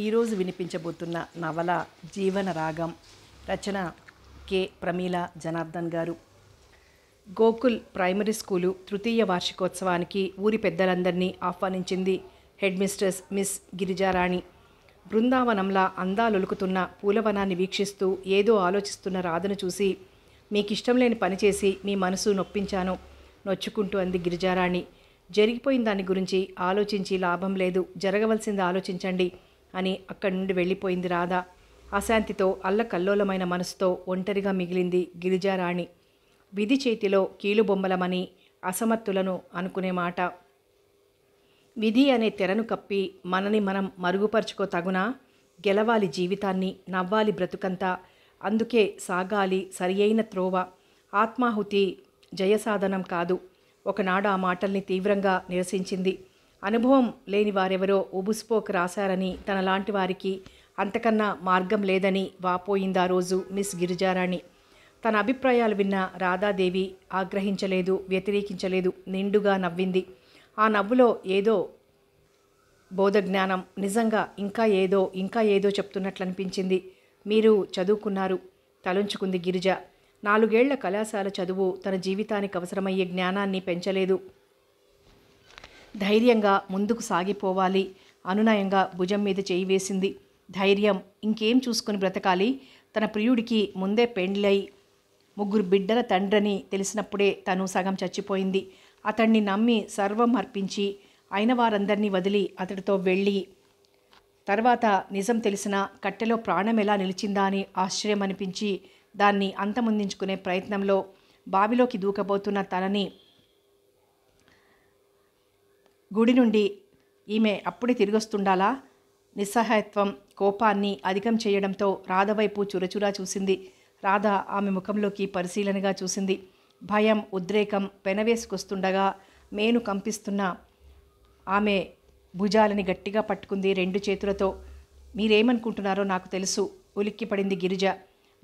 ఈరోజు వినిపించబోతున్న నవల జీవన రాగం రచన కె ప్రమీల జనార్దన్ గారు గోకుల్ ప్రైమరీ స్కూలు తృతీయ వార్షికోత్సవానికి ఊరి పెద్దలందరినీ ఆహ్వానించింది హెడ్ మిస్ట్రెస్ మిస్ గిరిజారాణి బృందావనంలా అందాలొలుకుతున్న పూలవనాన్ని వీక్షిస్తూ ఏదో ఆలోచిస్తున్న రాధను చూసి మీకు ఇష్టం లేని పనిచేసి మీ మనసు నొప్పించాను నొచ్చుకుంటూ అంది గిరిజారాణి జరిగిపోయిన దాని గురించి ఆలోచించి లాభం లేదు జరగవలసింది ఆలోచించండి అని అక్కడి నుండి వెళ్ళిపోయింది రాధ అశాంతితో అల్లకల్లోలమైన మనసుతో ఒంటరిగా మిగిలింది గిరిజారాణి విధి చేతిలో కీలుబొమ్మలమని అసమర్థులను అనుకునే మాట విధి అనే తెరను కప్పి మనని మనం మరుగుపరుచుకో తగునా గెలవాలి జీవితాన్ని నవ్వాలి బ్రతుకంతా అందుకే సాగాలి సరియైన త్రోవ ఆత్మాహుతి జయసాధనం కాదు ఒకనాడు ఆ మాటల్ని తీవ్రంగా నిరసించింది అనుభవం లేని వారెవరో ఉబుస్పోక్ రాశారని తనలాంటి వారికి అంతకన్నా మార్గం లేదని వాపోయిందా రోజు మిస్ గిరిజారాణి తన అభిప్రాయాలు విన్న రాధాదేవి ఆగ్రహించలేదు వ్యతిరేకించలేదు నిండుగా నవ్వింది ఆ నవ్వులో ఏదో బోధజ్ఞానం నిజంగా ఇంకా ఏదో ఇంకా ఏదో చెప్తున్నట్లనిపించింది మీరు చదువుకున్నారు తలంచుకుంది గిరిజ నాలుగేళ్ల కళాశాల చదువు తన జీవితానికి అవసరమయ్యే జ్ఞానాన్ని పెంచలేదు ధైర్యంగా ముందుకు సాగిపోవాలి అనునయంగా భుజం మీద చేయి వేసింది ధైర్యం ఇంకేం చూసుకుని బ్రతకాలి తన ప్రియుడికి ముందే పెండ్లై ముగ్గురు బిడ్డల తండ్రని తెలిసినప్పుడే తను సగం చచ్చిపోయింది అతన్ని నమ్మి సర్వం అర్పించి అయిన వారందరినీ వదిలి అతడితో వెళ్ళి తర్వాత నిజం తెలిసిన కట్టెలో ప్రాణం ఎలా నిలిచిందా అని ఆశ్చర్యం అనిపించి దాన్ని అంతమొందించుకునే ప్రయత్నంలో బావిలోకి దూకబోతున్న తనని గుడి నుండి ఈమె అప్పుడే తిరిగొస్తుండాలా నిస్సహాయత్వం కోపాన్ని అధికం చేయడంతో రాధ వైపు చురచురా చూసింది రాధ ఆమె ముఖంలోకి పరిశీలనగా చూసింది భయం ఉద్రేకం పెనవేసుకొస్తుండగా మేను కంపిస్తున్న ఆమె భుజాలని గట్టిగా పట్టుకుంది రెండు చేతులతో మీరేమనుకుంటున్నారో నాకు తెలుసు ఉలిక్కిపడింది గిరిజ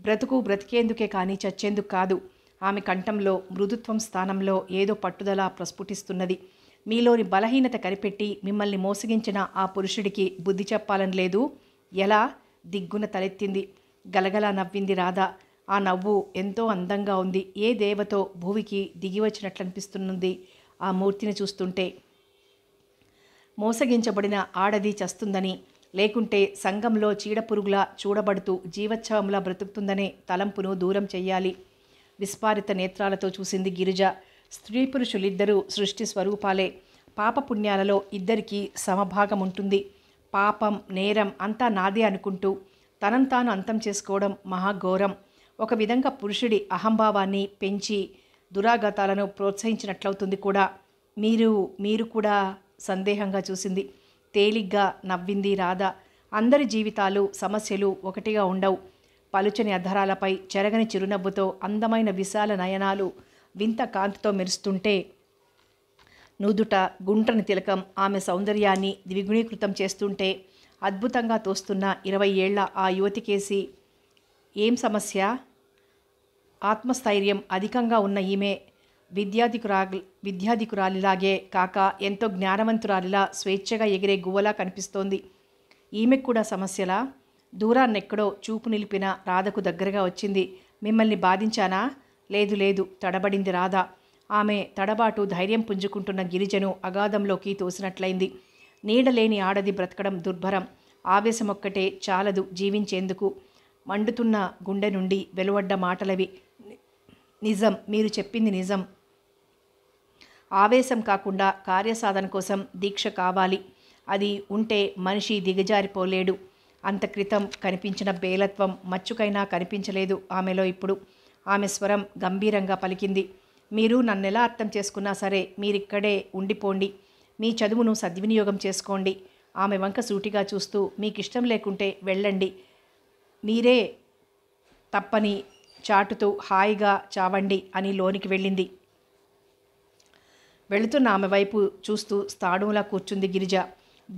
బ్రతుకు బ్రతికేందుకే కానీ చచ్చేందుకు కాదు ఆమె కంఠంలో మృదుత్వం స్థానంలో ఏదో పట్టుదల ప్రస్ఫుటిస్తున్నది మీలోని బలహీనత కనిపెట్టి మిమ్మల్ని మోసగించిన ఆ పురుషుడికి బుద్ధి చెప్పాలని లేదు ఎలా దిగ్గున తలెత్తింది గలగలా నవ్వింది రాధ ఆ నవ్వు ఎంతో అందంగా ఉంది ఏ దేవతో భూమికి దిగి అనిపిస్తుంది ఆ మూర్తిని చూస్తుంటే మోసగించబడిన ఆడది చస్తుందని లేకుంటే సంఘంలో చీడపురుగులా చూడబడుతూ జీవోత్సవంలా బ్రతుకుతుందనే తలంపును దూరం చెయ్యాలి విస్పారిత నేత్రాలతో చూసింది గిరిజ స్త్రీ పురుషులిద్దరూ సృష్టి స్వరూపాలే పాపపుణ్యాలలో ఇద్దరికీ సమభాగం ఉంటుంది పాపం నేరం అంతా నాదే అనుకుంటూ తనం తాను అంతం చేసుకోవడం మహాఘోరం ఒక విధంగా పురుషుడి అహంభావాన్ని పెంచి దురాగతాలను ప్రోత్సహించినట్లవుతుంది కూడా మీరు మీరు కూడా సందేహంగా చూసింది తేలిగ్గా నవ్వింది రాధ అందరి జీవితాలు సమస్యలు ఒకటిగా ఉండవు పలుచని అధరాలపై చెరగని చిరునవ్వుతో అందమైన విశాల నయనాలు వింత కాంతితో మెరుస్తుంటే నుదుట గుంటని తిలకం ఆమె సౌందర్యాన్ని ద్విగుణీకృతం చేస్తుంటే అద్భుతంగా తోస్తున్న ఇరవై ఏళ్ల ఆ యువతికేసి ఏం సమస్య ఆత్మస్థైర్యం అధికంగా ఉన్న ఈమె విద్యాధికురా విద్యాధికురాలిలాగే కాక ఎంతో జ్ఞానవంతురాలిలా స్వేచ్ఛగా ఎగిరే గువ్వలా కనిపిస్తోంది ఈమెకు కూడా సమస్యలా దూరాన్నెక్కడో చూపు నిలిపిన రాధకు దగ్గరగా వచ్చింది మిమ్మల్ని బాధించానా లేదు లేదు తడబడింది రాధా ఆమె తడబాటు ధైర్యం పుంజుకుంటున్న గిరిజను అగాధంలోకి తోసినట్లయింది నీడలేని ఆడది బ్రతకడం దుర్భరం ఆవేశమొక్కటే చాలదు జీవించేందుకు మండుతున్న గుండె నుండి వెలువడ్డ మాటలవి నిజం మీరు చెప్పింది నిజం ఆవేశం కాకుండా కార్యసాధన కోసం దీక్ష కావాలి అది ఉంటే మనిషి దిగజారిపోలేడు అంత క్రితం కనిపించిన బేలత్వం మచ్చుకైనా కనిపించలేదు ఆమెలో ఇప్పుడు ఆమె స్వరం గంభీరంగా పలికింది మీరు నన్నెలా అర్థం చేసుకున్నా సరే మీరిక్కడే ఉండిపోండి మీ చదువును సద్వినియోగం చేసుకోండి ఆమె వంక సూటిగా చూస్తూ మీకు ఇష్టం లేకుంటే వెళ్ళండి మీరే తప్పని చాటుతూ హాయిగా చావండి అని లోనికి వెళ్ళింది వెళుతున్న ఆమె వైపు చూస్తూ స్థాడంలా కూర్చుంది గిరిజ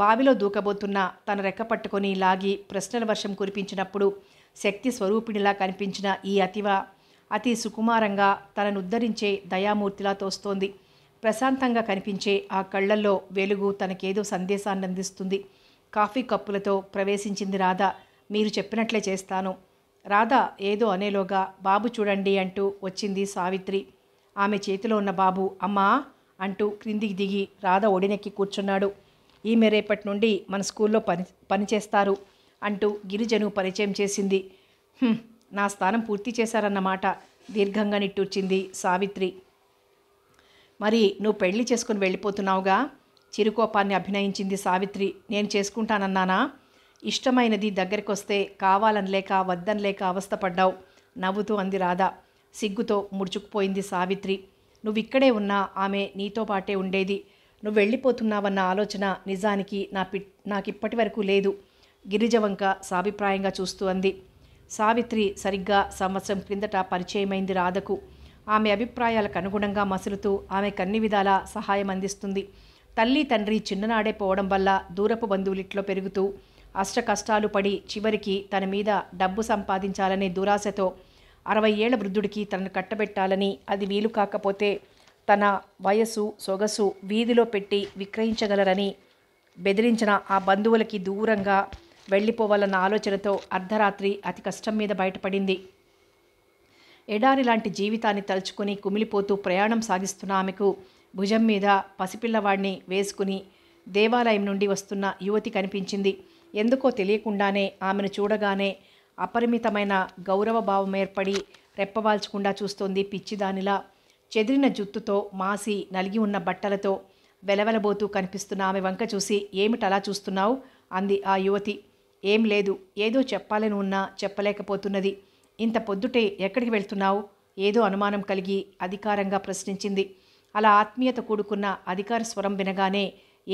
బావిలో దూకబోతున్న తన రెక్క పట్టుకొని లాగి ప్రశ్నల వర్షం కురిపించినప్పుడు శక్తి స్వరూపిణిలా కనిపించిన ఈ అతివ అతి సుకుమారంగా తనను ఉద్ధరించే దయామూర్తిలా తోస్తోంది ప్రశాంతంగా కనిపించే ఆ కళ్ళల్లో వెలుగు తనకేదో సందేశాన్ని అందిస్తుంది కాఫీ కప్పులతో ప్రవేశించింది రాధ మీరు చెప్పినట్లే చేస్తాను రాధ ఏదో అనేలోగా బాబు చూడండి అంటూ వచ్చింది సావిత్రి ఆమె చేతిలో ఉన్న బాబు అమ్మా అంటూ క్రిందికి దిగి రాధ ఒడినెక్కి కూర్చున్నాడు ఈమె రేపటి నుండి మన స్కూల్లో పని పనిచేస్తారు అంటూ గిరిజను పరిచయం చేసింది నా స్థానం పూర్తి చేశారన్నమాట దీర్ఘంగా నిట్టూర్చింది సావిత్రి మరి నువ్వు పెళ్లి చేసుకుని వెళ్ళిపోతున్నావుగా చిరుకోపాన్ని అభినయించింది సావిత్రి నేను చేసుకుంటానన్నానా ఇష్టమైనది వస్తే కావాలని లేక వద్దని లేక అవస్థపడ్డావు నవ్వుతూ అంది రాధా సిగ్గుతో ముడుచుకుపోయింది సావిత్రి నువ్వు ఇక్కడే ఉన్నా ఆమె నీతో పాటే ఉండేది నువ్వు వెళ్ళిపోతున్నావన్న ఆలోచన నిజానికి నా పి నాకు వరకు లేదు గిరిజవంక సాభిప్రాయంగా చూస్తూ అంది సావిత్రి సరిగ్గా సంవత్సరం క్రిందట పరిచయమైంది రాధకు ఆమె అభిప్రాయాలకు అనుగుణంగా మసులుతూ ఆమె కన్ని విధాలా సహాయం అందిస్తుంది తల్లి తండ్రి చిన్ననాడే పోవడం వల్ల దూరపు బంధువులిట్లో పెరుగుతూ అష్ట కష్టాలు పడి చివరికి తన మీద డబ్బు సంపాదించాలనే దురాశతో అరవై ఏళ్ల వృద్ధుడికి తనను కట్టబెట్టాలని అది వీలు కాకపోతే తన వయస్సు సొగసు వీధిలో పెట్టి విక్రయించగలరని బెదిరించిన ఆ బంధువులకి దూరంగా వెళ్ళిపోవాలన్న ఆలోచనతో అర్ధరాత్రి అతి కష్టం మీద బయటపడింది ఎడారి లాంటి జీవితాన్ని తలుచుకుని కుమిలిపోతూ ప్రయాణం సాగిస్తున్న ఆమెకు భుజం మీద పసిపిల్లవాడిని వేసుకుని దేవాలయం నుండి వస్తున్న యువతి కనిపించింది ఎందుకో తెలియకుండానే ఆమెను చూడగానే అపరిమితమైన గౌరవభావం ఏర్పడి రెప్పవాల్చకుండా చూస్తోంది పిచ్చిదానిలా చెదిరిన జుత్తుతో మాసి నలిగి ఉన్న బట్టలతో వెలవెలబోతూ కనిపిస్తున్న ఆమె వంక చూసి ఏమిటలా చూస్తున్నావు అంది ఆ యువతి ఏం లేదు ఏదో చెప్పాలని ఉన్నా చెప్పలేకపోతున్నది ఇంత పొద్దుటే ఎక్కడికి వెళ్తున్నావు ఏదో అనుమానం కలిగి అధికారంగా ప్రశ్నించింది అలా ఆత్మీయత కూడుకున్న అధికార స్వరం వినగానే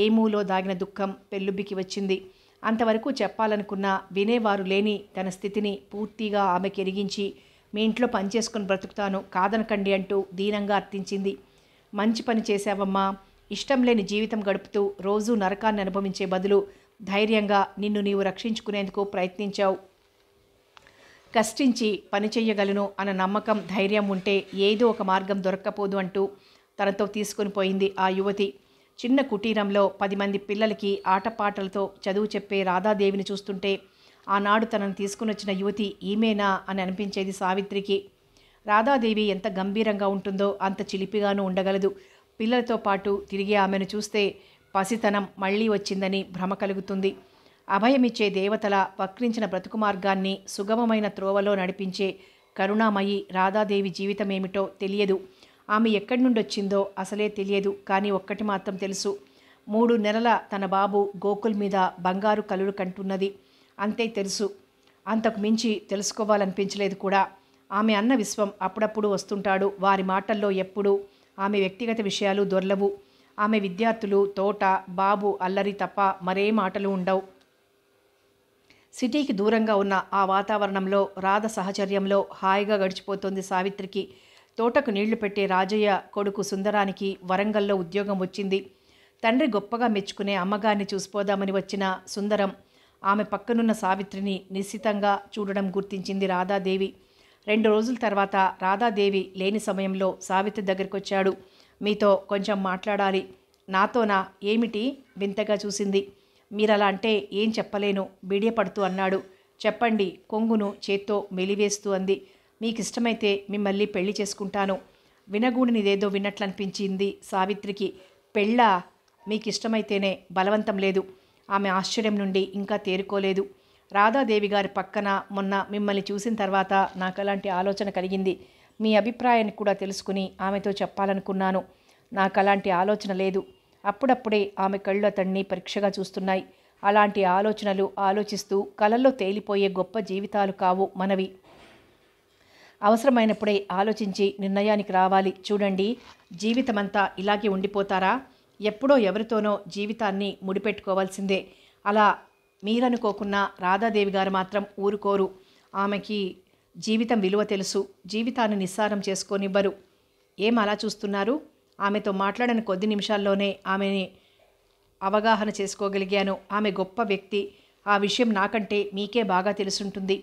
ఏమూలో దాగిన దుఃఖం పెల్లుబ్బికి వచ్చింది అంతవరకు చెప్పాలనుకున్న వినేవారు లేని తన స్థితిని పూర్తిగా ఆమెకి ఎరిగించి మీ ఇంట్లో పనిచేసుకుని బ్రతుకుతాను కాదనకండి అంటూ దీనంగా అర్థించింది మంచి పని చేశావమ్మా ఇష్టం లేని జీవితం గడుపుతూ రోజూ నరకాన్ని అనుభవించే బదులు ధైర్యంగా నిన్ను నీవు రక్షించుకునేందుకు ప్రయత్నించావు కష్టించి పని చేయగలను అన్న నమ్మకం ధైర్యం ఉంటే ఏదో ఒక మార్గం దొరక్కపోదు అంటూ తనతో తీసుకొని పోయింది ఆ యువతి చిన్న కుటీరంలో పది మంది పిల్లలకి ఆటపాటలతో చదువు చెప్పే రాధాదేవిని చూస్తుంటే ఆనాడు తనను తీసుకుని వచ్చిన యువతి ఈమెనా అని అనిపించేది సావిత్రికి రాధాదేవి ఎంత గంభీరంగా ఉంటుందో అంత చిలిపిగానూ ఉండగలదు పిల్లలతో పాటు తిరిగి ఆమెను చూస్తే పసితనం మళ్లీ వచ్చిందని భ్రమ కలుగుతుంది అభయమిచ్చే దేవతల వక్రించిన బ్రతుకు మార్గాన్ని సుగమమైన త్రోవలో నడిపించే కరుణామయి రాధాదేవి జీవితమేమిటో తెలియదు ఆమె ఎక్కడి నుండొచ్చిందో అసలే తెలియదు కానీ ఒక్కటి మాత్రం తెలుసు మూడు నెలల తన బాబు గోకుల్ మీద బంగారు కలులు కంటున్నది అంతే తెలుసు అంతకు మించి తెలుసుకోవాలనిపించలేదు కూడా ఆమె అన్న విశ్వం అప్పుడప్పుడు వస్తుంటాడు వారి మాటల్లో ఎప్పుడూ ఆమె వ్యక్తిగత విషయాలు దొర్లవు ఆమె విద్యార్థులు తోట బాబు అల్లరి తప్ప మరే మాటలు ఉండవు సిటీకి దూరంగా ఉన్న ఆ వాతావరణంలో రాధ సహచర్యంలో హాయిగా గడిచిపోతోంది సావిత్రికి తోటకు నీళ్లు పెట్టే రాజయ్య కొడుకు సుందరానికి వరంగల్లో ఉద్యోగం వచ్చింది తండ్రి గొప్పగా మెచ్చుకునే అమ్మగారిని చూసిపోదామని వచ్చిన సుందరం ఆమె పక్కనున్న సావిత్రిని నిశ్చితంగా చూడడం గుర్తించింది రాధాదేవి రెండు రోజుల తర్వాత రాధాదేవి లేని సమయంలో సావిత్రి దగ్గరికి వచ్చాడు మీతో కొంచెం మాట్లాడాలి నాతోనా ఏమిటి వింతగా చూసింది మీరలా అంటే ఏం చెప్పలేను బీడియపడుతూ అన్నాడు చెప్పండి కొంగును చేత్తో మెలివేస్తూ అంది మీకిష్టమైతే మిమ్మల్ని పెళ్లి చేసుకుంటాను వినగూడినిదేదో విన్నట్లనిపించింది సావిత్రికి పెళ్ళా మీకిష్టమైతేనే బలవంతం లేదు ఆమె ఆశ్చర్యం నుండి ఇంకా తేరుకోలేదు రాధాదేవి గారి పక్కన మొన్న మిమ్మల్ని చూసిన తర్వాత నాకు అలాంటి ఆలోచన కలిగింది మీ అభిప్రాయాన్ని కూడా తెలుసుకుని ఆమెతో చెప్పాలనుకున్నాను నాకు అలాంటి ఆలోచన లేదు అప్పుడప్పుడే ఆమె కళ్ళు అతన్ని పరీక్షగా చూస్తున్నాయి అలాంటి ఆలోచనలు ఆలోచిస్తూ కలల్లో తేలిపోయే గొప్ప జీవితాలు కావు మనవి అవసరమైనప్పుడే ఆలోచించి నిర్ణయానికి రావాలి చూడండి జీవితమంతా ఇలాగే ఉండిపోతారా ఎప్పుడో ఎవరితోనో జీవితాన్ని ముడిపెట్టుకోవాల్సిందే అలా మీరనుకోకున్నా రాధాదేవి గారు మాత్రం ఊరుకోరు ఆమెకి జీవితం విలువ తెలుసు జీవితాన్ని నిస్సారం చేసుకోనివ్వరు ఏం అలా చూస్తున్నారు ఆమెతో మాట్లాడని కొద్ది నిమిషాల్లోనే ఆమెని అవగాహన చేసుకోగలిగాను ఆమె గొప్ప వ్యక్తి ఆ విషయం నాకంటే మీకే బాగా తెలుసుంటుంది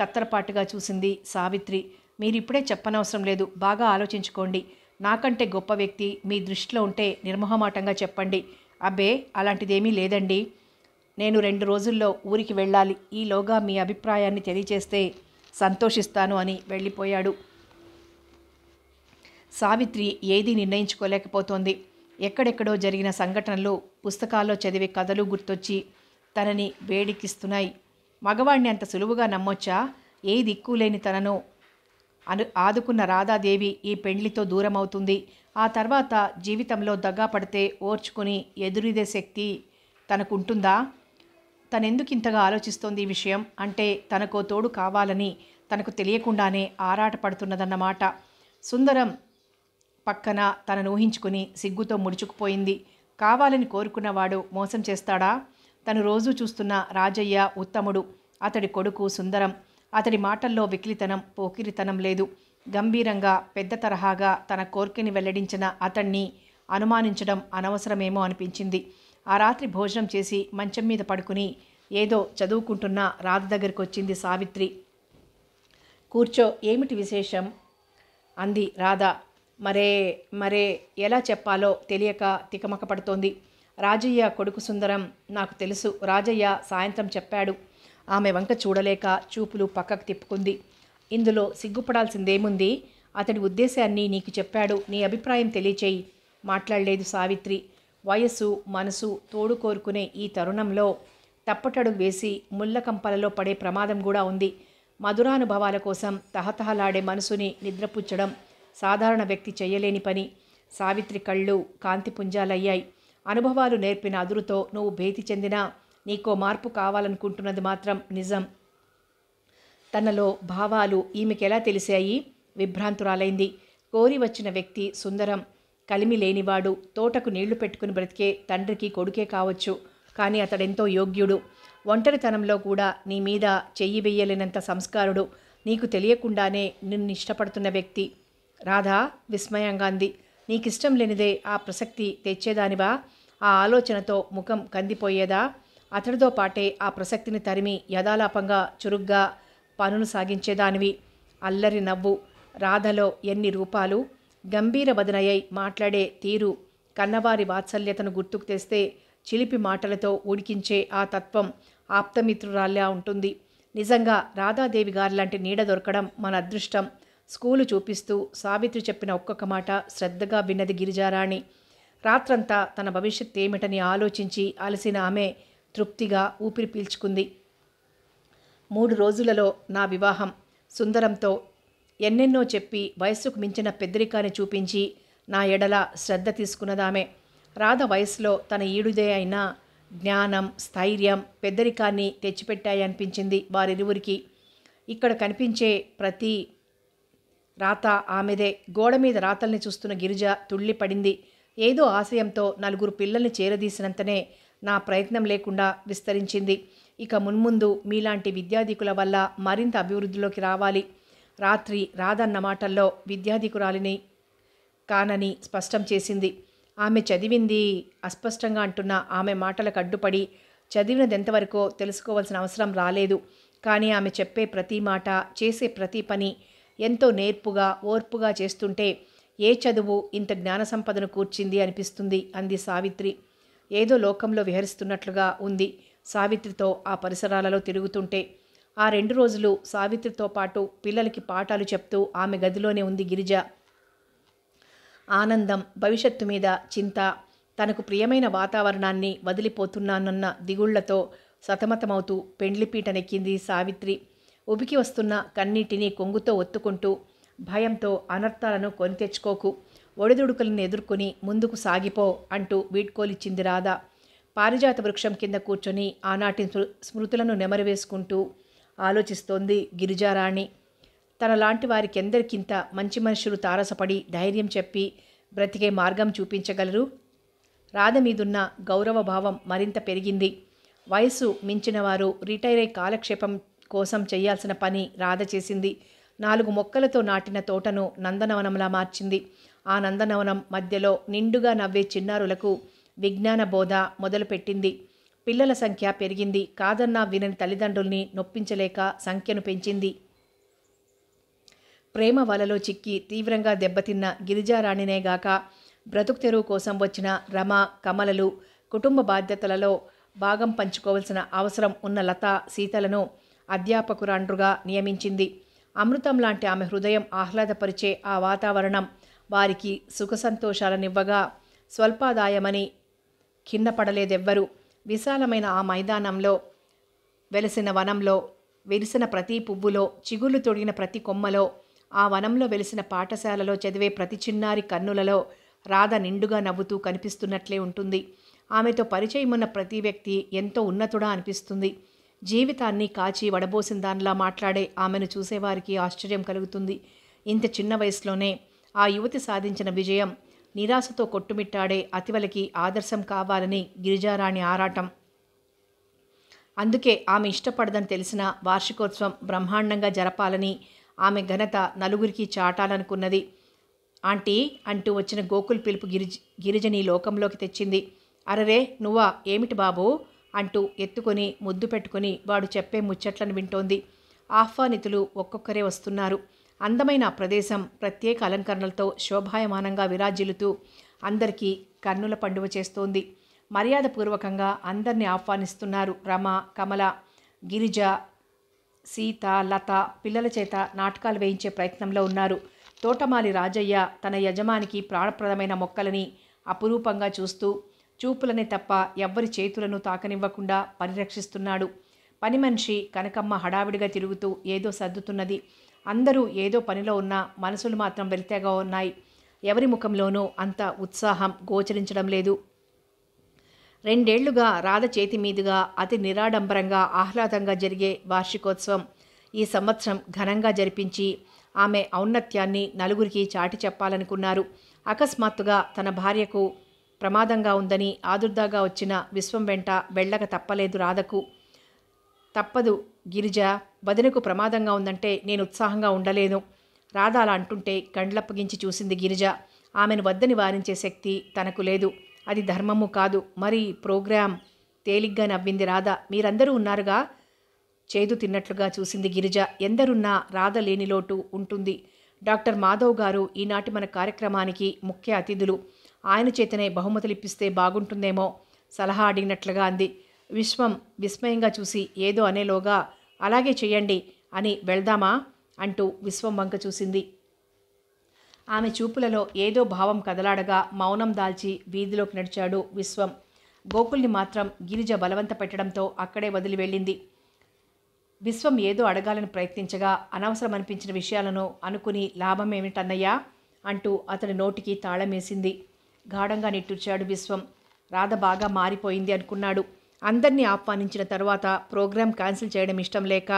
తత్తరపాటుగా చూసింది సావిత్రి మీరిప్పుడే చెప్పనవసరం లేదు బాగా ఆలోచించుకోండి నాకంటే గొప్ప వ్యక్తి మీ దృష్టిలో ఉంటే నిర్మోహమాటంగా చెప్పండి అబ్బే అలాంటిదేమీ లేదండి నేను రెండు రోజుల్లో ఊరికి వెళ్ళాలి ఈలోగా మీ అభిప్రాయాన్ని తెలియచేస్తే సంతోషిస్తాను అని వెళ్ళిపోయాడు సావిత్రి ఏది నిర్ణయించుకోలేకపోతోంది ఎక్కడెక్కడో జరిగిన సంఘటనలు పుస్తకాల్లో చదివే కథలు గుర్తొచ్చి తనని వేడికిస్తున్నాయి మగవాణ్ణి అంత సులువుగా నమ్మొచ్చా ఏ దిక్కులేని తనను అను ఆదుకున్న రాధాదేవి ఈ పెండ్లితో దూరమవుతుంది ఆ తర్వాత జీవితంలో దగ్గా పడితే ఓర్చుకుని ఎదురిదే శక్తి తనకుంటుందా తనెందుకు ఇంతగా ఆలోచిస్తోంది ఈ విషయం అంటే తనకో తోడు కావాలని తనకు తెలియకుండానే ఆరాటపడుతున్నదన్నమాట సుందరం పక్కన తనను ఊహించుకుని సిగ్గుతో ముడుచుకుపోయింది కావాలని కోరుకున్నవాడు మోసం చేస్తాడా తను రోజూ చూస్తున్న రాజయ్య ఉత్తముడు అతడి కొడుకు సుందరం అతడి మాటల్లో వికిలితనం పోకిరితనం లేదు గంభీరంగా పెద్ద తరహాగా తన కోర్కెని వెల్లడించిన అతణ్ణి అనుమానించడం అనవసరమేమో అనిపించింది ఆ రాత్రి భోజనం చేసి మంచం మీద పడుకుని ఏదో చదువుకుంటున్న రాధ దగ్గరికి వచ్చింది సావిత్రి కూర్చో ఏమిటి విశేషం అంది రాధ మరే మరే ఎలా చెప్పాలో తెలియక తికమక పడుతోంది రాజయ్య కొడుకు సుందరం నాకు తెలుసు రాజయ్య సాయంత్రం చెప్పాడు ఆమె వంక చూడలేక చూపులు పక్కకు తిప్పుకుంది ఇందులో సిగ్గుపడాల్సిందేముంది అతడి ఉద్దేశాన్ని నీకు చెప్పాడు నీ అభిప్రాయం తెలియచేయి మాట్లాడలేదు సావిత్రి వయసు మనసు తోడు కోరుకునే ఈ తరుణంలో తప్పటడుగు వేసి ముళ్ళకంపలలో పడే ప్రమాదం కూడా ఉంది మధురానుభవాల కోసం తహతహలాడే మనసుని నిద్రపుచ్చడం సాధారణ వ్యక్తి చేయలేని పని సావిత్రి కళ్ళు కాంతిపుంజాలయ్యాయి అనుభవాలు నేర్పిన అదురుతో నువ్వు భేతి చెందినా నీకో మార్పు కావాలనుకుంటున్నది మాత్రం నిజం తనలో భావాలు ఈమెకెలా తెలిసాయి విభ్రాంతురాలైంది కోరి వచ్చిన వ్యక్తి సుందరం కలిమి లేనివాడు తోటకు నీళ్లు పెట్టుకుని బ్రతికే తండ్రికి కొడుకే కావచ్చు కానీ అతడెంతో యోగ్యుడు ఒంటరితనంలో కూడా నీ మీద చెయ్యి వెయ్యలేనంత సంస్కారుడు నీకు తెలియకుండానే నిన్ను ఇష్టపడుతున్న వ్యక్తి రాధా విస్మయంగా అంది నీకిష్టం లేనిదే ఆ ప్రసక్తి తెచ్చేదానివా ఆ ఆలోచనతో ముఖం కందిపోయేదా అతడితో పాటే ఆ ప్రసక్తిని తరిమి యథాలాపంగా చురుగ్గా పనులు సాగించేదానివి అల్లరి నవ్వు రాధలో ఎన్ని రూపాలు గంభీరవదనయ్యై మాట్లాడే తీరు కన్నవారి వాత్సల్యతను గుర్తుకు తెస్తే చిలిపి మాటలతో ఉడికించే ఆ తత్వం ఆప్తమిత్రురాల్లా ఉంటుంది నిజంగా రాధాదేవి గారి లాంటి నీడ దొరకడం మన అదృష్టం స్కూలు చూపిస్తూ సావిత్రి చెప్పిన ఒక్కొక్క మాట శ్రద్ధగా విన్నది గిరిజారాణి రాత్రంతా తన భవిష్యత్ ఏమిటని ఆలోచించి అలసిన ఆమె తృప్తిగా ఊపిరి పీల్చుకుంది మూడు రోజులలో నా వివాహం సుందరంతో ఎన్నెన్నో చెప్పి వయస్సుకు మించిన పెద్దరికాన్ని చూపించి నా ఎడల శ్రద్ధ తీసుకున్నదామె రాధ వయస్సులో తన ఈడుదే అయిన జ్ఞానం స్థైర్యం పెద్దరికాన్ని తెచ్చిపెట్టాయి అనిపించింది వారిరువురికి ఇక్కడ కనిపించే ప్రతి రాత ఆమెదే గోడ మీద రాతల్ని చూస్తున్న గిరిజ తుళ్ళిపడింది ఏదో ఆశయంతో నలుగురు పిల్లల్ని చేరదీసినంతనే నా ప్రయత్నం లేకుండా విస్తరించింది ఇక మున్ముందు మీలాంటి విద్యాధికుల వల్ల మరింత అభివృద్ధిలోకి రావాలి రాత్రి రాధన్న మాటల్లో విద్యాధికురాలిని కానని స్పష్టం చేసింది ఆమె చదివింది అస్పష్టంగా అంటున్న ఆమె మాటలకు అడ్డుపడి చదివినదెంతవరకో తెలుసుకోవాల్సిన అవసరం రాలేదు కానీ ఆమె చెప్పే ప్రతి మాట చేసే ప్రతి పని ఎంతో నేర్పుగా ఓర్పుగా చేస్తుంటే ఏ చదువు ఇంత జ్ఞాన సంపదను కూర్చింది అనిపిస్తుంది అంది సావిత్రి ఏదో లోకంలో విహరిస్తున్నట్లుగా ఉంది సావిత్రితో ఆ పరిసరాలలో తిరుగుతుంటే ఆ రెండు రోజులు సావిత్రితో పాటు పిల్లలకి పాఠాలు చెప్తూ ఆమె గదిలోనే ఉంది గిరిజ ఆనందం భవిష్యత్తు మీద చింత తనకు ప్రియమైన వాతావరణాన్ని వదిలిపోతున్నానన్న దిగుళ్లతో సతమతమవుతూ నెక్కింది సావిత్రి ఉబికి వస్తున్న కన్నీటిని కొంగుతో ఒత్తుకుంటూ భయంతో అనర్థాలను కొని తెచ్చుకోకు ఒడిదుడుకులను ఎదుర్కొని ముందుకు సాగిపో అంటూ వీడ్కోలిచ్చింది రాధ పారిజాత వృక్షం కింద కూర్చొని ఆనాటి స్మృతులను నెమరవేసుకుంటూ ఆలోచిస్తోంది గిరిజారాణి తనలాంటి వారికెందరికింత మంచి మనుషులు తారసపడి ధైర్యం చెప్పి బ్రతికే మార్గం చూపించగలరు రాధ మీదున్న గౌరవ భావం మరింత పెరిగింది వయసు మించిన వారు రిటైర్ అయి కాలక్షేపం కోసం చేయాల్సిన పని రాధ చేసింది నాలుగు మొక్కలతో నాటిన తోటను నందనవనంలా మార్చింది ఆ నందనవనం మధ్యలో నిండుగా నవ్వే చిన్నారులకు విజ్ఞాన బోధ మొదలుపెట్టింది పిల్లల సంఖ్య పెరిగింది కాదన్నా వినని తల్లిదండ్రుల్ని నొప్పించలేక సంఖ్యను పెంచింది ప్రేమ వలలో చిక్కి తీవ్రంగా దెబ్బతిన్న గిరిజారాణినేగాక బ్రతుకు తెరువు కోసం వచ్చిన రమ కమలలు కుటుంబ బాధ్యతలలో భాగం పంచుకోవలసిన అవసరం ఉన్న లత సీతలను అధ్యాపకురాండ్రుగా నియమించింది అమృతం లాంటి ఆమె హృదయం ఆహ్లాదపరిచే ఆ వాతావరణం వారికి సుఖ సంతోషాలనివ్వగా స్వల్పాదాయమని ఖిన్నపడలేదెవ్వరు విశాలమైన ఆ మైదానంలో వెలసిన వనంలో వెలిసిన ప్రతి పువ్వులో చిగుళ్ళు తొడిగిన ప్రతి కొమ్మలో ఆ వనంలో వెలిసిన పాఠశాలలో చదివే ప్రతి చిన్నారి కన్నులలో రాధ నిండుగా నవ్వుతూ కనిపిస్తున్నట్లే ఉంటుంది ఆమెతో పరిచయం ఉన్న ప్రతి వ్యక్తి ఎంతో ఉన్నతుడా అనిపిస్తుంది జీవితాన్ని కాచి వడబోసిన దానిలా మాట్లాడే ఆమెను చూసేవారికి ఆశ్చర్యం కలుగుతుంది ఇంత చిన్న వయసులోనే ఆ యువతి సాధించిన విజయం నిరాశతో కొట్టుమిట్టాడే అతివలకి ఆదర్శం కావాలని గిరిజారాణి ఆరాటం అందుకే ఆమె ఇష్టపడదని తెలిసిన వార్షికోత్సవం బ్రహ్మాండంగా జరపాలని ఆమె ఘనత నలుగురికి చాటాలనుకున్నది ఆంటీ అంటూ వచ్చిన గోకుల్ పిలుపు గిరిజ గిరిజని లోకంలోకి తెచ్చింది అరరే నువ్వా ఏమిటి బాబు అంటూ ఎత్తుకొని ముద్దు పెట్టుకుని వాడు చెప్పే ముచ్చట్లను వింటోంది ఆహ్వానితులు ఒక్కొక్కరే వస్తున్నారు అందమైన ప్రదేశం ప్రత్యేక అలంకరణలతో శోభాయమానంగా విరాజిల్లుతూ అందరికీ కన్నుల పండుగ చేస్తోంది మర్యాదపూర్వకంగా అందరినీ ఆహ్వానిస్తున్నారు రమ కమల గిరిజ సీత లత పిల్లల చేత నాటకాలు వేయించే ప్రయత్నంలో ఉన్నారు తోటమాలి రాజయ్య తన యజమానికి ప్రాణప్రదమైన మొక్కలని అపురూపంగా చూస్తూ చూపులనే తప్ప ఎవ్వరి చేతులను తాకనివ్వకుండా పరిరక్షిస్తున్నాడు పని మనిషి కనకమ్మ హడావిడిగా తిరుగుతూ ఏదో సర్దుతున్నది అందరూ ఏదో పనిలో ఉన్నా మనసులు మాత్రం వెలితేగా ఉన్నాయి ఎవరి ముఖంలోనూ అంత ఉత్సాహం గోచరించడం లేదు రెండేళ్లుగా రాధ చేతి మీదుగా అతి నిరాడంబరంగా ఆహ్లాదంగా జరిగే వార్షికోత్సవం ఈ సంవత్సరం ఘనంగా జరిపించి ఆమె ఔన్నత్యాన్ని నలుగురికి చాటి చెప్పాలనుకున్నారు అకస్మాత్తుగా తన భార్యకు ప్రమాదంగా ఉందని ఆదుర్దాగా వచ్చిన విశ్వం వెంట వెళ్ళక తప్పలేదు రాధకు తప్పదు గిరిజ వదినకు ప్రమాదంగా ఉందంటే నేను ఉత్సాహంగా ఉండలేను రాధ అలా అంటుంటే కండ్లప్పగించి చూసింది గిరిజ ఆమెను వద్దని వారించే శక్తి తనకు లేదు అది ధర్మము కాదు మరి ప్రోగ్రాం తేలిగ్గా నవ్వింది రాధ మీరందరూ ఉన్నారుగా చేదు తిన్నట్లుగా చూసింది గిరిజ ఎందరున్నా రాధ లేని లోటు ఉంటుంది డాక్టర్ మాధవ్ గారు ఈనాటి మన కార్యక్రమానికి ముఖ్య అతిథులు ఆయన చేతనే బహుమతులు ఇప్పిస్తే బాగుంటుందేమో సలహా అడిగినట్లుగా అంది విశ్వం విస్మయంగా చూసి ఏదో అనేలోగా అలాగే చెయ్యండి అని వెళ్దామా అంటూ విశ్వం వంక చూసింది ఆమె చూపులలో ఏదో భావం కదలాడగా మౌనం దాల్చి వీధిలోకి నడిచాడు విశ్వం గోకుల్ని మాత్రం గిరిజ బలవంత పెట్టడంతో అక్కడే వదిలి వెళ్ళింది విశ్వం ఏదో అడగాలని ప్రయత్నించగా అనవసరం అనిపించిన విషయాలను అనుకుని లాభం ఏమిటన్నయ్యా అంటూ అతని నోటికి తాళమేసింది గాఢంగా నిట్టూర్చాడు విశ్వం రాధ బాగా మారిపోయింది అనుకున్నాడు అందరినీ ఆహ్వానించిన తర్వాత ప్రోగ్రాం క్యాన్సిల్ చేయడం ఇష్టం లేక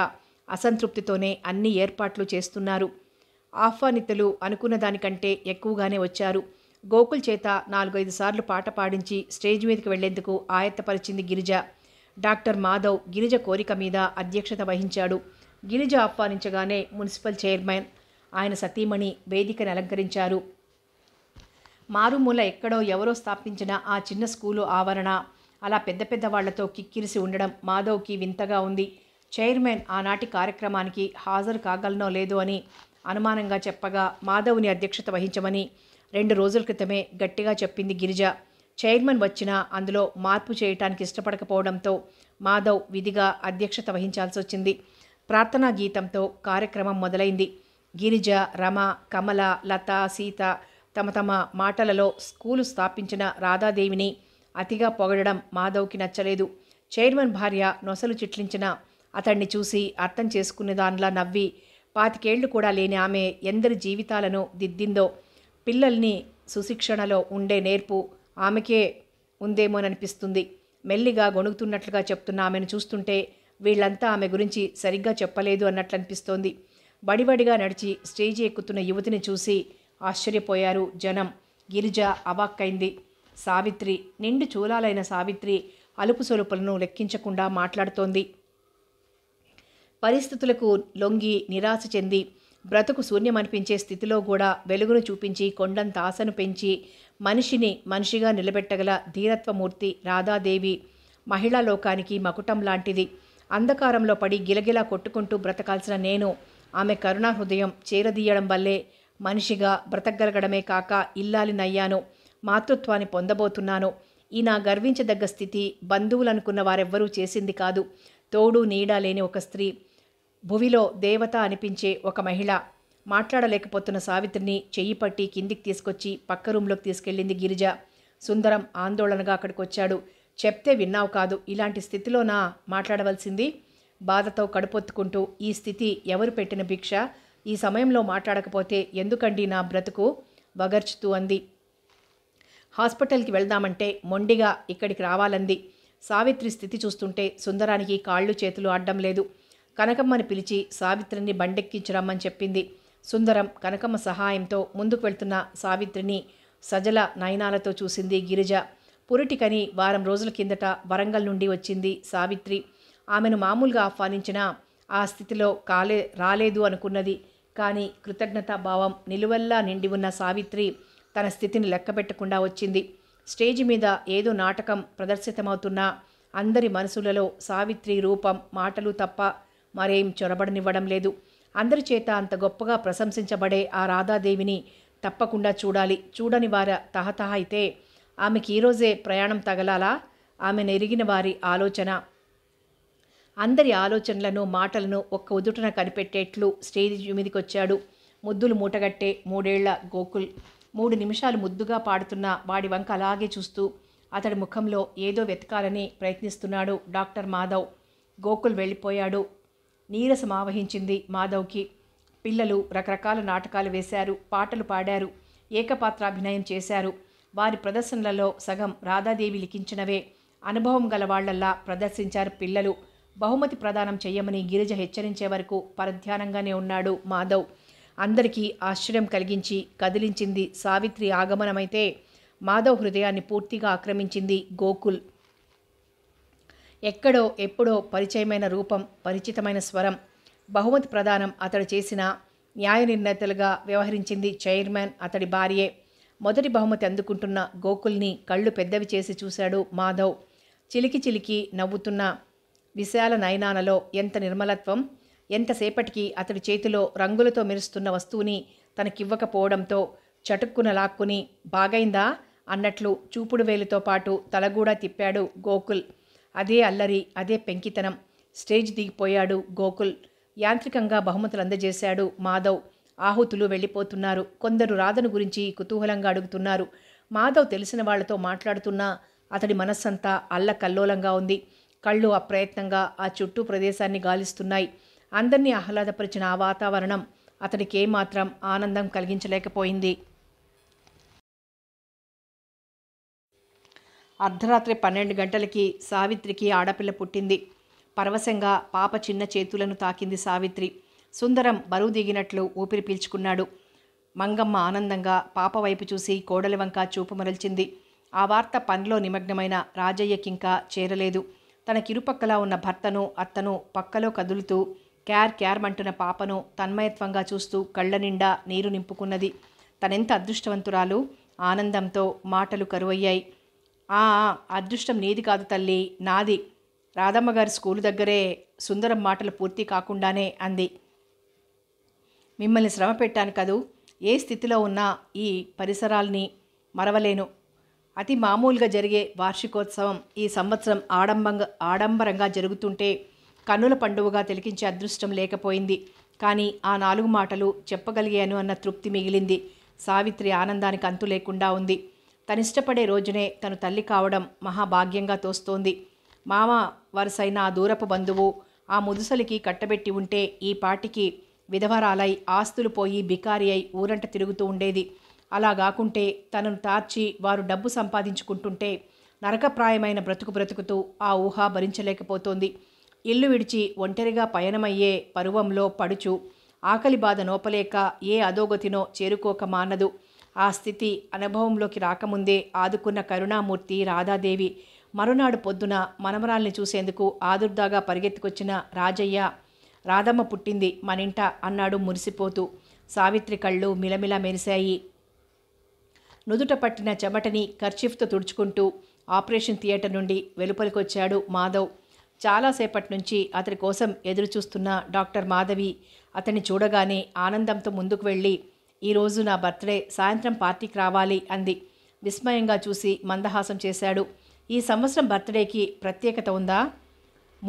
అసంతృప్తితోనే అన్ని ఏర్పాట్లు చేస్తున్నారు ఆహ్వానితులు అనుకున్న దానికంటే ఎక్కువగానే వచ్చారు గోకుల్ చేత నాలుగైదు సార్లు పాట పాడించి స్టేజ్ మీదకి వెళ్లేందుకు ఆయత్తపరిచింది గిరిజ డాక్టర్ మాధవ్ గిరిజ కోరిక మీద అధ్యక్షత వహించాడు గిరిజ ఆహ్వానించగానే మున్సిపల్ చైర్మన్ ఆయన సతీమణి వేదికను అలంకరించారు మారుమూల ఎక్కడో ఎవరో స్థాపించిన ఆ చిన్న స్కూలు ఆవరణ అలా పెద్ద పెద్ద వాళ్లతో కిక్కిరిసి ఉండడం మాధవ్కి వింతగా ఉంది చైర్మన్ ఆనాటి కార్యక్రమానికి హాజరు కాగలనో లేదో అని అనుమానంగా చెప్పగా మాధవ్ని అధ్యక్షత వహించమని రెండు రోజుల క్రితమే గట్టిగా చెప్పింది గిరిజ చైర్మన్ వచ్చినా అందులో మార్పు చేయటానికి ఇష్టపడకపోవడంతో మాధవ్ విధిగా అధ్యక్షత వహించాల్సి వచ్చింది ప్రార్థనా గీతంతో కార్యక్రమం మొదలైంది గిరిజ రమ కమల లత సీత తమ తమ మాటలలో స్కూలు స్థాపించిన రాధాదేవిని అతిగా పొగడడం మాధవ్కి నచ్చలేదు చైర్మన్ భార్య నొసలు చిట్లించిన అతన్ని చూసి అర్థం చేసుకునే దానిలా నవ్వి పాతికేళ్లు కూడా లేని ఆమె ఎందరి జీవితాలను దిద్దిందో పిల్లల్ని సుశిక్షణలో ఉండే నేర్పు ఆమెకే ఉందేమోననిపిస్తుంది మెల్లిగా గొణుగుతున్నట్లుగా చెప్తున్న ఆమెను చూస్తుంటే వీళ్ళంతా ఆమె గురించి సరిగ్గా చెప్పలేదు అన్నట్లు అనిపిస్తోంది బడిబడిగా నడిచి స్టేజి ఎక్కుతున్న యువతిని చూసి ఆశ్చర్యపోయారు జనం గిరిజ అవాక్కైంది సావిత్రి నిండు చూలాలైన సావిత్రి అలుపు సొలుపులను లెక్కించకుండా మాట్లాడుతోంది పరిస్థితులకు లొంగి నిరాశ చెంది బ్రతుకు శూన్యమనిపించే స్థితిలో కూడా వెలుగును చూపించి కొండంత ఆశను పెంచి మనిషిని మనిషిగా నిలబెట్టగల ధీరత్వమూర్తి రాధాదేవి మహిళా లోకానికి మకుటం లాంటిది అంధకారంలో పడి గిలగిలా కొట్టుకుంటూ బ్రతకాల్సిన నేను ఆమె కరుణాహృదయం హృదయం చేరదీయడం వల్లే మనిషిగా బ్రతకగలగడమే కాక ఇల్లాలినయ్యాను మాతృత్వాన్ని పొందబోతున్నాను ఈ నా గర్వించదగ్గ స్థితి బంధువులనుకున్న వారెవ్వరూ చేసింది కాదు తోడు నీడా లేని ఒక స్త్రీ భువిలో దేవత అనిపించే ఒక మహిళ మాట్లాడలేకపోతున్న సావిత్రిని చెయ్యి పట్టి కిందికి తీసుకొచ్చి పక్క రూంలోకి తీసుకెళ్ళింది గిరిజ సుందరం ఆందోళనగా అక్కడికి వచ్చాడు చెప్తే విన్నావు కాదు ఇలాంటి స్థితిలోనా మాట్లాడవలసింది బాధతో కడుపొత్తుకుంటూ ఈ స్థితి ఎవరు పెట్టిన భిక్ష ఈ సమయంలో మాట్లాడకపోతే ఎందుకండి నా బ్రతుకు వగర్చుతూ అంది హాస్పిటల్కి వెళ్దామంటే మొండిగా ఇక్కడికి రావాలంది సావిత్రి స్థితి చూస్తుంటే సుందరానికి కాళ్ళు చేతులు ఆడడం లేదు కనకమ్మని పిలిచి సావిత్రిని బండెక్కించి రమ్మని చెప్పింది సుందరం కనకమ్మ సహాయంతో ముందుకు వెళ్తున్న సావిత్రిని సజల నయనాలతో చూసింది గిరిజ పురిటికని వారం రోజుల కిందట వరంగల్ నుండి వచ్చింది సావిత్రి ఆమెను మామూలుగా ఆహ్వానించిన ఆ స్థితిలో కాలే రాలేదు అనుకున్నది కానీ కృతజ్ఞతాభావం నిలువల్లా నిండి ఉన్న సావిత్రి తన స్థితిని లెక్కపెట్టకుండా వచ్చింది స్టేజ్ మీద ఏదో నాటకం ప్రదర్శితమవుతున్నా అందరి మనసులలో సావిత్రి రూపం మాటలు తప్ప మరేం చొరబడనివ్వడం లేదు అందరి చేత అంత గొప్పగా ప్రశంసించబడే ఆ రాధాదేవిని తప్పకుండా చూడాలి చూడని వార తహతహ అయితే ఆమెకి ఈరోజే ప్రయాణం తగలాలా ఆమె నెరిగిన వారి ఆలోచన అందరి ఆలోచనలను మాటలను ఒక్క ఉదుటన కనిపెట్టేట్లు స్టేజ్ మీదకి వచ్చాడు ముద్దులు మూటగట్టే మూడేళ్ల గోకుల్ మూడు నిమిషాలు ముద్దుగా పాడుతున్న వాడి వంక అలాగే చూస్తూ అతడి ముఖంలో ఏదో వెతకాలని ప్రయత్నిస్తున్నాడు డాక్టర్ మాధవ్ గోకుల్ వెళ్ళిపోయాడు నీరసం ఆవహించింది మాధవ్కి పిల్లలు రకరకాల నాటకాలు వేశారు పాటలు పాడారు ఏకపాత్రాభినయం చేశారు వారి ప్రదర్శనలలో సగం రాధాదేవి లిఖించినవే అనుభవం గల వాళ్లల్లా ప్రదర్శించారు పిల్లలు బహుమతి ప్రదానం చేయమని గిరిజ హెచ్చరించే వరకు పరధ్యానంగానే ఉన్నాడు మాధవ్ అందరికీ ఆశ్చర్యం కలిగించి కదిలించింది సావిత్రి ఆగమనమైతే మాధవ్ హృదయాన్ని పూర్తిగా ఆక్రమించింది గోకుల్ ఎక్కడో ఎప్పుడో పరిచయమైన రూపం పరిచితమైన స్వరం బహుమతి ప్రదానం అతడు చేసిన న్యాయ నిర్ణేతలుగా వ్యవహరించింది చైర్మన్ అతడి భార్యే మొదటి బహుమతి అందుకుంటున్న గోకుల్ని కళ్ళు పెద్దవి చేసి చూశాడు మాధవ్ చిలికి చిలికి నవ్వుతున్న విశాల నయనాలలో ఎంత నిర్మలత్వం ఎంతసేపటికి అతడి చేతిలో రంగులతో మెరుస్తున్న వస్తువుని తనకివ్వకపోవడంతో చటుక్కున లాక్కుని బాగైందా అన్నట్లు చూపుడు వేలుతో పాటు తలగూడా తిప్పాడు గోకుల్ అదే అల్లరి అదే పెంకితనం స్టేజ్ దిగిపోయాడు గోకుల్ యాంత్రికంగా బహుమతులు అందజేశాడు మాధవ్ ఆహుతులు వెళ్ళిపోతున్నారు కొందరు రాధను గురించి కుతూహలంగా అడుగుతున్నారు మాధవ్ తెలిసిన వాళ్లతో మాట్లాడుతున్నా అతడి మనస్సంతా అల్లకల్లోలంగా ఉంది కళ్ళు అప్రయత్నంగా ఆ చుట్టూ ప్రదేశాన్ని గాలిస్తున్నాయి అందరినీ ఆహ్లాదపరిచిన ఆ వాతావరణం అతనికి ఏమాత్రం ఆనందం కలిగించలేకపోయింది అర్ధరాత్రి పన్నెండు గంటలకి సావిత్రికి ఆడపిల్ల పుట్టింది పరవశంగా పాప చిన్న చేతులను తాకింది సావిత్రి సుందరం బరువు దిగినట్లు ఊపిరి పీల్చుకున్నాడు మంగమ్మ ఆనందంగా పాప వైపు చూసి కోడలి వంక చూపు మరల్చింది ఆ వార్త పనిలో నిమగ్నమైన రాజయ్యకింకా చేరలేదు తన కిరుపక్కల ఉన్న భర్తను అత్తను పక్కలో కదులుతూ క్యార్ క్యార్ అంటున్న పాపను తన్మయత్వంగా చూస్తూ కళ్ళ నిండా నీరు నింపుకున్నది తనెంత అదృష్టవంతురాలు ఆనందంతో మాటలు కరువయ్యాయి ఆ అదృష్టం నీది కాదు తల్లి నాది రాధమ్మగారి స్కూలు దగ్గరే సుందరం మాటలు పూర్తి కాకుండానే అంది మిమ్మల్ని శ్రమ పెట్టాను కదూ ఏ స్థితిలో ఉన్నా ఈ పరిసరాల్ని మరవలేను అతి మామూలుగా జరిగే వార్షికోత్సవం ఈ సంవత్సరం ఆడంబంగా ఆడంబరంగా జరుగుతుంటే కన్నుల పండువగా తిలకించే అదృష్టం లేకపోయింది కానీ ఆ నాలుగు మాటలు చెప్పగలిగాను అన్న తృప్తి మిగిలింది సావిత్రి ఆనందానికి అంతు లేకుండా ఉంది తనిష్టపడే రోజునే తను తల్లి కావడం మహాభాగ్యంగా తోస్తోంది మామ వరుసైన ఆ దూరపు బంధువు ఆ ముదుసలికి కట్టబెట్టి ఉంటే ఈ పాటికి విధవరాలై ఆస్తులు పోయి బికారి అయి ఊరంట తిరుగుతూ ఉండేది అలా కాకుంటే తనను తార్చి వారు డబ్బు సంపాదించుకుంటుంటే నరకప్రాయమైన బ్రతుకు బ్రతుకుతూ ఆ ఊహ భరించలేకపోతోంది ఇల్లు విడిచి ఒంటరిగా పయనమయ్యే పరువంలో పడుచు ఆకలి బాధ నోపలేక ఏ అధోగతినో చేరుకోక మానదు ఆ స్థితి అనుభవంలోకి రాకముందే ఆదుకున్న కరుణామూర్తి రాధాదేవి మరునాడు పొద్దున మనమరాల్ని చూసేందుకు ఆదుర్దాగా పరిగెత్తుకొచ్చిన రాజయ్య రాధమ్మ పుట్టింది మనింట అన్నాడు మురిసిపోతూ సావిత్రి కళ్ళు మిలమిల మెరిశాయి నుదుట పట్టిన చెమటని కర్చిఫ్తో తుడుచుకుంటూ ఆపరేషన్ థియేటర్ నుండి వెలుపలికొచ్చాడు మాధవ్ చాలాసేపటి నుంచి అతడి కోసం ఎదురుచూస్తున్న డాక్టర్ మాధవి అతన్ని చూడగానే ఆనందంతో ముందుకు వెళ్ళి ఈరోజు నా బర్త్డే సాయంత్రం పార్టీకి రావాలి అంది విస్మయంగా చూసి మందహాసం చేశాడు ఈ సంవత్సరం బర్త్డేకి ప్రత్యేకత ఉందా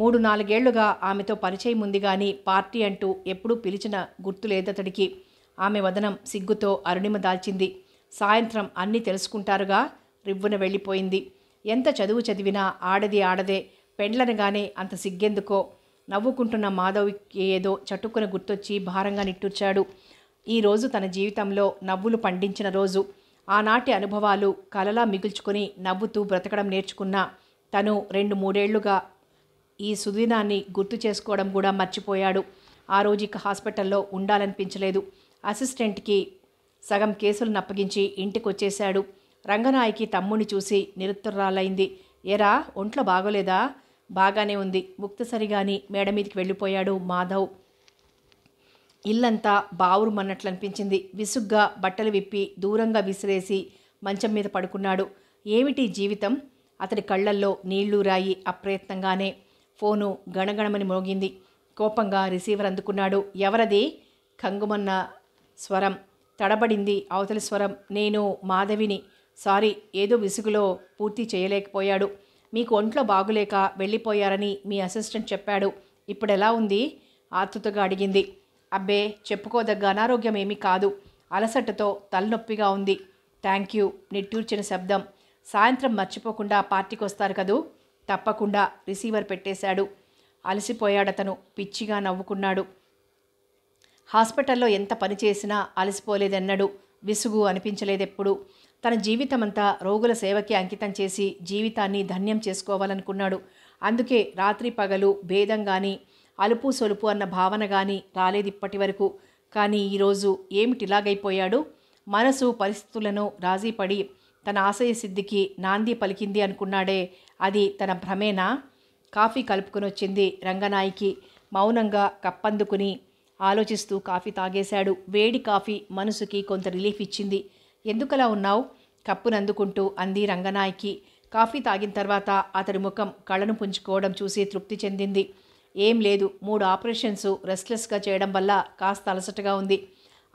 మూడు నాలుగేళ్లుగా ఆమెతో పరిచయం ఉంది కానీ పార్టీ అంటూ ఎప్పుడూ పిలిచిన గుర్తు లేదతడికి ఆమె వదనం సిగ్గుతో అరుణిమ దాల్చింది సాయంత్రం అన్నీ తెలుసుకుంటారుగా రివ్వున వెళ్ళిపోయింది ఎంత చదువు చదివినా ఆడది ఆడదే పెండ్లనగానే అంత సిగ్గెందుకో నవ్వుకుంటున్న మాధవ్కి ఏదో చటుక్కున గుర్తొచ్చి భారంగా నిట్టూర్చాడు ఈరోజు తన జీవితంలో నవ్వులు పండించిన రోజు ఆనాటి అనుభవాలు కలలా మిగుల్చుకొని నవ్వుతూ బ్రతకడం నేర్చుకున్న తను రెండు మూడేళ్లుగా ఈ సుదినాన్ని గుర్తు చేసుకోవడం కూడా మర్చిపోయాడు ఆ రోజు ఇక హాస్పిటల్లో ఉండాలనిపించలేదు అసిస్టెంట్కి సగం కేసులు నప్పగించి ఇంటికి వచ్చేశాడు రంగనాయకి తమ్ముని చూసి నిరుత్తరాలైంది ఎరా ఒంట్లో బాగోలేదా బాగానే ఉంది ముక్తసరిగాని మేడ మీదకి వెళ్ళిపోయాడు మాధవ్ ఇల్లంతా బావురుమన్నట్లు అనిపించింది విసుగ్గా బట్టలు విప్పి దూరంగా విసిరేసి మంచం మీద పడుకున్నాడు ఏమిటి జీవితం అతడి కళ్ళల్లో నీళ్లు రాయి అప్రయత్నంగానే ఫోను గణగణమని మోగింది కోపంగా రిసీవర్ అందుకున్నాడు ఎవరది కంగుమన్న స్వరం తడబడింది అవతలి స్వరం నేను మాధవిని సారీ ఏదో విసుగులో పూర్తి చేయలేకపోయాడు మీకు ఒంట్లో బాగులేక వెళ్ళిపోయారని మీ అసిస్టెంట్ చెప్పాడు ఇప్పుడు ఎలా ఉంది ఆతృతగా అడిగింది అబ్బే చెప్పుకోదగ్గ అనారోగ్యం ఏమీ కాదు అలసటతో తలనొప్పిగా ఉంది థ్యాంక్ యూ నిట్టూర్చిన శబ్దం సాయంత్రం మర్చిపోకుండా పార్టీకి వస్తారు కదూ తప్పకుండా రిసీవర్ పెట్టేశాడు అలసిపోయాడతను పిచ్చిగా నవ్వుకున్నాడు హాస్పిటల్లో ఎంత పని చేసినా అలసిపోలేదన్నడు విసుగు అనిపించలేదెప్పుడు తన జీవితమంతా రోగుల సేవకి అంకితం చేసి జీవితాన్ని ధన్యం చేసుకోవాలనుకున్నాడు అందుకే రాత్రి పగలు భేదం కానీ అలుపు సొలుపు అన్న భావన కానీ రాలేదు ఇప్పటి వరకు కానీ ఈరోజు ఏమిటిలాగైపోయాడు మనసు పరిస్థితులను రాజీపడి తన ఆశయ సిద్ధికి నాంది పలికింది అనుకున్నాడే అది తన భ్రమేనా కాఫీ కలుపుకుని వచ్చింది రంగనాయికి మౌనంగా కప్పందుకుని ఆలోచిస్తూ కాఫీ తాగేశాడు వేడి కాఫీ మనసుకి కొంత రిలీఫ్ ఇచ్చింది ఎందుకలా ఉన్నావు కప్పునందుకుంటూ అంది రంగనాయకి కాఫీ తాగిన తర్వాత అతడి ముఖం కళ్ళను పుంజుకోవడం చూసి తృప్తి చెందింది ఏం లేదు మూడు ఆపరేషన్స్ రెస్ట్లెస్గా చేయడం వల్ల కాస్త అలసటగా ఉంది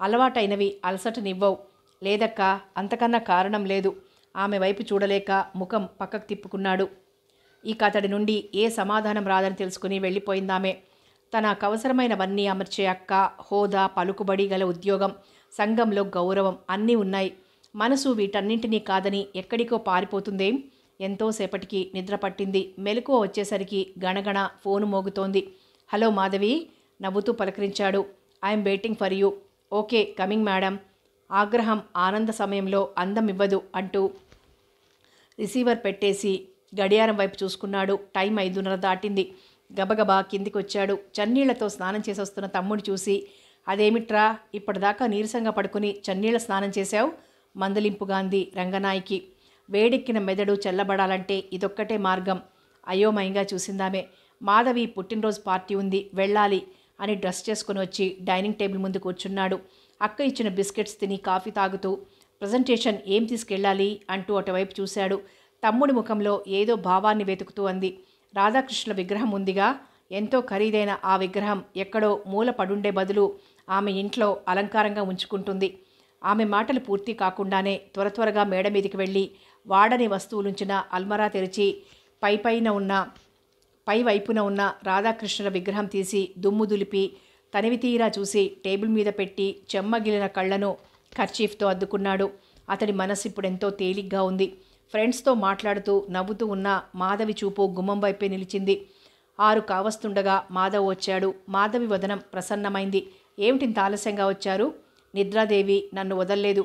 అలవాటైనవి అలసటనివ్వవు లేదక్క అంతకన్నా కారణం లేదు ఆమె వైపు చూడలేక ముఖం పక్కకు తిప్పుకున్నాడు ఇక అతడి నుండి ఏ సమాధానం రాదని తెలుసుకుని వెళ్ళిపోయిందామె తనకు అవసరమైనవన్నీ అమర్చే అక్క హోదా పలుకుబడి గల ఉద్యోగం సంఘంలో గౌరవం అన్నీ ఉన్నాయి మనసు వీటన్నింటినీ కాదని ఎక్కడికో పారిపోతుందే ఎంతోసేపటికి నిద్ర పట్టింది మెలకువ వచ్చేసరికి గణగణ ఫోను మోగుతోంది హలో మాధవి నవ్వుతూ పలకరించాడు I'm waiting for you okay coming madam ఆగ్రహం ఆనంద సమయంలో అందం ఇవ్వదు అంటూ రిసీవర్ పెట్టేసి గడియారం వైపు చూసుకున్నాడు టైం ఐదున్నర దాటింది గబగబా కిందికొచ్చాడు చన్నీళ్లతో స్నానం చేసొస్తున్న తమ్ముడు చూసి అదేమిట్రా ఇప్పటిదాకా నీరసంగా పడుకుని చన్నీళ్ల స్నానం చేశావు మందలింపు గాంధీ రంగనాయికి వేడెక్కిన మెదడు చల్లబడాలంటే ఇదొక్కటే మార్గం అయోమయంగా చూసిందామే మాధవి పుట్టినరోజు పార్టీ ఉంది వెళ్ళాలి అని డ్రెస్ చేసుకుని వచ్చి డైనింగ్ టేబుల్ ముందు కూర్చున్నాడు అక్క ఇచ్చిన బిస్కెట్స్ తిని కాఫీ తాగుతూ ప్రజెంటేషన్ ఏం తీసుకెళ్ళాలి అంటూ అటువైపు చూశాడు తమ్ముడి ముఖంలో ఏదో భావాన్ని వెతుకుతూ అంది రాధాకృష్ణుల విగ్రహం ఉందిగా ఎంతో ఖరీదైన ఆ విగ్రహం ఎక్కడో మూల పడుండే బదులు ఆమె ఇంట్లో అలంకారంగా ఉంచుకుంటుంది ఆమె మాటలు పూర్తి కాకుండానే త్వర త్వరగా మేడ మీదికి వెళ్ళి వాడని వస్తువులుంచిన అల్మరా తెరిచి పై పైన ఉన్న పై వైపున ఉన్న రాధాకృష్ణుల విగ్రహం తీసి దుమ్ము దులిపి తనివి తీరా చూసి టేబుల్ మీద పెట్టి చెమ్మగిలిన కళ్లను ఖర్చీఫ్తో అద్దుకున్నాడు అతడి మనసు ఇప్పుడెంతో తేలిగ్గా ఉంది ఫ్రెండ్స్తో మాట్లాడుతూ నవ్వుతూ ఉన్న మాధవి చూపు గుమ్మం వైపే నిలిచింది ఆరు కావస్తుండగా మాధవ్ వచ్చాడు మాధవి వదనం ప్రసన్నమైంది ఏమిటి ఇంత ఆలస్యంగా వచ్చారు నిద్రాదేవి నన్ను వదల్లేదు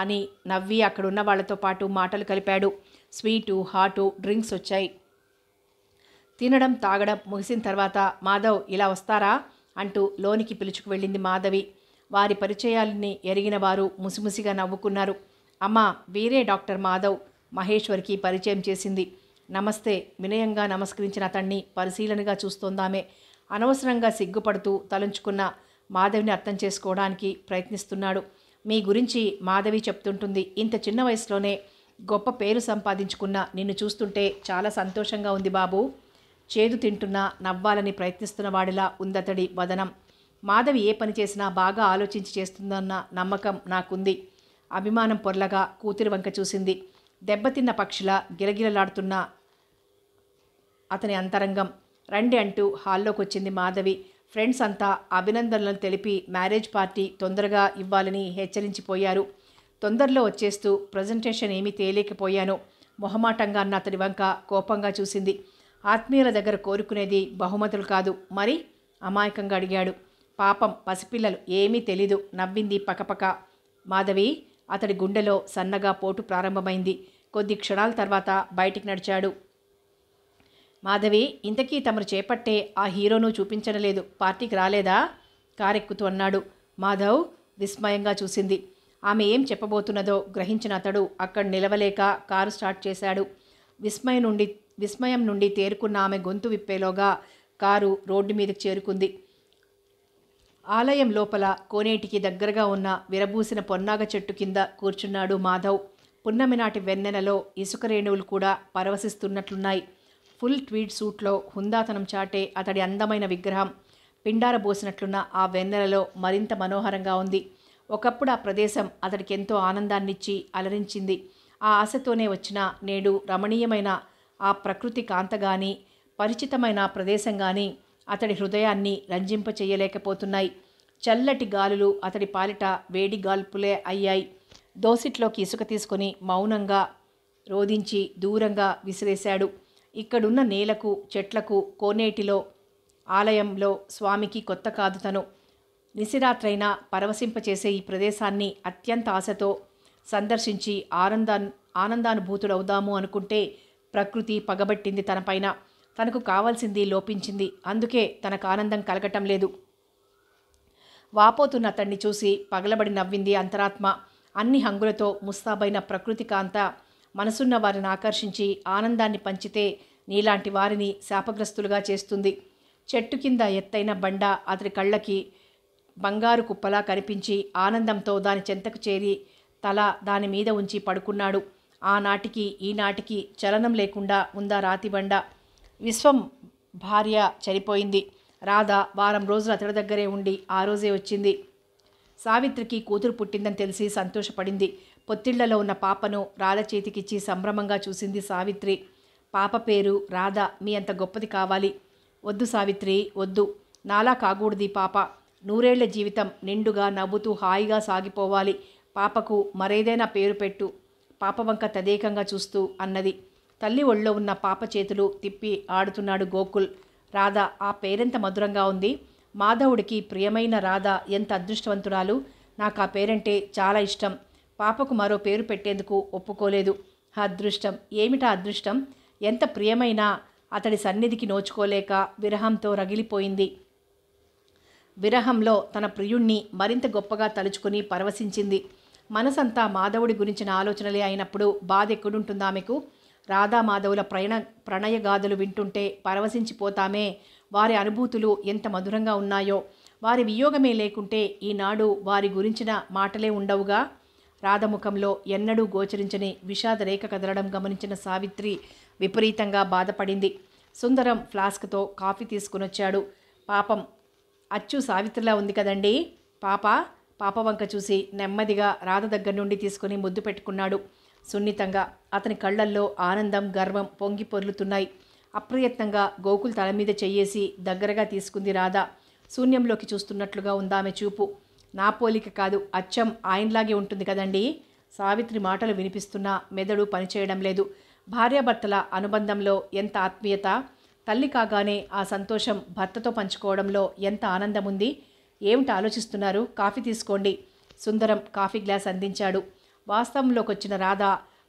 అని నవ్వి అక్కడున్న వాళ్లతో పాటు మాటలు కలిపాడు స్వీటు హాటు డ్రింక్స్ వచ్చాయి తినడం తాగడం ముగిసిన తర్వాత మాధవ్ ఇలా వస్తారా అంటూ లోనికి పిలుచుకు వెళ్ళింది మాధవి వారి పరిచయాల్ని ఎరిగిన వారు ముసిముసిగా నవ్వుకున్నారు అమ్మ వీరే డాక్టర్ మాధవ్ మహేశ్వర్కి పరిచయం చేసింది నమస్తే వినయంగా నమస్కరించిన అతన్ని పరిశీలనగా చూస్తోందామే అనవసరంగా సిగ్గుపడుతూ తలంచుకున్న మాధవిని అర్థం చేసుకోవడానికి ప్రయత్నిస్తున్నాడు మీ గురించి మాధవి చెప్తుంటుంది ఇంత చిన్న వయసులోనే గొప్ప పేరు సంపాదించుకున్న నిన్ను చూస్తుంటే చాలా సంతోషంగా ఉంది బాబు చేదు తింటున్నా నవ్వాలని ప్రయత్నిస్తున్న వాడిలా ఉందతడి వదనం మాధవి ఏ పని చేసినా బాగా ఆలోచించి చేస్తుందన్న నమ్మకం నాకుంది అభిమానం పొర్లగా కూతురి వంక చూసింది దెబ్బతిన్న పక్షుల గిలగిలలాడుతున్న అతని అంతరంగం రండి అంటూ హాల్లోకి వచ్చింది మాధవి ఫ్రెండ్స్ అంతా అభినందనలు తెలిపి మ్యారేజ్ పార్టీ తొందరగా ఇవ్వాలని హెచ్చరించిపోయారు తొందరలో వచ్చేస్తూ ప్రజెంటేషన్ ఏమీ తేలేకపోయాను మొహమాటంగా అన్న అతడి వంక కోపంగా చూసింది ఆత్మీయుల దగ్గర కోరుకునేది బహుమతులు కాదు మరి అమాయకంగా అడిగాడు పాపం పసిపిల్లలు ఏమీ తెలీదు నవ్వింది పకపక మాధవి అతడి గుండెలో సన్నగా పోటు ప్రారంభమైంది కొద్ది క్షణాల తర్వాత బయటికి నడిచాడు మాధవి ఇంతకీ తమరు చేపట్టే ఆ హీరోను చూపించడలేదు పార్టీకి రాలేదా కారెక్కుతూ అన్నాడు మాధవ్ విస్మయంగా చూసింది ఆమె ఏం చెప్పబోతున్నదో గ్రహించిన అతడు అక్కడ నిలవలేక కారు స్టార్ట్ చేశాడు విస్మయం నుండి విస్మయం నుండి తేరుకున్న ఆమె గొంతు విప్పేలోగా కారు రోడ్డు మీదకి చేరుకుంది ఆలయం లోపల కోనేటికి దగ్గరగా ఉన్న విరబూసిన పొన్నాగ చెట్టు కింద కూర్చున్నాడు మాధవ్ పున్నమినాటి వెన్నెలలో ఇసుక రేణువులు కూడా పరవశిస్తున్నట్లున్నాయి ఫుల్ ట్వీట్ సూట్లో హుందాతనం చాటే అతడి అందమైన విగ్రహం పిండార బోసినట్లున్న ఆ వెన్నెలలో మరింత మనోహరంగా ఉంది ఒకప్పుడు ఆ ప్రదేశం అతడికి ఎంతో ఆనందాన్నిచ్చి అలరించింది ఆ ఆశతోనే వచ్చిన నేడు రమణీయమైన ఆ ప్రకృతి కాంత కానీ పరిచితమైన ప్రదేశం కానీ అతడి హృదయాన్ని రంజింపచేయలేకపోతున్నాయి చల్లటి గాలులు అతడి పాలిట వేడి గాల్పులే అయ్యాయి దోసిట్లోకి ఇసుక తీసుకొని మౌనంగా రోధించి దూరంగా విసిరేశాడు ఇక్కడున్న నేలకు చెట్లకు కోనేటిలో ఆలయంలో స్వామికి కొత్త కాదు తను నిసిరాత్రైనా పరవశింపచేసే ఈ ప్రదేశాన్ని అత్యంత ఆశతో సందర్శించి ఆనందా ఆనందానుభూతుడవుదాము అనుకుంటే ప్రకృతి పగబట్టింది తనపైన తనకు కావాల్సింది లోపించింది అందుకే తనకు ఆనందం కలగటం లేదు వాపోతున్న అతన్ని చూసి పగలబడి నవ్వింది అంతరాత్మ అన్ని హంగులతో ముస్తాబైన ప్రకృతి కాంత మనసున్న వారిని ఆకర్షించి ఆనందాన్ని పంచితే నీలాంటి వారిని శాపగ్రస్తులుగా చేస్తుంది చెట్టు కింద ఎత్తైన బండ అతడి కళ్ళకి బంగారు కుప్పలా కనిపించి ఆనందంతో దాని చెంతకు చేరి తల దాని మీద ఉంచి పడుకున్నాడు ఆనాటికి ఈనాటికి చలనం లేకుండా ఉందా రాతి బండ విశ్వం భార్య చనిపోయింది రాధ వారం రోజులు అతడి దగ్గరే ఉండి ఆ రోజే వచ్చింది సావిత్రికి కూతురు పుట్టిందని తెలిసి సంతోషపడింది పొత్తిళ్లలో ఉన్న పాపను రాధ చేతికిచ్చి సంభ్రమంగా చూసింది సావిత్రి పాప పేరు రాధ మీ అంత గొప్పది కావాలి వద్దు సావిత్రి వద్దు నాలా కాకూడదు పాప నూరేళ్ల జీవితం నిండుగా నవ్వుతూ హాయిగా సాగిపోవాలి పాపకు మరేదైనా పేరు పెట్టు పాప వంక తదేకంగా చూస్తూ అన్నది తల్లి ఒళ్ళో ఉన్న పాప చేతులు తిప్పి ఆడుతున్నాడు గోకుల్ రాధ ఆ పేరెంత మధురంగా ఉంది మాధవుడికి ప్రియమైన రాధ ఎంత అదృష్టవంతురాలు నాకు ఆ పేరంటే చాలా ఇష్టం పాపకు మరో పేరు పెట్టేందుకు ఒప్పుకోలేదు అదృష్టం ఏమిటా అదృష్టం ఎంత ప్రియమైనా అతడి సన్నిధికి నోచుకోలేక విరహంతో రగిలిపోయింది విరహంలో తన ప్రియుణ్ణి మరింత గొప్పగా తలుచుకుని పరవశించింది మనసంతా మాధవుడి గురించిన ఆలోచనలే అయినప్పుడు బాధ ఎక్కడుంటుందా ఆమెకు రాధా మాధవుల ప్రయణ ప్రణయగాథలు వింటుంటే పరవశించిపోతామే వారి అనుభూతులు ఎంత మధురంగా ఉన్నాయో వారి వియోగమే లేకుంటే ఈనాడు వారి గురించిన మాటలే ఉండవుగా రాధముఖంలో ఎన్నడూ గోచరించని విషాద రేఖ కదలడం గమనించిన సావిత్రి విపరీతంగా బాధపడింది సుందరం ఫ్లాస్క్తో కాఫీ తీసుకునొచ్చాడు పాపం అచ్చు సావిత్రిలా ఉంది కదండి పాప పాప వంక చూసి నెమ్మదిగా రాధ దగ్గర నుండి తీసుకుని ముద్దు పెట్టుకున్నాడు సున్నితంగా అతని కళ్ళల్లో ఆనందం గర్వం పొంగి పొర్లుతున్నాయి అప్రయత్నంగా గోకుల్ తల మీద చెయ్యేసి దగ్గరగా తీసుకుంది రాధ శూన్యంలోకి చూస్తున్నట్లుగా ఉందామె చూపు నా పోలిక కాదు అచ్చం ఆయనలాగే ఉంటుంది కదండి సావిత్రి మాటలు వినిపిస్తున్నా మెదడు పనిచేయడం లేదు భార్యాభర్తల అనుబంధంలో ఎంత ఆత్మీయత తల్లి కాగానే ఆ సంతోషం భర్తతో పంచుకోవడంలో ఎంత ఆనందం ఉంది ఏమిటి ఆలోచిస్తున్నారు కాఫీ తీసుకోండి సుందరం కాఫీ గ్లాస్ అందించాడు వాస్తవంలోకి వచ్చిన రాధ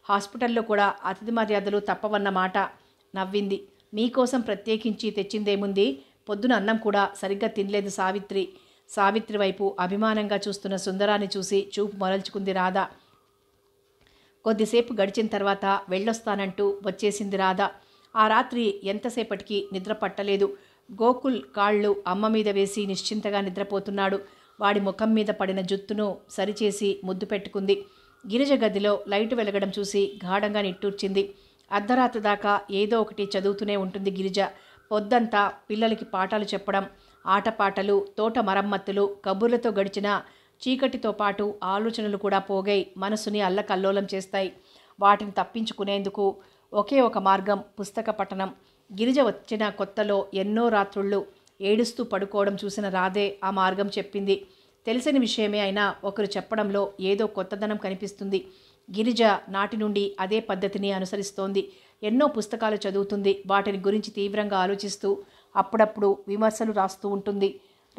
హాస్పిటల్లో కూడా అతిథి మర్యాదలు తప్పవన్న మాట నవ్వింది మీకోసం ప్రత్యేకించి తెచ్చిందేముంది పొద్దున అన్నం కూడా సరిగ్గా తినలేదు సావిత్రి సావిత్రి వైపు అభిమానంగా చూస్తున్న సుందరాన్ని చూసి చూపు మొరల్చుకుంది రాధ కొద్దిసేపు గడిచిన తర్వాత వెళ్ళొస్తానంటూ వచ్చేసింది రాధ ఆ రాత్రి ఎంతసేపటికి నిద్ర పట్టలేదు గోకుల్ కాళ్ళు అమ్మ మీద వేసి నిశ్చింతగా నిద్రపోతున్నాడు వాడి ముఖం మీద పడిన జుత్తును సరిచేసి ముద్దు పెట్టుకుంది గిరిజ గదిలో లైటు వెలగడం చూసి గాఢంగా నిట్టూర్చింది అర్ధరాత్రి దాకా ఏదో ఒకటి చదువుతూనే ఉంటుంది గిరిజ పొద్దంతా పిల్లలకి పాఠాలు చెప్పడం ఆటపాటలు తోట మరమ్మత్తులు కబుర్లతో గడిచిన చీకటితో పాటు ఆలోచనలు కూడా పోగై మనసుని అల్లకల్లోలం చేస్తాయి వాటిని తప్పించుకునేందుకు ఒకే ఒక మార్గం పుస్తక పఠనం గిరిజ వచ్చిన కొత్తలో ఎన్నో రాత్రుళ్ళు ఏడుస్తూ పడుకోవడం చూసిన రాధే ఆ మార్గం చెప్పింది తెలిసిన విషయమే అయినా ఒకరు చెప్పడంలో ఏదో కొత్తదనం కనిపిస్తుంది గిరిజ నాటి నుండి అదే పద్ధతిని అనుసరిస్తోంది ఎన్నో పుస్తకాలు చదువుతుంది వాటిని గురించి తీవ్రంగా ఆలోచిస్తూ అప్పుడప్పుడు విమర్శలు రాస్తూ ఉంటుంది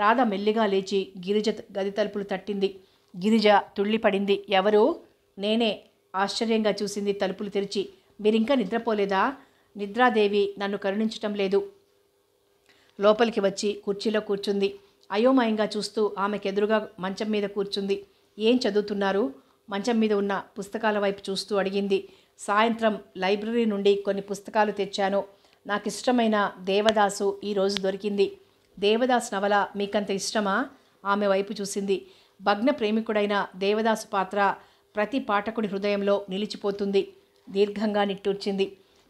రాధ మెల్లిగా లేచి గిరిజ గది తలుపులు తట్టింది గిరిజ తుళ్ళిపడింది ఎవరు నేనే ఆశ్చర్యంగా చూసింది తలుపులు తెరిచి మీరింకా నిద్రపోలేదా నిద్రాదేవి నన్ను కరుణించటం లేదు లోపలికి వచ్చి కుర్చీలో కూర్చుంది అయోమయంగా చూస్తూ ఆమెకు ఎదురుగా మంచం మీద కూర్చుంది ఏం చదువుతున్నారు మంచం మీద ఉన్న పుస్తకాల వైపు చూస్తూ అడిగింది సాయంత్రం లైబ్రరీ నుండి కొన్ని పుస్తకాలు తెచ్చాను నాకు ఇష్టమైన దేవదాసు ఈరోజు దొరికింది దేవదాస్ నవల మీకంత ఇష్టమా ఆమె వైపు చూసింది భగ్న ప్రేమికుడైన దేవదాసు పాత్ర ప్రతి పాఠకుడి హృదయంలో నిలిచిపోతుంది దీర్ఘంగా నిట్టూర్చింది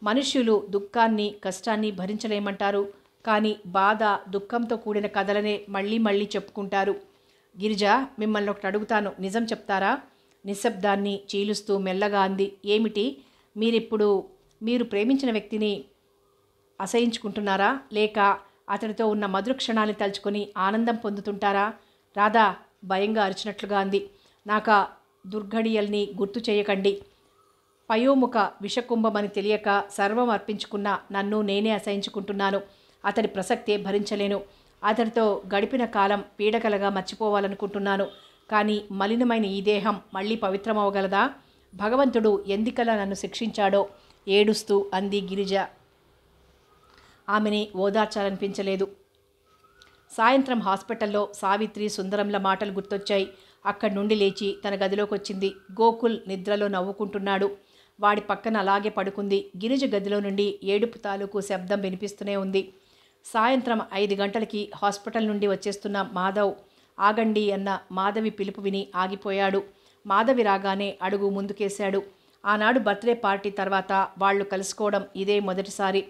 మనుష్యులు దుఃఖాన్ని కష్టాన్ని భరించలేమంటారు కానీ బాధ దుఃఖంతో కూడిన కథలనే మళ్ళీ మళ్ళీ చెప్పుకుంటారు గిరిజ మిమ్మల్ని ఒకటి అడుగుతాను నిజం చెప్తారా నిశ్శబ్దాన్ని చీలుస్తూ మెల్లగా అంది ఏమిటి మీరిప్పుడు మీరు ప్రేమించిన వ్యక్తిని అసహించుకుంటున్నారా లేక అతనితో ఉన్న మధుర క్షణాన్ని తలుచుకొని ఆనందం పొందుతుంటారా రాధా భయంగా అరిచినట్లుగా అంది నాక దుర్ఘడియల్ని గుర్తు చేయకండి పయోముఖ విషకుంభమని తెలియక సర్వం అర్పించుకున్న నన్ను నేనే అసహించుకుంటున్నాను అతడి ప్రసక్తే భరించలేను అతడితో గడిపిన కాలం పీడకలగా మర్చిపోవాలనుకుంటున్నాను కానీ మలినమైన ఈ దేహం మళ్ళీ పవిత్రమవగలదా భగవంతుడు ఎందుకలా నన్ను శిక్షించాడో ఏడుస్తూ అంది గిరిజ ఆమెని ఓదార్చాలనిపించలేదు సాయంత్రం హాస్పిటల్లో సావిత్రి సుందరంల మాటలు గుర్తొచ్చాయి అక్కడి నుండి లేచి తన గదిలోకి వచ్చింది గోకుల్ నిద్రలో నవ్వుకుంటున్నాడు వాడి పక్కన అలాగే పడుకుంది గిరిజ గదిలో నుండి ఏడుపు తాలూకు శబ్దం వినిపిస్తూనే ఉంది సాయంత్రం ఐదు గంటలకి హాస్పిటల్ నుండి వచ్చేస్తున్న మాధవ్ ఆగండి అన్న మాధవి పిలుపు విని ఆగిపోయాడు మాధవి రాగానే అడుగు ముందుకేశాడు ఆనాడు బర్త్డే పార్టీ తర్వాత వాళ్ళు కలుసుకోవడం ఇదే మొదటిసారి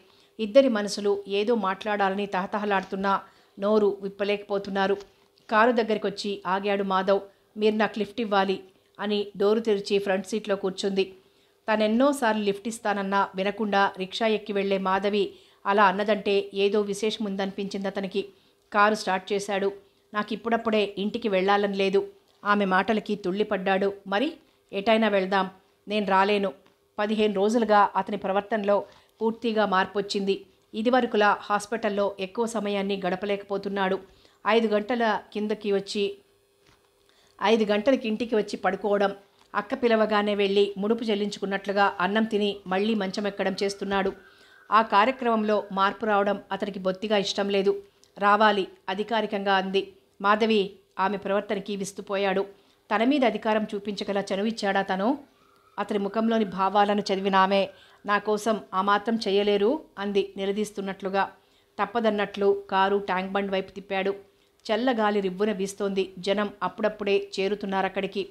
ఇద్దరి మనసులు ఏదో మాట్లాడాలని తహతహలాడుతున్నా నోరు విప్పలేకపోతున్నారు కారు దగ్గరికి వచ్చి ఆగాడు మాధవ్ మీరు నాకు లిఫ్ట్ ఇవ్వాలి అని డోరు తెరిచి ఫ్రంట్ సీట్లో కూర్చుంది తనెన్నోసార్లు లిఫ్ట్ ఇస్తానన్నా వినకుండా రిక్షా ఎక్కి వెళ్లే మాధవి అలా అన్నదంటే ఏదో విశేషం ఉందనిపించింది అతనికి కారు స్టార్ట్ చేశాడు నాకు ఇప్పుడప్పుడే ఇంటికి వెళ్ళాలని లేదు ఆమె మాటలకి తుళ్ళిపడ్డాడు మరి ఎటైనా వెళ్దాం నేను రాలేను పదిహేను రోజులుగా అతని ప్రవర్తనలో పూర్తిగా మార్పొచ్చింది ఇదివరకులా హాస్పిటల్లో ఎక్కువ సమయాన్ని గడపలేకపోతున్నాడు ఐదు గంటల కిందకి వచ్చి ఐదు గంటలకి ఇంటికి వచ్చి పడుకోవడం అక్క పిలవగానే వెళ్ళి ముడుపు చెల్లించుకున్నట్లుగా అన్నం తిని మళ్ళీ మంచం ఎక్కడం చేస్తున్నాడు ఆ కార్యక్రమంలో మార్పు రావడం అతనికి బొత్తిగా ఇష్టం లేదు రావాలి అధికారికంగా అంది మాధవి ఆమె ప్రవర్తనకి విస్తుపోయాడు తన మీద అధికారం చూపించగల చనువిచ్చాడా తను అతని ముఖంలోని భావాలను చదివిన ఆమె నా కోసం ఆ మాత్రం చేయలేరు అంది నిలదీస్తున్నట్లుగా తప్పదన్నట్లు కారు ట్యాంక్ బండ్ వైపు తిప్పాడు చల్లగాలి రివ్వున వీస్తోంది జనం అప్పుడప్పుడే చేరుతున్నారక్కడికి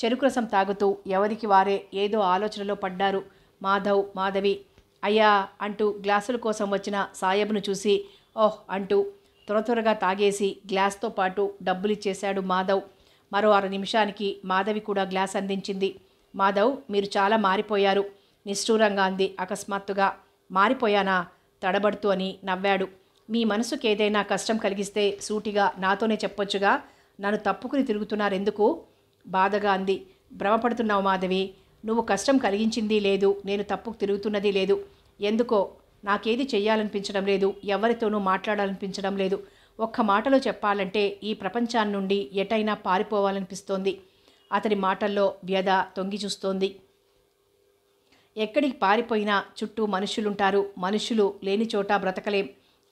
చెరుకు రసం తాగుతూ ఎవరికి వారే ఏదో ఆలోచనలో పడ్డారు మాధవ్ మాధవి అయ్యా అంటూ గ్లాసుల కోసం వచ్చిన సాయబ్ను చూసి ఓహ్ అంటూ త్వర త్వరగా తాగేసి గ్లాస్తో పాటు డబ్బులిచ్చేశాడు మాధవ్ మరో ఆరు నిమిషానికి మాధవి కూడా గ్లాస్ అందించింది మాధవ్ మీరు చాలా మారిపోయారు నిష్ఠూరంగా అంది అకస్మాత్తుగా మారిపోయానా తడబడుతూ అని నవ్వాడు మీ మనసుకు ఏదైనా కష్టం కలిగిస్తే సూటిగా నాతోనే చెప్పొచ్చుగా నన్ను తప్పుకుని తిరుగుతున్నారెందుకు బాధగా అంది భ్రమపడుతున్నావు మాధవి నువ్వు కష్టం కలిగించింది లేదు నేను తప్పుకు తిరుగుతున్నది లేదు ఎందుకో నాకేది చేయాలనిపించడం లేదు ఎవరితోనూ మాట్లాడాలనిపించడం లేదు ఒక్క మాటలో చెప్పాలంటే ఈ ప్రపంచాన్నుండి ఎటైనా పారిపోవాలనిపిస్తోంది అతని మాటల్లో వ్యధ తొంగి చూస్తోంది ఎక్కడికి పారిపోయినా చుట్టూ మనుషులుంటారు మనుషులు లేని చోట బ్రతకలేం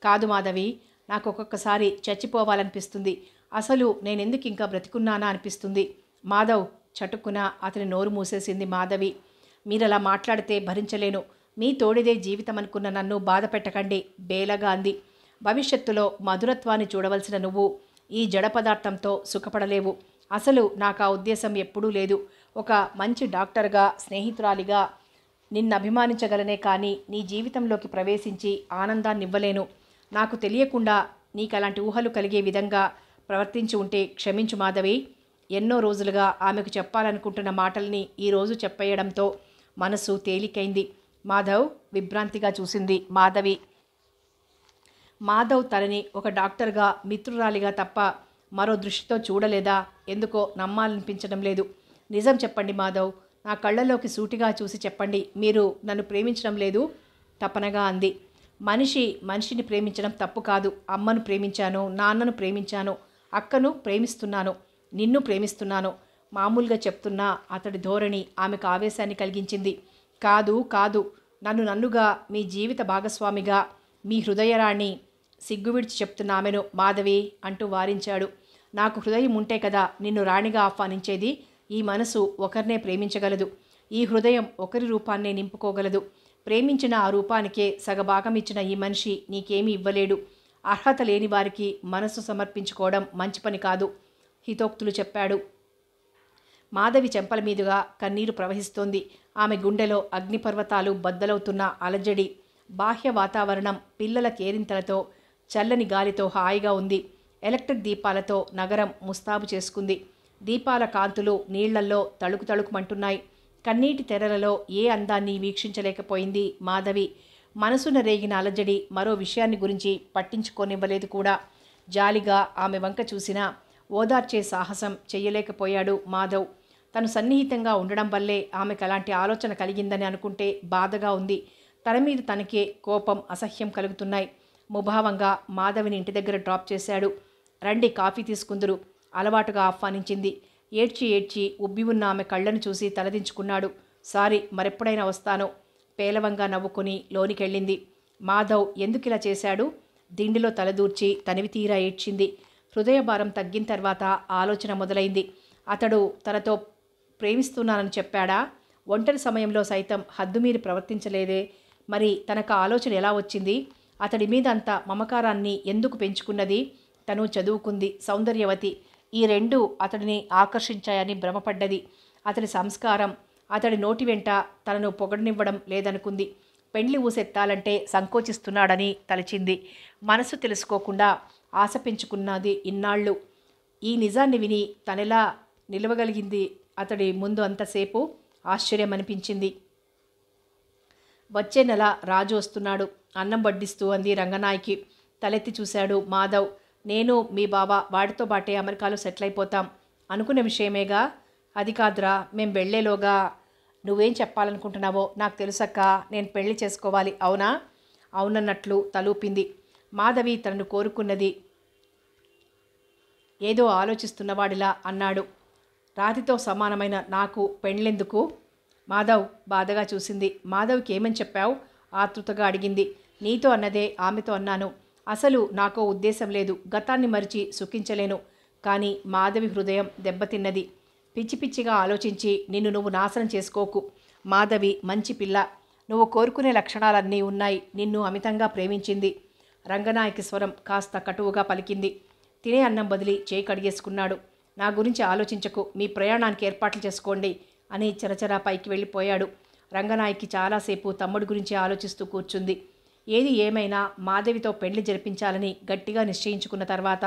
కాదు మాధవి నాకు ఒక్కొక్కసారి చచ్చిపోవాలనిపిస్తుంది అసలు నేనెందుకు ఇంకా బ్రతికున్నానా అనిపిస్తుంది మాధవ్ చటుక్కున అతని నోరు మూసేసింది మాధవి మీరలా మాట్లాడితే భరించలేను మీ తోడిదే జీవితం అనుకున్న నన్ను బాధ పెట్టకండి బేలగా అంది భవిష్యత్తులో మధురత్వాన్ని చూడవలసిన నువ్వు ఈ జడ పదార్థంతో సుఖపడలేవు అసలు నాకు ఆ ఉద్దేశం ఎప్పుడూ లేదు ఒక మంచి డాక్టర్గా స్నేహితురాలిగా నిన్ను అభిమానించగలనే కానీ నీ జీవితంలోకి ప్రవేశించి ఆనందాన్నివ్వలేను నాకు తెలియకుండా నీకు అలాంటి ఊహలు కలిగే విధంగా ప్రవర్తించి ఉంటే క్షమించు మాధవి ఎన్నో రోజులుగా ఆమెకు చెప్పాలనుకుంటున్న మాటల్ని ఈరోజు చెప్పేయడంతో మనసు తేలికైంది మాధవ్ విభ్రాంతిగా చూసింది మాధవి మాధవ్ తనని ఒక డాక్టర్గా మిత్రురాలిగా తప్ప మరో దృష్టితో చూడలేదా ఎందుకో నమ్మాలనిపించడం లేదు నిజం చెప్పండి మాధవ్ నా కళ్ళలోకి సూటిగా చూసి చెప్పండి మీరు నన్ను ప్రేమించడం లేదు తపనగా అంది మనిషి మనిషిని ప్రేమించడం తప్పు కాదు అమ్మను ప్రేమించాను నాన్నను ప్రేమించాను అక్కను ప్రేమిస్తున్నాను నిన్ను ప్రేమిస్తున్నాను మామూలుగా చెప్తున్నా అతడి ధోరణి ఆమెకు ఆవేశాన్ని కలిగించింది కాదు కాదు నన్ను నన్నుగా మీ జీవిత భాగస్వామిగా మీ హృదయరాణి సిగ్గు విడిచి చెప్తున్న ఆమెను మాధవి అంటూ వారించాడు నాకు హృదయం ఉంటే కదా నిన్ను రాణిగా ఆహ్వానించేది ఈ మనసు ఒకరినే ప్రేమించగలదు ఈ హృదయం ఒకరి రూపాన్నే నింపుకోగలదు ప్రేమించిన ఆ రూపానికే సగభాగమిచ్చిన ఇచ్చిన ఈ మనిషి నీకేమీ ఇవ్వలేడు అర్హత లేని వారికి మనసు సమర్పించుకోవడం మంచి పని కాదు హితోక్తులు చెప్పాడు మాధవి చెంపల మీదుగా కన్నీరు ప్రవహిస్తోంది ఆమె గుండెలో అగ్నిపర్వతాలు బద్దలవుతున్న అలజడి బాహ్య వాతావరణం పిల్లల కేరింతలతో చల్లని గాలితో హాయిగా ఉంది ఎలక్ట్రిక్ దీపాలతో నగరం ముస్తాబు చేసుకుంది దీపాల కాంతులు నీళ్లల్లో తళుకు తళుకుమంటున్నాయి కన్నీటి తెరలలో ఏ అందాన్ని వీక్షించలేకపోయింది మాధవి మనసున రేగిన అలజడి మరో విషయాన్ని గురించి పట్టించుకోనివ్వలేదు కూడా జాలిగా ఆమె వంక చూసినా ఓదార్చే సాహసం చెయ్యలేకపోయాడు మాధవ్ తను సన్నిహితంగా ఉండడం వల్లే ఆమెకు అలాంటి ఆలోచన కలిగిందని అనుకుంటే బాధగా ఉంది తన మీద తనకే కోపం అసహ్యం కలుగుతున్నాయి ముభావంగా మాధవిని ఇంటి దగ్గర డ్రాప్ చేశాడు రండి కాఫీ తీసుకుందరు అలవాటుగా ఆహ్వానించింది ఏడ్చి ఏడ్చి ఉబ్బి ఉన్న ఆమె కళ్ళను చూసి తలదించుకున్నాడు సారీ మరెప్పుడైనా వస్తాను పేలవంగా నవ్వుకుని లోనికెళ్ళింది మాధవ్ ఎందుకిలా చేశాడు దిండిలో తలదూర్చి తనివి తీరా ఏడ్చింది హృదయభారం తగ్గిన తర్వాత ఆలోచన మొదలైంది అతడు తనతో ప్రేమిస్తున్నానని చెప్పాడా ఒంటరి సమయంలో సైతం హద్దుమీరి ప్రవర్తించలేదే మరి తనకు ఆలోచన ఎలా వచ్చింది అతడి మీద అంత మమకారాన్ని ఎందుకు పెంచుకున్నది తను చదువుకుంది సౌందర్యవతి ఈ రెండు అతడిని ఆకర్షించాయని భ్రమపడ్డది అతని సంస్కారం అతడి నోటి వెంట తనను పొగడనివ్వడం లేదనుకుంది పెండ్లి ఊసెత్తాలంటే సంకోచిస్తున్నాడని తలచింది మనసు తెలుసుకోకుండా ఆశ పెంచుకున్నది ఇన్నాళ్ళు ఈ నిజాన్ని విని తనెలా నిలవగలిగింది అతడి ముందు అంతసేపు ఆశ్చర్యం అనిపించింది వచ్చే నెల రాజు వస్తున్నాడు అన్నం వడ్డిస్తూ అంది రంగనాయకి తలెత్తి చూశాడు మాధవ్ నేను మీ బావ వాడితో పాటే అమెరికాలో సెటిల్ అయిపోతాం అనుకున్న విషయమేగా అది కాదురా మేము వెళ్ళేలోగా నువ్వేం చెప్పాలనుకుంటున్నావో నాకు తెలుసక్క నేను పెళ్లి చేసుకోవాలి అవునా అవునన్నట్లు తలూపింది మాధవి తనను కోరుకున్నది ఏదో ఆలోచిస్తున్నవాడిలా అన్నాడు రాతితో సమానమైన నాకు పెళ్ళెందుకు మాధవ్ బాధగా చూసింది మాధవ్కి ఏమని చెప్పావు ఆతృతగా అడిగింది నీతో అన్నదే ఆమెతో అన్నాను అసలు నాకో ఉద్దేశం లేదు గతాన్ని మరిచి సుఖించలేను కానీ మాధవి హృదయం దెబ్బతిన్నది పిచ్చి పిచ్చిగా ఆలోచించి నిన్ను నువ్వు నాశనం చేసుకోకు మాధవి మంచి పిల్ల నువ్వు కోరుకునే లక్షణాలన్నీ ఉన్నాయి నిన్ను అమితంగా ప్రేమించింది రంగనాయకి స్వరం కాస్త కటువుగా పలికింది తినే అన్నం బదిలి చేయి కడిగేసుకున్నాడు నా గురించి ఆలోచించకు మీ ప్రయాణానికి ఏర్పాట్లు చేసుకోండి అని చరచరా పైకి వెళ్ళిపోయాడు రంగనాయకి చాలాసేపు తమ్ముడి గురించి ఆలోచిస్తూ కూర్చుంది ఏది ఏమైనా మాధవితో పెళ్లి జరిపించాలని గట్టిగా నిశ్చయించుకున్న తర్వాత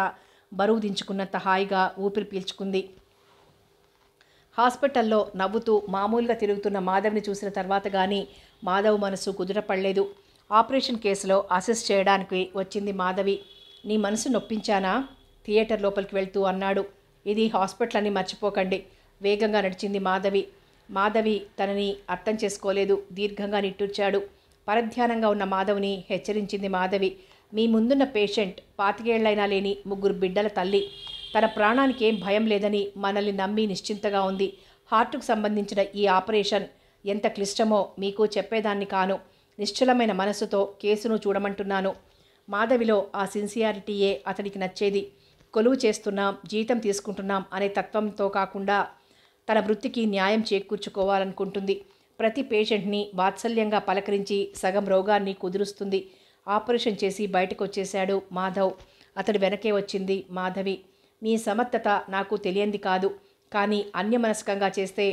బరువు దించుకున్నంత హాయిగా ఊపిరి పీల్చుకుంది హాస్పిటల్లో నవ్వుతూ మామూలుగా తిరుగుతున్న మాధవ్ని చూసిన తర్వాత కానీ మాధవ్ మనసు కుదురపడలేదు ఆపరేషన్ కేసులో అసెస్ చేయడానికి వచ్చింది మాధవి నీ మనసు నొప్పించానా థియేటర్ లోపలికి వెళ్తూ అన్నాడు ఇది హాస్పిటల్ అని మర్చిపోకండి వేగంగా నడిచింది మాధవి మాధవి తనని అర్థం చేసుకోలేదు దీర్ఘంగా నిట్టూర్చాడు పరధ్యానంగా ఉన్న మాధవ్ని హెచ్చరించింది మాధవి మీ ముందున్న పేషెంట్ పాతికేళ్లైనా లేని ముగ్గురు బిడ్డల తల్లి తన ప్రాణానికి ఏం భయం లేదని మనల్ని నమ్మి నిశ్చింతగా ఉంది హార్ట్కు సంబంధించిన ఈ ఆపరేషన్ ఎంత క్లిష్టమో మీకు చెప్పేదాన్ని కాను నిశ్చలమైన మనసుతో కేసును చూడమంటున్నాను మాధవిలో ఆ సిన్సియారిటీయే అతనికి నచ్చేది కొలువు చేస్తున్నాం జీతం తీసుకుంటున్నాం అనే తత్వంతో కాకుండా తన వృత్తికి న్యాయం చేకూర్చుకోవాలనుకుంటుంది ప్రతి పేషెంట్ని వాత్సల్యంగా పలకరించి సగం రోగాన్ని కుదురుస్తుంది ఆపరేషన్ చేసి బయటకు వచ్చేశాడు మాధవ్ అతడు వెనకే వచ్చింది మాధవి మీ సమర్థత నాకు తెలియంది కాదు కానీ అన్యమనస్కంగా చేస్తే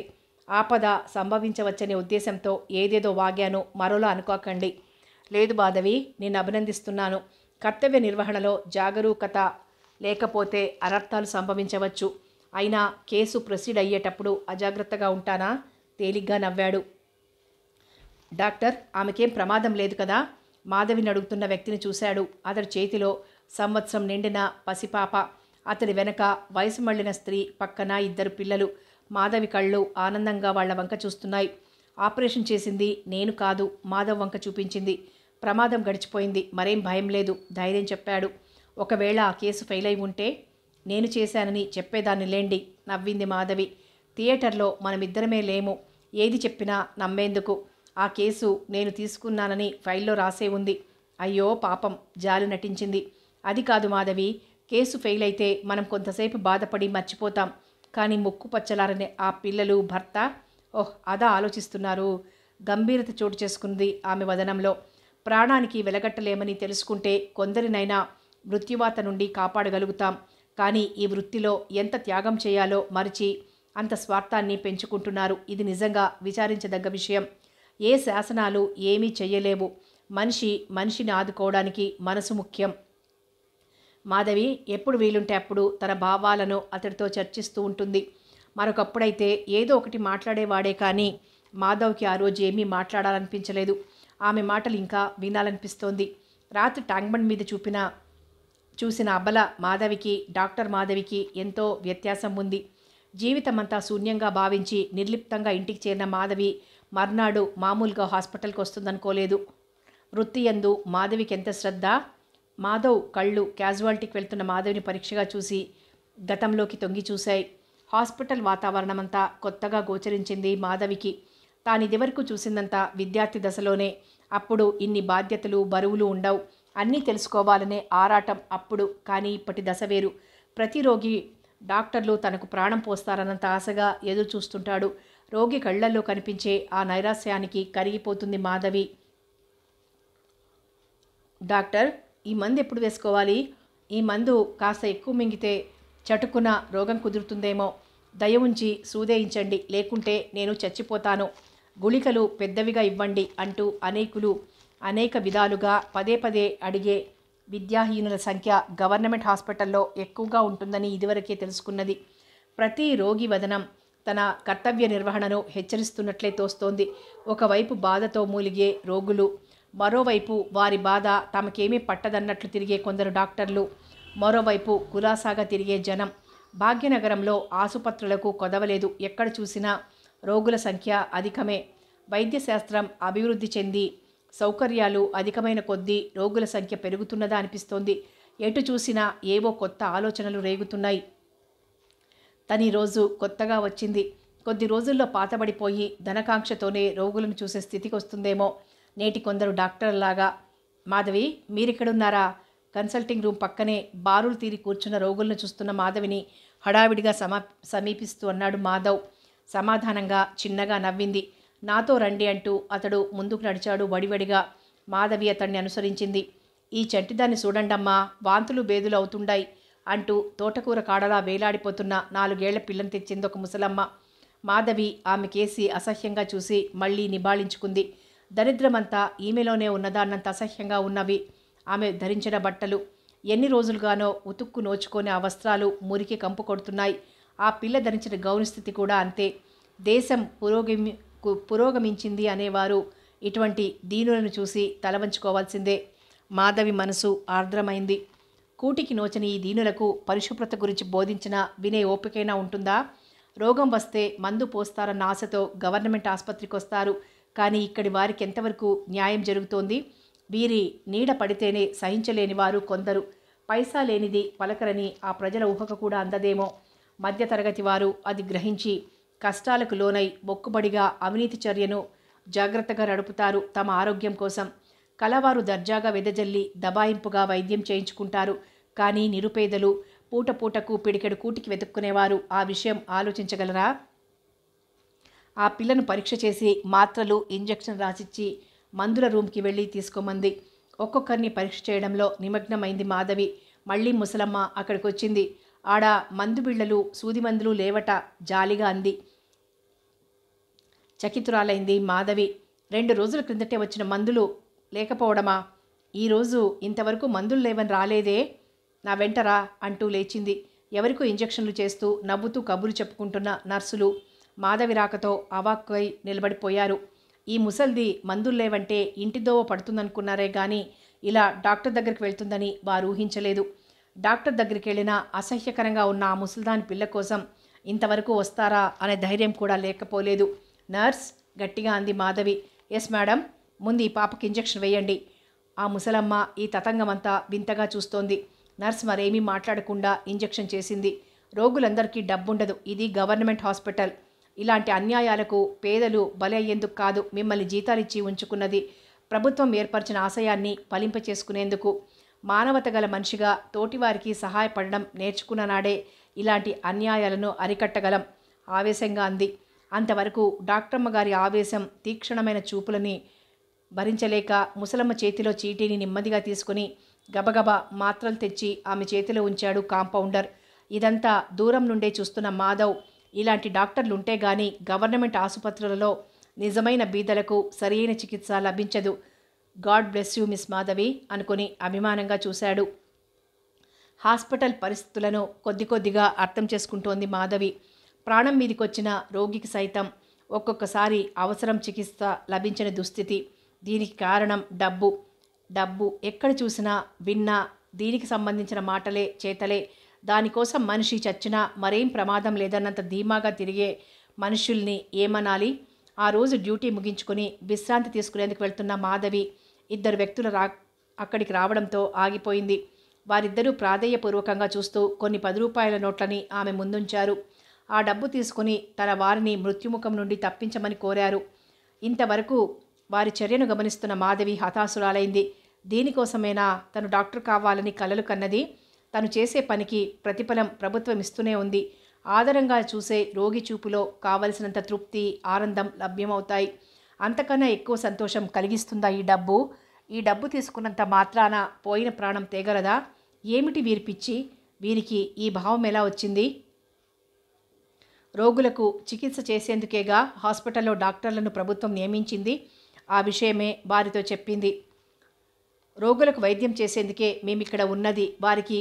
ఆపద సంభవించవచ్చనే ఉద్దేశంతో ఏదేదో వాగాను మరోలా అనుకోకండి లేదు మాధవి నేను అభినందిస్తున్నాను కర్తవ్య నిర్వహణలో జాగరూకత లేకపోతే అనర్థాలు సంభవించవచ్చు అయినా కేసు ప్రొసీడ్ అయ్యేటప్పుడు అజాగ్రత్తగా ఉంటానా తేలిగ్గా నవ్వాడు డాక్టర్ ఆమెకేం ప్రమాదం లేదు కదా మాధవిని అడుగుతున్న వ్యక్తిని చూశాడు అతడి చేతిలో సంవత్సరం నిండిన పసిపాప అతడి వెనక వయసు మళ్లిన స్త్రీ పక్కన ఇద్దరు పిల్లలు మాధవి కళ్ళు ఆనందంగా వాళ్ల వంక చూస్తున్నాయి ఆపరేషన్ చేసింది నేను కాదు మాధవ్ వంక చూపించింది ప్రమాదం గడిచిపోయింది మరేం భయం లేదు ధైర్యం చెప్పాడు ఒకవేళ ఆ కేసు ఫెయిల్ అయి ఉంటే నేను చేశానని చెప్పేదాన్ని లేండి నవ్వింది మాధవి థియేటర్లో మనమిద్దరమే లేము ఏది చెప్పినా నమ్మేందుకు ఆ కేసు నేను తీసుకున్నానని ఫైల్లో రాసే ఉంది అయ్యో పాపం జాలి నటించింది అది కాదు మాధవి కేసు ఫెయిల్ అయితే మనం కొంతసేపు బాధపడి మర్చిపోతాం కానీ ముక్కు పచ్చలారనే ఆ పిల్లలు భర్త ఓహ్ అదా ఆలోచిస్తున్నారు గంభీరత చోటు చేసుకుంది ఆమె వదనంలో ప్రాణానికి వెలగట్టలేమని తెలుసుకుంటే కొందరినైనా మృత్యువాత నుండి కాపాడగలుగుతాం కానీ ఈ వృత్తిలో ఎంత త్యాగం చేయాలో మరిచి అంత స్వార్థాన్ని పెంచుకుంటున్నారు ఇది నిజంగా విచారించదగ్గ విషయం ఏ శాసనాలు ఏమీ చేయలేవు మనిషి మనిషిని ఆదుకోవడానికి మనసు ముఖ్యం మాధవి ఎప్పుడు వీలుంటే అప్పుడు తన భావాలను అతడితో చర్చిస్తూ ఉంటుంది మరొకప్పుడైతే ఏదో ఒకటి మాట్లాడేవాడే కానీ మాధవ్కి ఆ రోజు ఏమీ మాట్లాడాలనిపించలేదు ఆమె మాటలు ఇంకా వినాలనిపిస్తోంది రాత్రి ట్యాంక్బండ్ మీద చూపిన చూసిన అబల మాధవికి డాక్టర్ మాధవికి ఎంతో వ్యత్యాసం ఉంది జీవితమంతా శూన్యంగా భావించి నిర్లిప్తంగా ఇంటికి చేరిన మాధవి మర్నాడు మామూలుగా హాస్పిటల్కి వస్తుందనుకోలేదు వృత్తి ఎందు మాధవికి ఎంత శ్రద్ధ మాధవ్ కళ్ళు క్యాజువాలిటీకి వెళ్తున్న మాధవిని పరీక్షగా చూసి గతంలోకి తొంగి చూశాయి హాస్పిటల్ వాతావరణమంతా కొత్తగా గోచరించింది మాధవికి ఇదివరకు చూసిందంతా విద్యార్థి దశలోనే అప్పుడు ఇన్ని బాధ్యతలు బరువులు ఉండవు అన్నీ తెలుసుకోవాలనే ఆరాటం అప్పుడు కానీ ఇప్పటి దశ వేరు ప్రతి రోగి డాక్టర్లు తనకు ప్రాణం పోస్తారన్నంత ఆశగా ఎదురు చూస్తుంటాడు రోగి కళ్లల్లో కనిపించే ఆ నైరాశ్యానికి కరిగిపోతుంది మాధవి డాక్టర్ ఈ మందు ఎప్పుడు వేసుకోవాలి ఈ మందు కాస్త ఎక్కువ మింగితే చటుకున రోగం కుదురుతుందేమో దయ ఉంచి సూదేయించండి లేకుంటే నేను చచ్చిపోతాను గుళికలు పెద్దవిగా ఇవ్వండి అంటూ అనేకులు అనేక విధాలుగా పదే పదే అడిగే విద్యాహీనుల సంఖ్య గవర్నమెంట్ హాస్పిటల్లో ఎక్కువగా ఉంటుందని ఇదివరకే తెలుసుకున్నది ప్రతి రోగి వదనం తన కర్తవ్య నిర్వహణను హెచ్చరిస్తున్నట్లే తోస్తోంది ఒకవైపు బాధతో మూలిగే రోగులు మరోవైపు వారి బాధ తమకేమీ పట్టదన్నట్లు తిరిగే కొందరు డాక్టర్లు మరోవైపు కులాసాగా తిరిగే జనం భాగ్యనగరంలో ఆసుపత్రులకు కొదవలేదు ఎక్కడ చూసినా రోగుల సంఖ్య అధికమే వైద్యశాస్త్రం అభివృద్ధి చెంది సౌకర్యాలు అధికమైన కొద్దీ రోగుల సంఖ్య పెరుగుతున్నదా అనిపిస్తోంది ఎటు చూసినా ఏవో కొత్త ఆలోచనలు రేగుతున్నాయి తని రోజు కొత్తగా వచ్చింది కొద్ది రోజుల్లో పాతబడిపోయి ధనకాంక్షతోనే రోగులను చూసే స్థితికి వస్తుందేమో నేటి కొందరు డాక్టర్లాగా మాధవి మీరిక్కడున్నారా కన్సల్టింగ్ రూమ్ పక్కనే బారులు తీరి కూర్చున్న రోగులను చూస్తున్న మాధవిని హడావిడిగా సమీపిస్తూ అన్నాడు మాధవ్ సమాధానంగా చిన్నగా నవ్వింది నాతో రండి అంటూ అతడు ముందుకు నడిచాడు వడివడిగా మాధవి అతన్ని అనుసరించింది ఈ చంటిదాన్ని చూడండమ్మా వాంతులు బేదులు అవుతుండాయి అంటూ తోటకూర కాడలా వేలాడిపోతున్న నాలుగేళ్ల పిల్లని తెచ్చింది ఒక ముసలమ్మ మాధవి ఆమె కేసి అసహ్యంగా చూసి మళ్ళీ నిబాళించుకుంది దరిద్రమంతా ఈమెలోనే ఉన్నదాన్నంత అసహ్యంగా ఉన్నవి ఆమె ధరించిన బట్టలు ఎన్ని రోజులుగానో ఉతుక్కు నోచుకొని ఆ వస్త్రాలు మురికి కంపు కొడుతున్నాయి ఆ పిల్ల ధరించిన గౌని స్థితి కూడా అంతే దేశం పురోగమి పురోగమించింది అనేవారు ఇటువంటి దీనులను చూసి తలవంచుకోవాల్సిందే మాధవి మనసు ఆర్ద్రమైంది కూటికి నోచని ఈ దీనులకు పరిశుభ్రత గురించి బోధించిన వినే ఓపికైనా ఉంటుందా రోగం వస్తే మందు పోస్తారన్న ఆశతో గవర్నమెంట్ ఆసుపత్రికి వస్తారు కానీ ఇక్కడి వారికి ఎంతవరకు న్యాయం జరుగుతోంది వీరి నీడ పడితేనే సహించలేని వారు కొందరు పైసా లేనిది పలకరని ఆ ప్రజల ఊహక కూడా అందదేమో మధ్యతరగతి వారు అది గ్రహించి కష్టాలకు లోనై మొక్కుబడిగా అవినీతి చర్యను జాగ్రత్తగా నడుపుతారు తమ ఆరోగ్యం కోసం కలవారు దర్జాగా వెదజల్లి దబాయింపుగా వైద్యం చేయించుకుంటారు కానీ నిరుపేదలు పూట పూటకు పిడికెడు కూటికి వెతుక్కునేవారు ఆ విషయం ఆలోచించగలరా ఆ పిల్లను పరీక్ష చేసి మాత్రలు ఇంజెక్షన్ రాసిచ్చి మందుల రూమ్కి వెళ్ళి తీసుకోమంది ఒక్కొక్కరిని పరీక్ష చేయడంలో నిమగ్నమైంది మాధవి మళ్ళీ ముసలమ్మ అక్కడికి వచ్చింది ఆడ మందు బిళ్ళలు సూది మందులు లేవట జాలిగా అంది చకితురాలైంది మాధవి రెండు రోజుల క్రిందటే వచ్చిన మందులు లేకపోవడమా ఈరోజు ఇంతవరకు మందులు లేవని రాలేదే నా వెంటరా అంటూ లేచింది ఎవరికో ఇంజక్షన్లు చేస్తూ నవ్వుతూ కబుర్లు చెప్పుకుంటున్న నర్సులు మాధవి రాకతో అవాక్కై నిలబడిపోయారు ఈ ముసల్ది మందులు లేవంటే ఇంటిదోవ పడుతుందనుకున్నారే కానీ ఇలా డాక్టర్ దగ్గరికి వెళ్తుందని వారు ఊహించలేదు డాక్టర్ దగ్గరికి వెళ్ళిన అసహ్యకరంగా ఉన్న ఆ ముసల్దాని పిల్ల కోసం ఇంతవరకు వస్తారా అనే ధైర్యం కూడా లేకపోలేదు నర్స్ గట్టిగా అంది మాధవి ఎస్ మేడం ముందు ఈ పాపకి ఇంజెక్షన్ వేయండి ఆ ముసలమ్మ ఈ తతంగమంతా వింతగా చూస్తోంది నర్స్ మరేమీ మాట్లాడకుండా ఇంజెక్షన్ చేసింది రోగులందరికీ డబ్బుండదు ఇది గవర్నమెంట్ హాస్పిటల్ ఇలాంటి అన్యాయాలకు పేదలు బలి అయ్యేందుకు కాదు మిమ్మల్ని జీతాలిచ్చి ఉంచుకున్నది ప్రభుత్వం ఏర్పరిచిన ఆశయాన్ని ఫలింపచేసుకునేందుకు మానవత గల మనిషిగా తోటివారికి సహాయపడడం నేర్చుకున్న నాడే ఇలాంటి అన్యాయాలను అరికట్టగలం ఆవేశంగా అంది అంతవరకు డాక్టర్మ్మ గారి ఆవేశం తీక్షణమైన చూపులని భరించలేక ముసలమ్మ చేతిలో చీటీని నెమ్మదిగా తీసుకుని గబగబా మాత్రలు తెచ్చి ఆమె చేతిలో ఉంచాడు కాంపౌండర్ ఇదంతా దూరం నుండే చూస్తున్న మాధవ్ ఇలాంటి డాక్టర్లుంటే గాని గవర్నమెంట్ ఆసుపత్రులలో నిజమైన బీదలకు సరియైన చికిత్స లభించదు God bless you miss Madhavi అనుకుని అభిమానంగా చూశాడు హాస్పిటల్ పరిస్థితులను కొద్ది కొద్దిగా అర్థం చేసుకుంటోంది మాధవి ప్రాణం మీదకొచ్చిన రోగికి సైతం ఒక్కొక్కసారి అవసరం చికిత్స లభించని దుస్థితి దీనికి కారణం డబ్బు డబ్బు ఎక్కడ చూసినా విన్నా దీనికి సంబంధించిన మాటలే చేతలే దానికోసం మనిషి చచ్చినా మరేం ప్రమాదం లేదన్నంత ధీమాగా తిరిగే మనుషుల్ని ఏమనాలి ఆ రోజు డ్యూటీ ముగించుకుని విశ్రాంతి తీసుకునేందుకు వెళ్తున్న మాధవి ఇద్దరు వ్యక్తులు రా అక్కడికి రావడంతో ఆగిపోయింది వారిద్దరూ ప్రాధేయపూర్వకంగా చూస్తూ కొన్ని పది రూపాయల నోట్లని ఆమె ముందుంచారు ఆ డబ్బు తీసుకుని తన వారిని మృత్యుముఖం నుండి తప్పించమని కోరారు ఇంతవరకు వారి చర్యను గమనిస్తున్న మాధవి హతాశురాలైంది దీనికోసమేనా తను డాక్టర్ కావాలని కలలు కన్నది తను చేసే పనికి ప్రతిఫలం ప్రభుత్వం ఇస్తూనే ఉంది ఆదరంగా చూసే రోగి చూపులో కావలసినంత తృప్తి ఆనందం లభ్యమవుతాయి అంతకన్నా ఎక్కువ సంతోషం కలిగిస్తుందా ఈ డబ్బు ఈ డబ్బు తీసుకున్నంత మాత్రాన పోయిన ప్రాణం తేగలదా ఏమిటి వీరిపిచ్చి పిచ్చి వీరికి ఈ భావం ఎలా వచ్చింది రోగులకు చికిత్స చేసేందుకేగా హాస్పిటల్లో డాక్టర్లను ప్రభుత్వం నియమించింది ఆ విషయమే వారితో చెప్పింది రోగులకు వైద్యం చేసేందుకే మేమిక్కడ ఉన్నది వారికి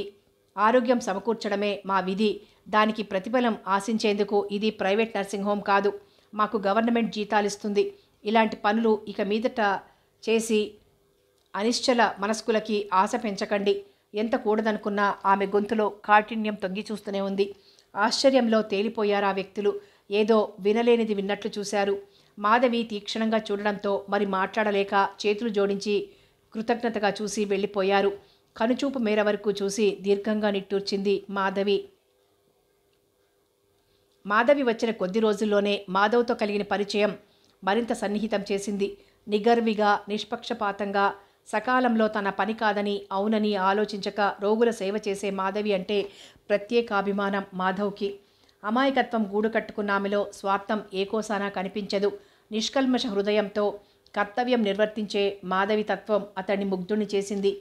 ఆరోగ్యం సమకూర్చడమే మా విధి దానికి ప్రతిఫలం ఆశించేందుకు ఇది ప్రైవేట్ నర్సింగ్ హోమ్ కాదు మాకు గవర్నమెంట్ జీతాలు ఇస్తుంది ఇలాంటి పనులు ఇక మీదట చేసి అనిశ్చల మనస్కులకి ఆశ పెంచకండి ఎంత కూడదనుకున్నా ఆమె గొంతులో కాఠిన్యం తొంగి చూస్తూనే ఉంది ఆశ్చర్యంలో తేలిపోయారు ఆ వ్యక్తులు ఏదో వినలేనిది విన్నట్లు చూశారు మాధవి తీక్షణంగా చూడడంతో మరి మాట్లాడలేక చేతులు జోడించి కృతజ్ఞతగా చూసి వెళ్ళిపోయారు కనుచూపు మేర వరకు చూసి దీర్ఘంగా నిట్టూర్చింది మాధవి మాధవి వచ్చిన కొద్ది రోజుల్లోనే మాధవ్తో కలిగిన పరిచయం మరింత సన్నిహితం చేసింది నిగర్విగా నిష్పక్షపాతంగా సకాలంలో తన పని కాదని అవునని ఆలోచించక రోగుల సేవ చేసే మాధవి అంటే ప్రత్యేకాభిమానం మాధవ్కి అమాయకత్వం గూడు కట్టుకున్నామెలో స్వార్థం ఏకోసానా కనిపించదు నిష్కల్మష హృదయంతో కర్తవ్యం నిర్వర్తించే మాధవి తత్వం అతన్ని ముగ్ధుని చేసింది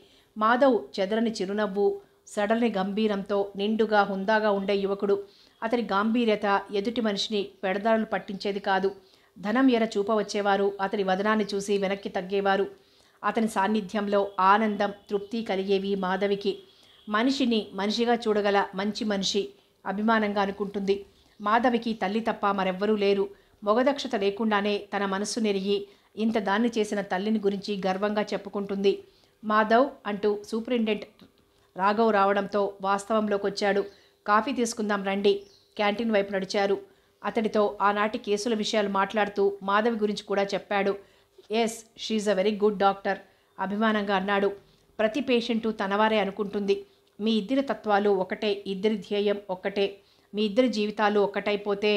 మాధవ్ చెదరని చిరునవ్వు సడల్ని గంభీరంతో నిండుగా హుందాగా ఉండే యువకుడు అతని గాంభీర్యత ఎదుటి మనిషిని పెడదారులు పట్టించేది కాదు ధనం ఎర చూపవచ్చేవారు అతని వదనాన్ని చూసి వెనక్కి తగ్గేవారు అతని సాన్నిధ్యంలో ఆనందం తృప్తి కలిగేవి మాధవికి మనిషిని మనిషిగా చూడగల మంచి మనిషి అభిమానంగా అనుకుంటుంది మాధవికి తల్లి తప్ప మరెవ్వరూ లేరు మొగదక్షత లేకుండానే తన మనస్సు నెరిగి ఇంత దాన్ని చేసిన తల్లిని గురించి గర్వంగా చెప్పుకుంటుంది మాధవ్ అంటూ సూపరింటెండెంట్ రాఘవ్ రావడంతో వాస్తవంలోకి వచ్చాడు కాఫీ తీసుకుందాం రండి క్యాంటీన్ వైపు నడిచారు అతడితో ఆనాటి కేసుల విషయాలు మాట్లాడుతూ మాధవి గురించి కూడా చెప్పాడు yes she a very good doctor అభిమానంగా అన్నాడు ప్రతి పేషెంటు తనవారే అనుకుంటుంది మీ ఇద్దరి తత్వాలు ఒకటే ఇద్దరి ధ్యేయం ఒక్కటే మీ ఇద్దరి జీవితాలు ఒక్కటైపోతే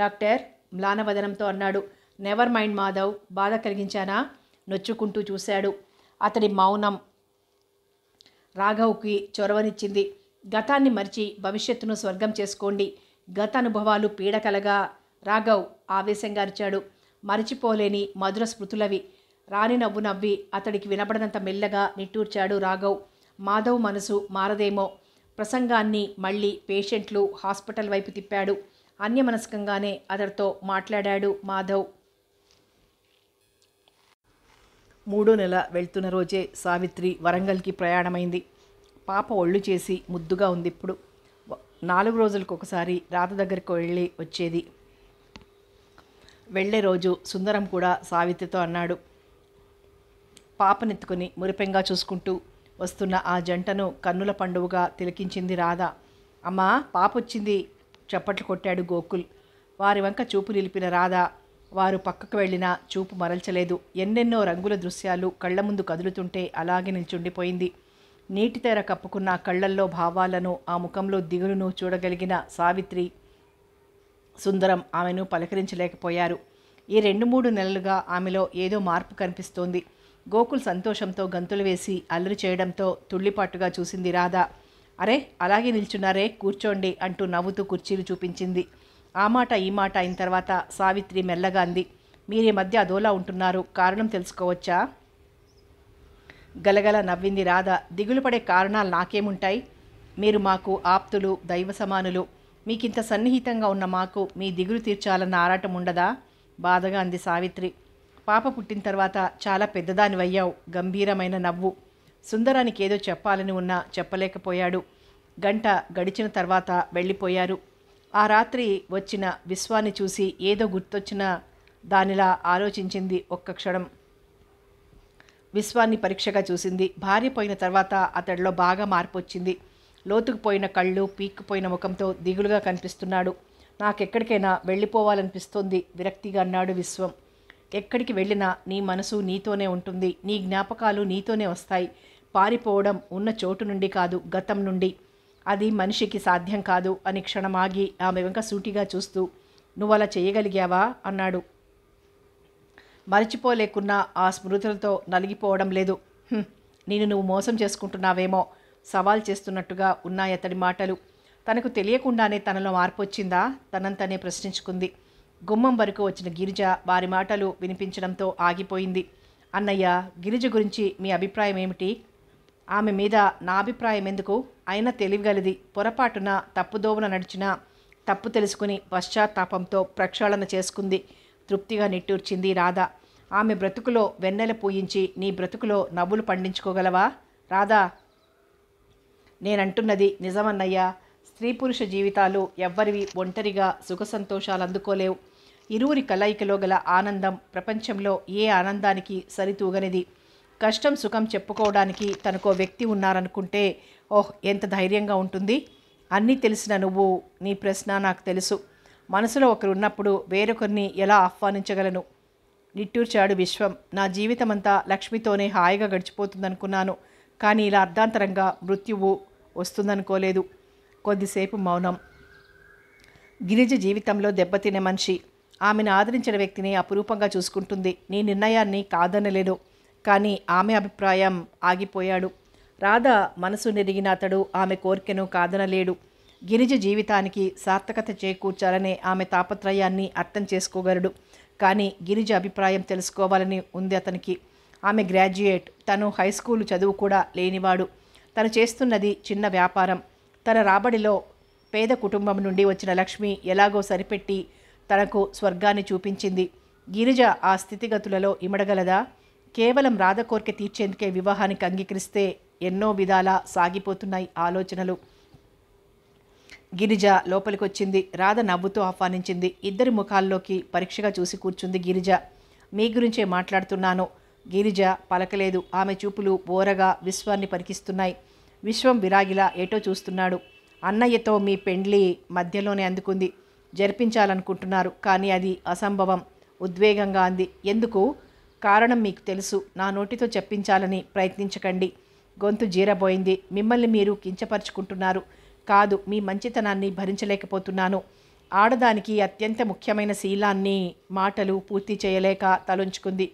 డాక్టర్ మ్లానవదనంతో అన్నాడు నెవర్ మైండ్ మాధవ్ బాధ కలిగించానా నొచ్చుకుంటూ చూశాడు అతడి మౌనం రాఘవ్కి చొరవనిచ్చింది గతాన్ని మరిచి భవిష్యత్తును స్వర్గం చేసుకోండి గత అనుభవాలు పీడకలగా రాఘవ్ ఆవేశంగా అరిచాడు మరిచిపోలేని మధుర స్మృతులవి రాణి నవ్వు నవ్వి అతడికి వినపడనంత మెల్లగా నిట్టూర్చాడు రాఘవ్ మాధవ్ మనసు మారదేమో ప్రసంగాన్ని మళ్ళీ పేషెంట్లు హాస్పిటల్ వైపు తిప్పాడు అన్యమనస్కంగానే అతడితో మాట్లాడాడు మాధవ్ మూడో నెల వెళ్తున్న రోజే సావిత్రి వరంగల్కి ప్రయాణమైంది పాప ఒళ్ళు చేసి ముద్దుగా ఉంది ఇప్పుడు నాలుగు రోజులకు ఒకసారి రాత దగ్గరికి వెళ్ళి వచ్చేది వెళ్ళే రోజు సుందరం కూడా సావిత్రితో అన్నాడు పాపనెత్తుకుని మురిపెంగా చూసుకుంటూ వస్తున్న ఆ జంటను కన్నుల పండువుగా తిలకించింది రాధ అమ్మా పాపొచ్చింది చప్పట్లు కొట్టాడు గోకుల్ వారి వంక చూపు నిలిపిన రాధ వారు పక్కకు వెళ్ళినా చూపు మరల్చలేదు ఎన్నెన్నో రంగుల దృశ్యాలు కళ్ల ముందు కదులుతుంటే అలాగే నిల్చుండిపోయింది నీటి తెర కప్పుకున్న కళ్ళల్లో భావాలను ఆ ముఖంలో దిగులును చూడగలిగిన సావిత్రి సుందరం ఆమెను పలకరించలేకపోయారు ఈ రెండు మూడు నెలలుగా ఆమెలో ఏదో మార్పు కనిపిస్తోంది గోకుల్ సంతోషంతో గంతులు వేసి అల్లరి చేయడంతో తుళ్ళిపాటుగా చూసింది రాధా అరే అలాగే నిల్చున్నారే కూర్చోండి అంటూ నవ్వుతూ కుర్చీలు చూపించింది ఆ మాట ఈ మాట అయిన తర్వాత సావిత్రి మెల్లగా అంది మీరే మధ్య అదోలా ఉంటున్నారు కారణం తెలుసుకోవచ్చా గలగల నవ్వింది రాధ దిగులుపడే కారణాలు నాకేముంటాయి మీరు మాకు ఆప్తులు దైవ సమానులు మీకింత సన్నిహితంగా ఉన్న మాకు మీ దిగులు తీర్చాలన్న ఆరాటం ఉండదా బాధగా అంది సావిత్రి పాప పుట్టిన తర్వాత చాలా పెద్దదానివయ్యావు గంభీరమైన నవ్వు సుందరానికి ఏదో చెప్పాలని ఉన్నా చెప్పలేకపోయాడు గంట గడిచిన తర్వాత వెళ్ళిపోయారు ఆ రాత్రి వచ్చిన విశ్వాన్ని చూసి ఏదో గుర్తొచ్చిన దానిలా ఆలోచించింది ఒక్క క్షణం విశ్వాన్ని పరీక్షగా చూసింది భార్య పోయిన తర్వాత అతడిలో బాగా మార్పు వచ్చింది లోతుకుపోయిన కళ్ళు పీక్కుపోయిన ముఖంతో దిగులుగా కనిపిస్తున్నాడు నాకెక్కడికైనా వెళ్ళిపోవాలనిపిస్తోంది విరక్తిగా అన్నాడు విశ్వం ఎక్కడికి వెళ్ళినా నీ మనసు నీతోనే ఉంటుంది నీ జ్ఞాపకాలు నీతోనే వస్తాయి పారిపోవడం ఉన్న చోటు నుండి కాదు గతం నుండి అది మనిషికి సాధ్యం కాదు అని క్షణమాగి ఆమె వెంక సూటిగా చూస్తూ నువ్వు అలా చేయగలిగావా అన్నాడు మరచిపోలేకున్నా ఆ స్మృతులతో నలిగిపోవడం లేదు నేను నువ్వు మోసం చేసుకుంటున్నావేమో సవాల్ చేస్తున్నట్టుగా ఉన్నాయి అతడి మాటలు తనకు తెలియకుండానే తనలో మార్పు వచ్చిందా తనంతనే ప్రశ్నించుకుంది గుమ్మం వరకు వచ్చిన గిరిజ వారి మాటలు వినిపించడంతో ఆగిపోయింది అన్నయ్య గిరిజ గురించి మీ అభిప్రాయం ఏమిటి ఆమె మీద నా అభిప్రాయం ఎందుకు అయినా తెలియగలిది పొరపాటున తప్పుదోవన నడిచినా తప్పు తెలుసుకుని పశ్చాత్తాపంతో ప్రక్షాళన చేసుకుంది తృప్తిగా నిట్టూర్చింది రాధా ఆమె బ్రతుకులో వెన్నెల పూయించి నీ బ్రతుకులో నవ్వులు పండించుకోగలవా రాదా నేనంటున్నది నిజమన్నయ్యా స్త్రీ పురుష జీవితాలు ఎవ్వరివి ఒంటరిగా సుఖ సంతోషాలు అందుకోలేవు ఇరువురి కలయికలో గల ఆనందం ప్రపంచంలో ఏ ఆనందానికి సరితూగనిది కష్టం సుఖం చెప్పుకోవడానికి తనకో వ్యక్తి ఉన్నారనుకుంటే ఓహ్ ఎంత ధైర్యంగా ఉంటుంది అన్నీ తెలిసిన నువ్వు నీ ప్రశ్న నాకు తెలుసు మనసులో ఒకరు ఉన్నప్పుడు వేరొకరిని ఎలా ఆహ్వానించగలను నిట్టూర్చాడు విశ్వం నా జీవితమంతా లక్ష్మితోనే హాయిగా గడిచిపోతుందనుకున్నాను కానీ ఇలా అర్ధాంతరంగా మృత్యువు వస్తుందనుకోలేదు కొద్దిసేపు మౌనం గిరిజ జీవితంలో దెబ్బతినే మనిషి ఆమెను ఆదరించిన వ్యక్తిని అపురూపంగా చూసుకుంటుంది నీ నిర్ణయాన్ని కాదనలేదు కానీ ఆమె అభిప్రాయం ఆగిపోయాడు రాధ మనసు నెరిగిన అతడు ఆమె కోరికను కాదనలేడు గిరిజ జీవితానికి సార్థకత చేకూర్చాలనే ఆమె తాపత్రయాన్ని అర్థం చేసుకోగలడు కానీ గిరిజ అభిప్రాయం తెలుసుకోవాలని ఉంది అతనికి ఆమె గ్రాడ్యుయేట్ తను హై స్కూల్ చదువు కూడా లేనివాడు తను చేస్తున్నది చిన్న వ్యాపారం తన రాబడిలో పేద కుటుంబం నుండి వచ్చిన లక్ష్మి ఎలాగో సరిపెట్టి తనకు స్వర్గాన్ని చూపించింది గిరిజ ఆ స్థితిగతులలో ఇమడగలదా కేవలం రాధ కోరిక తీర్చేందుకే వివాహానికి అంగీకరిస్తే ఎన్నో విధాలా సాగిపోతున్నాయి ఆలోచనలు గిరిజ లోపలికి వచ్చింది రాధ నవ్వుతూ ఆహ్వానించింది ఇద్దరి ముఖాల్లోకి పరీక్షగా చూసి కూర్చుంది గిరిజ మీ గురించే మాట్లాడుతున్నాను గిరిజ పలకలేదు ఆమె చూపులు బోరగా విశ్వాన్ని పరికిస్తున్నాయి విశ్వం విరాగిలా ఏటో చూస్తున్నాడు అన్నయ్యతో మీ పెండ్లి మధ్యలోనే అందుకుంది జరిపించాలనుకుంటున్నారు కానీ అది అసంభవం ఉద్వేగంగా అంది ఎందుకు కారణం మీకు తెలుసు నా నోటితో చెప్పించాలని ప్రయత్నించకండి గొంతు జీరబోయింది మిమ్మల్ని మీరు కించపరుచుకుంటున్నారు కాదు మీ మంచితనాన్ని భరించలేకపోతున్నాను ఆడదానికి అత్యంత ముఖ్యమైన శీలాన్ని మాటలు పూర్తి చేయలేక తలుంచుకుంది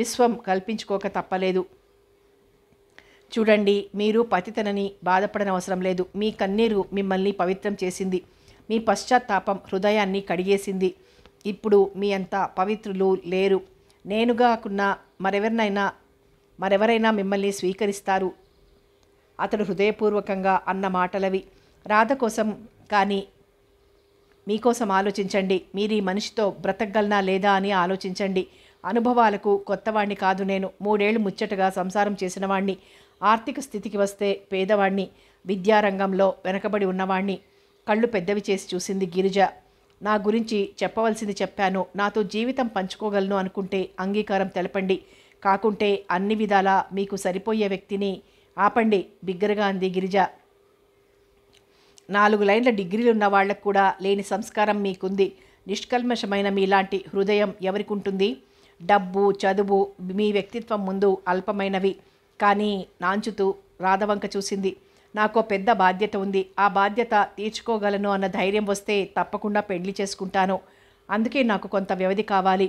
విశ్వం కల్పించుకోక తప్పలేదు చూడండి మీరు పతితనని బాధపడనవసరం లేదు మీ కన్నీరు మిమ్మల్ని పవిత్రం చేసింది మీ పశ్చాత్తాపం హృదయాన్ని కడిగేసింది ఇప్పుడు మీ అంత పవిత్రులు లేరు నేనుగాకున్నా మరెవరినైనా మరెవరైనా మిమ్మల్ని స్వీకరిస్తారు అతడు హృదయపూర్వకంగా అన్న మాటలవి రాధ కోసం కానీ మీకోసం ఆలోచించండి మీరు ఈ మనిషితో బ్రతకగలనా లేదా అని ఆలోచించండి అనుభవాలకు కొత్తవాణ్ణి కాదు నేను మూడేళ్లు ముచ్చటగా సంసారం చేసినవాణ్ణి ఆర్థిక స్థితికి వస్తే పేదవాణ్ణి విద్యారంగంలో వెనకబడి ఉన్నవాణ్ణి కళ్ళు పెద్దవి చేసి చూసింది గిరిజ నా గురించి చెప్పవలసింది చెప్పాను నాతో జీవితం పంచుకోగలను అనుకుంటే అంగీకారం తెలపండి కాకుంటే అన్ని విధాలా మీకు సరిపోయే వ్యక్తిని ఆపండి బిగ్గరగా అంది గిరిజ నాలుగు లైన్ల డిగ్రీలు ఉన్న వాళ్లకు కూడా లేని సంస్కారం మీకుంది నిష్కల్మషమైన మీలాంటి హృదయం ఎవరికి ఉంటుంది డబ్బు చదువు మీ వ్యక్తిత్వం ముందు అల్పమైనవి కానీ నాంచుతూ రాధవంక చూసింది నాకు పెద్ద బాధ్యత ఉంది ఆ బాధ్యత తీర్చుకోగలను అన్న ధైర్యం వస్తే తప్పకుండా పెళ్లి చేసుకుంటాను అందుకే నాకు కొంత వ్యవధి కావాలి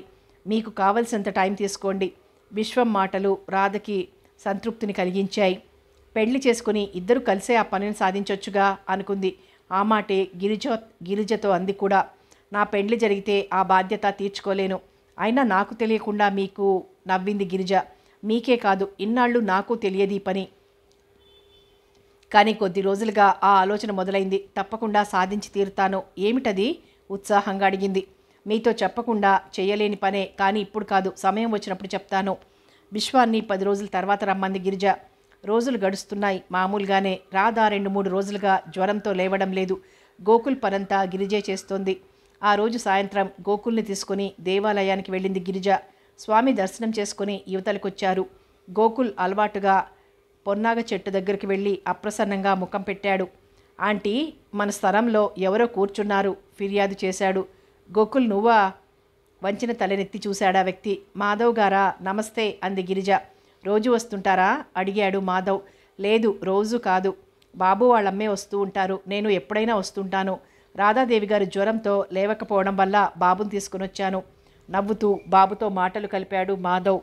మీకు కావలసినంత టైం తీసుకోండి విశ్వం మాటలు రాధకి సంతృప్తిని కలిగించాయి పెళ్లి చేసుకుని ఇద్దరు కలిసే ఆ పనిని సాధించొచ్చుగా అనుకుంది ఆ మాటే గిరిజ గిరిజతో అంది కూడా నా పెళ్లి జరిగితే ఆ బాధ్యత తీర్చుకోలేను అయినా నాకు తెలియకుండా మీకు నవ్వింది గిరిజ మీకే కాదు ఇన్నాళ్ళు నాకు తెలియదు ఈ పని కానీ కొద్ది రోజులుగా ఆ ఆలోచన మొదలైంది తప్పకుండా సాధించి తీరుతాను ఏమిటది ఉత్సాహంగా అడిగింది మీతో చెప్పకుండా చేయలేని పనే కానీ ఇప్పుడు కాదు సమయం వచ్చినప్పుడు చెప్తాను విశ్వాన్ని పది రోజుల తర్వాత రమ్మంది గిరిజ రోజులు గడుస్తున్నాయి మామూలుగానే రాధా రెండు మూడు రోజులుగా జ్వరంతో లేవడం లేదు గోకుల్ పనంతా గిరిజే చేస్తోంది ఆ రోజు సాయంత్రం గోకుల్ని తీసుకుని దేవాలయానికి వెళ్ళింది గిరిజ స్వామి దర్శనం చేసుకుని యువతలకొచ్చారు గోకుల్ అలవాటుగా పొన్నాగ చెట్టు దగ్గరికి వెళ్ళి అప్రసన్నంగా ముఖం పెట్టాడు ఆంటీ మన స్థలంలో ఎవరో కూర్చున్నారు ఫిర్యాదు చేశాడు గోకుల్ నువ్వా వంచిన తలనెత్తి చూశాడా వ్యక్తి మాధవ్ గారా నమస్తే అంది గిరిజ రోజు వస్తుంటారా అడిగాడు మాధవ్ లేదు రోజు కాదు బాబు వాళ్ళమ్మే వస్తూ ఉంటారు నేను ఎప్పుడైనా వస్తుంటాను రాధాదేవి గారు జ్వరంతో లేవకపోవడం వల్ల బాబుని తీసుకుని వచ్చాను నవ్వుతూ బాబుతో మాటలు కలిపాడు మాధవ్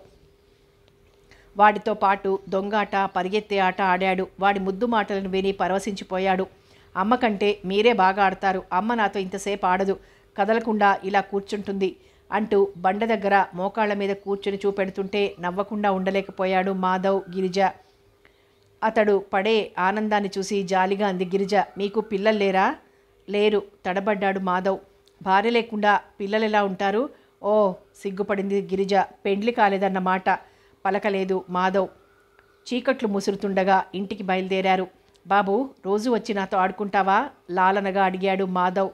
వాడితో పాటు దొంగాట పరిగెత్తే ఆట ఆడాడు వాడి ముద్దు మాటలను విని పరవశించిపోయాడు అమ్మ కంటే మీరే బాగా ఆడతారు అమ్మ నాతో ఇంతసేపు ఆడదు కదలకుండా ఇలా కూర్చుంటుంది అంటూ బండ దగ్గర మోకాళ్ళ మీద కూర్చొని చూపెడుతుంటే నవ్వకుండా ఉండలేకపోయాడు మాధవ్ గిరిజ అతడు పడే ఆనందాన్ని చూసి జాలిగా అంది గిరిజ మీకు పిల్లలు లేరా లేరు తడబడ్డాడు మాధవ్ భార్య లేకుండా పిల్లలు ఎలా ఉంటారు ఓ సిగ్గుపడింది గిరిజ పెండ్లి కాలేదన్నమాట పలకలేదు మాధవ్ చీకట్లు ముసురుతుండగా ఇంటికి బయలుదేరారు బాబు రోజు వచ్చి నాతో ఆడుకుంటావా లాలనగా అడిగాడు మాధవ్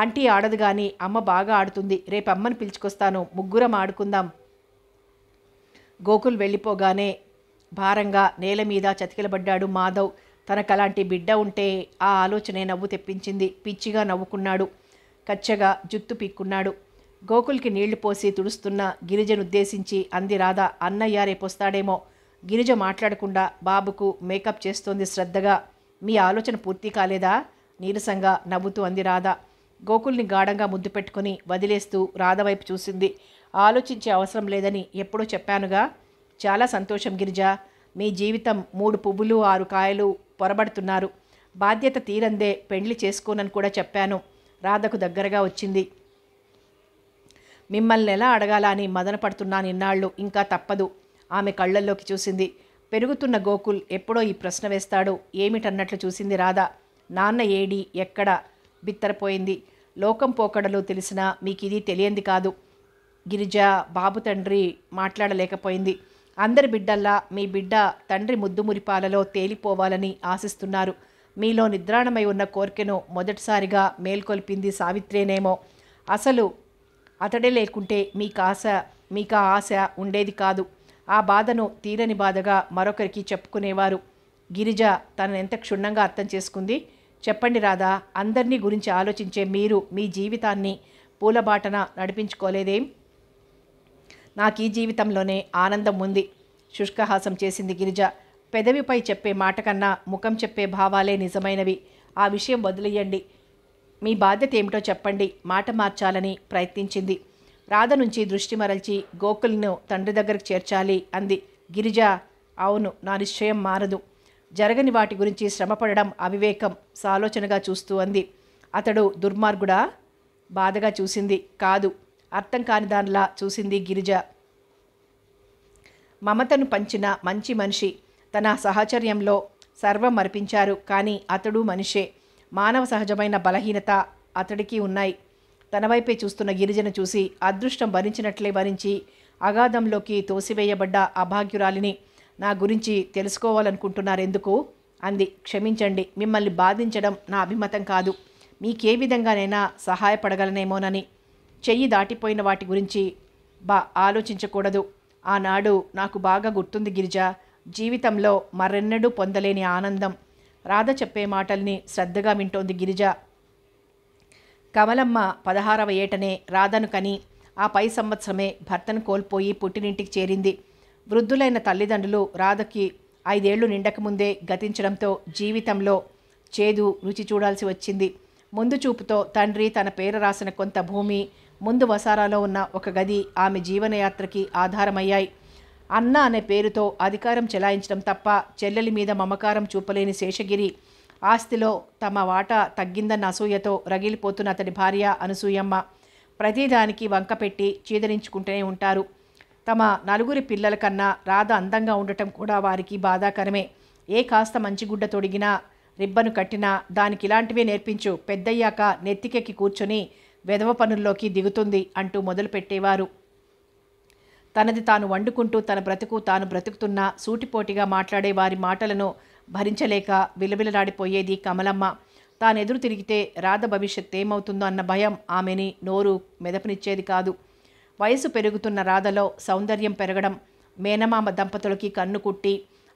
ఆంటీ ఆడదు కానీ అమ్మ బాగా ఆడుతుంది రేపు అమ్మని పిలుచుకొస్తాను ముగ్గురం ఆడుకుందాం గోకుల్ వెళ్ళిపోగానే భారంగా నేల మీద చతికిలబడ్డాడు మాధవ్ తనకలాంటి బిడ్డ ఉంటే ఆ ఆలోచనే నవ్వు తెప్పించింది పిచ్చిగా నవ్వుకున్నాడు కచ్చగా జుత్తు పీక్కున్నాడు గోకుల్కి నీళ్లు పోసి తుడుస్తున్న గిరిజనుద్దేశించి అంది రాధా అన్నయ్య రేపొస్తాడేమో గిరిజ మాట్లాడకుండా బాబుకు మేకప్ చేస్తోంది శ్రద్ధగా మీ ఆలోచన పూర్తి కాలేదా నీరసంగా నవ్వుతూ అంది రాధా గోకుల్ని గాఢంగా ముద్దు పెట్టుకుని వదిలేస్తూ రాధవైపు చూసింది ఆలోచించే అవసరం లేదని ఎప్పుడో చెప్పానుగా చాలా సంతోషం గిరిజ మీ జీవితం మూడు పువ్వులు ఆరు కాయలు పొరబడుతున్నారు బాధ్యత తీరందే పెండ్లి చేసుకోనని కూడా చెప్పాను రాధకు దగ్గరగా వచ్చింది మిమ్మల్ని ఎలా అడగాలని అని మదన పడుతున్నాను ఇన్నాళ్ళు ఇంకా తప్పదు ఆమె కళ్ళల్లోకి చూసింది పెరుగుతున్న గోకుల్ ఎప్పుడో ఈ ప్రశ్న వేస్తాడు ఏమిటన్నట్లు చూసింది రాధ నాన్న ఏడి ఎక్కడ బిత్తరపోయింది లోకం పోకడలు తెలిసినా మీకు ఇది తెలియంది కాదు గిరిజ బాబు తండ్రి మాట్లాడలేకపోయింది అందరి బిడ్డల్లా మీ బిడ్డ తండ్రి ముద్దు మురిపాలలో తేలిపోవాలని ఆశిస్తున్నారు మీలో నిద్రాణమై ఉన్న కోరికను మొదటిసారిగా మేల్కొల్పింది సావిత్రేనేమో అసలు అతడే లేకుంటే మీకు ఆశ మీకు ఆశ ఉండేది కాదు ఆ బాధను తీరని బాధగా మరొకరికి చెప్పుకునేవారు గిరిజ తనను ఎంత క్షుణ్ణంగా అర్థం చేసుకుంది చెప్పండి రాదా అందరినీ గురించి ఆలోచించే మీరు మీ జీవితాన్ని పూలబాటన నడిపించుకోలేదేం నాకు ఈ జీవితంలోనే ఆనందం ఉంది శుష్కహాసం చేసింది గిరిజ పెదవిపై చెప్పే మాట కన్నా ముఖం చెప్పే భావాలే నిజమైనవి ఆ విషయం వదిలేయండి మీ బాధ్యత ఏమిటో చెప్పండి మాట మార్చాలని ప్రయత్నించింది రాధ నుంచి దృష్టి మరల్చి గోకుల్ను తండ్రి దగ్గరకు చేర్చాలి అంది గిరిజ అవును నా నిశ్చయం మారదు జరగని వాటి గురించి శ్రమపడడం అవివేకం సాలోచనగా చూస్తూ అంది అతడు దుర్మార్గుడా బాధగా చూసింది కాదు అర్థం కాని దానిలా చూసింది గిరిజ మమతను పంచిన మంచి మనిషి తన సహచర్యంలో సర్వం అర్పించారు కానీ అతడు మనిషే మానవ సహజమైన బలహీనత అతడికి ఉన్నాయి తన వైపే చూస్తున్న గిరిజను చూసి అదృష్టం భరించినట్లే భరించి అగాధంలోకి తోసివేయబడ్డ అభాగ్యురాలిని నా గురించి తెలుసుకోవాలనుకుంటున్నారు ఎందుకు అంది క్షమించండి మిమ్మల్ని బాధించడం నా అభిమతం కాదు మీకే విధంగానైనా సహాయపడగలనేమోనని చెయ్యి దాటిపోయిన వాటి గురించి బా ఆలోచించకూడదు ఆనాడు నాకు బాగా గుర్తుంది గిరిజ జీవితంలో మరెన్నడూ పొందలేని ఆనందం రాధ చెప్పే మాటల్ని శ్రద్ధగా వింటోంది గిరిజ కమలమ్మ పదహారవ ఏటనే రాధను కని ఆ పై సంవత్సరమే భర్తను కోల్పోయి పుట్టినింటికి చేరింది వృద్ధులైన తల్లిదండ్రులు రాధకి ఐదేళ్లు నిండకముందే గతించడంతో జీవితంలో చేదు రుచి చూడాల్సి వచ్చింది ముందు చూపుతో తండ్రి తన పేరు రాసిన కొంత భూమి ముందు వసారాలో ఉన్న ఒక గది ఆమె జీవనయాత్రకి ఆధారమయ్యాయి అన్న అనే పేరుతో అధికారం చెలాయించడం తప్ప చెల్లెలి మీద మమకారం చూపలేని శేషగిరి ఆస్తిలో తమ వాటా తగ్గిందన్న అసూయతో రగిలిపోతున్న అతడి భార్య అనసూయమ్మ ప్రతిదానికి వంకపెట్టి చీదరించుకుంటూనే ఉంటారు తమ నలుగురి పిల్లల కన్నా రాధ అందంగా ఉండటం కూడా వారికి బాధాకరమే ఏ కాస్త మంచిగుడ్డ తొడిగినా రిబ్బను కట్టినా దానికి ఇలాంటివే నేర్పించు పెద్దయ్యాక నెత్తికెక్కి కూర్చొని వెధవ పనుల్లోకి దిగుతుంది అంటూ మొదలుపెట్టేవారు తనది తాను వండుకుంటూ తన బ్రతుకు తాను బ్రతుకుతున్న సూటిపోటిగా మాట్లాడే వారి మాటలను భరించలేక విలవిలలాడిపోయేది కమలమ్మ తానెదురు తిరిగితే రాధ భవిష్యత్ ఏమవుతుందో అన్న భయం ఆమెని నోరు మెదపనిచ్చేది కాదు వయసు పెరుగుతున్న రాధలో సౌందర్యం పెరగడం మేనమామ దంపతులకి కన్ను కుట్టి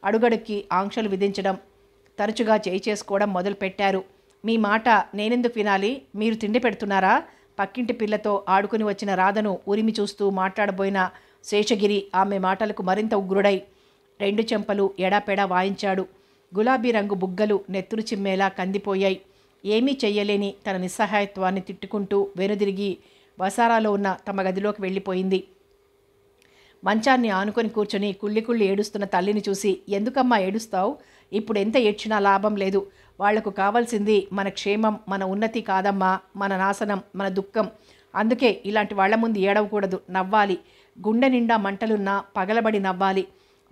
అడుగడుక్కి ఆంక్షలు విధించడం తరచుగా చేయి చేసుకోవడం మొదలుపెట్టారు మీ మాట నేనెందుకు వినాలి మీరు తిండి పెడుతున్నారా పక్కింటి పిల్లతో ఆడుకుని వచ్చిన రాధను ఉరిమి చూస్తూ మాట్లాడబోయిన శేషగిరి ఆమె మాటలకు మరింత ఉగ్రుడై రెండు చెంపలు ఎడాపెడా వాయించాడు గులాబీ రంగు బుగ్గలు నెత్తురు చిమ్మేలా కందిపోయాయి ఏమీ చెయ్యలేని తన నిస్సహాయత్వాన్ని తిట్టుకుంటూ వెనుదిరిగి వసారాలో ఉన్న తమ గదిలోకి వెళ్ళిపోయింది మంచాన్ని ఆనుకొని కూర్చొని కుళ్ళి కుళ్ళి ఏడుస్తున్న తల్లిని చూసి ఎందుకమ్మా ఏడుస్తావు ఇప్పుడు ఎంత ఏడ్చినా లాభం లేదు వాళ్లకు కావాల్సింది మన క్షేమం మన ఉన్నతి కాదమ్మా మన నాశనం మన దుఃఖం అందుకే ఇలాంటి వాళ్ల ముందు ఏడవకూడదు నవ్వాలి గుండె నిండా మంటలున్నా పగలబడి నవ్వాలి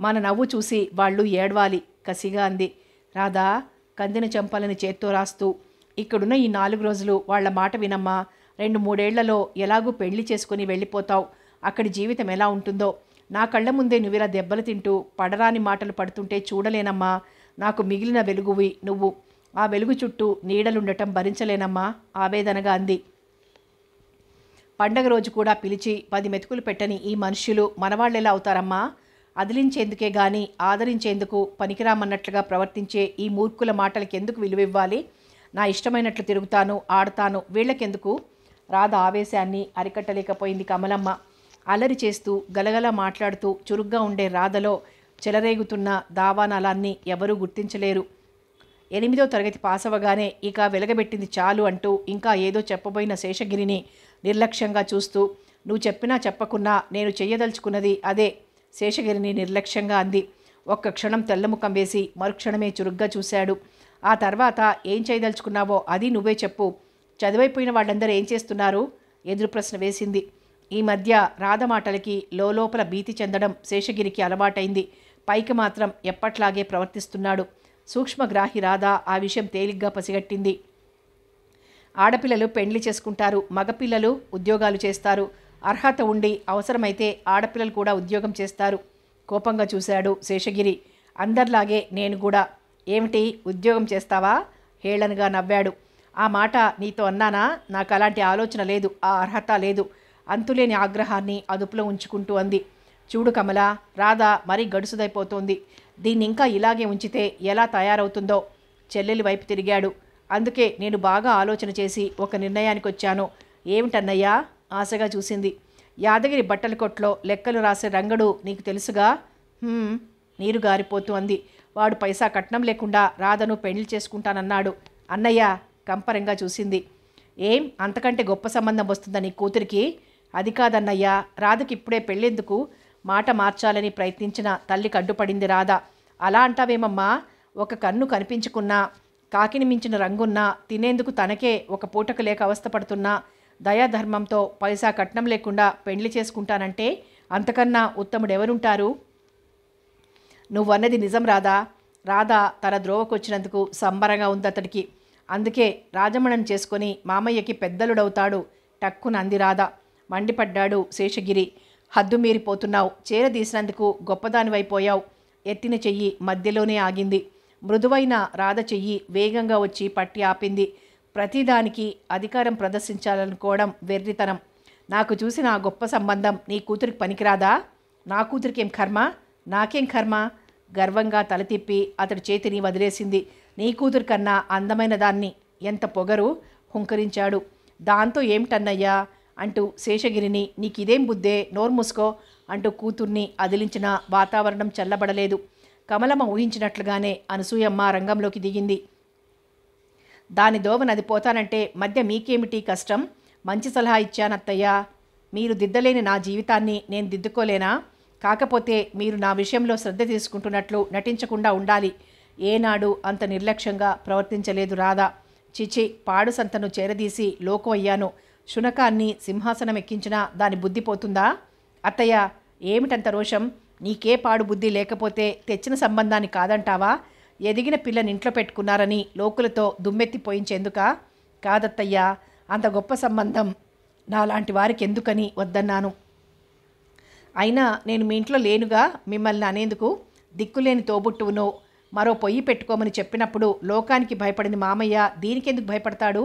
మన నవ్వు చూసి వాళ్ళు ఏడవాలి కసిగా అంది రాధా కందిన చెంపలని చేత్తో రాస్తూ ఇక్కడున్న ఈ నాలుగు రోజులు వాళ్ల మాట వినమ్మా రెండు మూడేళ్లలో ఎలాగూ పెళ్లి చేసుకుని వెళ్ళిపోతావు అక్కడి జీవితం ఎలా ఉంటుందో నా కళ్ళ ముందే నువ్విలా దెబ్బలు తింటూ పడరాని మాటలు పడుతుంటే చూడలేనమ్మా నాకు మిగిలిన వెలుగువి నువ్వు ఆ వెలుగు చుట్టూ నీడలుండటం భరించలేనమ్మా ఆవేదనగా అంది పండగ రోజు కూడా పిలిచి పది మెతుకులు పెట్టని ఈ మనుషులు మనవాళ్ళెలా అవుతారమ్మా అదిలించేందుకే గాని ఆదరించేందుకు పనికిరామన్నట్లుగా ప్రవర్తించే ఈ మూర్ఖుల మాటలకెందుకు ఎందుకు విలువివ్వాలి నా ఇష్టమైనట్లు తిరుగుతాను ఆడతాను వీళ్ళకెందుకు రాధ ఆవేశాన్ని అరికట్టలేకపోయింది కమలమ్మ అల్లరి చేస్తూ గలగల మాట్లాడుతూ చురుగ్గా ఉండే రాధలో చెలరేగుతున్న దావానలాన్ని ఎవరూ గుర్తించలేరు ఎనిమిదో తరగతి పాస్ అవ్వగానే ఇక వెలగబెట్టింది చాలు అంటూ ఇంకా ఏదో చెప్పబోయిన శేషగిరిని నిర్లక్ష్యంగా చూస్తూ నువ్వు చెప్పినా చెప్పకున్నా నేను చెయ్యదలుచుకున్నది అదే శేషగిరిని నిర్లక్ష్యంగా అంది ఒక్క క్షణం తెల్లముఖం వేసి మరుక్షణమే చురుగ్గా చూశాడు ఆ తర్వాత ఏం చేయదలుచుకున్నావో అది నువ్వే చెప్పు చదివైపోయిన వాళ్ళందరూ ఏం చేస్తున్నారు ఎదురు ప్రశ్న వేసింది ఈ మధ్య రాధ మాటలకి లోపల భీతి చెందడం శేషగిరికి అలవాటైంది పైకి మాత్రం ఎప్పట్లాగే ప్రవర్తిస్తున్నాడు సూక్ష్మగ్రాహి రాధ ఆ విషయం తేలిగ్గా పసిగట్టింది ఆడపిల్లలు పెండ్లి చేసుకుంటారు మగపిల్లలు ఉద్యోగాలు చేస్తారు అర్హత ఉండి అవసరమైతే ఆడపిల్లలు కూడా ఉద్యోగం చేస్తారు కోపంగా చూశాడు శేషగిరి అందర్లాగే నేను కూడా ఏమిటి ఉద్యోగం చేస్తావా హేళనగా నవ్వాడు ఆ మాట నీతో అన్నానా నాకు అలాంటి ఆలోచన లేదు ఆ అర్హత లేదు అంతులేని ఆగ్రహాన్ని అదుపులో ఉంచుకుంటూ అంది చూడు కమల రాధ మరీ గడుసుదైపోతోంది దీన్ని ఇంకా ఇలాగే ఉంచితే ఎలా తయారవుతుందో చెల్లెలి వైపు తిరిగాడు అందుకే నేను బాగా ఆలోచన చేసి ఒక నిర్ణయానికి వచ్చాను ఏమిటన్నయ్యా ఆశగా చూసింది యాదగిరి బట్టల కొట్లో లెక్కలు రాసే రంగడు నీకు తెలుసుగా నీరు గారిపోతూ అంది వాడు పైసా కట్నం లేకుండా రాధను పెళ్లి చేసుకుంటానన్నాడు అన్నయ్య కంపరంగా చూసింది ఏం అంతకంటే గొప్ప సంబంధం వస్తుందని కూతురికి అది కాదన్నయ్యా రాధకి ఇప్పుడే పెళ్ళేందుకు మాట మార్చాలని ప్రయత్నించిన తల్లి కడ్డుపడింది రాధ అలా అంటావేమమ్మా ఒక కన్ను కనిపించుకున్నా కాకిని మించిన రంగున్నా తినేందుకు తనకే ఒక పూటకు లేక అవస్థపడుతున్నా దయాధర్మంతో పైసా కట్నం లేకుండా పెండ్లి చేసుకుంటానంటే అంతకన్నా ఉత్తముడెవరుంటారు నువ్వన్నది నిజం రాధా రాధా తన ద్రోవకొచ్చినందుకు సంబరంగా ఉంది అతడికి అందుకే రాజమణం చేసుకొని మామయ్యకి పెద్దలుడవుతాడు టక్కున నంది రాధ మండిపడ్డాడు శేషగిరి హద్దు మీరిపోతున్నావు చేరదీసినందుకు గొప్పదానివైపోయావు ఎత్తిన చెయ్యి మధ్యలోనే ఆగింది మృదువైన రాధ చెయ్యి వేగంగా వచ్చి పట్టి ఆపింది ప్రతిదానికి అధికారం ప్రదర్శించాలనుకోవడం వెర్రితనం నాకు చూసిన ఆ గొప్ప సంబంధం నీ కూతురికి పనికిరాదా నా కూతురికేం కర్మ నాకేం కర్మ గర్వంగా తల తిప్పి అతడి చేతిని వదిలేసింది నీ కూతురు కన్నా అందమైన దాన్ని ఎంత పొగరు హుంకరించాడు దాంతో ఏమిటన్నయ్యా అంటూ శేషగిరిని నీకిదేం బుద్దే బుద్ధే మూసుకో అంటూ కూతుర్ని అదిలించిన వాతావరణం చల్లబడలేదు కమలమ్మ ఊహించినట్లుగానే అనసూయమ్మ రంగంలోకి దిగింది దాని దోవ అది పోతానంటే మధ్య మీకేమిటి కష్టం మంచి సలహా ఇచ్చానత్తయ్యా మీరు దిద్దలేని నా జీవితాన్ని నేను దిద్దుకోలేనా కాకపోతే మీరు నా విషయంలో శ్రద్ధ తీసుకుంటున్నట్లు నటించకుండా ఉండాలి ఏనాడు అంత నిర్లక్ష్యంగా ప్రవర్తించలేదు రాధా చిచి పాడు సంతను చేరదీసి లోకమయ్యాను శునకాన్ని సింహాసనం ఎక్కించినా దాని బుద్ధి పోతుందా అత్తయ్య ఏమిటంత రోషం నీకే పాడు బుద్ధి లేకపోతే తెచ్చిన సంబంధాన్ని కాదంటావా ఎదిగిన పిల్లని ఇంట్లో పెట్టుకున్నారని లోకులతో దుమ్మెత్తి కాదత్తయ్య అంత గొప్ప సంబంధం నాలాంటి వారికి ఎందుకని వద్దన్నాను అయినా నేను మీ ఇంట్లో లేనుగా మిమ్మల్ని అనేందుకు దిక్కులేని తోబుట్టువును మరో పొయ్యి పెట్టుకోమని చెప్పినప్పుడు లోకానికి భయపడింది మామయ్య దీనికెందుకు భయపడతాడు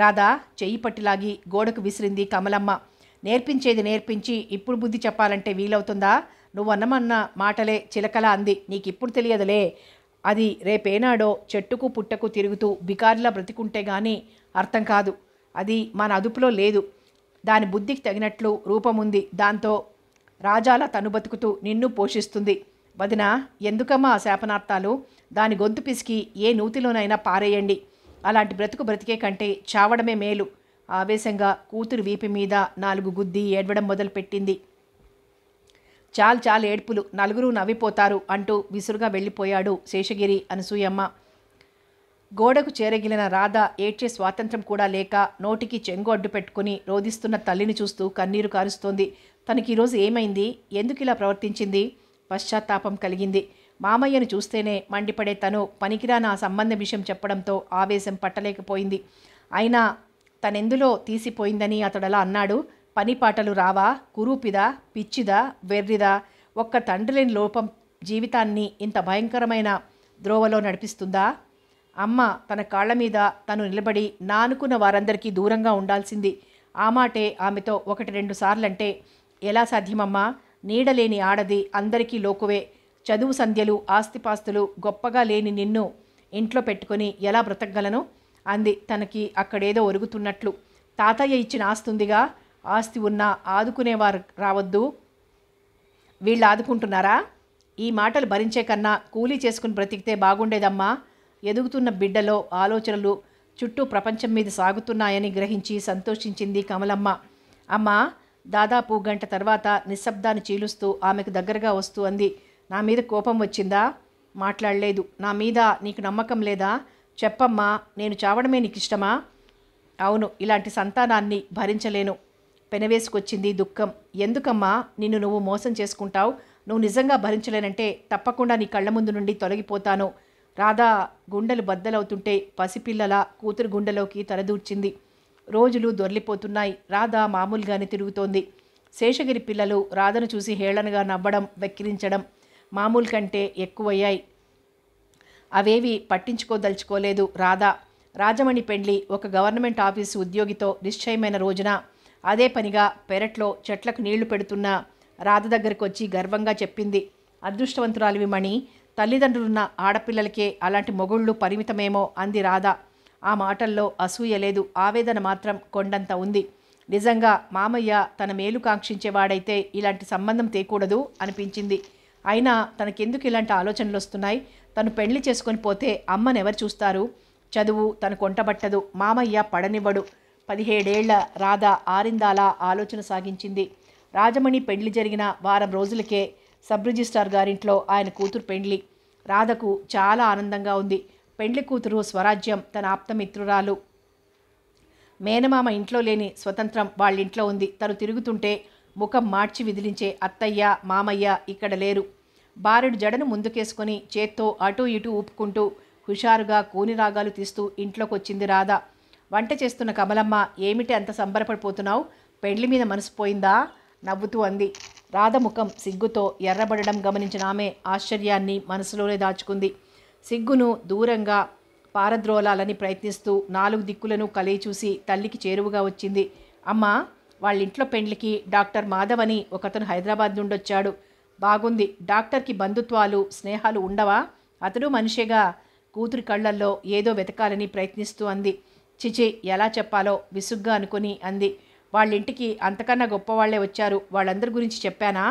రాధా చెయ్యి పట్టిలాగి గోడకు విసిరింది కమలమ్మ నేర్పించేది నేర్పించి ఇప్పుడు బుద్ధి చెప్పాలంటే వీలవుతుందా నువ్వన్నమన్న మాటలే చిలకల అంది నీకిప్పుడు తెలియదులే అది రేపేనాడో చెట్టుకు పుట్టకు తిరుగుతూ బికారిలా బ్రతికుంటే గాని అర్థం కాదు అది మన అదుపులో లేదు దాని బుద్ధికి తగినట్లు రూపముంది దాంతో రాజాల తను బతుకుతూ నిన్ను పోషిస్తుంది వదిన ఎందుకమ్మా ఆ శాపనార్థాలు దాని గొంతు పిసికి ఏ నూతిలోనైనా పారేయండి అలాంటి బ్రతుకు బ్రతికే కంటే చావడమే మేలు ఆవేశంగా కూతురు వీపి మీద నాలుగు గుద్ది ఏడవడం మొదలుపెట్టింది చాలు చాలు ఏడ్పులు నలుగురు నవ్విపోతారు అంటూ విసురుగా వెళ్ళిపోయాడు శేషగిరి అనసూయమ్మ గోడకు చేరగిలిన రాధ ఏడ్చే స్వాతంత్రం కూడా లేక నోటికి చెంగు అడ్డు పెట్టుకుని రోధిస్తున్న తల్లిని చూస్తూ కన్నీరు కారుస్తోంది తనకి ఈరోజు ఏమైంది ఎందుకు ఇలా ప్రవర్తించింది పశ్చాత్తాపం కలిగింది మామయ్యను చూస్తేనే మండిపడే తను పనికిరాని ఆ సంబంధ విషయం చెప్పడంతో ఆవేశం పట్టలేకపోయింది అయినా తనెందులో తీసిపోయిందని అతడలా అన్నాడు పని పాటలు రావా కురూపిదా పిచ్చిదా వెర్రిదా ఒక్క తండ్రిలేని లోపం జీవితాన్ని ఇంత భయంకరమైన ద్రోవలో నడిపిస్తుందా అమ్మ తన కాళ్ల మీద తను నిలబడి నా అనుకున్న వారందరికీ దూరంగా ఉండాల్సింది ఆ మాటే ఆమెతో ఒకటి రెండు సార్లంటే ఎలా సాధ్యమమ్మా నీడలేని ఆడది అందరికీ లోకువే చదువు సంధ్యలు ఆస్తిపాస్తులు గొప్పగా లేని నిన్ను ఇంట్లో పెట్టుకొని ఎలా బ్రతకగలను అంది తనకి అక్కడేదో ఒరుగుతున్నట్లు తాతయ్య ఇచ్చిన ఆస్తుందిగా ఆస్తి ఉన్నా ఆదుకునేవారు రావద్దు వీళ్ళు ఆదుకుంటున్నారా ఈ మాటలు భరించే కన్నా కూలీ చేసుకుని బ్రతికితే బాగుండేదమ్మా ఎదుగుతున్న బిడ్డలో ఆలోచనలు చుట్టూ ప్రపంచం మీద సాగుతున్నాయని గ్రహించి సంతోషించింది కమలమ్మ అమ్మా దాదాపు గంట తర్వాత నిశ్శబ్దాన్ని చీలుస్తూ ఆమెకు దగ్గరగా వస్తూ అంది నా మీద కోపం వచ్చిందా మాట్లాడలేదు నా మీద నీకు నమ్మకం లేదా చెప్పమ్మా నేను చావడమే నీకు ఇష్టమా అవును ఇలాంటి సంతానాన్ని భరించలేను పెనవేసుకొచ్చింది దుఃఖం ఎందుకమ్మా నిన్ను నువ్వు మోసం చేసుకుంటావు నువ్వు నిజంగా భరించలేనంటే తప్పకుండా నీ కళ్ళ ముందు నుండి తొలగిపోతాను రాధా గుండెలు బద్దలవుతుంటే పసిపిల్లల కూతురు గుండెలోకి తలదూర్చింది రోజులు దొర్లిపోతున్నాయి రాధ మామూలుగానే తిరుగుతోంది శేషగిరి పిల్లలు రాధను చూసి హేళనగా నవ్వడం వెక్కిరించడం మామూలు కంటే ఎక్కువయ్యాయి అవేవి పట్టించుకోదలుచుకోలేదు రాధ రాజమణి పెండ్లి ఒక గవర్నమెంట్ ఆఫీసు ఉద్యోగితో నిశ్చయమైన రోజున అదే పనిగా పెరట్లో చెట్లకు నీళ్లు పెడుతున్న రాధ దగ్గరకు వచ్చి గర్వంగా చెప్పింది అదృష్టవంతురాలివి మణి తల్లిదండ్రులున్న ఆడపిల్లలకే అలాంటి మొగుళ్ళు పరిమితమేమో అంది రాధ ఆ మాటల్లో అసూయ లేదు ఆవేదన మాత్రం కొండంత ఉంది నిజంగా మామయ్య తన మేలు కాంక్షించేవాడైతే ఇలాంటి సంబంధం తేకూడదు అనిపించింది అయినా తనకెందుకు ఇలాంటి ఆలోచనలు వస్తున్నాయి తను పెళ్లి చేసుకొని పోతే అమ్మను ఎవరు చూస్తారు చదువు తను కొంటబట్టదు మామయ్య పడనివ్వడు పదిహేడేళ్ల రాధ ఆరిందాలా ఆలోచన సాగించింది రాజమణి పెళ్లి జరిగిన వారం రోజులకే సబ్ రిజిస్ట్రార్ గారింట్లో ఆయన కూతురు పెండ్లి రాధకు చాలా ఆనందంగా ఉంది పెండ్లి కూతురు స్వరాజ్యం తన ఆప్తమిత్రురాలు మేనమామ ఇంట్లో లేని స్వతంత్రం వాళ్ళింట్లో ఉంది తను తిరుగుతుంటే ముఖం మార్చి విదిలించే అత్తయ్య మామయ్య ఇక్కడ లేరు బారుడు జడను ముందుకేసుకొని చేత్తో అటూ ఇటూ ఊపుకుంటూ హుషారుగా కూని రాగాలు తీస్తూ ఇంట్లోకొచ్చింది రాధ వంట చేస్తున్న కమలమ్మ ఏమిటి అంత సంబరపడిపోతున్నావు పెండ్లి మీద మనసు పోయిందా నవ్వుతూ అంది రాధ ముఖం సిగ్గుతో ఎర్రబడడం గమనించిన ఆమె ఆశ్చర్యాన్ని మనసులోనే దాచుకుంది సిగ్గును దూరంగా పారద్రోలాలని ప్రయత్నిస్తూ నాలుగు దిక్కులను కలిగి చూసి తల్లికి చేరువుగా వచ్చింది అమ్మ వాళ్ళింట్లో పెండ్లికి డాక్టర్ మాధవ్ అని ఒకతను హైదరాబాద్ నుండి వచ్చాడు బాగుంది డాక్టర్కి బంధుత్వాలు స్నేహాలు ఉండవా అతడు మనిషిగా కూతురి కళ్ళల్లో ఏదో వెతకాలని ప్రయత్నిస్తూ అంది చిచి ఎలా చెప్పాలో విసుగ్గా అనుకుని అంది వాళ్ళింటికి అంతకన్నా గొప్పవాళ్లే వచ్చారు వాళ్ళందరి గురించి చెప్పానా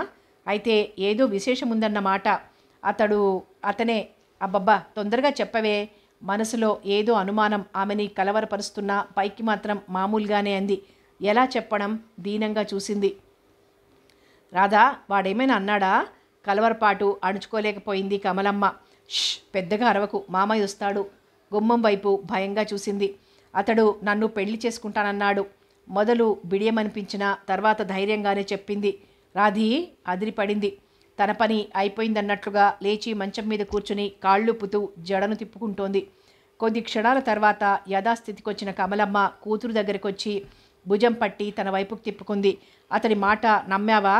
అయితే ఏదో విశేషం ఉందన్నమాట అతడు అతనే అబ్బబ్బా తొందరగా చెప్పవే మనసులో ఏదో అనుమానం ఆమెని కలవరపరుస్తున్నా పైకి మాత్రం మామూలుగానే అంది ఎలా చెప్పడం దీనంగా చూసింది రాధా వాడేమైనా అన్నాడా కలవరపాటు అణుచుకోలేకపోయింది కమలమ్మ ష్ పెద్దగా అరవకు మామయ్య వస్తాడు గుమ్మం వైపు భయంగా చూసింది అతడు నన్ను పెళ్లి చేసుకుంటానన్నాడు మొదలు బిడియమనిపించిన తర్వాత ధైర్యంగానే చెప్పింది రాధీ అదిరిపడింది తన పని అయిపోయిందన్నట్లుగా లేచి మంచం మీద కూర్చుని కాళ్ళు పుతూ జడను తిప్పుకుంటోంది కొద్ది క్షణాల తర్వాత యథాస్థితికొచ్చిన కమలమ్మ కూతురు దగ్గరికొచ్చి భుజం పట్టి తన వైపుకు తిప్పుకుంది అతడి మాట నమ్మావా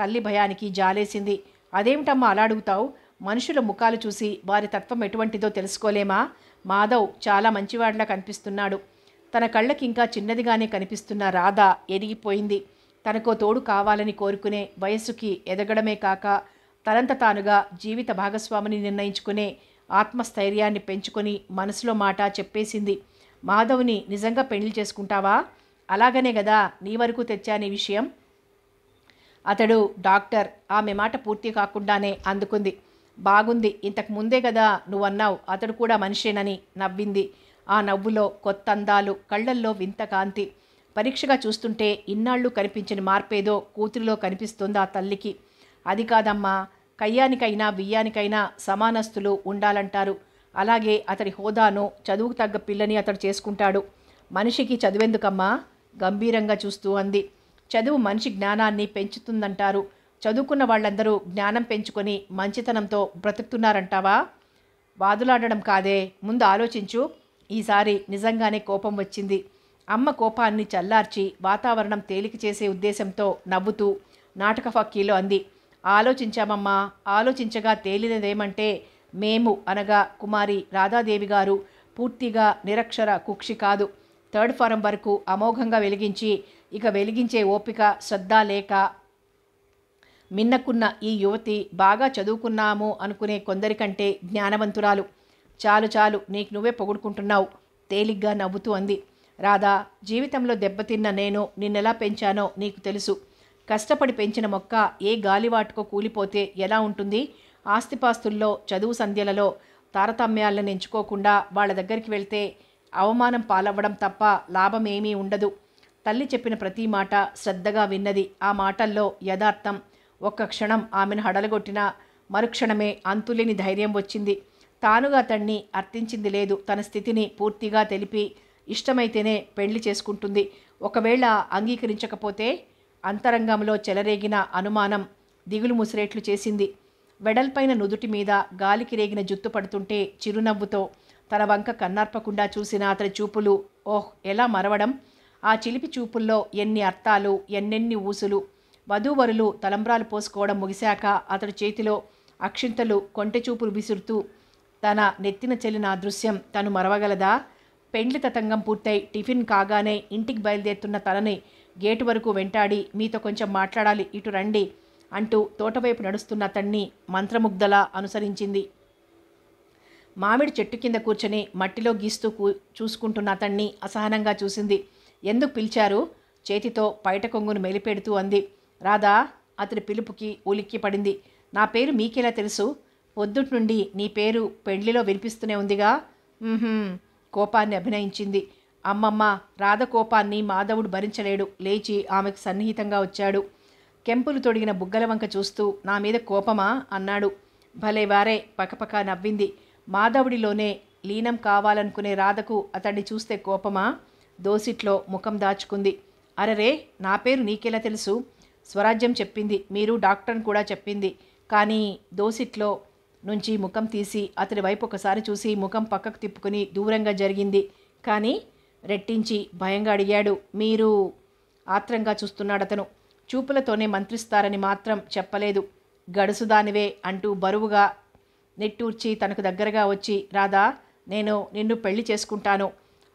తల్లి భయానికి జాలేసింది అదేమిటమ్మా అలా అడుగుతావు మనుషుల ముఖాలు చూసి వారి తత్వం ఎటువంటిదో తెలుసుకోలేమా మాధవ్ చాలా మంచివాడిలా కనిపిస్తున్నాడు తన కళ్ళకి ఇంకా చిన్నదిగానే కనిపిస్తున్న రాధ ఎరిగిపోయింది తనకో తోడు కావాలని కోరుకునే వయస్సుకి ఎదగడమే కాక తనంత తానుగా జీవిత భాగస్వామిని నిర్ణయించుకునే ఆత్మస్థైర్యాన్ని పెంచుకొని మనసులో మాట చెప్పేసింది మాధవ్ని నిజంగా పెళ్లి చేసుకుంటావా అలాగనే కదా నీ వరకు తెచ్చానే విషయం అతడు డాక్టర్ ఆమె మాట పూర్తి కాకుండానే అందుకుంది బాగుంది ఇంతకు ముందే కదా నువ్వు అన్నావు అతడు కూడా మనిషేనని నవ్వింది ఆ నవ్వులో కొత్త అందాలు కళ్ళల్లో వింత కాంతి పరీక్షగా చూస్తుంటే ఇన్నాళ్ళు కనిపించిన మార్పేదో కూతురిలో కనిపిస్తుందా తల్లికి అది కాదమ్మా కయ్యానికైనా బియ్యానికైనా సమానస్తులు ఉండాలంటారు అలాగే అతడి హోదాను చదువుకు తగ్గ పిల్లని అతడు చేసుకుంటాడు మనిషికి చదువెందుకమ్మా గంభీరంగా చూస్తూ అంది చదువు మనిషి జ్ఞానాన్ని పెంచుతుందంటారు చదువుకున్న వాళ్ళందరూ జ్ఞానం పెంచుకొని మంచితనంతో బ్రతుకుతున్నారంటావా వాదులాడడం కాదే ముందు ఆలోచించు ఈసారి నిజంగానే కోపం వచ్చింది అమ్మ కోపాన్ని చల్లార్చి వాతావరణం తేలిక చేసే ఉద్దేశంతో నవ్వుతూ నాటక ఫక్కీలో అంది ఆలోచించామమ్మా ఆలోచించగా తేలినదేమంటే మేము అనగా కుమారి రాధాదేవి గారు పూర్తిగా నిరక్షర కుక్షి కాదు థర్డ్ ఫారం వరకు అమోఘంగా వెలిగించి ఇక వెలిగించే ఓపిక శ్రద్ధ లేక మిన్నకున్న ఈ యువతి బాగా చదువుకున్నాము అనుకునే కొందరికంటే జ్ఞానవంతురాలు చాలు చాలు నీకు నువ్వే పొగుడుకుంటున్నావు తేలిగ్గా నవ్వుతూ అంది రాధా జీవితంలో దెబ్బతిన్న నేను నిన్నెలా పెంచానో నీకు తెలుసు కష్టపడి పెంచిన మొక్క ఏ గాలివాటుకో కూలిపోతే ఎలా ఉంటుంది ఆస్తిపాస్తుల్లో చదువు సంధ్యలలో తారతమ్యాలను ఎంచుకోకుండా వాళ్ళ దగ్గరికి వెళ్తే అవమానం పాలవ్వడం తప్ప లాభమేమీ ఉండదు తల్లి చెప్పిన ప్రతి మాట శ్రద్ధగా విన్నది ఆ మాటల్లో యథార్థం ఒక్క క్షణం ఆమెను హడలగొట్టిన మరుక్షణమే అంతులేని ధైర్యం వచ్చింది తానుగా అతన్ని అర్థించింది లేదు తన స్థితిని పూర్తిగా తెలిపి ఇష్టమైతేనే పెళ్లి చేసుకుంటుంది ఒకవేళ అంగీకరించకపోతే అంతరంగంలో చెలరేగిన అనుమానం దిగులు ముసిరేట్లు చేసింది వెడల్పైన నుదుటి మీద గాలికి రేగిన జుత్తు పడుతుంటే చిరునవ్వుతో తన వంక కన్నార్పకుండా చూసిన అతని చూపులు ఓహ్ ఎలా మరవడం ఆ చిలిపి చూపుల్లో ఎన్ని అర్థాలు ఎన్నెన్ని ఊసులు వధూవరులు తలంబ్రాలు పోసుకోవడం ముగిశాక అతడి చేతిలో అక్షింతలు కొంటె చూపులు విసురుతూ తన నెత్తిన చెల్లిన దృశ్యం తను మరవగలదా పెండ్లి తతంగం పూర్తయి టిఫిన్ కాగానే ఇంటికి బయలుదేరుతున్న తనని గేటు వరకు వెంటాడి మీతో కొంచెం మాట్లాడాలి ఇటు రండి అంటూ తోటవైపు నడుస్తున్న అతన్ని మంత్రముగ్ధలా అనుసరించింది మామిడి చెట్టు కింద కూర్చొని మట్టిలో గీస్తూ కూ చూసుకుంటున్న అతన్ని అసహనంగా చూసింది ఎందుకు పిలిచారు చేతితో పైట కొంగును మెలిపెడుతూ అంది రాధా అతడి పిలుపుకి ఉలిక్కి పడింది నా పేరు మీకెలా తెలుసు పొద్దుటి నుండి నీ పేరు పెండ్లిలో వినిపిస్తూనే ఉందిగా కోపాన్ని అభినయించింది అమ్మమ్మ రాధ కోపాన్ని మాధవుడు భరించలేడు లేచి ఆమెకు సన్నిహితంగా వచ్చాడు కెంపులు తొడిగిన బుగ్గల వంక చూస్తూ నా మీద కోపమా అన్నాడు భలే వారే పకపక నవ్వింది మాధవుడిలోనే లీనం కావాలనుకునే రాధకు అతన్ని చూస్తే కోపమా దోసిట్లో ముఖం దాచుకుంది అరరే నా పేరు నీకెలా తెలుసు స్వరాజ్యం చెప్పింది మీరు డాక్టర్ని కూడా చెప్పింది కానీ దోసిట్లో నుంచి ముఖం తీసి అతడి వైపు ఒకసారి చూసి ముఖం పక్కకు తిప్పుకుని దూరంగా జరిగింది కానీ రెట్టించి భయంగా అడిగాడు మీరు ఆత్రంగా చూస్తున్నాడు అతను చూపులతోనే మంత్రిస్తారని మాత్రం చెప్పలేదు గడుసుదానివే అంటూ బరువుగా నెట్టూర్చి తనకు దగ్గరగా వచ్చి రాధా నేను నిన్ను పెళ్లి చేసుకుంటాను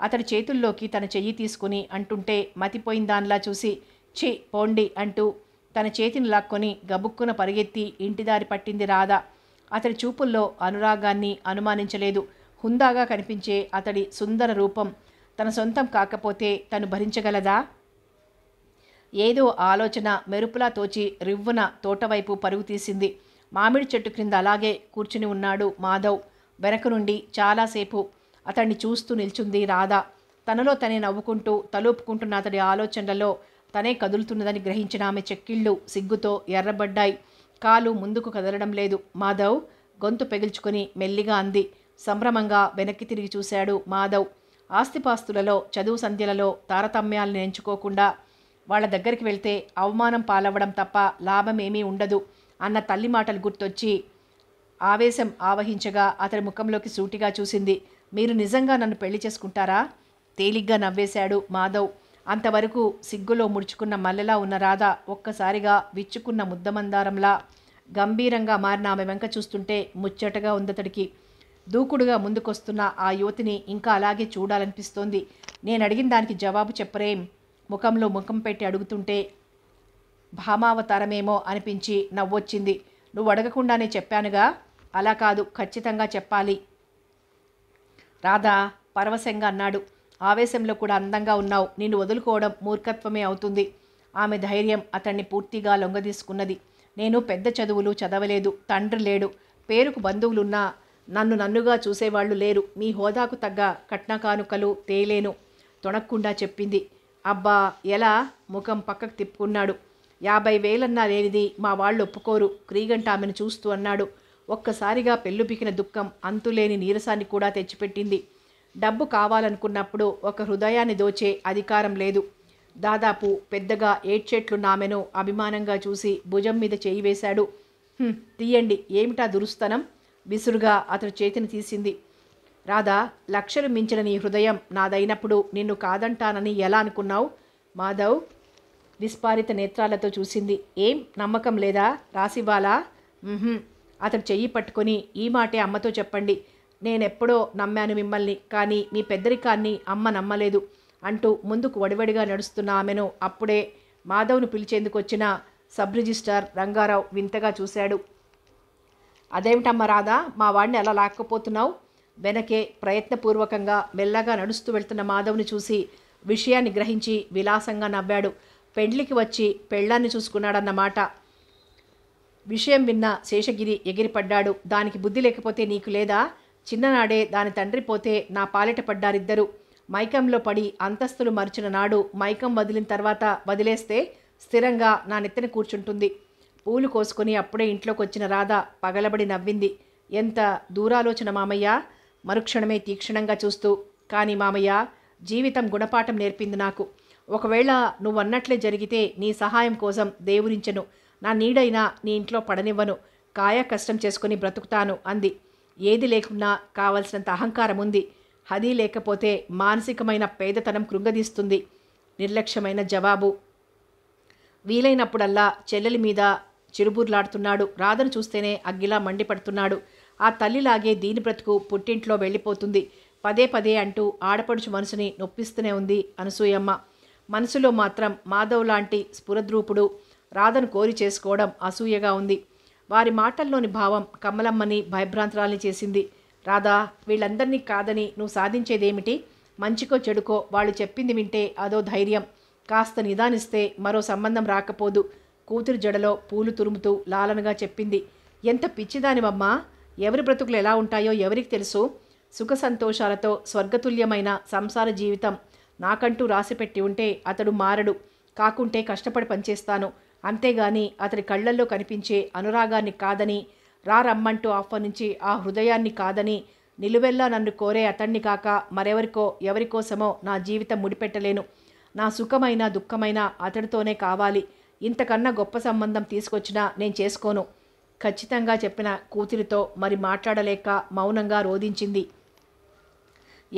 అతడి చేతుల్లోకి తన చెయ్యి తీసుకుని అంటుంటే మతిపోయిన దానిలా చూసి ఛీ పోండి అంటూ తన చేతిని లాక్కొని గబుక్కున పరిగెత్తి ఇంటిదారి పట్టింది రాధా అతడి చూపుల్లో అనురాగాన్ని అనుమానించలేదు హుందాగా కనిపించే అతడి సుందర రూపం తన సొంతం కాకపోతే తను భరించగలదా ఏదో ఆలోచన మెరుపులా తోచి రివ్వున తోటవైపు పరుగు తీసింది మామిడి చెట్టు క్రింద అలాగే కూర్చుని ఉన్నాడు మాధవ్ వెనక నుండి చాలాసేపు అతన్ని చూస్తూ నిల్చుంది రాధా తనలో తనే నవ్వుకుంటూ తలూపుకుంటున్న అతడి ఆలోచనలలో తనే కదులుతున్నదని గ్రహించిన ఆమె చెక్కిళ్ళు సిగ్గుతో ఎర్రబడ్డాయి కాలు ముందుకు కదలడం లేదు మాధవ్ గొంతు పెగిల్చుకుని మెల్లిగా అంది సంభ్రమంగా వెనక్కి తిరిగి చూశాడు మాధవ్ ఆస్తిపాస్తులలో చదువు సంధ్యలలో తారతమ్యాలను ఎంచుకోకుండా వాళ్ళ దగ్గరికి వెళ్తే అవమానం పాలవ్వడం తప్ప లాభమేమీ ఉండదు అన్న తల్లి మాటలు గుర్తొచ్చి ఆవేశం ఆవహించగా అతడి ముఖంలోకి సూటిగా చూసింది మీరు నిజంగా నన్ను పెళ్లి చేసుకుంటారా తేలిగ్గా నవ్వేశాడు మాధవ్ అంతవరకు సిగ్గులో ముడుచుకున్న మల్లెలా ఉన్న రాధ ఒక్కసారిగా విచ్చుకున్న ముద్దమందారంలా గంభీరంగా మారిన ఆమె వెంక చూస్తుంటే ముచ్చటగా ఉందతడికి దూకుడుగా ముందుకొస్తున్న ఆ యువతిని ఇంకా అలాగే చూడాలనిపిస్తోంది నేను అడిగిన దానికి జవాబు చెప్పరేం ముఖంలో ముఖం పెట్టి అడుగుతుంటే భామావతారమేమో అనిపించి నవ్వొచ్చింది నువ్వు అడగకుండానే చెప్పానుగా అలా కాదు ఖచ్చితంగా చెప్పాలి రాధా పరవశంగా అన్నాడు ఆవేశంలో కూడా అందంగా ఉన్నావు నిన్ను వదులుకోవడం మూర్ఖత్వమే అవుతుంది ఆమె ధైర్యం అతన్ని పూర్తిగా లొంగదీసుకున్నది నేను పెద్ద చదువులు చదవలేదు తండ్రి లేడు పేరుకు బంధువులున్నా నన్ను నన్నుగా చూసేవాళ్లు లేరు మీ హోదాకు తగ్గ కట్నకానుకలు తేలేను తొణక్కుండా చెప్పింది అబ్బా ఎలా ముఖం పక్కకు తిప్పుకున్నాడు యాభై వేలన్నా లేనిది మా వాళ్ళు ఒప్పుకోరు క్రీగంట ఆమెను చూస్తూ అన్నాడు ఒక్కసారిగా పెళ్ళుపికిన దుఃఖం అంతులేని నీరసాన్ని కూడా తెచ్చిపెట్టింది డబ్బు కావాలనుకున్నప్పుడు ఒక హృదయాన్ని దోచే అధికారం లేదు దాదాపు పెద్దగా ఏడ్చేట్లు నామెను అభిమానంగా చూసి భుజం మీద చేయి వేశాడు తీయండి ఏమిటా దురుస్తనం విసురుగా అతడు చేతిని తీసింది రాధా లక్షలు మించిన నీ హృదయం నాదైనప్పుడు నిన్ను కాదంటానని ఎలా అనుకున్నావు మాధవ్ విస్పారిత నేత్రాలతో చూసింది ఏం నమ్మకం లేదా రాసివ్వాలా అతడు చెయ్యి పట్టుకొని ఈ మాటే అమ్మతో చెప్పండి నేనెప్పుడో నమ్మాను మిమ్మల్ని కానీ మీ పెద్దరికాన్ని అమ్మ నమ్మలేదు అంటూ ముందుకు వడివడిగా నడుస్తున్న ఆమెను అప్పుడే మాధవ్ను పిలిచేందుకు వచ్చిన సబ్ రిజిస్టార్ రంగారావు వింతగా చూశాడు అదేమిటమ్మా రాధా మా వాడిని అలా లాక్కపోతున్నావు వెనకే ప్రయత్నపూర్వకంగా మెల్లగా నడుస్తూ వెళ్తున్న మాధవ్ని చూసి విషయాన్ని గ్రహించి విలాసంగా నవ్వాడు పెండ్లికి వచ్చి పెళ్ళాన్ని చూసుకున్నాడన్నమాట విషయం విన్న శేషగిరి ఎగిరిపడ్డాడు దానికి బుద్ధి లేకపోతే నీకు లేదా చిన్ననాడే దాని తండ్రి పోతే నా పాలిట పడ్డారిద్దరు మైకంలో పడి అంతస్తులు మరిచిన నాడు మైకం వదిలిన తర్వాత వదిలేస్తే స్థిరంగా నా నెత్తిన కూర్చుంటుంది పూలు కోసుకొని అప్పుడే ఇంట్లోకి వచ్చిన రాధ పగలబడి నవ్వింది ఎంత దూరాలోచన మామయ్య మరుక్షణమే తీక్షణంగా చూస్తూ కానీ మామయ్య జీవితం గుణపాఠం నేర్పింది నాకు ఒకవేళ నువ్వు అన్నట్లే జరిగితే నీ సహాయం కోసం దేవురించను నా నీడైనా నీ ఇంట్లో పడనివ్వను కాయ కష్టం చేసుకుని బ్రతుకుతాను అంది ఏది లేకున్నా కావలసినంత అహంకారం ఉంది అది లేకపోతే మానసికమైన పేదతనం కృంగదీస్తుంది నిర్లక్ష్యమైన జవాబు వీలైనప్పుడల్లా చెల్లెలి మీద చిరుబుర్లాడుతున్నాడు రాధను చూస్తేనే అగ్గిలా మండిపడుతున్నాడు ఆ తల్లిలాగే దీని బ్రతుకు పుట్టింట్లో వెళ్ళిపోతుంది పదే పదే అంటూ ఆడపడుచు మనసుని నొప్పిస్తూనే ఉంది అనసూయమ్మ మనసులో మాత్రం మాధవ్ లాంటి స్ఫురద్రూపుడు రాధను కోరి చేసుకోవడం అసూయగా ఉంది వారి మాటల్లోని భావం కమలమ్మని భయభ్రాంతురాల్ని చేసింది రాధా వీళ్ళందరినీ కాదని నువ్వు సాధించేదేమిటి మంచికో చెడుకో వాళ్ళు చెప్పింది వింటే అదో ధైర్యం కాస్త నిదానిస్తే మరో సంబంధం రాకపోదు కూతురు జడలో పూలు తురుముతూ లాలనగా చెప్పింది ఎంత పిచ్చిదానివమ్మా ఎవరి బ్రతుకులు ఎలా ఉంటాయో ఎవరికి తెలుసు సుఖ సంతోషాలతో స్వర్గతుల్యమైన సంసార జీవితం నాకంటూ రాసిపెట్టి ఉంటే అతడు మారడు కాకుంటే కష్టపడి పనిచేస్తాను అంతేగాని అతడి కళ్ళల్లో కనిపించే అనురాగాన్ని కాదని రమ్మంటూ ఆహ్వానించి ఆ హృదయాన్ని కాదని నిలువెల్లా నన్ను కోరే అతణ్ణి కాక మరెవరికో ఎవరికోసమో నా జీవితం ముడిపెట్టలేను నా సుఖమైన దుఃఖమైన అతడితోనే కావాలి ఇంతకన్నా గొప్ప సంబంధం తీసుకొచ్చినా నేను చేసుకోను ఖచ్చితంగా చెప్పిన కూతురితో మరి మాట్లాడలేక మౌనంగా రోధించింది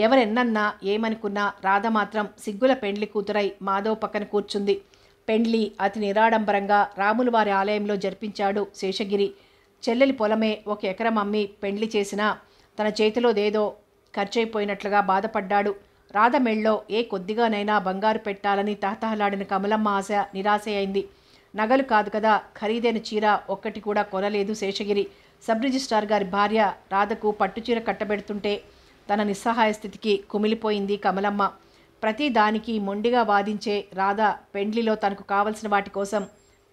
ఎవరెన్నన్నా ఏమనుకున్నా రాధ మాత్రం సిగ్గుల పెండ్లి కూతురై మాధవ్ పక్కన కూర్చుంది పెండ్లి అతి నిరాడంబరంగా రాములవారి ఆలయంలో జరిపించాడు శేషగిరి చెల్లెలి పొలమే ఒక ఎకరం అమ్మి పెండ్లి చేసినా తన చేతిలోదేదో ఖర్చయిపోయినట్లుగా బాధపడ్డాడు రాధమెళ్ళో ఏ కొద్దిగానైనా బంగారు పెట్టాలని తహతహలాడిన కమలమ్మ ఆశ నిరాశ అయింది నగలు కాదు కదా ఖరీదైన చీర ఒక్కటి కూడా కొనలేదు శేషగిరి సబ్ రిజిస్ట్రార్ గారి భార్య రాధకు పట్టుచీర కట్టబెడుతుంటే తన నిస్సహాయ స్థితికి కుమిలిపోయింది కమలమ్మ ప్రతి దానికి మొండిగా వాదించే రాధ పెండ్లిలో తనకు కావలసిన వాటి కోసం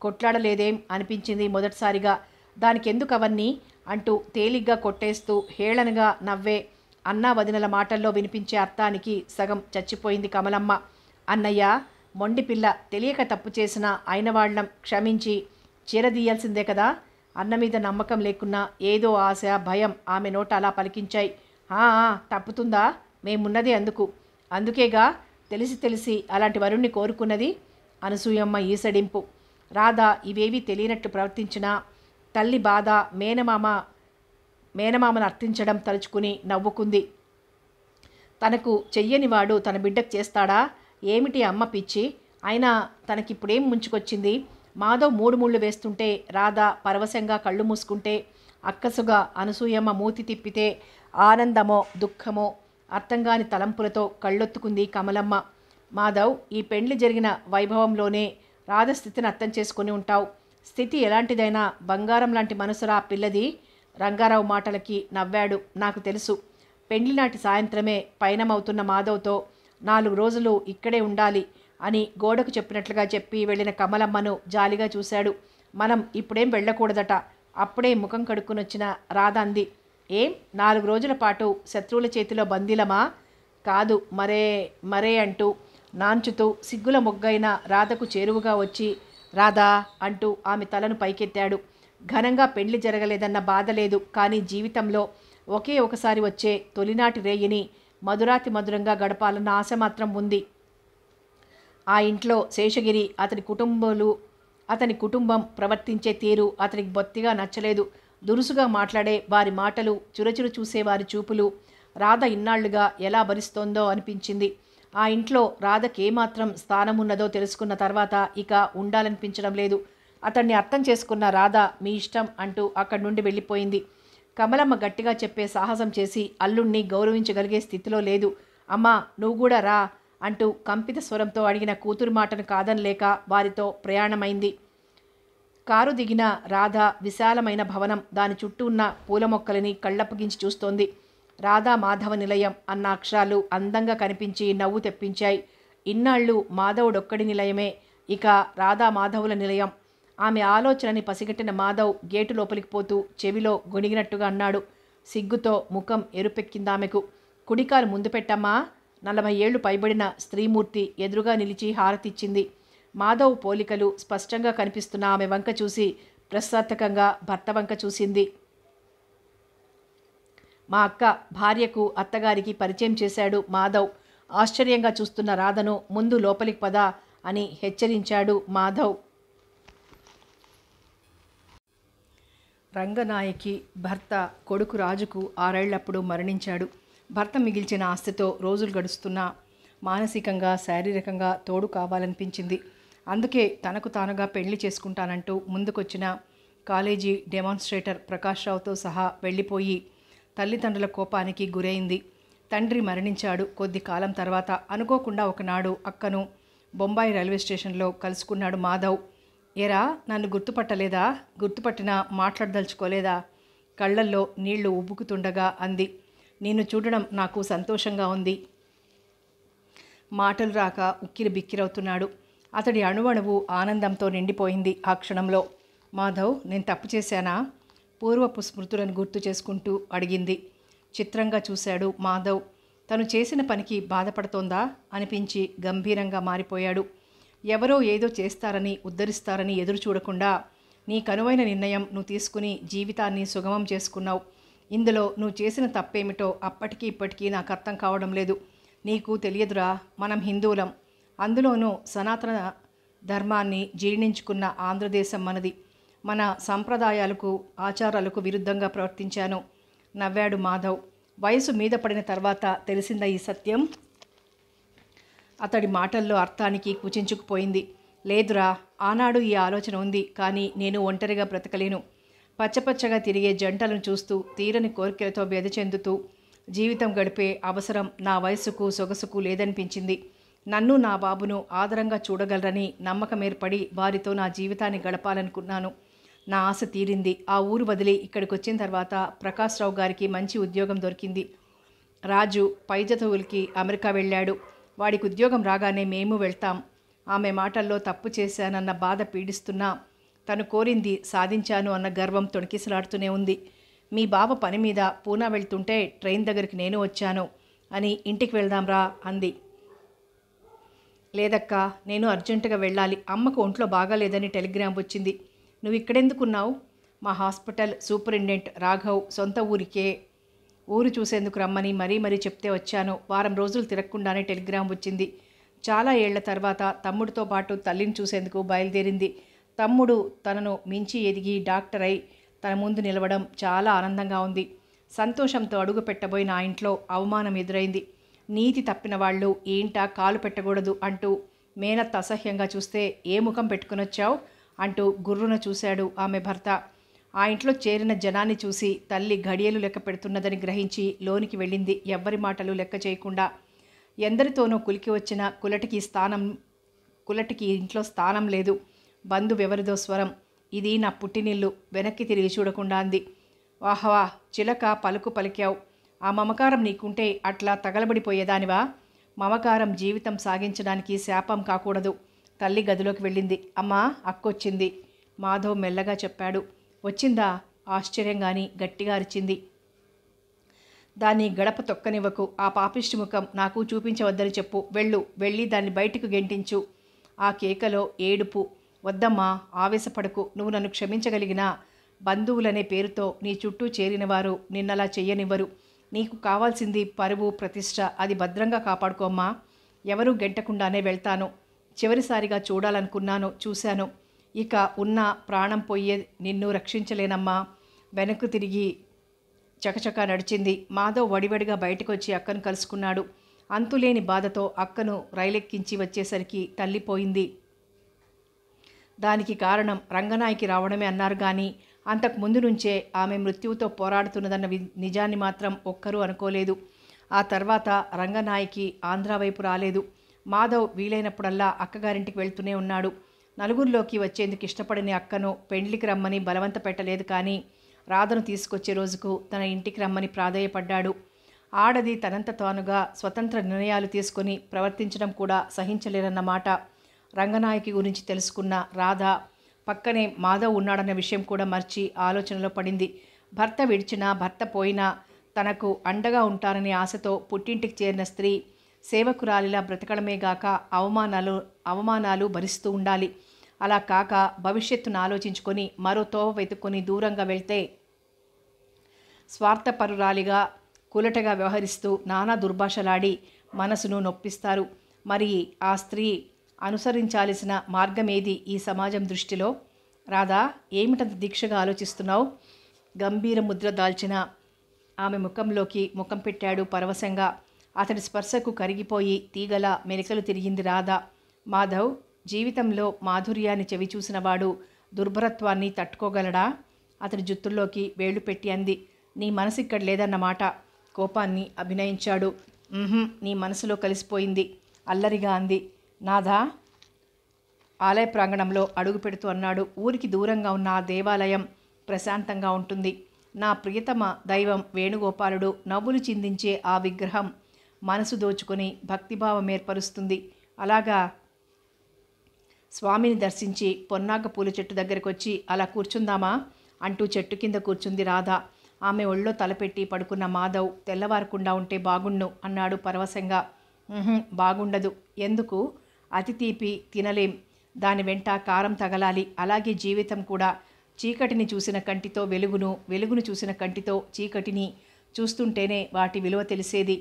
కొట్లాడలేదేం అనిపించింది మొదటిసారిగా దానికెందుకు అవన్నీ అంటూ తేలిగ్గా కొట్టేస్తూ హేళనగా నవ్వే అన్నా వదినల మాటల్లో వినిపించే అర్థానికి సగం చచ్చిపోయింది కమలమ్మ అన్నయ్య మొండి పిల్ల తెలియక తప్పు చేసిన అయిన వాళ్ళం క్షమించి చీరదీయాల్సిందే కదా అన్న మీద నమ్మకం లేకున్నా ఏదో ఆశ భయం ఆమె నోట అలా పలికించాయి తప్పుతుందా మేమున్నది అందుకు అందుకేగా తెలిసి తెలిసి అలాంటి వరుణ్ణి కోరుకున్నది అనసూయమ్మ ఈసడింపు రాధ ఇవేవి తెలియనట్టు ప్రవర్తించినా తల్లి బాధ మేనమామ మేనమామను అర్థించడం తలుచుకుని నవ్వుకుంది తనకు చెయ్యనివాడు తన బిడ్డకు చేస్తాడా ఏమిటి అమ్మ పిచ్చి అయినా తనకిప్పుడేం ముంచుకొచ్చింది మాధవ్ మూడు ముళ్ళు వేస్తుంటే రాధ పరవశంగా కళ్ళు మూసుకుంటే అక్కసుగా అనసూయమ్మ మూతి తిప్పితే ఆనందమో దుఃఖమో అర్థంగాని తలంపులతో కళ్ళొత్తుకుంది కమలమ్మ మాధవ్ ఈ పెండ్లి జరిగిన వైభవంలోనే రాధస్థితిని అర్థం చేసుకుని ఉంటావు స్థితి ఎలాంటిదైనా బంగారం లాంటి మనసురా పిల్లది రంగారావు మాటలకి నవ్వాడు నాకు తెలుసు పెండ్లి నాటి సాయంత్రమే పయనమవుతున్న మాధవ్తో నాలుగు రోజులు ఇక్కడే ఉండాలి అని గోడకు చెప్పినట్లుగా చెప్పి వెళ్ళిన కమలమ్మను జాలిగా చూశాడు మనం ఇప్పుడేం వెళ్ళకూడదట అప్పుడే ముఖం కడుక్కునొచ్చిన రాధ అంది ఏం నాలుగు రోజుల పాటు శత్రువుల చేతిలో బందీలమా కాదు మరే మరే అంటూ నాంచుతూ సిగ్గుల మొగ్గైన రాధకు చేరువుగా వచ్చి రాధా అంటూ ఆమె తలను పైకెత్తాడు ఘనంగా పెళ్లి జరగలేదన్న బాధ లేదు కానీ జీవితంలో ఒకే ఒకసారి వచ్చే తొలినాటి రేయిని మధురాతి మధురంగా గడపాలన్న ఆశ మాత్రం ఉంది ఆ ఇంట్లో శేషగిరి అతని కుటుంబాలు అతని కుటుంబం ప్రవర్తించే తీరు అతనికి బొత్తిగా నచ్చలేదు దురుసుగా మాట్లాడే వారి మాటలు చురచురు చూసేవారి చూపులు రాధ ఇన్నాళ్లుగా ఎలా భరిస్తోందో అనిపించింది ఆ ఇంట్లో రాధకి ఏమాత్రం స్థానం ఉన్నదో తెలుసుకున్న తర్వాత ఇక ఉండాలనిపించడం లేదు అతన్ని అర్థం చేసుకున్న రాధ మీ ఇష్టం అంటూ అక్కడి నుండి వెళ్ళిపోయింది కమలమ్మ గట్టిగా చెప్పే సాహసం చేసి అల్లుణ్ణి గౌరవించగలిగే స్థితిలో లేదు అమ్మా నువ్వు కూడా రా అంటూ కంపిత స్వరంతో అడిగిన కూతురు మాటను కాదనలేక వారితో ప్రయాణమైంది కారు దిగిన రాధ విశాలమైన భవనం దాని చుట్టూ ఉన్న పూల మొక్కలని కళ్ళప్పగించి చూస్తోంది రాధా మాధవ నిలయం అన్న అక్షరాలు అందంగా కనిపించి నవ్వు తెప్పించాయి ఇన్నాళ్ళు మాధవుడొక్కడి నిలయమే ఇక రాధా మాధవుల నిలయం ఆమె ఆలోచనని పసిగట్టిన మాధవ్ గేటు లోపలికి పోతూ చెవిలో గొణిగినట్టుగా అన్నాడు సిగ్గుతో ముఖం ఎరుపెక్కిందామెకు కుడికాలు ముందు పెట్టమ్మా నలభై ఏళ్లు పైబడిన స్త్రీమూర్తి ఎదురుగా నిలిచి హారతిచ్చింది మాధవ్ పోలికలు స్పష్టంగా కనిపిస్తున్న ఆమె వంక చూసి ప్రశాంతకంగా భర్త వంక చూసింది మా అక్క భార్యకు అత్తగారికి పరిచయం చేశాడు మాధవ్ ఆశ్చర్యంగా చూస్తున్న రాధను ముందు లోపలికి పద అని హెచ్చరించాడు మాధవ్ రంగనాయకి భర్త కొడుకు రాజుకు ఆరేళ్లప్పుడు మరణించాడు భర్త మిగిల్చిన ఆస్తితో రోజులు గడుస్తున్నా మానసికంగా శారీరకంగా తోడు కావాలనిపించింది అందుకే తనకు తానుగా పెళ్లి చేసుకుంటానంటూ ముందుకొచ్చిన కాలేజీ డెమాన్స్ట్రేటర్ ప్రకాష్ రావుతో సహా వెళ్ళిపోయి తల్లిదండ్రుల కోపానికి గురైంది తండ్రి మరణించాడు కొద్ది కాలం తర్వాత అనుకోకుండా ఒకనాడు అక్కను బొంబాయి రైల్వే స్టేషన్లో కలుసుకున్నాడు మాధవ్ ఎరా నన్ను గుర్తుపట్టలేదా గుర్తుపట్టినా మాట్లాడదలుచుకోలేదా కళ్ళల్లో నీళ్లు ఉబ్బుకుతుండగా అంది నిన్ను చూడడం నాకు సంతోషంగా ఉంది మాటలు రాక ఉక్కిరి బిక్కిరవుతున్నాడు అతడి అణువణువు ఆనందంతో నిండిపోయింది ఆ క్షణంలో మాధవ్ నేను తప్పు చేశానా పూర్వపు స్మృతులను గుర్తు చేసుకుంటూ అడిగింది చిత్రంగా చూశాడు మాధవ్ తను చేసిన పనికి బాధపడుతోందా అనిపించి గంభీరంగా మారిపోయాడు ఎవరో ఏదో చేస్తారని ఉద్ధరిస్తారని ఎదురు చూడకుండా నీ కనువైన నిర్ణయం నువ్వు తీసుకుని జీవితాన్ని సుగమం చేసుకున్నావు ఇందులో నువ్వు చేసిన తప్పేమిటో అప్పటికి ఇప్పటికీ నాకు అర్థం కావడం లేదు నీకు తెలియదురా మనం హిందువులం అందులోనూ సనాతన ధర్మాన్ని జీర్ణించుకున్న ఆంధ్రదేశం మనది మన సంప్రదాయాలకు ఆచారాలకు విరుద్ధంగా ప్రవర్తించాను నవ్వాడు మాధవ్ వయసు మీద పడిన తర్వాత తెలిసింద ఈ సత్యం అతడి మాటల్లో అర్థానికి కుచించుకుపోయింది లేదురా ఆనాడు ఈ ఆలోచన ఉంది కానీ నేను ఒంటరిగా బ్రతకలేను పచ్చపచ్చగా తిరిగే జంటలను చూస్తూ తీరని కోరికలతో బెదచెందుతూ జీవితం గడిపే అవసరం నా వయసుకు సొగసుకు లేదనిపించింది నన్ను నా బాబును ఆదరంగా చూడగలరని నమ్మకం ఏర్పడి వారితో నా జీవితాన్ని గడపాలనుకున్నాను నా ఆశ తీరింది ఆ ఊరు వదిలి ఇక్కడికి వచ్చిన తర్వాత ప్రకాష్ రావు గారికి మంచి ఉద్యోగం దొరికింది రాజు పై అమెరికా వెళ్ళాడు వాడికి ఉద్యోగం రాగానే మేము వెళ్తాం ఆమె మాటల్లో తప్పు చేశానన్న బాధ పీడిస్తున్నా తను కోరింది సాధించాను అన్న గర్వం తొణికిసలాడుతూనే ఉంది మీ బావ పని మీద పూనా వెళ్తుంటే ట్రైన్ దగ్గరికి నేను వచ్చాను అని ఇంటికి వెళ్దాంరా అంది లేదక్కా నేను అర్జెంటుగా వెళ్ళాలి అమ్మకు ఒంట్లో బాగాలేదని టెలిగ్రామ్ వచ్చింది నువ్వు ఇక్కడెందుకున్నావు మా హాస్పిటల్ సూపరింటెండెంట్ రాఘవ్ సొంత ఊరికే ఊరు చూసేందుకు రమ్మని మరీ మరీ చెప్తే వచ్చాను వారం రోజులు తిరగకుండానే టెలిగ్రామ్ వచ్చింది చాలా ఏళ్ల తర్వాత తమ్ముడితో పాటు తల్లిని చూసేందుకు బయలుదేరింది తమ్ముడు తనను మించి ఎదిగి డాక్టర్ అయి తన ముందు నిలవడం చాలా ఆనందంగా ఉంది సంతోషంతో అడుగు పెట్టబోయిన నా ఇంట్లో అవమానం ఎదురైంది నీతి తప్పిన వాళ్ళు ఏంటా కాలు పెట్టకూడదు అంటూ మేనత్ అసహ్యంగా చూస్తే ఏ ముఖం పెట్టుకునొచ్చావు అంటూ గుర్రున చూశాడు ఆమె భర్త ఆ ఇంట్లో చేరిన జనాన్ని చూసి తల్లి ఘడియలు లెక్క పెడుతున్నదని గ్రహించి లోనికి వెళ్ళింది ఎవ్వరి మాటలు లెక్క చేయకుండా ఎందరితోనో కులికి వచ్చిన కులటికి స్థానం కులటికి ఇంట్లో స్థానం లేదు బంధు వెవరిదో స్వరం ఇది నా పుట్టినిల్లు వెనక్కి తిరిగి చూడకుండా అంది వాహవా చిలక పలుకు పలికావు ఆ మమకారం నీకుంటే అట్లా తగలబడిపోయేదానివా మమకారం జీవితం సాగించడానికి శాపం కాకూడదు తల్లి గదిలోకి వెళ్ళింది అమ్మా అక్కొచ్చింది మాధవ్ మెల్లగా చెప్పాడు వచ్చిందా ఆశ్చర్యంగాని గట్టిగా అరిచింది దాన్ని గడప తొక్కనివ్వకు ఆ పాపిష్టి ముఖం నాకు చూపించవద్దని చెప్పు వెళ్ళు వెళ్ళి దాన్ని బయటికి గెంటించు ఆ కేకలో ఏడుపు వద్దమ్మా ఆవేశపడకు నువ్వు నన్ను క్షమించగలిగినా బంధువులనే పేరుతో నీ చుట్టూ చేరినవారు నిన్నలా చెయ్యనివ్వరు నీకు కావాల్సింది పరువు ప్రతిష్ట అది భద్రంగా కాపాడుకోమ్మా ఎవరూ గెంటకుండానే వెళ్తాను చివరిసారిగా చూడాలనుకున్నాను చూశాను ఇక ఉన్న ప్రాణం పోయే నిన్ను రక్షించలేనమ్మా వెనక్కు తిరిగి చకచక నడిచింది మాధవ్ వడివడిగా బయటకొచ్చి అక్కను కలుసుకున్నాడు అంతులేని బాధతో అక్కను రైలెక్కించి వచ్చేసరికి తల్లిపోయింది దానికి కారణం రంగనాయకి రావడమే అన్నారు కానీ అంతకు ముందు నుంచే ఆమె మృత్యువుతో పోరాడుతున్నదన్న నిజాన్ని మాత్రం ఒక్కరూ అనుకోలేదు ఆ తర్వాత రంగనాయకి ఆంధ్ర వైపు రాలేదు మాధవ్ వీలైనప్పుడల్లా అక్కగారింటికి వెళ్తూనే ఉన్నాడు నలుగురిలోకి వచ్చేందుకు ఇష్టపడని అక్కను పెండ్లికి రమ్మని బలవంత పెట్టలేదు కానీ రాధను తీసుకొచ్చే రోజుకు తన ఇంటికి రమ్మని ప్రాధేయపడ్డాడు ఆడది తనంత తానుగా స్వతంత్ర నిర్ణయాలు తీసుకొని ప్రవర్తించడం కూడా సహించలేరన్నమాట రంగనాయకి గురించి తెలుసుకున్న రాధ పక్కనే మాధవ్ ఉన్నాడన్న విషయం కూడా మర్చి ఆలోచనలో పడింది భర్త విడిచినా భర్త పోయినా తనకు అండగా ఉంటారనే ఆశతో పుట్టింటికి చేరిన స్త్రీ సేవకురాలిలా బ్రతకడమేగాక అవమానాలు అవమానాలు భరిస్తూ ఉండాలి అలా కాక భవిష్యత్తును ఆలోచించుకొని మరో తోవ వెతుక్కొని దూరంగా వెళ్తే స్వార్థపరురాలిగా కులటగా వ్యవహరిస్తూ నానా దుర్భాషలాడి మనసును నొప్పిస్తారు మరి ఆ స్త్రీ అనుసరించాల్సిన మార్గమేది ఈ సమాజం దృష్టిలో రాధా ఏమిటంత దీక్షగా ఆలోచిస్తున్నావు గంభీర ముద్ర దాల్చిన ఆమె ముఖంలోకి ముఖం పెట్టాడు పరవశంగా అతడి స్పర్శకు కరిగిపోయి తీగల మెలికలు తిరిగింది రాధా మాధవ్ జీవితంలో మాధుర్యాన్ని చెవిచూసినవాడు దుర్భరత్వాన్ని తట్టుకోగలడా అతడి జుత్తుల్లోకి వేళ్లు పెట్టి అంది నీ మనసు ఇక్కడ లేదన్నమాట కోపాన్ని అభినయించాడు నీ మనసులో కలిసిపోయింది అల్లరిగా అంది నాథా ఆలయ ప్రాంగణంలో అడుగు పెడుతూ అన్నాడు ఊరికి దూరంగా ఉన్న ఆ దేవాలయం ప్రశాంతంగా ఉంటుంది నా ప్రియతమ దైవం వేణుగోపాలుడు నవ్వులు చిందించే ఆ విగ్రహం మనసు దోచుకొని భక్తిభావం ఏర్పరుస్తుంది అలాగా స్వామిని దర్శించి పొన్నాక పూల చెట్టు దగ్గరికి వచ్చి అలా కూర్చుందామా అంటూ చెట్టు కింద కూర్చుంది రాధ ఆమె ఒళ్ళో తలపెట్టి పడుకున్న మాధవ్ తెల్లవారకుండా ఉంటే బాగుండు అన్నాడు పరవశంగా బాగుండదు ఎందుకు అతి తీపి తినలేం దాని వెంట కారం తగలాలి అలాగే జీవితం కూడా చీకటిని చూసిన కంటితో వెలుగును వెలుగును చూసిన కంటితో చీకటిని చూస్తుంటేనే వాటి విలువ తెలిసేది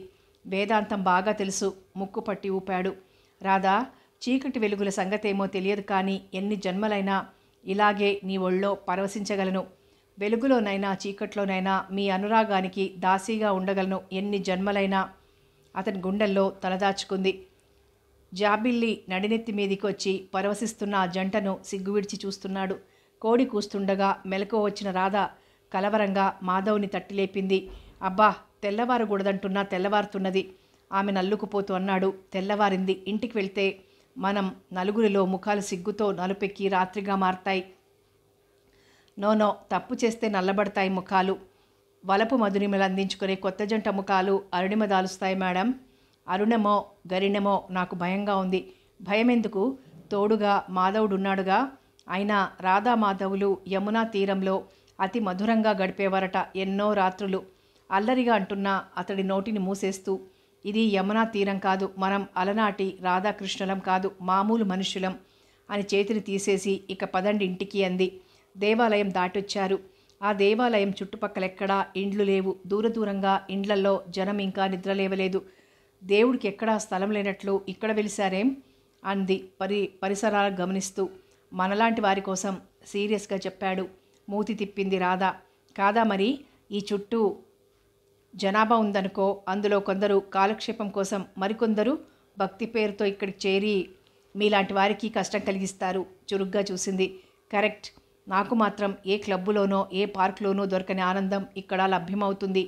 వేదాంతం బాగా తెలుసు ముక్కు పట్టి ఊపాడు రాధా చీకటి వెలుగుల సంగతేమో తెలియదు కానీ ఎన్ని జన్మలైనా ఇలాగే నీ ఒళ్ళో పరవశించగలను వెలుగులోనైనా చీకట్లోనైనా మీ అనురాగానికి దాసీగా ఉండగలను ఎన్ని జన్మలైనా అతని గుండెల్లో తలదాచుకుంది జాబిల్లి నడినెత్తి మీదికి వచ్చి పరవశిస్తున్న ఆ జంటను సిగ్గువిడిచి చూస్తున్నాడు కోడి కూస్తుండగా మెలకు వచ్చిన రాధ కలవరంగా మాధవ్ని తట్టిలేపింది అబ్బా తెల్లవారుగూడదంటున్నా తెల్లవారుతున్నది ఆమె నల్లుకుపోతూ అన్నాడు తెల్లవారింది ఇంటికి వెళ్తే మనం నలుగురిలో ముఖాలు సిగ్గుతో నలుపెక్కి రాత్రిగా మారతాయి నోనో తప్పు చేస్తే నల్లబడతాయి ముఖాలు వలపు మధురిమలు అందించుకునే కొత్త జంట ముఖాలు అరుణిమ దాలుస్తాయి మేడం అరుణమో గరిణమో నాకు భయంగా ఉంది భయమెందుకు తోడుగా మాధవుడున్నాడుగా అయినా రాధా మాధవులు యమునా తీరంలో అతి మధురంగా గడిపేవారట ఎన్నో రాత్రులు అల్లరిగా అంటున్నా అతడి నోటిని మూసేస్తూ ఇది యమునా తీరం కాదు మనం అలనాటి రాధాకృష్ణులం కాదు మామూలు మనుషులం అని చేతిని తీసేసి ఇక పదండి ఇంటికి అంది దేవాలయం దాటొచ్చారు ఆ దేవాలయం చుట్టుపక్కలెక్కడా ఇండ్లు లేవు దూర దూరంగా ఇండ్లలో జనం ఇంకా నిద్రలేవలేదు దేవుడికి ఎక్కడా స్థలం లేనట్లు ఇక్కడ వెలిసారేం అంది పరి పరిసరాలు గమనిస్తూ మనలాంటి వారి కోసం సీరియస్గా చెప్పాడు మూతి తిప్పింది రాధా కాదా మరి ఈ చుట్టూ జనాభా ఉందనుకో అందులో కొందరు కాలక్షేపం కోసం మరికొందరు భక్తి పేరుతో ఇక్కడికి చేరి మీలాంటి వారికి కష్టం కలిగిస్తారు చురుగ్గా చూసింది కరెక్ట్ నాకు మాత్రం ఏ క్లబ్బులోనో ఏ పార్కులోనో దొరకని ఆనందం ఇక్కడ లభ్యమవుతుంది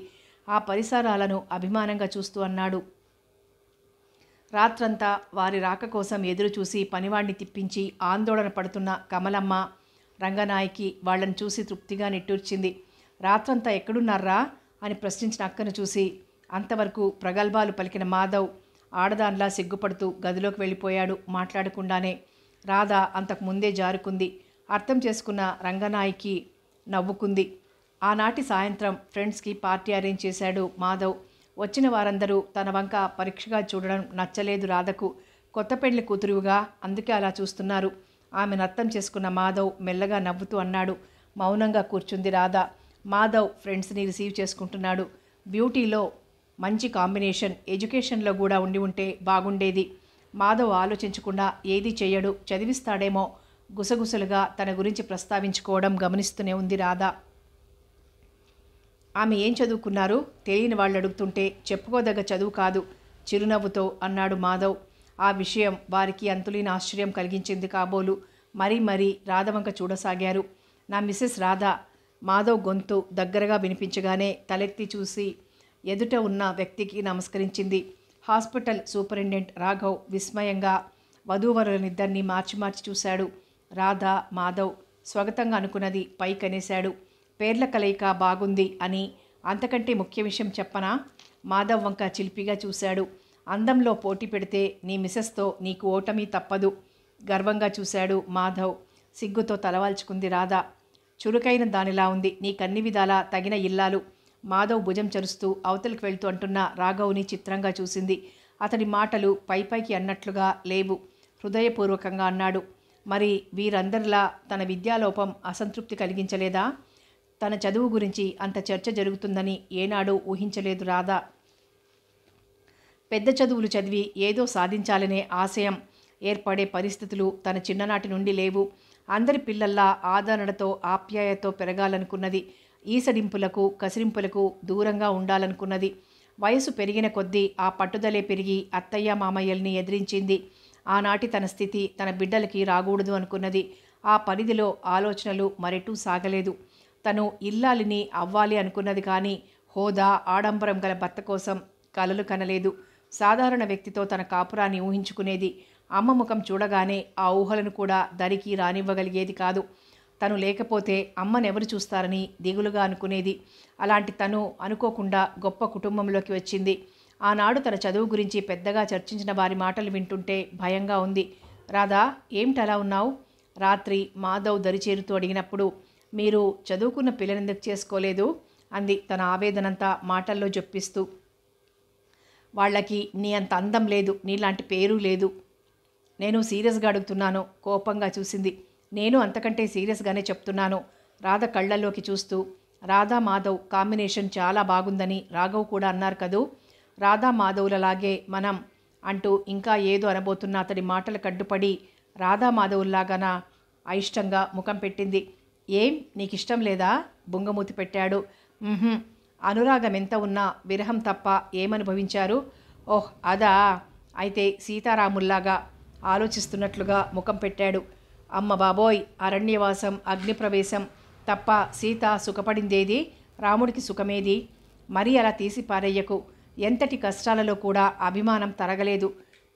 ఆ పరిసరాలను అభిమానంగా చూస్తూ అన్నాడు రాత్రంతా వారి రాక కోసం ఎదురు చూసి పనివాణ్ణి తిప్పించి ఆందోళన పడుతున్న కమలమ్మ రంగనాయకి వాళ్ళని చూసి తృప్తిగా నిట్టూర్చింది రాత్రంతా ఎక్కడున్నారా అని ప్రశ్నించిన అక్కను చూసి అంతవరకు ప్రగల్భాలు పలికిన మాధవ్ ఆడదాన్లా సిగ్గుపడుతూ గదిలోకి వెళ్ళిపోయాడు మాట్లాడకుండానే రాధ అంతకు ముందే జారుకుంది అర్థం చేసుకున్న రంగనాయికి నవ్వుకుంది ఆనాటి సాయంత్రం ఫ్రెండ్స్కి పార్టీ అరేంజ్ చేశాడు మాధవ్ వచ్చిన వారందరూ తన వంక పరీక్షగా చూడడం నచ్చలేదు రాధకు కొత్త పెళ్లి కూతురుగా అందుకే అలా చూస్తున్నారు ఆమెను అర్థం చేసుకున్న మాధవ్ మెల్లగా నవ్వుతూ అన్నాడు మౌనంగా కూర్చుంది రాధ మాధవ్ ఫ్రెండ్స్ని రిసీవ్ చేసుకుంటున్నాడు బ్యూటీలో మంచి కాంబినేషన్ ఎడ్యుకేషన్లో కూడా ఉండి ఉంటే బాగుండేది మాధవ్ ఆలోచించకుండా ఏది చేయడు చదివిస్తాడేమో గుసగుసలుగా తన గురించి ప్రస్తావించుకోవడం గమనిస్తూనే ఉంది రాధా ఆమె ఏం చదువుకున్నారో తెలియని వాళ్ళు అడుగుతుంటే చెప్పుకోదగ్గ చదువు కాదు చిరునవ్వుతో అన్నాడు మాధవ్ ఆ విషయం వారికి అంతులేని ఆశ్చర్యం కలిగించింది కాబోలు మరీ మరీ రాధవంక చూడసాగారు నా మిస్సెస్ రాధ మాధవ్ గొంతు దగ్గరగా వినిపించగానే తలెత్తి చూసి ఎదుట ఉన్న వ్యక్తికి నమస్కరించింది హాస్పిటల్ సూపరింటెండెంట్ రాఘవ్ విస్మయంగా వధూవరులనిద్దరినీ మార్చి మార్చి చూశాడు రాధ మాధవ్ స్వాగతంగా అనుకున్నది పైకనేశాడు పేర్ల కలయిక బాగుంది అని అంతకంటే ముఖ్య విషయం చెప్పనా మాధవ్ వంక చిల్పిగా చూశాడు అందంలో పోటీ పెడితే నీ మిసెస్తో నీకు ఓటమి తప్పదు గర్వంగా చూశాడు మాధవ్ సిగ్గుతో తలవాల్చుకుంది రాధా చురుకైన దానిలా ఉంది కన్ని విధాలా తగిన ఇల్లాలు మాధవ్ భుజం చరుస్తూ అవతలికి వెళ్తూ అంటున్న రాఘవ్ని చిత్రంగా చూసింది అతడి మాటలు పైపైకి అన్నట్లుగా లేవు హృదయపూర్వకంగా అన్నాడు మరి వీరందరిలా తన విద్యాలోపం అసంతృప్తి కలిగించలేదా తన చదువు గురించి అంత చర్చ జరుగుతుందని ఏనాడూ ఊహించలేదు రాధా పెద్ద చదువులు చదివి ఏదో సాధించాలనే ఆశయం ఏర్పడే పరిస్థితులు తన చిన్ననాటి నుండి లేవు అందరి పిల్లల్లా ఆదరణతో ఆప్యాయతో పెరగాలనుకున్నది ఈసడింపులకు కసిరింపులకు దూరంగా ఉండాలనుకున్నది వయసు పెరిగిన కొద్దీ ఆ పట్టుదలే పెరిగి అత్తయ్య మామయ్యల్ని ఎదిరించింది ఆనాటి తన స్థితి తన బిడ్డలకి రాకూడదు అనుకున్నది ఆ పరిధిలో ఆలోచనలు మరెటూ సాగలేదు తను ఇల్లాలిని అవ్వాలి అనుకున్నది కానీ హోదా ఆడంబరం గల భర్త కోసం కలలు కనలేదు సాధారణ వ్యక్తితో తన కాపురాన్ని ఊహించుకునేది అమ్మ ముఖం చూడగానే ఆ ఊహలను కూడా దరికి రానివ్వగలిగేది కాదు తను లేకపోతే అమ్మనెవరు చూస్తారని దిగులుగా అనుకునేది అలాంటి తను అనుకోకుండా గొప్ప కుటుంబంలోకి వచ్చింది ఆనాడు తన చదువు గురించి పెద్దగా చర్చించిన వారి మాటలు వింటుంటే భయంగా ఉంది రాధా ఏమిటలా ఉన్నావు రాత్రి మాధవ్ దరిచేరుతూ అడిగినప్పుడు మీరు చదువుకున్న ఎందుకు చేసుకోలేదు అంది తన ఆవేదనంతా మాటల్లో జొప్పిస్తూ వాళ్ళకి నీ అంత అందం లేదు నీలాంటి పేరు లేదు నేను సీరియస్గా అడుగుతున్నాను కోపంగా చూసింది నేను అంతకంటే సీరియస్గానే చెప్తున్నాను రాధ కళ్ళల్లోకి చూస్తూ రాధా మాధవ్ కాంబినేషన్ చాలా బాగుందని రాఘవ్ కూడా అన్నారు కదూ రాధా మాధవులలాగే మనం అంటూ ఇంకా ఏదో అనబోతున్న అతడి మాటలు కడ్డుపడి రాధా మాధవుల్లాగానా అయిష్టంగా ముఖం పెట్టింది ఏం నీకిష్టం లేదా బుంగమూతి పెట్టాడు అనురాగం ఎంత ఉన్నా విరహం తప్ప ఏమనుభవించారు ఓహ్ అదా అయితే సీతారాముల్లాగా ఆలోచిస్తున్నట్లుగా ముఖం పెట్టాడు అమ్మ బాబోయ్ అరణ్యవాసం అగ్నిప్రవేశం తప్ప సీత సుఖపడిందేది రాముడికి సుఖమేది మరి అలా తీసి పారయ్యకు ఎంతటి కష్టాలలో కూడా అభిమానం తరగలేదు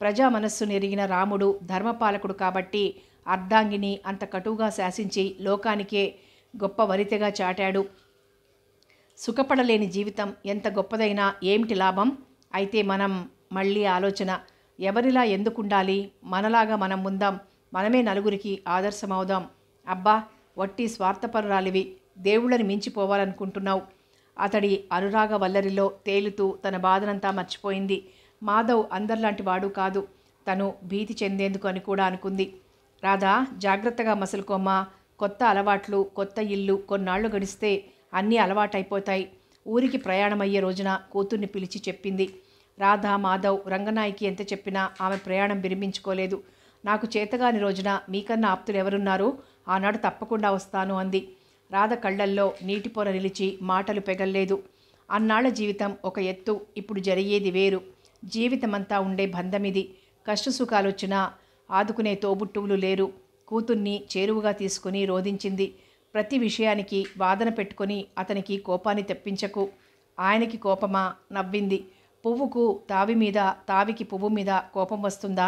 ప్రజా మనస్సు నెరిగిన రాముడు ధర్మపాలకుడు కాబట్టి అర్ధాంగిని అంత కటువుగా శాసించి లోకానికే గొప్ప వరితగా చాటాడు సుఖపడలేని జీవితం ఎంత గొప్పదైనా ఏమిటి లాభం అయితే మనం మళ్ళీ ఆలోచన ఎవరిలా ఎందుకుండాలి మనలాగా మనం ఉందాం మనమే నలుగురికి ఆదర్శమవుదాం అబ్బా వట్టి స్వార్థపరురాలివి దేవుళ్ళని మించిపోవాలనుకుంటున్నావు అతడి అనురాగ వల్లరిలో తేలుతూ తన బాధనంతా మర్చిపోయింది మాధవ్ అందరిలాంటి వాడు కాదు తను భీతి చెందేందుకు అని కూడా అనుకుంది రాధా జాగ్రత్తగా మసులుకోమా కొత్త అలవాట్లు కొత్త ఇల్లు కొన్నాళ్ళు గడిస్తే అన్నీ అలవాటైపోతాయి ఊరికి ప్రయాణమయ్యే రోజున కూతుర్ని పిలిచి చెప్పింది రాధా మాధవ్ రంగనాయకి ఎంత చెప్పినా ఆమె ప్రయాణం విరిమించుకోలేదు నాకు చేతగాని రోజున మీకన్నా ఆప్తులు ఎవరున్నారు ఆనాడు తప్పకుండా వస్తాను అంది రాధ కళ్ళల్లో నీటి పొర నిలిచి మాటలు పెగల్లేదు అన్నాళ్ల జీవితం ఒక ఎత్తు ఇప్పుడు జరిగేది వేరు జీవితమంతా ఉండే బంధమిది వచ్చినా ఆదుకునే తోబుట్టువులు లేరు కూతుర్ని చేరువుగా తీసుకుని రోధించింది ప్రతి విషయానికి వాదన పెట్టుకొని అతనికి కోపాన్ని తెప్పించకు ఆయనకి కోపమా నవ్వింది పువ్వుకు తావి మీద తావికి పువ్వు మీద కోపం వస్తుందా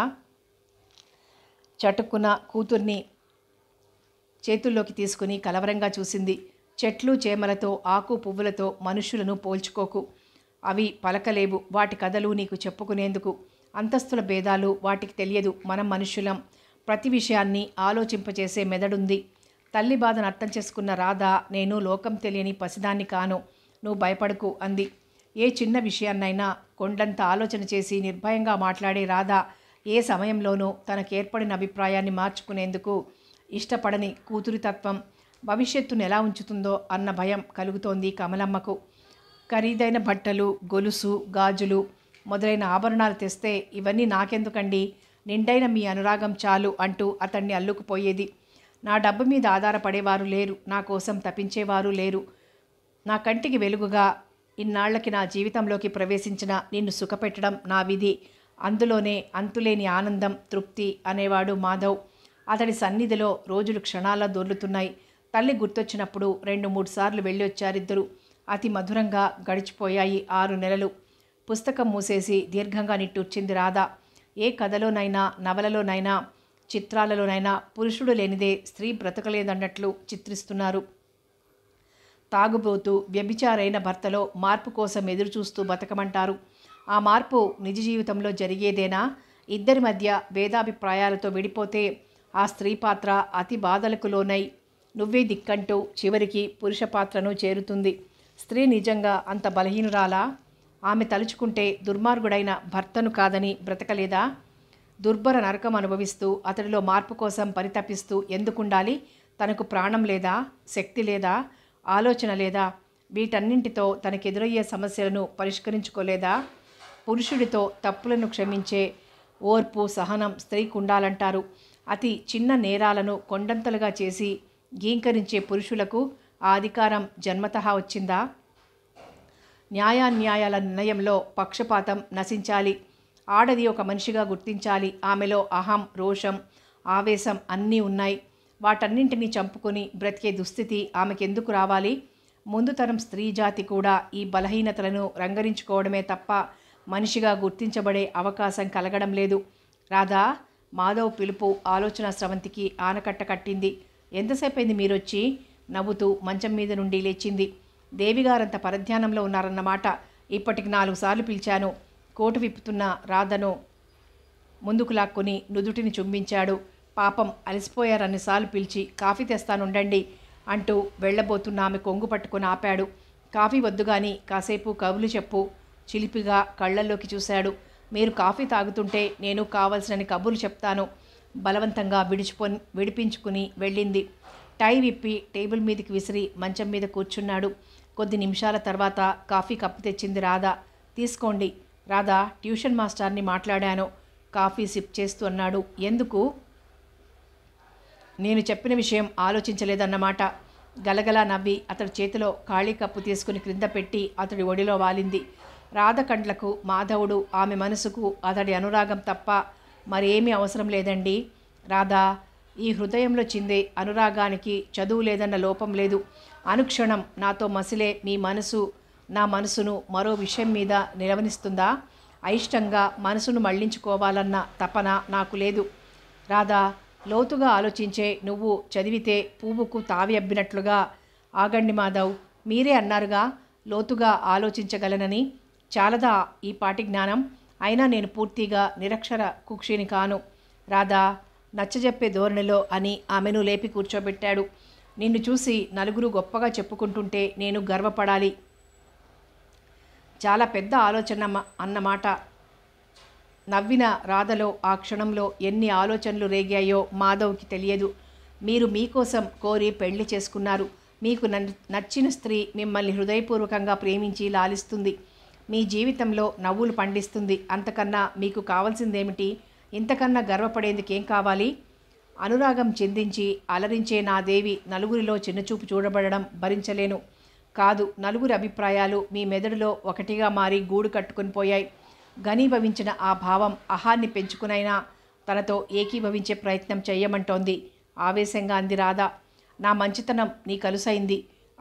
చటుక్కున కూతుర్ని చేతుల్లోకి తీసుకుని కలవరంగా చూసింది చెట్లు చేమలతో ఆకు పువ్వులతో మనుషులను పోల్చుకోకు అవి పలకలేవు వాటి కథలు నీకు చెప్పుకునేందుకు అంతస్తుల భేదాలు వాటికి తెలియదు మనం మనుషులం ప్రతి విషయాన్ని ఆలోచింపచేసే మెదడుంది తల్లి బాధను అర్థం చేసుకున్న రాధ నేను లోకం తెలియని పసిదాన్ని కాను నువ్వు భయపడకు అంది ఏ చిన్న విషయాన్నైనా కొండంత ఆలోచన చేసి నిర్భయంగా మాట్లాడే రాధ ఏ సమయంలోనూ తనకు ఏర్పడిన అభిప్రాయాన్ని మార్చుకునేందుకు ఇష్టపడని కూతురితత్వం భవిష్యత్తును ఎలా ఉంచుతుందో అన్న భయం కలుగుతోంది కమలమ్మకు ఖరీదైన బట్టలు గొలుసు గాజులు మొదలైన ఆభరణాలు తెస్తే ఇవన్నీ నాకెందుకండి నిండైన మీ అనురాగం చాలు అంటూ అతన్ని అల్లుకుపోయేది నా డబ్బు మీద ఆధారపడేవారు లేరు నా కోసం తప్పించేవారు లేరు నా కంటికి వెలుగుగా ఇన్నాళ్లకి నా జీవితంలోకి ప్రవేశించిన నిన్ను సుఖపెట్టడం నా విధి అందులోనే అంతులేని ఆనందం తృప్తి అనేవాడు మాధవ్ అతడి సన్నిధిలో రోజులు క్షణాల దొర్లుతున్నాయి తల్లి గుర్తొచ్చినప్పుడు రెండు మూడు సార్లు వెళ్ళొచ్చారిద్దరు అతి మధురంగా గడిచిపోయాయి ఆరు నెలలు పుస్తకం మూసేసి దీర్ఘంగా నిట్టూర్చింది రాధ ఏ కథలోనైనా నవలలోనైనా చిత్రాలలోనైనా పురుషుడు లేనిదే స్త్రీ బ్రతకలేదన్నట్లు చిత్రిస్తున్నారు తాగుబోతూ వ్యభిచారైన భర్తలో మార్పు కోసం ఎదురుచూస్తూ బతకమంటారు ఆ మార్పు నిజ జీవితంలో జరిగేదేనా ఇద్దరి మధ్య భేదాభిప్రాయాలతో విడిపోతే ఆ స్త్రీ పాత్ర అతి బాధలకు లోనై నువ్వే దిక్కంటూ చివరికి పురుష పాత్రను చేరుతుంది స్త్రీ నిజంగా అంత బలహీనురాలా ఆమె తలుచుకుంటే దుర్మార్గుడైన భర్తను కాదని బ్రతకలేదా దుర్భర నరకం అనుభవిస్తూ అతడిలో మార్పు కోసం పరితపిస్తూ ఎందుకుండాలి తనకు ప్రాణం లేదా శక్తి లేదా ఆలోచన లేదా వీటన్నింటితో తనకెదురయ్యే సమస్యలను పరిష్కరించుకోలేదా పురుషుడితో తప్పులను క్షమించే ఓర్పు సహనం స్త్రీకు ఉండాలంటారు అతి చిన్న నేరాలను కొండంతలుగా చేసి గీంకరించే పురుషులకు ఆ అధికారం జన్మతహా వచ్చిందా న్యాయాన్యాయాల నిర్ణయంలో పక్షపాతం నశించాలి ఆడది ఒక మనిషిగా గుర్తించాలి ఆమెలో అహం రోషం ఆవేశం అన్నీ ఉన్నాయి వాటన్నింటినీ చంపుకొని బ్రతికే దుస్థితి ఆమెకెందుకు రావాలి ముందు తరం స్త్రీ జాతి కూడా ఈ బలహీనతలను రంగరించుకోవడమే తప్ప మనిషిగా గుర్తించబడే అవకాశం కలగడం లేదు రాధా మాధవ్ పిలుపు ఆలోచన స్రవంతికి ఆనకట్ట కట్టింది ఎంతసేపు అయింది మీరొచ్చి నవ్వుతూ మంచం మీద నుండి లేచింది దేవిగారంత పరధ్యానంలో ఉన్నారన్నమాట ఇప్పటికి నాలుగు సార్లు పిలిచాను కోటు విప్పుతున్న రాధను ముందుకు లాక్కొని నుదుటిని చుంబించాడు పాపం అలసిపోయారన్నిసార్లు పిలిచి కాఫీ తెస్తానుండండి అంటూ వెళ్ళబోతున్న ఆమె కొంగు పట్టుకుని ఆపాడు కాఫీ వద్దు కానీ కాసేపు కవులు చెప్పు చిలిపిగా కళ్ళల్లోకి చూశాడు మీరు కాఫీ తాగుతుంటే నేను కావలసినని కబుర్లు చెప్తాను బలవంతంగా విడిచిపో విడిపించుకుని వెళ్ళింది టై విప్పి టేబుల్ మీదకి విసిరి మంచం మీద కూర్చున్నాడు కొద్ది నిమిషాల తర్వాత కాఫీ కప్పు తెచ్చింది రాధా తీసుకోండి రాధా ట్యూషన్ మాస్టర్ని మాట్లాడాను కాఫీ సిప్ చేస్తూ అన్నాడు ఎందుకు నేను చెప్పిన విషయం ఆలోచించలేదన్నమాట గలగలా నవ్వి అతడి చేతిలో ఖాళీ కప్పు తీసుకుని క్రింద పెట్టి అతడి ఒడిలో వాలింది రాధకండ్లకు మాధవుడు ఆమె మనసుకు అతడి అనురాగం తప్ప మరేమీ అవసరం లేదండి రాధా ఈ హృదయంలో చిందే అనురాగానికి చదువు లేదన్న లోపం లేదు అనుక్షణం నాతో మసిలే మీ మనసు నా మనసును మరో విషయం మీద నిలవనిస్తుందా అయిష్టంగా మనసును మళ్లించుకోవాలన్న తపన నాకు లేదు రాధా లోతుగా ఆలోచించే నువ్వు చదివితే పువ్వుకు తావియబ్బినట్లుగా ఆగండి మాధవ్ మీరే అన్నారుగా లోతుగా ఆలోచించగలనని చాలదా ఈ పాటి జ్ఞానం అయినా నేను పూర్తిగా నిరక్షర కుక్షిని కాను రాధా నచ్చజెప్పే ధోరణిలో అని ఆమెను లేపి కూర్చోబెట్టాడు నిన్ను చూసి నలుగురు గొప్పగా చెప్పుకుంటుంటే నేను గర్వపడాలి చాలా పెద్ద ఆలోచన అన్నమాట నవ్విన రాధలో ఆ క్షణంలో ఎన్ని ఆలోచనలు రేగాయో మాధవ్కి తెలియదు మీరు మీకోసం కోరి పెళ్లి చేసుకున్నారు మీకు నచ్చిన స్త్రీ మిమ్మల్ని హృదయపూర్వకంగా ప్రేమించి లాలిస్తుంది మీ జీవితంలో నవ్వులు పండిస్తుంది అంతకన్నా మీకు కావాల్సిందేమిటి ఇంతకన్నా గర్వపడేందుకేం కావాలి అనురాగం చిందించి అలరించే నా దేవి నలుగురిలో చిన్నచూపు చూడబడడం భరించలేను కాదు నలుగురి అభిప్రాయాలు మీ మెదడులో ఒకటిగా మారి గూడు కట్టుకుని పోయాయి ఘనీభవించిన ఆ భావం అహాన్ని పెంచుకునైనా తనతో ఏకీభవించే ప్రయత్నం చేయమంటోంది ఆవేశంగా అంది రాధా నా మంచితనం నీ కలుసైంది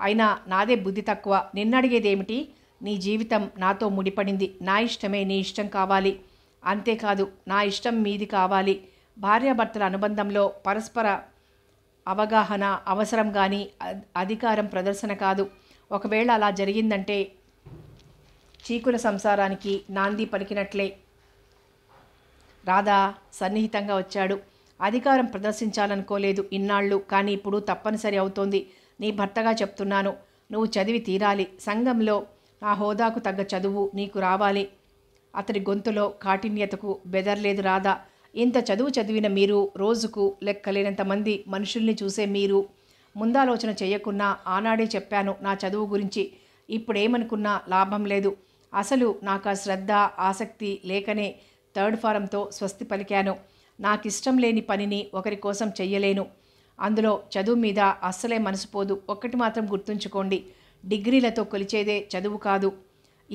అయినా నాదే బుద్ధి తక్కువ నిన్నడిగేదేమిటి నీ జీవితం నాతో ముడిపడింది నా ఇష్టమే నీ ఇష్టం కావాలి అంతేకాదు నా ఇష్టం మీది కావాలి భార్యాభర్తల అనుబంధంలో పరస్పర అవగాహన అవసరం కానీ అధికారం ప్రదర్శన కాదు ఒకవేళ అలా జరిగిందంటే చీకుల సంసారానికి నాంది పలికినట్లే రాధా సన్నిహితంగా వచ్చాడు అధికారం ప్రదర్శించాలనుకోలేదు ఇన్నాళ్ళు కానీ ఇప్పుడు తప్పనిసరి అవుతోంది నీ భర్తగా చెప్తున్నాను నువ్వు చదివి తీరాలి సంఘంలో నా హోదాకు తగ్గ చదువు నీకు రావాలి అతడి గొంతులో కాఠిన్యతకు బెదర్లేదు రాధా ఇంత చదువు చదివిన మీరు రోజుకు లెక్కలేనంత మంది మనుషుల్ని చూసే మీరు ముందాలోచన చేయకున్నా ఆనాడే చెప్పాను నా చదువు గురించి ఇప్పుడేమనుకున్నా లాభం లేదు అసలు నాకు ఆ శ్రద్ధ ఆసక్తి లేకనే థర్డ్ ఫారంతో స్వస్తి పలికాను నాకిష్టం లేని పనిని ఒకరి కోసం చెయ్యలేను అందులో చదువు మీద అస్సలే మనసుపోదు ఒక్కటి మాత్రం గుర్తుంచుకోండి డిగ్రీలతో కొలిచేదే చదువు కాదు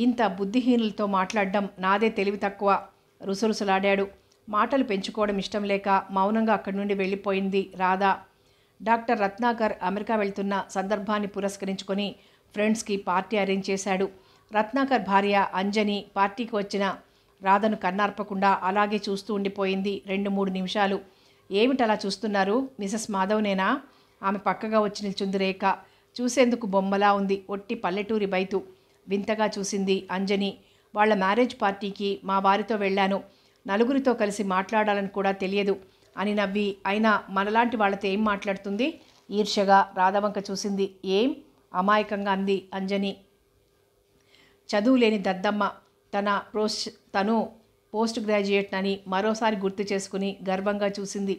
ఇంత బుద్ధిహీనులతో మాట్లాడడం నాదే తెలివి తక్కువ రుసరుసలాడాడు మాటలు పెంచుకోవడం ఇష్టం లేక మౌనంగా అక్కడి నుండి వెళ్ళిపోయింది రాధా డాక్టర్ రత్నాకర్ అమెరికా వెళ్తున్న సందర్భాన్ని పురస్కరించుకొని ఫ్రెండ్స్కి పార్టీ అరేంజ్ చేశాడు రత్నాకర్ భార్య అంజని పార్టీకి వచ్చిన రాధను కన్నార్పకుండా అలాగే చూస్తూ ఉండిపోయింది రెండు మూడు నిమిషాలు ఏమిటలా చూస్తున్నారు మిసెస్ మాధవ్నేనా ఆమె పక్కగా వచ్చి నిల్చుంది రేఖ చూసేందుకు బొమ్మలా ఉంది ఒట్టి పల్లెటూరి బైతు వింతగా చూసింది అంజని వాళ్ళ మ్యారేజ్ పార్టీకి మా వారితో వెళ్ళాను నలుగురితో కలిసి మాట్లాడాలని కూడా తెలియదు అని నవ్వి అయినా మనలాంటి వాళ్ళతో ఏం మాట్లాడుతుంది ఈర్ష్యగా రాధవంక చూసింది ఏం అమాయకంగా అంది అంజని చదువు లేని దద్దమ్మ తన ప్రోస్ తను పోస్ట్ గ్రాడ్యుయేట్ అని మరోసారి గుర్తు చేసుకుని గర్వంగా చూసింది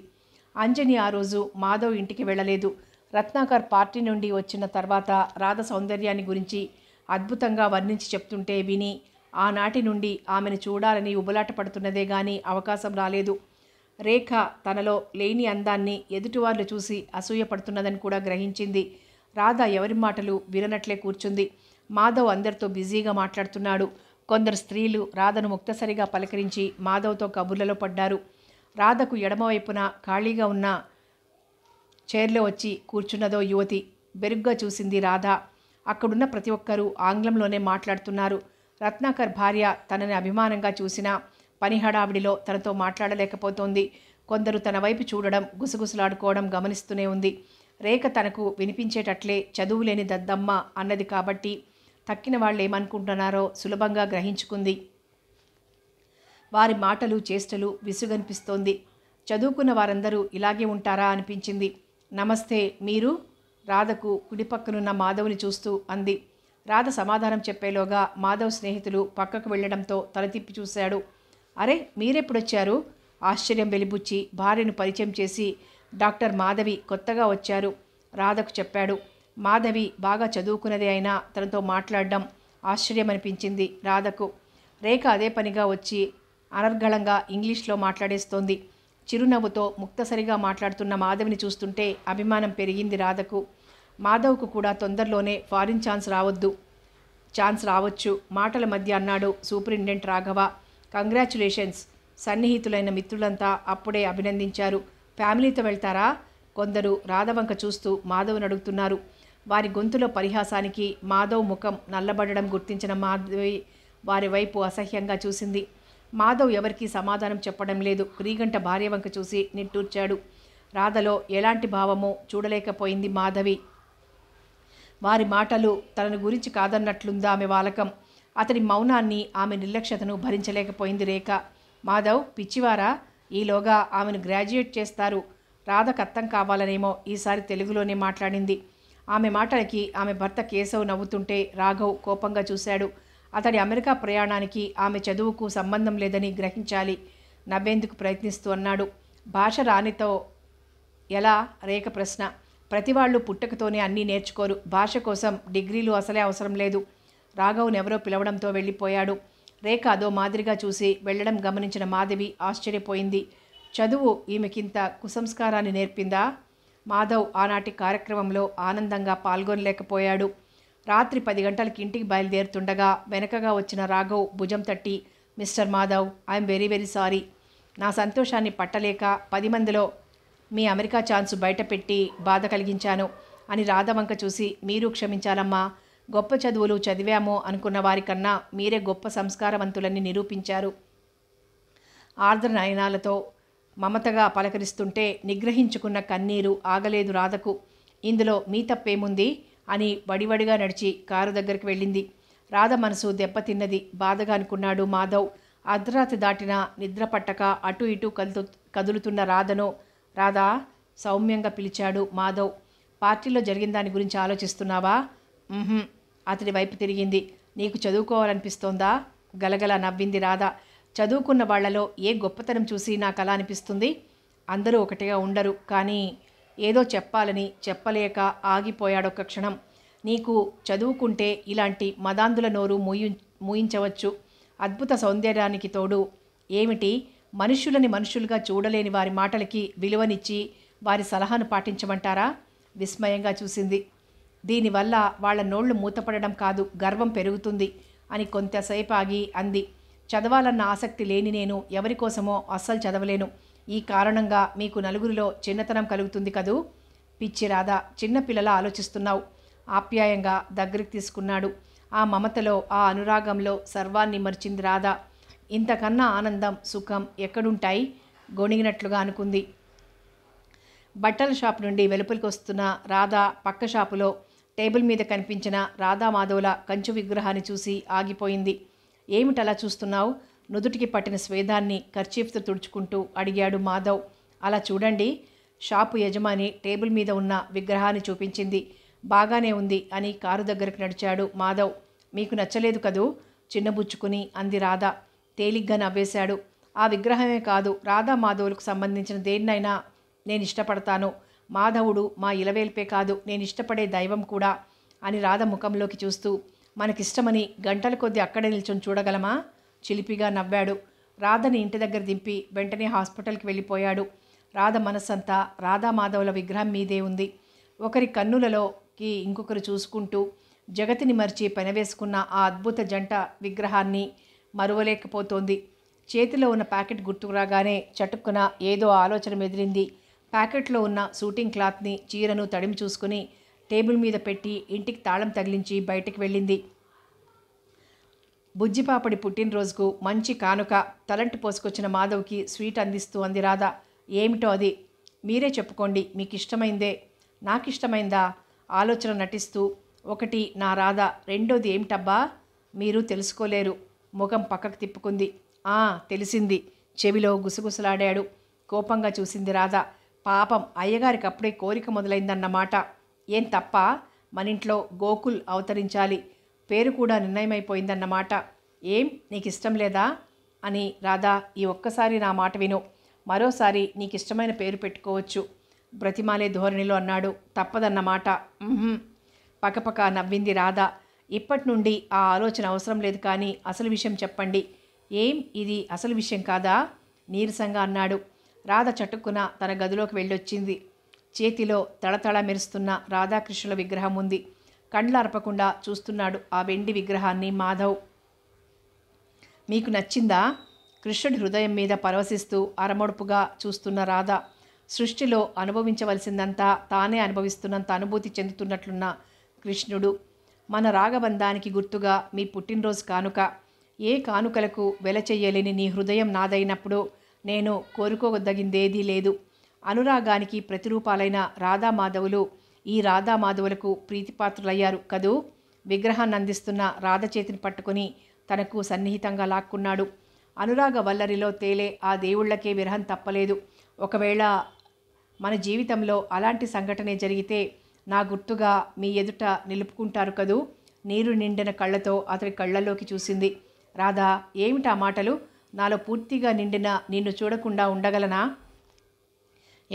అంజని ఆ రోజు మాధవ్ ఇంటికి వెళ్ళలేదు రత్నాకర్ పార్టీ నుండి వచ్చిన తర్వాత రాధ సౌందర్యాన్ని గురించి అద్భుతంగా వర్ణించి చెప్తుంటే విని ఆనాటి నుండి ఆమెను చూడాలని పడుతున్నదే గాని అవకాశం రాలేదు రేఖ తనలో లేని అందాన్ని ఎదుటివార్లు చూసి అసూయపడుతున్నదని కూడా గ్రహించింది రాధ ఎవరి మాటలు విననట్లే కూర్చుంది మాధవ్ అందరితో బిజీగా మాట్లాడుతున్నాడు కొందరు స్త్రీలు రాధను ముక్తసరిగా పలకరించి మాధవ్తో కబుర్లలో పడ్డారు రాధకు ఎడమవైపున ఖాళీగా ఉన్న చైర్లో వచ్చి కూర్చున్నదో యువతి బెరుగ్గా చూసింది రాధ అక్కడున్న ప్రతి ఒక్కరూ ఆంగ్లంలోనే మాట్లాడుతున్నారు రత్నాకర్ భార్య తనని అభిమానంగా చూసినా పని హడావిడిలో తనతో మాట్లాడలేకపోతోంది కొందరు తన వైపు చూడడం గుసగుసలాడుకోవడం గమనిస్తూనే ఉంది రేఖ తనకు వినిపించేటట్లే చదువులేని దద్దమ్మ అన్నది కాబట్టి తక్కిన వాళ్ళు ఏమనుకుంటున్నారో సులభంగా గ్రహించుకుంది వారి మాటలు చేష్టలు విసుగనిపిస్తోంది చదువుకున్న వారందరూ ఇలాగే ఉంటారా అనిపించింది నమస్తే మీరు రాధకు కుడిపక్కనున్న మాధవుని చూస్తూ అంది రాధ సమాధానం చెప్పేలోగా మాధవ్ స్నేహితులు పక్కకు వెళ్లడంతో తల తిప్పి చూశాడు అరే మీరెప్పుడొచ్చారు ఆశ్చర్యం వెలిబుచ్చి భార్యను పరిచయం చేసి డాక్టర్ మాధవి కొత్తగా వచ్చారు రాధకు చెప్పాడు మాధవి బాగా చదువుకున్నదే అయినా తనతో మాట్లాడడం ఆశ్చర్యం అనిపించింది రాధకు రేఖ అదే పనిగా వచ్చి అనర్గళంగా ఇంగ్లీష్లో మాట్లాడేస్తోంది చిరునవ్వుతో ముక్తసరిగా మాట్లాడుతున్న మాధవిని చూస్తుంటే అభిమానం పెరిగింది రాధకు మాధవ్కు కూడా తొందరలోనే ఫారిన్ ఛాన్స్ రావద్దు ఛాన్స్ రావచ్చు మాటల మధ్య అన్నాడు సూపరింటెంట్ రాఘవ కంగ్రాచులేషన్స్ సన్నిహితులైన మిత్రులంతా అప్పుడే అభినందించారు ఫ్యామిలీతో వెళ్తారా కొందరు రాధవంక చూస్తూ మాధవ్ని అడుగుతున్నారు వారి గొంతులో పరిహాసానికి మాధవ్ ముఖం నల్లబడడం గుర్తించిన మాధవి వారి వైపు అసహ్యంగా చూసింది మాధవ్ ఎవరికీ సమాధానం చెప్పడం లేదు క్రీగంట భార్య వంక చూసి నిట్టూర్చాడు రాధలో ఎలాంటి భావమో చూడలేకపోయింది మాధవి వారి మాటలు తనను గురించి కాదన్నట్లుందా ఆమె వాలకం అతని మౌనాన్ని ఆమె నిర్లక్ష్యతను భరించలేకపోయింది రేఖ మాధవ్ పిచ్చివారా ఈలోగా ఆమెను గ్రాడ్యుయేట్ చేస్తారు రాధకు అర్థం కావాలనేమో ఈసారి తెలుగులోనే మాట్లాడింది ఆమె మాటలకి ఆమె భర్త కేశవ్ నవ్వుతుంటే రాఘవ్ కోపంగా చూశాడు అతడి అమెరికా ప్రయాణానికి ఆమె చదువుకు సంబంధం లేదని గ్రహించాలి నవ్వేందుకు ప్రయత్నిస్తూ అన్నాడు భాష రానితో ఎలా రేఖ ప్రశ్న ప్రతి వాళ్ళు పుట్టకతోనే అన్నీ నేర్చుకోరు భాష కోసం డిగ్రీలు అసలే అవసరం లేదు రాఘవ్ని ఎవరో పిలవడంతో వెళ్ళిపోయాడు రేఖ అదో మాదిరిగా చూసి వెళ్ళడం గమనించిన మాధవి ఆశ్చర్యపోయింది చదువు ఈమెకింత కుసంస్కారాన్ని నేర్పిందా మాధవ్ ఆనాటి కార్యక్రమంలో ఆనందంగా పాల్గొనలేకపోయాడు రాత్రి పది గంటలకి ఇంటికి బయలుదేరుతుండగా వెనకగా వచ్చిన రాఘవ్ భుజం తట్టి mister Madhav I'm very very sorry నా సంతోషాన్ని పట్టలేక పది మందిలో మీ అమెరికా ఛాన్స్ బయటపెట్టి బాధ కలిగించాను అని రాధవంక చూసి మీరు క్షమించాలమ్మా గొప్ప చదువులు చదివామో అనుకున్న వారికన్నా మీరే గొప్ప సంస్కారవంతులని నిరూపించారు ఆర్ద్ర నయనాలతో మమతగా పలకరిస్తుంటే నిగ్రహించుకున్న కన్నీరు ఆగలేదు రాధకు ఇందులో మీ తప్పేముంది అని వడివడిగా నడిచి కారు దగ్గరికి వెళ్ళింది రాధ మనసు దెబ్బతిన్నది బాధగా అనుకున్నాడు మాధవ్ అర్ధరాత్రి దాటిన నిద్ర పట్టక అటు ఇటు కదులుతున్న రాధను రాధా సౌమ్యంగా పిలిచాడు మాధవ్ పార్టీలో జరిగిన దాని గురించి ఆలోచిస్తున్నావా అతడి వైపు తిరిగింది నీకు చదువుకోవాలనిపిస్తోందా గలగల నవ్వింది రాధా చదువుకున్న వాళ్లలో ఏ గొప్పతనం చూసి నాకు అలా అనిపిస్తుంది అందరూ ఒకటిగా ఉండరు కానీ ఏదో చెప్పాలని చెప్పలేక ఆగిపోయాడొక్క క్షణం నీకు చదువుకుంటే ఇలాంటి మదాంధుల నోరు మూయి మూయించవచ్చు అద్భుత సౌందర్యానికి తోడు ఏమిటి మనుషులని మనుషులుగా చూడలేని వారి మాటలకి విలువనిచ్చి వారి సలహాను పాటించమంటారా విస్మయంగా చూసింది దీనివల్ల వాళ్ల నోళ్లు మూతపడడం కాదు గర్వం పెరుగుతుంది అని కొంతసేపు ఆగి అంది చదవాలన్న ఆసక్తి లేని నేను ఎవరి కోసమో అస్సలు చదవలేను ఈ కారణంగా మీకు నలుగురిలో చిన్నతనం కలుగుతుంది కదూ పిచ్చి రాధా చిన్నపిల్లల ఆలోచిస్తున్నావు ఆప్యాయంగా దగ్గరికి తీసుకున్నాడు ఆ మమతలో ఆ అనురాగంలో సర్వాన్ని మరిచింది రాధా ఇంతకన్నా ఆనందం సుఖం ఎక్కడుంటాయి గొణిగినట్లుగా అనుకుంది బట్టల షాప్ నుండి వెలుపలికి వస్తున్న రాధా పక్క షాపులో టేబుల్ మీద కనిపించిన రాధామాధవుల కంచు విగ్రహాన్ని చూసి ఆగిపోయింది ఏమిటలా చూస్తున్నావు నుదుటికి పట్టిన స్వేదాన్ని ఖర్చీఫ్తో తుడుచుకుంటూ అడిగాడు మాధవ్ అలా చూడండి షాపు యజమాని టేబుల్ మీద ఉన్న విగ్రహాన్ని చూపించింది బాగానే ఉంది అని కారు దగ్గరకు నడిచాడు మాధవ్ మీకు నచ్చలేదు కదూ చిన్నబుచ్చుకుని అంది రాధా తేలిగ్గా నవ్వేశాడు ఆ విగ్రహమే కాదు రాధా మాధవులకు సంబంధించిన దేన్నైనా నేను ఇష్టపడతాను మాధవుడు మా ఇలవేల్పే కాదు నేను ఇష్టపడే దైవం కూడా అని రాధ ముఖంలోకి చూస్తూ మనకిష్టమని గంటల కొద్దీ అక్కడే నిల్చొని చూడగలమా చిలిపిగా నవ్వాడు రాధని ఇంటి దగ్గర దింపి వెంటనే హాస్పిటల్కి వెళ్ళిపోయాడు రాధ మనస్సంతా రాధామాధవుల విగ్రహం మీదే ఉంది ఒకరి కన్నులలోకి ఇంకొకరు చూసుకుంటూ జగతిని మర్చి పెనవేసుకున్న ఆ అద్భుత జంట విగ్రహాన్ని మరువలేకపోతోంది చేతిలో ఉన్న ప్యాకెట్ గుర్తుకు రాగానే చటుక్కున ఏదో ఆలోచన మెదిలింది ప్యాకెట్లో ఉన్న షూటింగ్ క్లాత్ని చీరను తడిమి చూసుకుని టేబుల్ మీద పెట్టి ఇంటికి తాళం తగిలించి బయటికి వెళ్ళింది బుజ్జిపాపడి పుట్టినరోజుకు మంచి కానుక తలంటి పోసుకొచ్చిన మాధవ్కి స్వీట్ అందిస్తూ అంది రాధా ఏమిటో అది మీరే చెప్పుకోండి మీకు ఇష్టమైందే నాకు ఇష్టమైందా ఆలోచన నటిస్తూ ఒకటి నా రాధ రెండోది ఏమిటబ్బా మీరు తెలుసుకోలేరు ముఖం పక్కకు తిప్పుకుంది ఆ తెలిసింది చెవిలో గుసగుసలాడాడు కోపంగా చూసింది రాధ పాపం అయ్యగారికి అప్పుడే కోరిక మొదలైందన్నమాట ఏం తప్ప మనింట్లో గోకుల్ అవతరించాలి పేరు కూడా నిర్ణయమైపోయిందన్నమాట ఏం నీకు ఇష్టం లేదా అని రాధా ఈ ఒక్కసారి నా మాట విను మరోసారి నీకు ఇష్టమైన పేరు పెట్టుకోవచ్చు బ్రతిమాలే ధోరణిలో అన్నాడు తప్పదన్నమాట పకపక నవ్వింది రాధా ఇప్పటి నుండి ఆ ఆలోచన అవసరం లేదు కానీ అసలు విషయం చెప్పండి ఏం ఇది అసలు విషయం కాదా నీరసంగా అన్నాడు రాధ చటుక్కున తన గదిలోకి వెళ్ళొచ్చింది చేతిలో తళతళ మెరుస్తున్న రాధాకృష్ణుల విగ్రహం ఉంది అరపకుండా చూస్తున్నాడు ఆ వెండి విగ్రహాన్ని మాధవ్ మీకు నచ్చిందా కృష్ణుడి హృదయం మీద పరవశిస్తూ అరమొడుపుగా చూస్తున్న రాధ సృష్టిలో అనుభవించవలసిందంతా తానే అనుభవిస్తున్నంత అనుభూతి చెందుతున్నట్లున్న కృష్ణుడు మన రాగబంధానికి గుర్తుగా మీ పుట్టినరోజు కానుక ఏ కానుకలకు వెల చెయ్యలేని నీ హృదయం నాదైనప్పుడు నేను కోరుకోదగిందేదీ లేదు అనురాగానికి ప్రతిరూపాలైన రాధామాధవులు ఈ రాధామాధవులకు ప్రీతిపాత్రులయ్యారు కదూ విగ్రహాన్ని అందిస్తున్న రాధచేతిని పట్టుకుని తనకు సన్నిహితంగా లాక్కున్నాడు అనురాగ వల్లరిలో తేలే ఆ దేవుళ్లకే విరహం తప్పలేదు ఒకవేళ మన జీవితంలో అలాంటి సంఘటనే జరిగితే నా గుర్తుగా మీ ఎదుట నిలుపుకుంటారు కదూ నీరు నిండిన కళ్ళతో అతడి కళ్ళలోకి చూసింది రాధా ఏమిటా మాటలు నాలో పూర్తిగా నిండిన నిన్ను చూడకుండా ఉండగలనా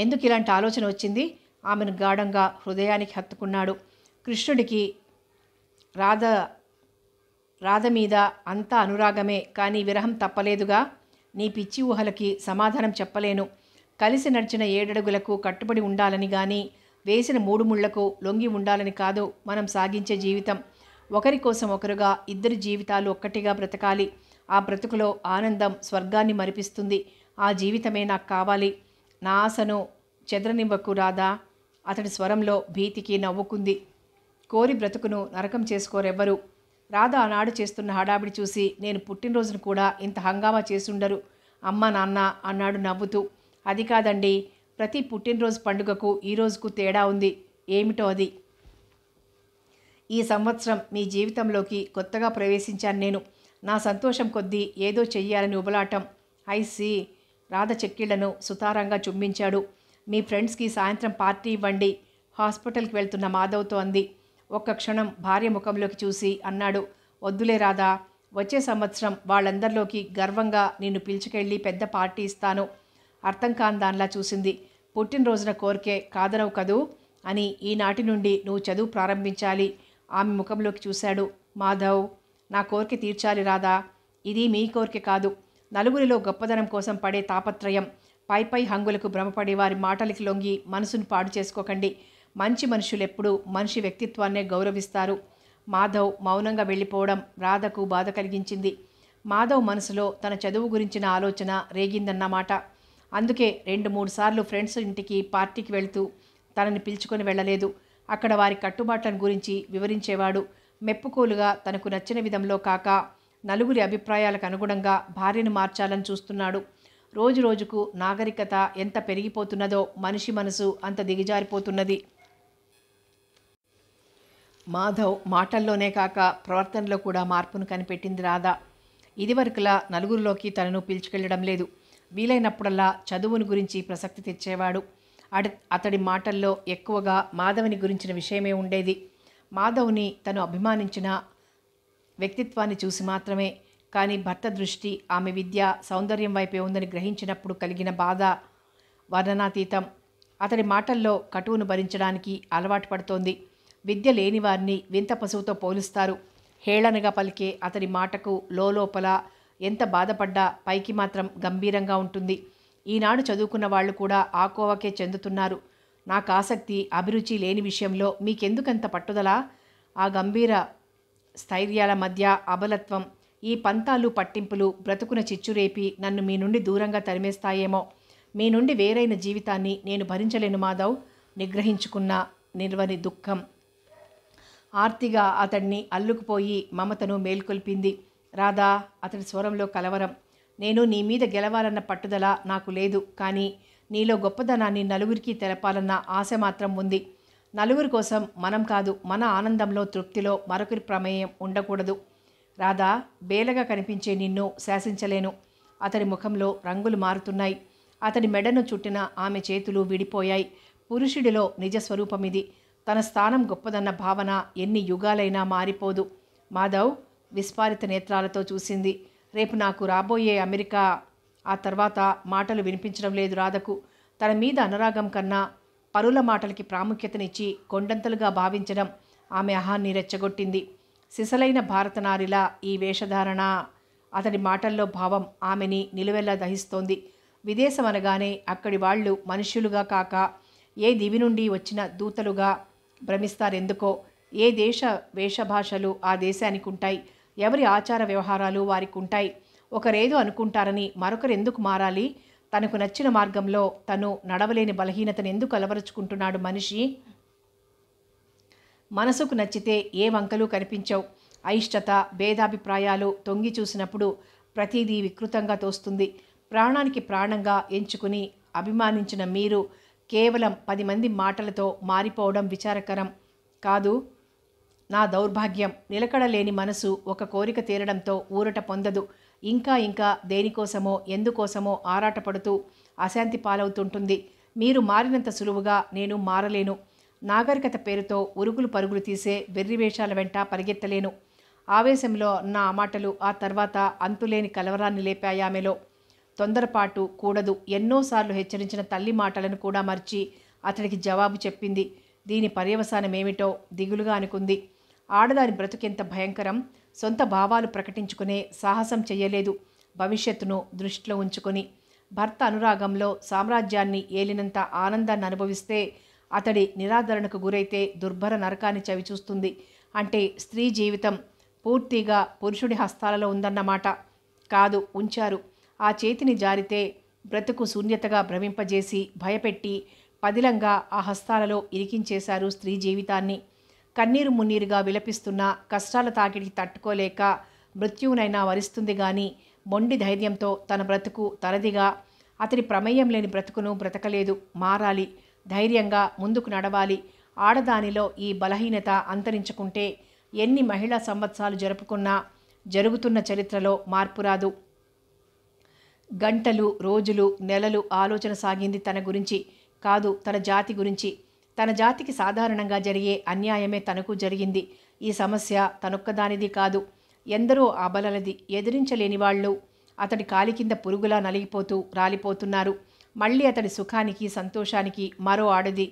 ఎందుకు ఇలాంటి ఆలోచన వచ్చింది ఆమెను గాఢంగా హృదయానికి హత్తుకున్నాడు కృష్ణుడికి రాధ రాధ మీద అంతా అనురాగమే కానీ విరహం తప్పలేదుగా నీ పిచ్చి ఊహలకి సమాధానం చెప్పలేను కలిసి నడిచిన ఏడడుగులకు కట్టుబడి ఉండాలని కానీ వేసిన మూడు ముళ్లకు లొంగి ఉండాలని కాదు మనం సాగించే జీవితం ఒకరి కోసం ఒకరుగా ఇద్దరి జీవితాలు ఒక్కటిగా బ్రతకాలి ఆ బ్రతుకులో ఆనందం స్వర్గాన్ని మరిపిస్తుంది ఆ జీవితమే నాకు కావాలి నా ఆశను చెదరనివ్వకు రాదా అతడి స్వరంలో భీతికి నవ్వుకుంది కోరి బ్రతుకును నరకం చేసుకోరెవ్వరు రాధ ఆనాడు చేస్తున్న హడావిడి చూసి నేను పుట్టినరోజును కూడా ఇంత హంగామా చేసుండరు అమ్మ నాన్న అన్నాడు నవ్వుతూ అది కాదండి ప్రతి పుట్టినరోజు పండుగకు ఈ రోజుకు తేడా ఉంది ఏమిటో అది ఈ సంవత్సరం మీ జీవితంలోకి కొత్తగా ప్రవేశించాను నేను నా సంతోషం కొద్దీ ఏదో చెయ్యాలని ఉబలాటం సి రాధ చెక్కిళ్లను సుతారంగా చుంబించాడు మీ ఫ్రెండ్స్కి సాయంత్రం పార్టీ ఇవ్వండి హాస్పిటల్కి వెళ్తున్న మాధవ్తో అంది ఒక్క క్షణం భార్య ముఖంలోకి చూసి అన్నాడు వద్దులే రాధా వచ్చే సంవత్సరం వాళ్ళందరిలోకి గర్వంగా నిన్ను పిలుచుకెళ్ళి పెద్ద పార్టీ ఇస్తాను అర్థం కాని దానిలా చూసింది పుట్టినరోజున కోరికే కాదనవు కదూ అని ఈనాటి నుండి నువ్వు చదువు ప్రారంభించాలి ఆమె ముఖంలోకి చూశాడు మాధవ్ నా కోరిక తీర్చాలి రాదా ఇది మీ కోరిక కాదు నలుగురిలో గొప్పదనం కోసం పడే తాపత్రయం పై పై హంగులకు భ్రమపడి వారి మాటలకి లొంగి మనసును పాడు చేసుకోకండి మంచి మనుషులు ఎప్పుడూ మనిషి వ్యక్తిత్వాన్నే గౌరవిస్తారు మాధవ్ మౌనంగా వెళ్ళిపోవడం రాధకు బాధ కలిగించింది మాధవ్ మనసులో తన చదువు గురించిన ఆలోచన రేగిందన్నమాట అందుకే రెండు మూడు సార్లు ఫ్రెండ్స్ ఇంటికి పార్టీకి వెళుతూ తనని పిలుచుకొని వెళ్ళలేదు అక్కడ వారి కట్టుబాట్లను గురించి వివరించేవాడు మెప్పుకోలుగా తనకు నచ్చిన విధంలో కాక నలుగురి అభిప్రాయాలకు అనుగుణంగా భార్యను మార్చాలని చూస్తున్నాడు రోజు రోజుకు నాగరికత ఎంత పెరిగిపోతున్నదో మనిషి మనసు అంత దిగజారిపోతున్నది మాధవ్ మాటల్లోనే కాక ప్రవర్తనలో కూడా మార్పును కనిపెట్టింది రాధా ఇదివరకులా నలుగురిలోకి తనను పిలుచుకెళ్లడం లేదు వీలైనప్పుడల్లా చదువును గురించి ప్రసక్తి తెచ్చేవాడు అతడి మాటల్లో ఎక్కువగా మాధవుని గురించిన విషయమే ఉండేది మాధవుని తను అభిమానించిన వ్యక్తిత్వాన్ని చూసి మాత్రమే కానీ భర్త దృష్టి ఆమె విద్య సౌందర్యం వైపే ఉందని గ్రహించినప్పుడు కలిగిన బాధ వర్ణనాతీతం అతడి మాటల్లో కటువును భరించడానికి అలవాటు పడుతోంది విద్య లేని వారిని వింత పశువుతో పోలుస్తారు హేళనగా పలికే అతడి మాటకు లోపల ఎంత బాధపడ్డా పైకి మాత్రం గంభీరంగా ఉంటుంది ఈనాడు చదువుకున్న వాళ్ళు కూడా ఆకోవకే చెందుతున్నారు నాకు ఆసక్తి అభిరుచి లేని విషయంలో మీకెందుకంత పట్టుదల ఆ గంభీర స్థైర్యాల మధ్య అబలత్వం ఈ పంతాలు పట్టింపులు బ్రతుకున చిచ్చురేపి నన్ను మీ నుండి దూరంగా తరిమేస్తాయేమో మీ నుండి వేరైన జీవితాన్ని నేను భరించలేను మాధవ్ నిగ్రహించుకున్న నిర్వని దుఃఖం ఆర్తిగా అతడిని అల్లుకుపోయి మమతను మేల్కొల్పింది రాధా అతని స్వరంలో కలవరం నేను నీ మీద గెలవాలన్న పట్టుదల నాకు లేదు కానీ నీలో గొప్పదనాన్ని నలుగురికి తెలపాలన్న ఆశ మాత్రం ఉంది నలుగురి కోసం మనం కాదు మన ఆనందంలో తృప్తిలో మరొకరి ప్రమేయం ఉండకూడదు రాధా బేలగా కనిపించే నిన్ను శాసించలేను అతడి ముఖంలో రంగులు మారుతున్నాయి అతడి మెడను చుట్టిన ఆమె చేతులు విడిపోయాయి పురుషుడిలో నిజస్వరూపమిది తన స్థానం గొప్పదన్న భావన ఎన్ని యుగాలైనా మారిపోదు మాధవ్ విస్ఫారిత నేత్రాలతో చూసింది రేపు నాకు రాబోయే అమెరికా ఆ తర్వాత మాటలు వినిపించడం లేదు రాధకు తన మీద అనురాగం కన్నా పరుల మాటలకి ప్రాముఖ్యతనిచ్చి కొండంతలుగా భావించడం ఆమె అహాన్ని రెచ్చగొట్టింది సిసలైన భారతనారిలా ఈ వేషధారణ అతడి మాటల్లో భావం ఆమెని నిలువెల్లా దహిస్తోంది విదేశం అనగానే అక్కడి వాళ్ళు మనుష్యులుగా కాక ఏ దివి నుండి వచ్చిన దూతలుగా భ్రమిస్తారెందుకో ఏ దేశ వేషభాషలు ఆ దేశానికి ఉంటాయి ఎవరి ఆచార వ్యవహారాలు వారికి ఉంటాయి ఒకరేదో అనుకుంటారని మరొకరు ఎందుకు మారాలి తనకు నచ్చిన మార్గంలో తను నడవలేని బలహీనతను ఎందుకు అలవరుచుకుంటున్నాడు మనిషి మనసుకు నచ్చితే ఏ వంకలు కనిపించవు అయిష్టత భేదాభిప్రాయాలు తొంగి చూసినప్పుడు ప్రతిదీ వికృతంగా తోస్తుంది ప్రాణానికి ప్రాణంగా ఎంచుకుని అభిమానించిన మీరు కేవలం పది మంది మాటలతో మారిపోవడం విచారకరం కాదు నా దౌర్భాగ్యం నిలకడలేని మనసు ఒక కోరిక తీరడంతో ఊరట పొందదు ఇంకా ఇంకా దేనికోసమో ఎందుకోసమో ఆరాటపడుతూ అశాంతి పాలవుతుంటుంది మీరు మారినంత సులువుగా నేను మారలేను నాగరికత పేరుతో ఉరుగులు పరుగులు తీసే వెర్రివేషాల వెంట పరిగెత్తలేను ఆవేశంలో నా మాటలు ఆ తర్వాత అంతులేని కలవరాన్ని లేపాయామెలో తొందరపాటు కూడదు ఎన్నోసార్లు హెచ్చరించిన తల్లి మాటలను కూడా మర్చి అతడికి జవాబు చెప్పింది దీని పర్యవసానమేమిటో దిగులుగా అనుకుంది ఆడదాని బ్రతుకెంత భయంకరం సొంత భావాలు ప్రకటించుకునే సాహసం చేయలేదు భవిష్యత్తును దృష్టిలో ఉంచుకొని భర్త అనురాగంలో సామ్రాజ్యాన్ని ఏలినంత ఆనందాన్ని అనుభవిస్తే అతడి నిరాదరణకు గురైతే దుర్భర నరకాన్ని చవిచూస్తుంది అంటే స్త్రీ జీవితం పూర్తిగా పురుషుడి హస్తాలలో ఉందన్నమాట కాదు ఉంచారు ఆ చేతిని జారితే బ్రతుకు శూన్యతగా భ్రమింపజేసి భయపెట్టి పదిలంగా ఆ హస్తాలలో ఇరికించేశారు స్త్రీ జీవితాన్ని కన్నీరు మున్నీరుగా విలపిస్తున్న కష్టాల తాకిడికి తట్టుకోలేక మృత్యువునైనా వరిస్తుంది గాని మొండి ధైర్యంతో తన బ్రతుకు తనదిగా అతని ప్రమేయం లేని బ్రతుకును బ్రతకలేదు మారాలి ధైర్యంగా ముందుకు నడవాలి ఆడదానిలో ఈ బలహీనత అంతరించుకుంటే ఎన్ని మహిళా సంవత్సరాలు జరుపుకున్నా జరుగుతున్న చరిత్రలో మార్పురాదు గంటలు రోజులు నెలలు ఆలోచన సాగింది తన గురించి కాదు తన జాతి గురించి తన జాతికి సాధారణంగా జరిగే అన్యాయమే తనకు జరిగింది ఈ సమస్య తనొక్కదానిది కాదు ఎందరో అబలలది ఎదిరించలేని వాళ్ళు అతడి కాలి కింద పురుగులా నలిగిపోతూ రాలిపోతున్నారు మళ్ళీ అతడి సుఖానికి సంతోషానికి మరో ఆడది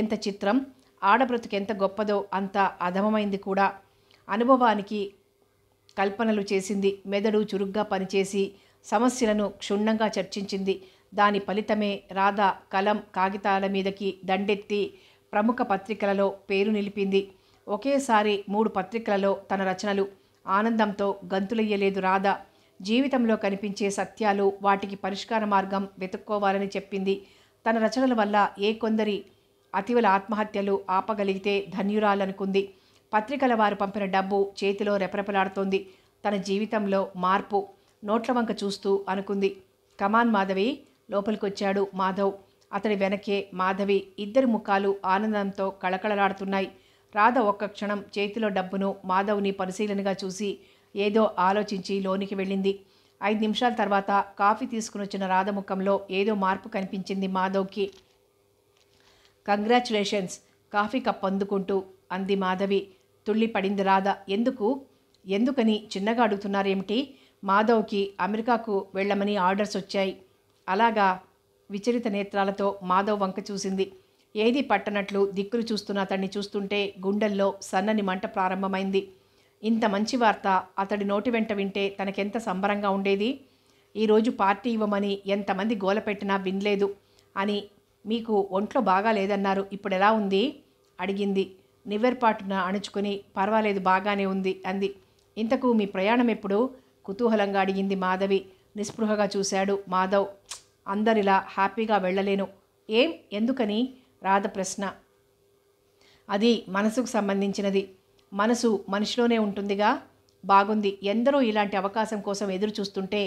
ఎంత చిత్రం ఆడబ్రతుకెంత గొప్పదో అంత అధమమైంది కూడా అనుభవానికి కల్పనలు చేసింది మెదడు చురుగ్గా పనిచేసి సమస్యలను క్షుణ్ణంగా చర్చించింది దాని ఫలితమే రాధ కలం కాగితాల మీదకి దండెత్తి ప్రముఖ పత్రికలలో పేరు నిలిపింది ఒకేసారి మూడు పత్రికలలో తన రచనలు ఆనందంతో గంతులయ్యలేదు రాధ జీవితంలో కనిపించే సత్యాలు వాటికి పరిష్కార మార్గం వెతుక్కోవాలని చెప్పింది తన రచనల వల్ల ఏ కొందరి అతివల ఆత్మహత్యలు ఆపగలిగితే ధన్యురాలనుకుంది పత్రికల వారు పంపిన డబ్బు చేతిలో రెపరెపలాడుతోంది తన జీవితంలో మార్పు నోట్ల వంక చూస్తూ అనుకుంది కమాన్ మాధవి లోపలికొచ్చాడు మాధవ్ అతడి వెనకే మాధవి ఇద్దరి ముఖాలు ఆనందంతో కళకళలాడుతున్నాయి రాధ ఒక్క క్షణం చేతిలో డబ్బును మాధవ్ని పరిశీలనగా చూసి ఏదో ఆలోచించి లోనికి వెళ్ళింది ఐదు నిమిషాల తర్వాత కాఫీ తీసుకుని వచ్చిన రాధ ముఖంలో ఏదో మార్పు కనిపించింది మాధవ్కి కంగ్రాచులేషన్స్ కాఫీ కప్ అందుకుంటూ అంది మాధవి తుళ్ళి పడింది రాధ ఎందుకు ఎందుకని చిన్నగా అడుగుతున్నారేమిటి మాధవ్కి అమెరికాకు వెళ్ళమని ఆర్డర్స్ వచ్చాయి అలాగా విచరిత నేత్రాలతో మాధవ్ వంక చూసింది ఏది పట్టనట్లు దిక్కులు చూస్తున్న అతన్ని చూస్తుంటే గుండెల్లో సన్నని మంట ప్రారంభమైంది ఇంత మంచి వార్త అతడి నోటి వెంట వింటే తనకెంత సంబరంగా ఉండేది ఈరోజు పార్టీ ఇవ్వమని ఎంతమంది గోల పెట్టినా వినలేదు అని మీకు ఒంట్లో బాగా లేదన్నారు ఇప్పుడు ఎలా ఉంది అడిగింది నివ్వెర్పాటున అణుచుకుని పర్వాలేదు బాగానే ఉంది అంది ఇంతకు మీ ప్రయాణం ఎప్పుడు కుతూహలంగా అడిగింది మాధవి నిస్పృహగా చూశాడు మాధవ్ అందరిలా హ్యాపీగా వెళ్ళలేను ఏం ఎందుకని రాధ ప్రశ్న అది మనసుకు సంబంధించినది మనసు మనిషిలోనే ఉంటుందిగా బాగుంది ఎందరో ఇలాంటి అవకాశం కోసం ఎదురు చూస్తుంటే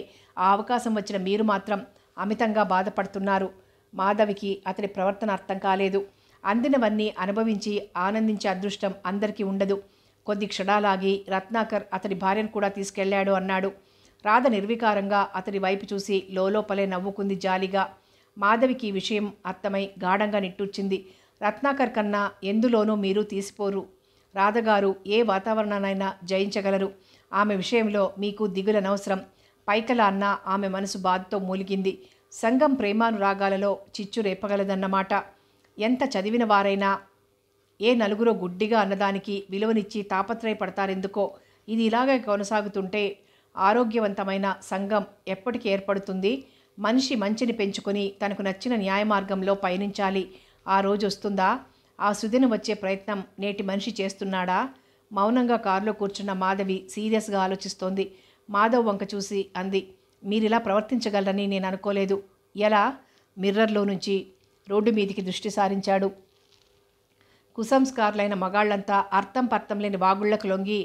ఆ అవకాశం వచ్చిన మీరు మాత్రం అమితంగా బాధపడుతున్నారు మాధవికి అతడి ప్రవర్తన అర్థం కాలేదు అందినవన్నీ అనుభవించి ఆనందించే అదృష్టం అందరికీ ఉండదు కొద్ది క్షణాలాగి రత్నాకర్ అతడి భార్యను కూడా తీసుకెళ్లాడు అన్నాడు రాధ నిర్వికారంగా అతడి వైపు చూసి లోపలే నవ్వుకుంది జాలిగా మాధవికి విషయం అర్థమై గాఢంగా నిట్టూర్చింది రత్నాకర్ కన్నా ఎందులోనూ మీరు తీసిపోరు రాధగారు ఏ వాతావరణానైనా జయించగలరు ఆమె విషయంలో మీకు దిగులనవసరం పైకల అన్న ఆమె మనసు బాధతో మూలిగింది సంఘం ప్రేమానురాగాలలో చిచ్చు రేపగలదన్నమాట ఎంత చదివిన వారైనా ఏ నలుగురో గుడ్డిగా అన్నదానికి విలువనిచ్చి తాపత్రయపడతారెందుకో ఇది ఇలాగే కొనసాగుతుంటే ఆరోగ్యవంతమైన సంఘం ఎప్పటికీ ఏర్పడుతుంది మనిషి మంచిని పెంచుకొని తనకు నచ్చిన న్యాయ మార్గంలో పయనించాలి ఆ రోజు వస్తుందా ఆ సుదిన వచ్చే ప్రయత్నం నేటి మనిషి చేస్తున్నాడా మౌనంగా కారులో కూర్చున్న మాధవి సీరియస్గా ఆలోచిస్తోంది మాధవ్ వంక చూసి అంది మీరిలా ప్రవర్తించగలరని నేను అనుకోలేదు ఎలా మిర్రర్లో నుంచి రోడ్డు మీదికి దృష్టి సారించాడు కుసంస్కారులైన మగాళ్లంతా అర్థం పర్థం లేని వాగుళ్లకు లొంగి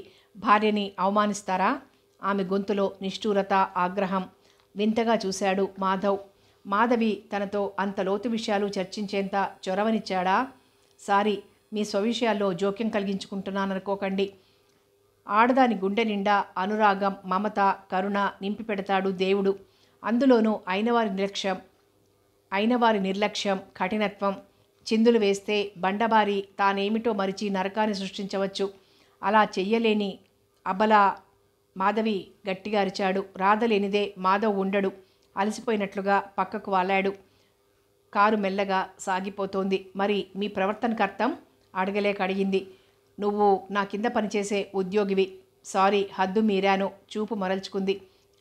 భార్యని అవమానిస్తారా ఆమె గొంతులో నిష్ఠూరత ఆగ్రహం వింతగా చూశాడు మాధవ్ మాధవి తనతో అంత లోతు విషయాలు చర్చించేంత చొరవనిచ్చాడా సారీ మీ స్వవిషయాల్లో జోక్యం కలిగించుకుంటున్నాననుకోకండి ఆడదాని గుండె నిండా అనురాగం మమత కరుణ నింపి పెడతాడు దేవుడు అందులోనూ అయినవారి నిర్లక్ష్యం అయినవారి నిర్లక్ష్యం కఠినత్వం చిందులు వేస్తే బండబారి తానేమిటో మరిచి నరకాన్ని సృష్టించవచ్చు అలా చెయ్యలేని అబల మాధవి గట్టిగా అరిచాడు రాధ లేనిదే మాధవ్ ఉండడు అలసిపోయినట్లుగా పక్కకు వాలాడు కారు మెల్లగా సాగిపోతోంది మరి మీ ప్రవర్తనకు అర్థం అడగలేక అడిగింది నువ్వు నా కింద పనిచేసే ఉద్యోగివి సారీ హద్దు మీరాను చూపు మరల్చుకుంది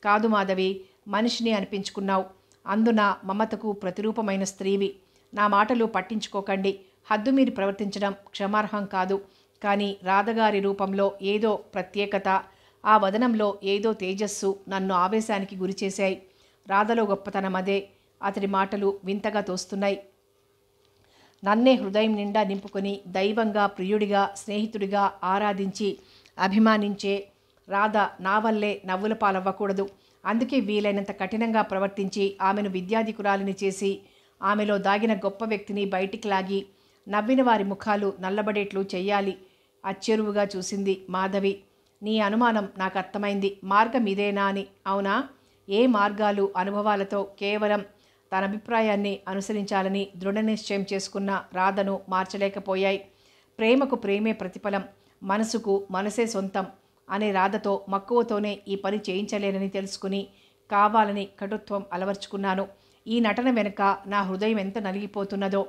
కాదు మాధవి మనిషిని అనిపించుకున్నావు అందున మమతకు ప్రతిరూపమైన స్త్రీవి నా మాటలు పట్టించుకోకండి హద్దు మీరు ప్రవర్తించడం క్షమార్హం కాదు కానీ రాధగారి రూపంలో ఏదో ప్రత్యేకత ఆ వదనంలో ఏదో తేజస్సు నన్ను ఆవేశానికి గురిచేశాయి రాధలో గొప్పతనం అదే అతడి మాటలు వింతగా తోస్తున్నాయి నన్నే హృదయం నిండా నింపుకొని దైవంగా ప్రియుడిగా స్నేహితుడిగా ఆరాధించి అభిమానించే రాధ నా వల్లే నవ్వుల పాలవ్వకూడదు అందుకే వీలైనంత కఠినంగా ప్రవర్తించి ఆమెను విద్యాధికురాలిని చేసి ఆమెలో దాగిన గొప్ప వ్యక్తిని బయటికి లాగి నవ్విన వారి ముఖాలు నల్లబడేట్లు చెయ్యాలి అచ్చెరువుగా చూసింది మాధవి నీ అనుమానం నాకు అర్థమైంది మార్గం ఇదేనా అని అవునా ఏ మార్గాలు అనుభవాలతో కేవలం తన అభిప్రాయాన్ని అనుసరించాలని దృఢ నిశ్చయం చేసుకున్న రాధను మార్చలేకపోయాయి ప్రేమకు ప్రేమే ప్రతిఫలం మనసుకు మనసే సొంతం అనే రాధతో మక్కువతోనే ఈ పని చేయించలేనని తెలుసుకుని కావాలని కటుత్వం అలవర్చుకున్నాను ఈ నటన వెనుక నా హృదయం ఎంత నలిగిపోతున్నదో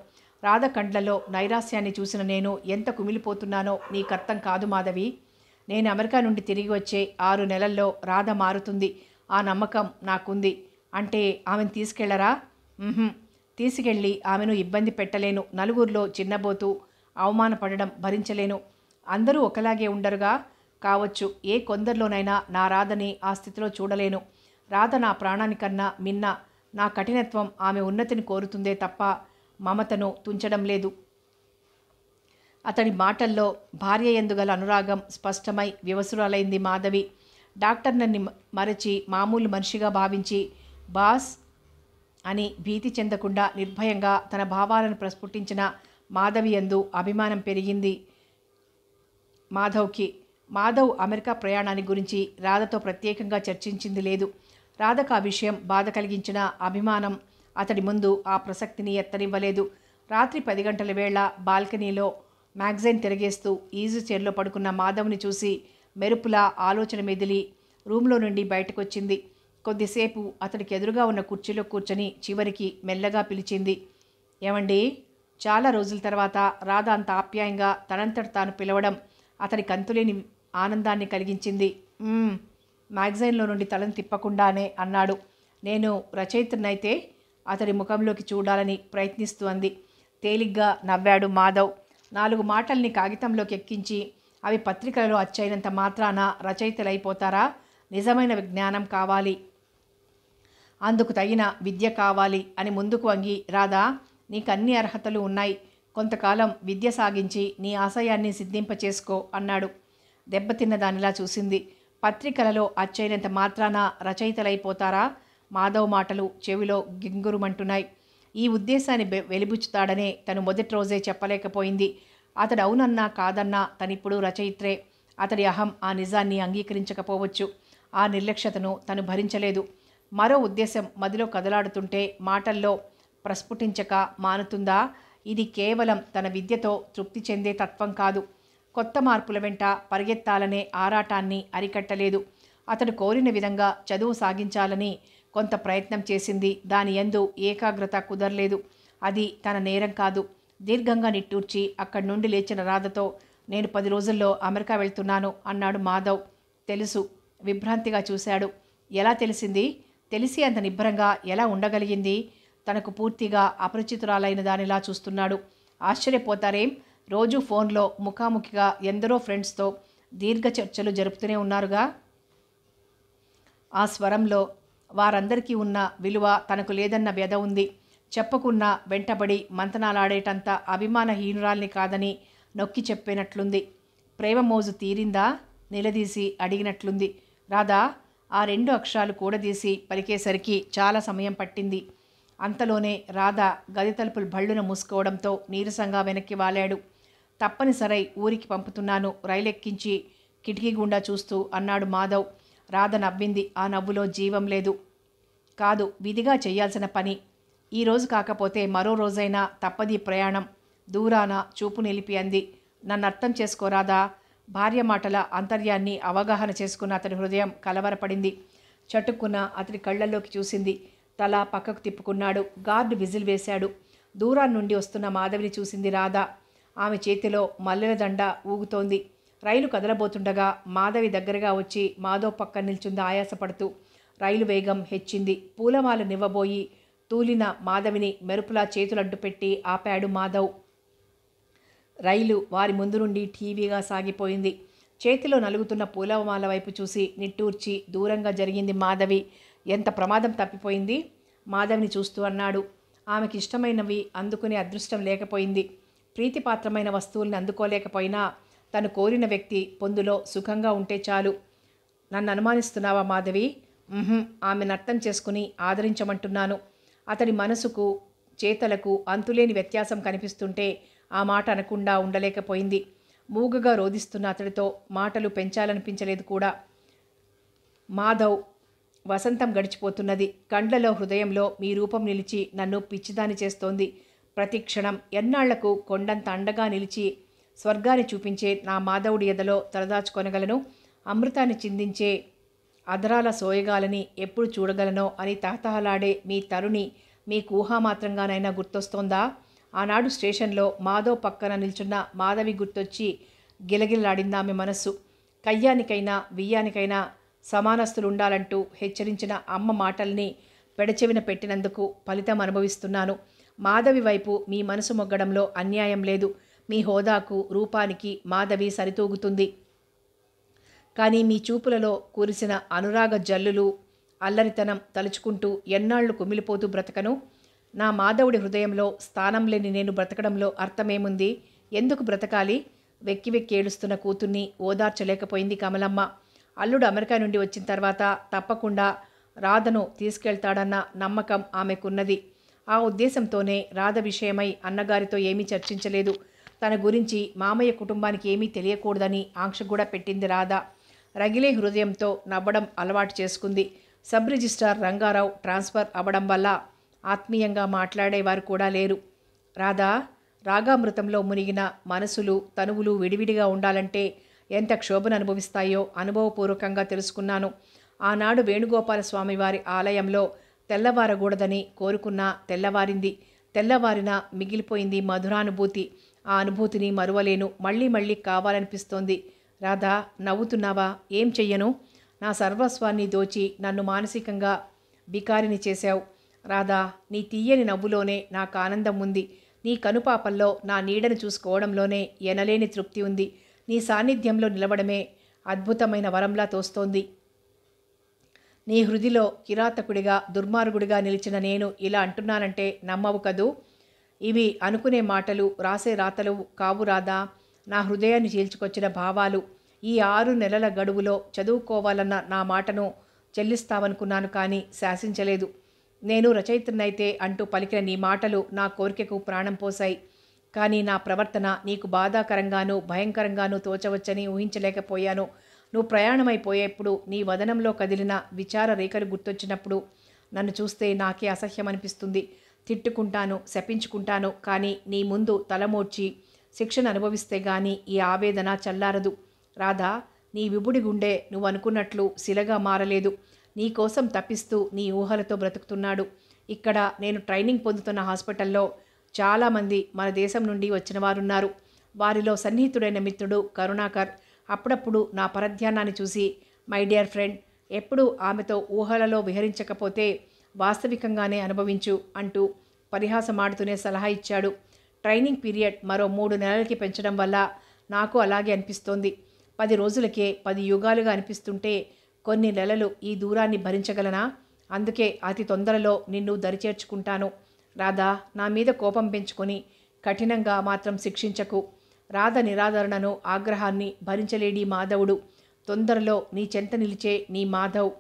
రాధ కండ్లలో నైరాస్యాన్ని చూసిన నేను ఎంత కుమిలిపోతున్నానో నీకర్థం కాదు మాధవి నేను అమెరికా నుండి తిరిగి వచ్చే ఆరు నెలల్లో రాధ మారుతుంది ఆ నమ్మకం నాకుంది అంటే ఆమెను తీసుకెళ్లరా తీసుకెళ్ళి ఆమెను ఇబ్బంది పెట్టలేను నలుగురిలో చిన్నబోతూ అవమానపడడం భరించలేను అందరూ ఒకలాగే ఉండరుగా కావచ్చు ఏ కొందరిలోనైనా నా రాధని ఆ స్థితిలో చూడలేను రాధ నా ప్రాణానికన్నా మిన్న నా కఠినత్వం ఆమె ఉన్నతిని కోరుతుందే తప్ప మమతను తుంచడం లేదు అతడి మాటల్లో భార్య ఎందుగల అనురాగం స్పష్టమై వివసురాలైంది మాధవి డాక్టర్ నన్ను మరచి మామూలు మనిషిగా భావించి బాస్ అని భీతి చెందకుండా నిర్భయంగా తన భావాలను ప్రస్ఫుటించిన మాధవి ఎందు అభిమానం పెరిగింది మాధవ్కి మాధవ్ అమెరికా ప్రయాణాన్ని గురించి రాధతో ప్రత్యేకంగా చర్చించింది లేదు రాధకు ఆ విషయం బాధ కలిగించిన అభిమానం అతడి ముందు ఆ ప్రసక్తిని ఎత్తనివ్వలేదు రాత్రి పది గంటల వేళ బాల్కనీలో మ్యాగజైన్ తిరగేస్తూ ఈజీ చైర్లో పడుకున్న మాధవ్ని చూసి మెరుపులా ఆలోచన మెదిలి రూమ్లో నుండి బయటకొచ్చింది కొద్దిసేపు అతడికి ఎదురుగా ఉన్న కుర్చీలో కూర్చొని చివరికి మెల్లగా పిలిచింది ఏమండి చాలా రోజుల తర్వాత రాధ అంత ఆప్యాయంగా తనంతట తాను పిలవడం అతని కంతులేని ఆనందాన్ని కలిగించింది మ్యాగజైన్లో నుండి తలను తిప్పకుండానే అన్నాడు నేను రచయితనైతే అతడి ముఖంలోకి చూడాలని ప్రయత్నిస్తూ అంది తేలిగ్గా నవ్వాడు మాధవ్ నాలుగు మాటల్ని కాగితంలోకి ఎక్కించి అవి పత్రికలలో అచ్చైనంత మాత్రాన రచయితలైపోతారా నిజమైన విజ్ఞానం కావాలి అందుకు తగిన విద్య కావాలి అని ముందుకు వంగి రాదా నీకు అన్ని అర్హతలు ఉన్నాయి కొంతకాలం విద్య సాగించి నీ ఆశయాన్ని సిద్ధింపచేసుకో అన్నాడు దెబ్బతిన్న దానిలా చూసింది పత్రికలలో అచ్చైనంత మాత్రాన రచయితలైపోతారా మాధవ్ మాటలు చెవిలో గింగురుమంటున్నాయి ఈ ఉద్దేశాన్ని వెలిబుచ్చుతాడనే తను మొదటి రోజే చెప్పలేకపోయింది అతడు అవునన్నా కాదన్నా తనిప్పుడు రచయిత్రే అతడి అహం ఆ నిజాన్ని అంగీకరించకపోవచ్చు ఆ నిర్లక్ష్యతను తను భరించలేదు మరో ఉద్దేశం మదిలో కదలాడుతుంటే మాటల్లో ప్రస్ఫుటించక మానుతుందా ఇది కేవలం తన విద్యతో తృప్తి చెందే తత్వం కాదు కొత్త మార్పుల వెంట పరిగెత్తాలనే ఆరాటాన్ని అరికట్టలేదు అతడు కోరిన విధంగా చదువు సాగించాలని కొంత ప్రయత్నం చేసింది దాని ఎందు ఏకాగ్రత కుదరలేదు అది తన నేరం కాదు దీర్ఘంగా నిట్టూర్చి అక్కడి నుండి లేచిన రాధతో నేను పది రోజుల్లో అమెరికా వెళ్తున్నాను అన్నాడు మాధవ్ తెలుసు విభ్రాంతిగా చూశాడు ఎలా తెలిసింది తెలిసి అంత నిబ్బరంగా ఎలా ఉండగలిగింది తనకు పూర్తిగా అపరిచితురాలైన దానిలా చూస్తున్నాడు ఆశ్చర్యపోతారేం రోజు ఫోన్లో ముఖాముఖిగా ఎందరో ఫ్రెండ్స్తో దీర్ఘ చర్చలు జరుపుతూనే ఉన్నారుగా ఆ స్వరంలో వారందరికీ ఉన్న విలువ తనకు లేదన్న వ్యధ ఉంది చెప్పకున్న వెంటబడి మంతనాలాడేటంత అభిమానహీనురాల్ని కాదని నొక్కి చెప్పినట్లుంది ప్రేమ మోజు తీరిందా నిలదీసి అడిగినట్లుంది రాధా ఆ రెండు అక్షరాలు కూడదీసి పలికేసరికి చాలా సమయం పట్టింది అంతలోనే రాధ గది తలుపులు భళ్ళున మూసుకోవడంతో నీరసంగా వెనక్కి వాలాడు తప్పనిసరై ఊరికి పంపుతున్నాను రైలెక్కించి కిటికీ గుండా చూస్తూ అన్నాడు మాధవ్ రాధ నవ్వింది ఆ నవ్వులో జీవం లేదు కాదు విధిగా చేయాల్సిన పని ఈరోజు కాకపోతే మరో రోజైనా తప్పది ప్రయాణం దూరాన చూపు నిలిపి అంది నన్ను అర్థం చేసుకోరాదా భార్య మాటల అంతర్యాన్ని అవగాహన చేసుకున్న అతని హృదయం కలవరపడింది చటుక్కున అతని కళ్ళల్లోకి చూసింది తల పక్కకు తిప్పుకున్నాడు గార్డు విజిల్ వేశాడు దూరాన్నుండి వస్తున్న మాధవిని చూసింది రాధ ఆమె చేతిలో మల్లెల దండ ఊగుతోంది రైలు కదలబోతుండగా మాధవి దగ్గరగా వచ్చి మాధవ్ పక్క నిల్చుంది ఆయాసపడుతూ రైలు వేగం హెచ్చింది నివ్వబోయి తూలిన మాధవిని మెరుపులా చేతులడ్డు పెట్టి ఆపాడు మాధవ్ రైలు వారి ముందు నుండి ఠీవీగా సాగిపోయింది చేతిలో నలుగుతున్న పూలమాల వైపు చూసి నిట్టూర్చి దూరంగా జరిగింది మాధవి ఎంత ప్రమాదం తప్పిపోయింది మాధవిని చూస్తూ అన్నాడు ఆమెకి ఇష్టమైనవి అందుకునే అదృష్టం లేకపోయింది ప్రీతిపాత్రమైన వస్తువుల్ని అందుకోలేకపోయినా తను కోరిన వ్యక్తి పొందులో సుఖంగా ఉంటే చాలు నన్ను అనుమానిస్తున్నావా మాధవి ఆమెను అర్థం చేసుకుని ఆదరించమంటున్నాను అతడి మనసుకు చేతలకు అంతులేని వ్యత్యాసం కనిపిస్తుంటే ఆ మాట అనకుండా ఉండలేకపోయింది మూగగా రోధిస్తున్న అతడితో మాటలు పెంచాలనిపించలేదు కూడా మాధవ్ వసంతం గడిచిపోతున్నది కండ్లలో హృదయంలో మీ రూపం నిలిచి నన్ను పిచ్చిదాని చేస్తోంది ప్రతి క్షణం ఎన్నాళ్లకు కొండంత అండగా నిలిచి స్వర్గాన్ని చూపించే నా మాధవుడి ఎదలో తలదాచుకొనగలను అమృతాన్ని చిందించే అధరాల సోయగాలని ఎప్పుడు చూడగలనో అని తహతహలాడే మీ తరుణి మీకు ఊహామాత్రంగానైనా గుర్తొస్తోందా ఆనాడు స్టేషన్లో మాధవ్ పక్కన నిల్చున్న మాధవి గుర్తొచ్చి గిలగిలలాడింది ఆమె మనస్సు కయ్యానికైనా వియ్యానికైనా సమానస్తులు ఉండాలంటూ హెచ్చరించిన అమ్మ మాటల్ని పెడచెవిన పెట్టినందుకు ఫలితం అనుభవిస్తున్నాను మాధవి వైపు మీ మనసు మొగ్గడంలో అన్యాయం లేదు మీ హోదాకు రూపానికి మాధవి సరితూగుతుంది కానీ మీ చూపులలో కురిసిన అనురాగ జల్లులు అల్లరితనం తలుచుకుంటూ ఎన్నాళ్లు కుమిలిపోతూ బ్రతకను నా మాధవుడి హృదయంలో స్థానం లేని నేను బ్రతకడంలో అర్థమేముంది ఎందుకు బ్రతకాలి వెక్కి వెక్కి ఏడుస్తున్న కూతుర్ని ఓదార్చలేకపోయింది కమలమ్మ అల్లుడు అమెరికా నుండి వచ్చిన తర్వాత తప్పకుండా రాధను తీసుకెళ్తాడన్న నమ్మకం ఆమెకున్నది ఆ ఉద్దేశంతోనే రాధ విషయమై అన్నగారితో ఏమీ చర్చించలేదు తన గురించి మామయ్య కుటుంబానికి ఏమీ తెలియకూడదని ఆంక్ష కూడా పెట్టింది రాధా రగిలే హృదయంతో నవ్వడం అలవాటు చేసుకుంది సబ్ రిజిస్ట్రార్ రంగారావు ట్రాన్స్ఫర్ అవ్వడం వల్ల ఆత్మీయంగా మాట్లాడేవారు కూడా లేరు రాధా రాగామృతంలో మునిగిన మనసులు తనువులు విడివిడిగా ఉండాలంటే ఎంత క్షోభను అనుభవిస్తాయో అనుభవపూర్వకంగా తెలుసుకున్నాను ఆనాడు వేణుగోపాల వారి ఆలయంలో తెల్లవారకూడదని కోరుకున్నా తెల్లవారింది తెల్లవారిన మిగిలిపోయింది మధురానుభూతి ఆ అనుభూతిని మరువలేను మళ్ళీ మళ్ళీ కావాలనిపిస్తోంది రాధా నవ్వుతున్నావా ఏం చెయ్యను నా సర్వస్వాన్ని దోచి నన్ను మానసికంగా బికారిని చేశావు రాధా నీ తీయని నవ్వులోనే నాకు ఆనందం ఉంది నీ కనుపాపల్లో నా నీడను చూసుకోవడంలోనే ఎనలేని తృప్తి ఉంది నీ సాన్నిధ్యంలో నిలవడమే అద్భుతమైన వరంలా తోస్తోంది నీ హృదిలో కిరాతకుడిగా దుర్మార్గుడిగా నిలిచిన నేను ఇలా అంటున్నానంటే నమ్మవు కదూ ఇవి అనుకునే మాటలు రాసే రాతలు కావురాదా నా హృదయాన్ని చీల్చుకొచ్చిన భావాలు ఈ ఆరు నెలల గడువులో చదువుకోవాలన్న నా మాటను చెల్లిస్తామనుకున్నాను కానీ శాసించలేదు నేను రచయితనైతే అంటూ పలికిన నీ మాటలు నా కోరికకు ప్రాణం పోశాయి కానీ నా ప్రవర్తన నీకు బాధాకరంగానూ భయంకరంగానూ తోచవచ్చని ఊహించలేకపోయాను నువ్వు ప్రయాణమైపోయేప్పుడు నీ వదనంలో కదిలిన విచార రేఖలు గుర్తొచ్చినప్పుడు నన్ను చూస్తే నాకే అసహ్యం అనిపిస్తుంది తిట్టుకుంటాను శపించుకుంటాను కానీ నీ ముందు తలమోడ్చి శిక్షను అనుభవిస్తే గాని ఈ ఆవేదన చల్లారదు రాధా నీ విబుడి గుండె నువ్వు అనుకున్నట్లు శిలగా మారలేదు నీకోసం తప్పిస్తూ నీ ఊహలతో బ్రతుకుతున్నాడు ఇక్కడ నేను ట్రైనింగ్ పొందుతున్న హాస్పిటల్లో చాలామంది మన దేశం నుండి వచ్చిన వారున్నారు వారిలో సన్నిహితుడైన మిత్రుడు కరుణాకర్ అప్పుడప్పుడు నా పరధ్యానాన్ని చూసి మై డియర్ ఫ్రెండ్ ఎప్పుడూ ఆమెతో ఊహలలో విహరించకపోతే వాస్తవికంగానే అనుభవించు అంటూ పరిహాసమాడుతూనే సలహా ఇచ్చాడు ట్రైనింగ్ పీరియడ్ మరో మూడు నెలలకి పెంచడం వల్ల నాకు అలాగే అనిపిస్తోంది పది రోజులకే పది యుగాలుగా అనిపిస్తుంటే కొన్ని నెలలు ఈ దూరాన్ని భరించగలనా అందుకే అతి తొందరలో నిన్ను దరిచేర్చుకుంటాను రాధా నా మీద కోపం పెంచుకొని కఠినంగా మాత్రం శిక్షించకు రాధ నిరాదరణను ఆగ్రహాన్ని భరించలేడి మాధవుడు తొందరలో నీ చెంత నిలిచే నీ మాధవ్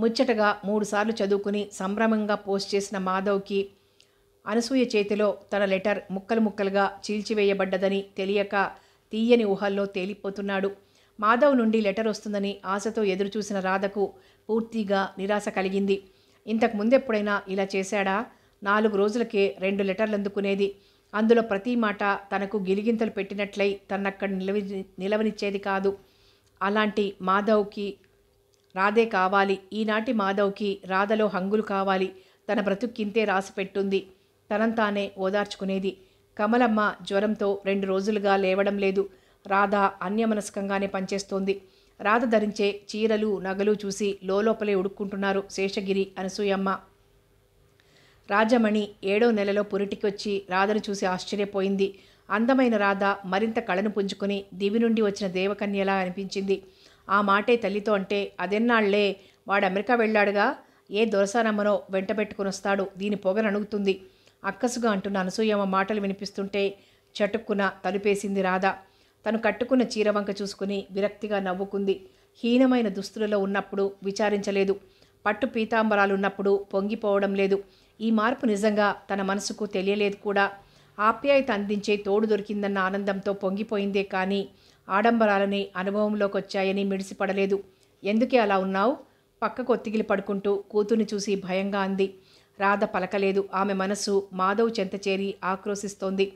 ముచ్చటగా మూడుసార్లు చదువుకుని సంభ్రమంగా పోస్ట్ చేసిన మాధవ్కి అనసూయ చేతిలో తన లెటర్ ముక్కలు ముక్కలుగా చీల్చివేయబడ్డదని తెలియక తీయని ఊహల్లో తేలిపోతున్నాడు మాధవ్ నుండి లెటర్ వస్తుందని ఆశతో ఎదురుచూసిన రాధకు పూర్తిగా నిరాశ కలిగింది ఇంతకు ముందెప్పుడైనా ఇలా చేశాడా నాలుగు రోజులకే రెండు లెటర్లు అందుకునేది అందులో ప్రతి మాట తనకు గిలిగింతలు పెట్టినట్లయి తనక్కడ నిలవి నిలవనిచ్చేది కాదు అలాంటి మాధవ్కి రాధే కావాలి ఈనాటి మాధవ్కి రాధలో హంగులు కావాలి తన బ్రతుక్కింతే రాసిపెట్టుంది తనంతానే ఓదార్చుకునేది కమలమ్మ జ్వరంతో రెండు రోజులుగా లేవడం లేదు రాధ అన్యమనస్కంగానే పనిచేస్తోంది రాధ ధరించే చీరలు నగలు చూసి లోపలే ఉడుక్కుంటున్నారు శేషగిరి అనసూయమ్మ రాజమణి ఏడో నెలలో పురిటికి వచ్చి రాధను చూసి ఆశ్చర్యపోయింది అందమైన రాధ మరింత కళను పుంజుకుని దివి నుండి వచ్చిన దేవకన్యలా అనిపించింది ఆ మాటే తల్లితో అంటే అదెన్నాళ్లే వాడు అమెరికా వెళ్ళాడుగా ఏ దొరసానమ్మనో వెంట వస్తాడు దీని పొగనణుగుతుంది అక్కసుగా అంటున్న అనసూయమ్మ మాటలు వినిపిస్తుంటే చటుక్కున తలుపేసింది రాధ తను కట్టుకున్న చీర వంక చూసుకుని విరక్తిగా నవ్వుకుంది హీనమైన దుస్తులలో ఉన్నప్పుడు విచారించలేదు పట్టు పీతాంబరాలు ఉన్నప్పుడు పొంగిపోవడం లేదు ఈ మార్పు నిజంగా తన మనసుకు తెలియలేదు కూడా ఆప్యాయత అందించే తోడు దొరికిందన్న ఆనందంతో పొంగిపోయిందే కానీ ఆడంబరాలని అనుభవంలోకి వచ్చాయని మిడిసిపడలేదు ఎందుకే అలా ఉన్నావు పక్కకు ఒత్తిగిలి పడుకుంటూ కూతుర్ని చూసి భయంగా అంది రాధ పలకలేదు ఆమె మనస్సు మాధవ్ చెంత చేరి ఆక్రోశిస్తోంది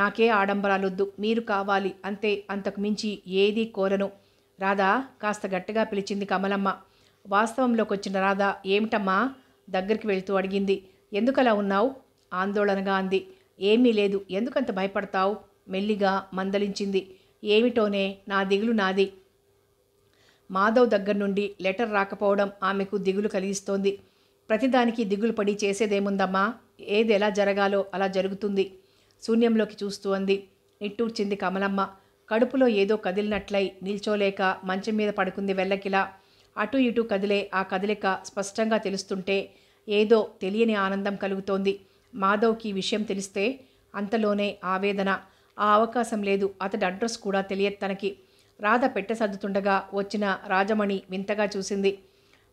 నాకే ఆడంబరాలొద్దు మీరు కావాలి అంతే అంతకు మించి ఏదీ కోరను రాధ కాస్త గట్టిగా పిలిచింది కమలమ్మ వాస్తవంలోకి వచ్చిన రాధ ఏమిటమ్మా దగ్గరికి వెళ్తూ అడిగింది ఎందుకలా ఉన్నావు ఆందోళనగా అంది ఏమీ లేదు ఎందుకంత భయపడతావు మెల్లిగా మందలించింది ఏమిటోనే నా దిగులు నాది మాధవ్ దగ్గర నుండి లెటర్ రాకపోవడం ఆమెకు దిగులు కలిగిస్తోంది ప్రతిదానికి దిగులు పడి చేసేదేముందమ్మా ఏది ఎలా జరగాలో అలా జరుగుతుంది శూన్యంలోకి చూస్తూ అంది నిట్టూర్చింది కమలమ్మ కడుపులో ఏదో కదిలినట్లై నిల్చోలేక మంచం మీద పడుకుంది వెళ్ళకిలా అటు ఇటు కదిలే ఆ కదలిక స్పష్టంగా తెలుస్తుంటే ఏదో తెలియని ఆనందం కలుగుతోంది మాధవ్కి విషయం తెలిస్తే అంతలోనే ఆవేదన ఆ అవకాశం లేదు అతడి అడ్రస్ కూడా తెలియదు తనకి రాధ పెట్టె సర్దుతుండగా వచ్చిన రాజమణి వింతగా చూసింది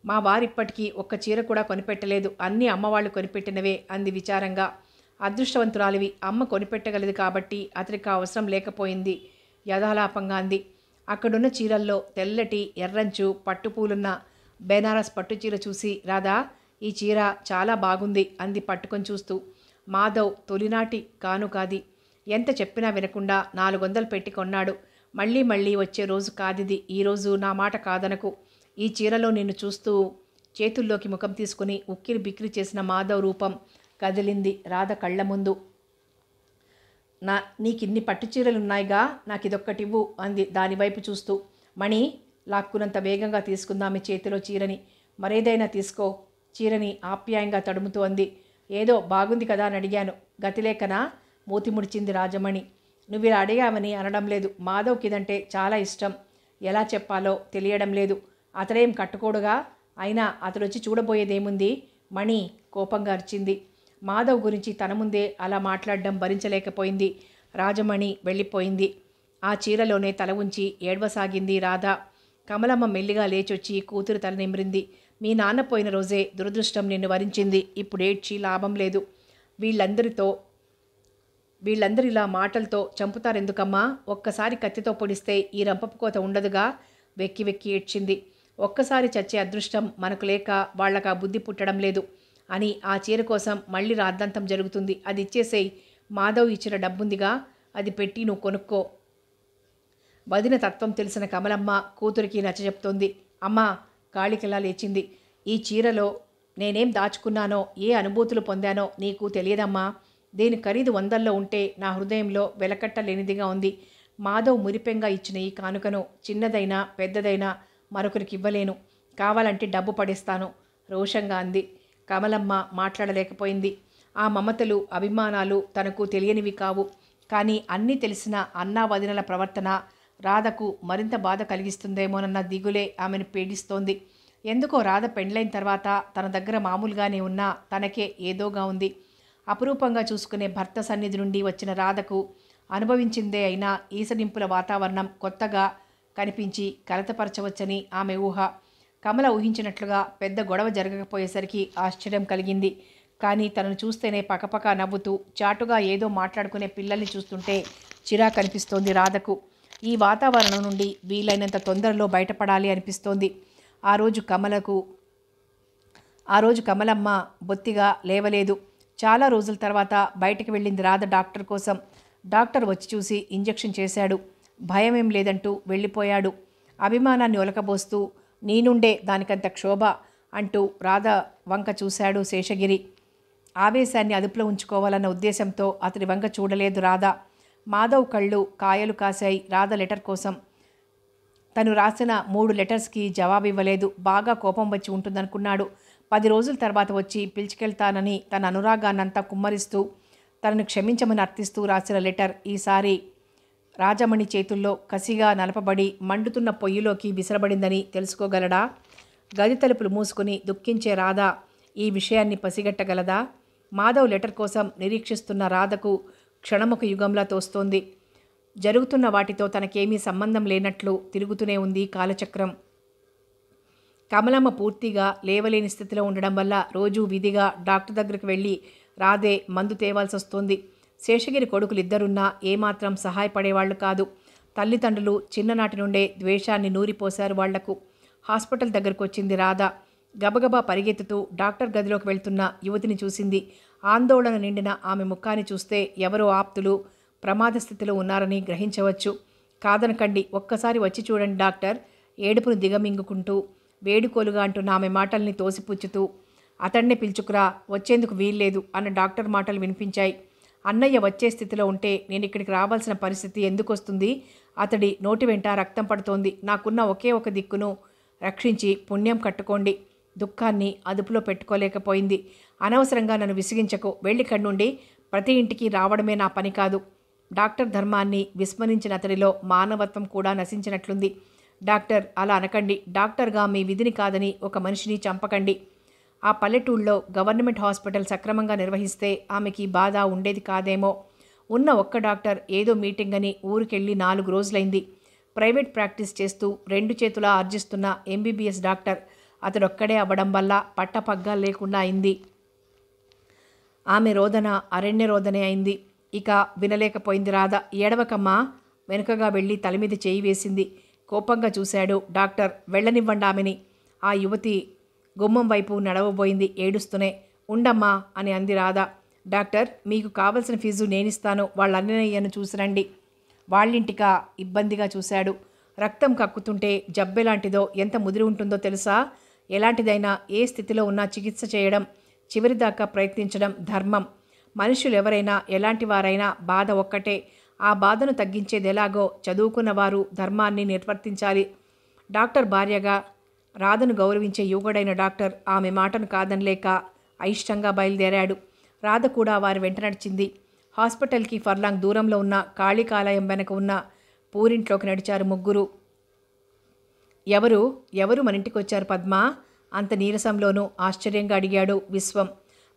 మా వారిప్పటికీ ఒక్క చీర కూడా కొనిపెట్టలేదు అన్ని అమ్మవాళ్ళు కొనిపెట్టినవే అంది విచారంగా అదృష్టవంతురాలివి అమ్మ కొనిపెట్టగలదు కాబట్టి అతనికి అవసరం లేకపోయింది యథాలాపంగా అంది అక్కడున్న చీరల్లో తెల్లటి ఎర్రంచు పట్టుపూలున్న బెనారస్ పట్టు చీర చూసి రాధా ఈ చీర చాలా బాగుంది అంది పట్టుకొని చూస్తూ మాధవ్ తొలినాటి కానుకాది ఎంత చెప్పినా వినకుండా నాలుగొందలు పెట్టి కొన్నాడు మళ్ళీ మళ్ళీ వచ్చే రోజు కాదిది ఈరోజు నా మాట కాదనకు ఈ చీరలో నిన్ను చూస్తూ చేతుల్లోకి ముఖం తీసుకుని ఉక్కిరి బిక్కిరి చేసిన మాధవ్ రూపం కదిలింది రాధ కళ్ళ ముందు నా నీకిన్ని పట్టు చీరలున్నాయిగా నాకిదొక్కటివ్వు అంది దానివైపు చూస్తూ మణి లాక్కునంత వేగంగా తీసుకుందామి చేతిలో చీరని మరేదైనా తీసుకో చీరని ఆప్యాయంగా తడుముతూ అంది ఏదో బాగుంది కదా అని అడిగాను గతిలేకనా మూతి ముడిచింది రాజమణి నువ్వు ఇలా అడిగావని అనడం లేదు మాధవ్కిదంటే చాలా ఇష్టం ఎలా చెప్పాలో తెలియడం లేదు అతడేం కట్టుకోడుగా అయినా అతడొచ్చి చూడబోయేదేముంది మణి కోపంగా అరిచింది మాధవ్ గురించి తన ముందే అలా మాట్లాడడం భరించలేకపోయింది రాజమణి వెళ్ళిపోయింది ఆ చీరలోనే తల ఉంచి ఏడవసాగింది రాధా కమలమ్మ మెల్లిగా లేచొచ్చి కూతురు తల నిమిరింది మీ నాన్న పోయిన రోజే దురదృష్టం నిన్ను వరించింది ఇప్పుడేడ్చి లాభం లేదు వీళ్ళందరితో వీళ్ళందరూ ఇలా మాటలతో చంపుతారెందుకమ్మా ఒక్కసారి కత్తితో పొడిస్తే ఈ రంపపు కోత ఉండదుగా వెక్కి వెక్కి ఏడ్చింది ఒక్కసారి చచ్చే అదృష్టం మనకు లేక వాళ్ళకు ఆ బుద్ధి పుట్టడం లేదు అని ఆ చీర కోసం మళ్ళీ రాద్ధాంతం జరుగుతుంది అది ఇచ్చేసేయి మాధవ్ ఇచ్చిన డబ్బుందిగా అది పెట్టి నువ్వు కొనుక్కో వదిన తత్వం తెలిసిన కమలమ్మ కూతురికి నచ్చ చెప్తోంది అమ్మా కాళికలా లేచింది ఈ చీరలో నేనేం దాచుకున్నానో ఏ అనుభూతులు పొందానో నీకు తెలియదమ్మా దీని ఖరీదు వందల్లో ఉంటే నా హృదయంలో వెలకట్టలేనిదిగా ఉంది మాధవ్ మురిపెంగా ఇచ్చిన ఈ కానుకను చిన్నదైనా పెద్దదైనా మరొకరికి ఇవ్వలేను కావాలంటే డబ్బు పడేస్తాను రోషంగా అంది కమలమ్మ మాట్లాడలేకపోయింది ఆ మమతలు అభిమానాలు తనకు తెలియనివి కావు కానీ అన్నీ తెలిసిన అన్నా వదినల ప్రవర్తన రాధకు మరింత బాధ కలిగిస్తుందేమోనన్న దిగులే ఆమెను పీడిస్తోంది ఎందుకో రాధ పెండ్లైన తర్వాత తన దగ్గర మామూలుగానే ఉన్నా తనకే ఏదోగా ఉంది అపురూపంగా చూసుకునే భర్త సన్నిధి నుండి వచ్చిన రాధకు అనుభవించిందే అయినా ఈసడింపుల వాతావరణం కొత్తగా కనిపించి కలతపరచవచ్చని ఆమె ఊహ కమల ఊహించినట్లుగా పెద్ద గొడవ జరగకపోయేసరికి ఆశ్చర్యం కలిగింది కానీ తనను చూస్తేనే పకపక నవ్వుతూ చాటుగా ఏదో మాట్లాడుకునే పిల్లల్ని చూస్తుంటే చిరా కనిపిస్తోంది రాధకు ఈ వాతావరణం నుండి వీలైనంత తొందరలో బయటపడాలి అనిపిస్తోంది ఆ రోజు కమలకు ఆ రోజు కమలమ్మ బొత్తిగా లేవలేదు చాలా రోజుల తర్వాత బయటికి వెళ్ళింది రాధ డాక్టర్ కోసం డాక్టర్ వచ్చి చూసి ఇంజెక్షన్ చేశాడు భయం ఏం లేదంటూ వెళ్ళిపోయాడు అభిమానాన్ని ఒలకబోస్తూ నేనుండే దానికంత క్షోభ అంటూ రాధ వంక చూశాడు శేషగిరి ఆవేశాన్ని అదుపులో ఉంచుకోవాలన్న ఉద్దేశంతో అతని వంక చూడలేదు రాధ మాధవ్ కళ్ళు కాయలు కాశాయి రాధ లెటర్ కోసం తను రాసిన మూడు లెటర్స్కి జవాబు ఇవ్వలేదు బాగా కోపం వచ్చి ఉంటుందనుకున్నాడు పది రోజుల తర్వాత వచ్చి పిలిచికెళ్తానని తన అనురాగాన్నంతా కుమ్మరిస్తూ తనను క్షమించమని అర్థిస్తూ రాసిన లెటర్ ఈసారి రాజమణి చేతుల్లో కసిగా నలపబడి మండుతున్న పొయ్యిలోకి విసరబడిందని తెలుసుకోగలడా గది తలుపులు మూసుకుని దుఃఖించే రాధ ఈ విషయాన్ని పసిగట్టగలదా మాధవ్ లెటర్ కోసం నిరీక్షిస్తున్న రాధకు క్షణముఖ యుగంలా తోస్తోంది జరుగుతున్న వాటితో తనకేమీ సంబంధం లేనట్లు తిరుగుతూనే ఉంది కాలచక్రం కమలమ్మ పూర్తిగా లేవలేని స్థితిలో ఉండడం వల్ల రోజు విధిగా డాక్టర్ దగ్గరికి వెళ్ళి రాదే మందు తేవాల్సి వస్తుంది శేషగిరి కొడుకులు ఇద్దరున్నా ఏమాత్రం సహాయపడేవాళ్లు కాదు తల్లిదండ్రులు చిన్ననాటి నుండే ద్వేషాన్ని నూరిపోశారు వాళ్లకు హాస్పిటల్ దగ్గరకు వచ్చింది రాధ గబగబా పరిగెత్తుతూ డాక్టర్ గదిలోకి వెళ్తున్న యువతిని చూసింది ఆందోళన నిండిన ఆమె ముఖాన్ని చూస్తే ఎవరో ఆప్తులు ప్రమాద స్థితిలో ఉన్నారని గ్రహించవచ్చు కాదనకండి ఒక్కసారి వచ్చి చూడండి డాక్టర్ ఏడుపును దిగమింగుకుంటూ వేడుకోలుగా అంటూ ఆమె మాటల్ని తోసిపుచ్చుతూ అతన్నే పిలుచుకురా వచ్చేందుకు వీల్లేదు అన్న డాక్టర్ మాటలు వినిపించాయి అన్నయ్య వచ్చే స్థితిలో ఉంటే నేను ఇక్కడికి రావాల్సిన పరిస్థితి ఎందుకు వస్తుంది అతడి నోటి వెంట రక్తం పడుతోంది నాకున్న ఒకే ఒక దిక్కును రక్షించి పుణ్యం కట్టుకోండి దుఃఖాన్ని అదుపులో పెట్టుకోలేకపోయింది అనవసరంగా నన్ను విసిగించకు వెళ్ళిక్కడి నుండి ప్రతి ఇంటికి రావడమే నా పని కాదు డాక్టర్ ధర్మాన్ని విస్మరించిన అతడిలో మానవత్వం కూడా నశించినట్లుంది డాక్టర్ అలా అనకండి డాక్టర్గా మీ విధిని కాదని ఒక మనిషిని చంపకండి ఆ పల్లెటూళ్ళలో గవర్నమెంట్ హాస్పిటల్ సక్రమంగా నిర్వహిస్తే ఆమెకి బాధ ఉండేది కాదేమో ఉన్న ఒక్క డాక్టర్ ఏదో మీటింగ్ అని ఊరికెళ్ళి నాలుగు రోజులైంది ప్రైవేట్ ప్రాక్టీస్ చేస్తూ రెండు చేతులా ఆర్జిస్తున్న ఎంబీబీఎస్ డాక్టర్ అతడొక్కడే అవ్వడం వల్ల పట్టపగ్గా లేకుండా అయింది ఆమె రోదన అరణ్య రోదనే అయింది ఇక వినలేకపోయింది రాధ ఏడవకమ్మా వెనుకగా వెళ్ళి తల మీద చేయి వేసింది కోపంగా చూశాడు డాక్టర్ వెళ్ళనివ్వండి ఆమెని ఆ యువతి గుమ్మం వైపు నడవబోయింది ఏడుస్తూనే ఉండమ్మా అని అంది రాధ డాక్టర్ మీకు కావలసిన ఫీజు నేనిస్తాను వాళ్ళ అన్నయ్యను చూసిరండి వాళ్ళింటికా ఇబ్బందిగా చూశాడు రక్తం కక్కుతుంటే జబ్బెలాంటిదో ఎంత ముదిరి ఉంటుందో తెలుసా ఎలాంటిదైనా ఏ స్థితిలో ఉన్నా చికిత్స చేయడం చివరిదాకా ప్రయత్నించడం ధర్మం ఎవరైనా ఎలాంటి వారైనా బాధ ఒక్కటే ఆ బాధను తగ్గించేదెలాగో చదువుకున్నవారు ధర్మాన్ని నిర్వర్తించాలి డాక్టర్ భార్యగా రాధను గౌరవించే యువకుడైన డాక్టర్ ఆమె మాటను కాదనలేక అయిష్టంగా బయలుదేరాడు రాధ కూడా వారి వెంట నడిచింది హాస్పిటల్కి ఫర్లాంగ్ దూరంలో ఉన్న కాళీకాలయం వెనక ఉన్న పూరింట్లోకి నడిచారు ముగ్గురు ఎవరు ఎవరు మన ఇంటికి వచ్చారు పద్మ అంత నీరసంలోనూ ఆశ్చర్యంగా అడిగాడు విశ్వం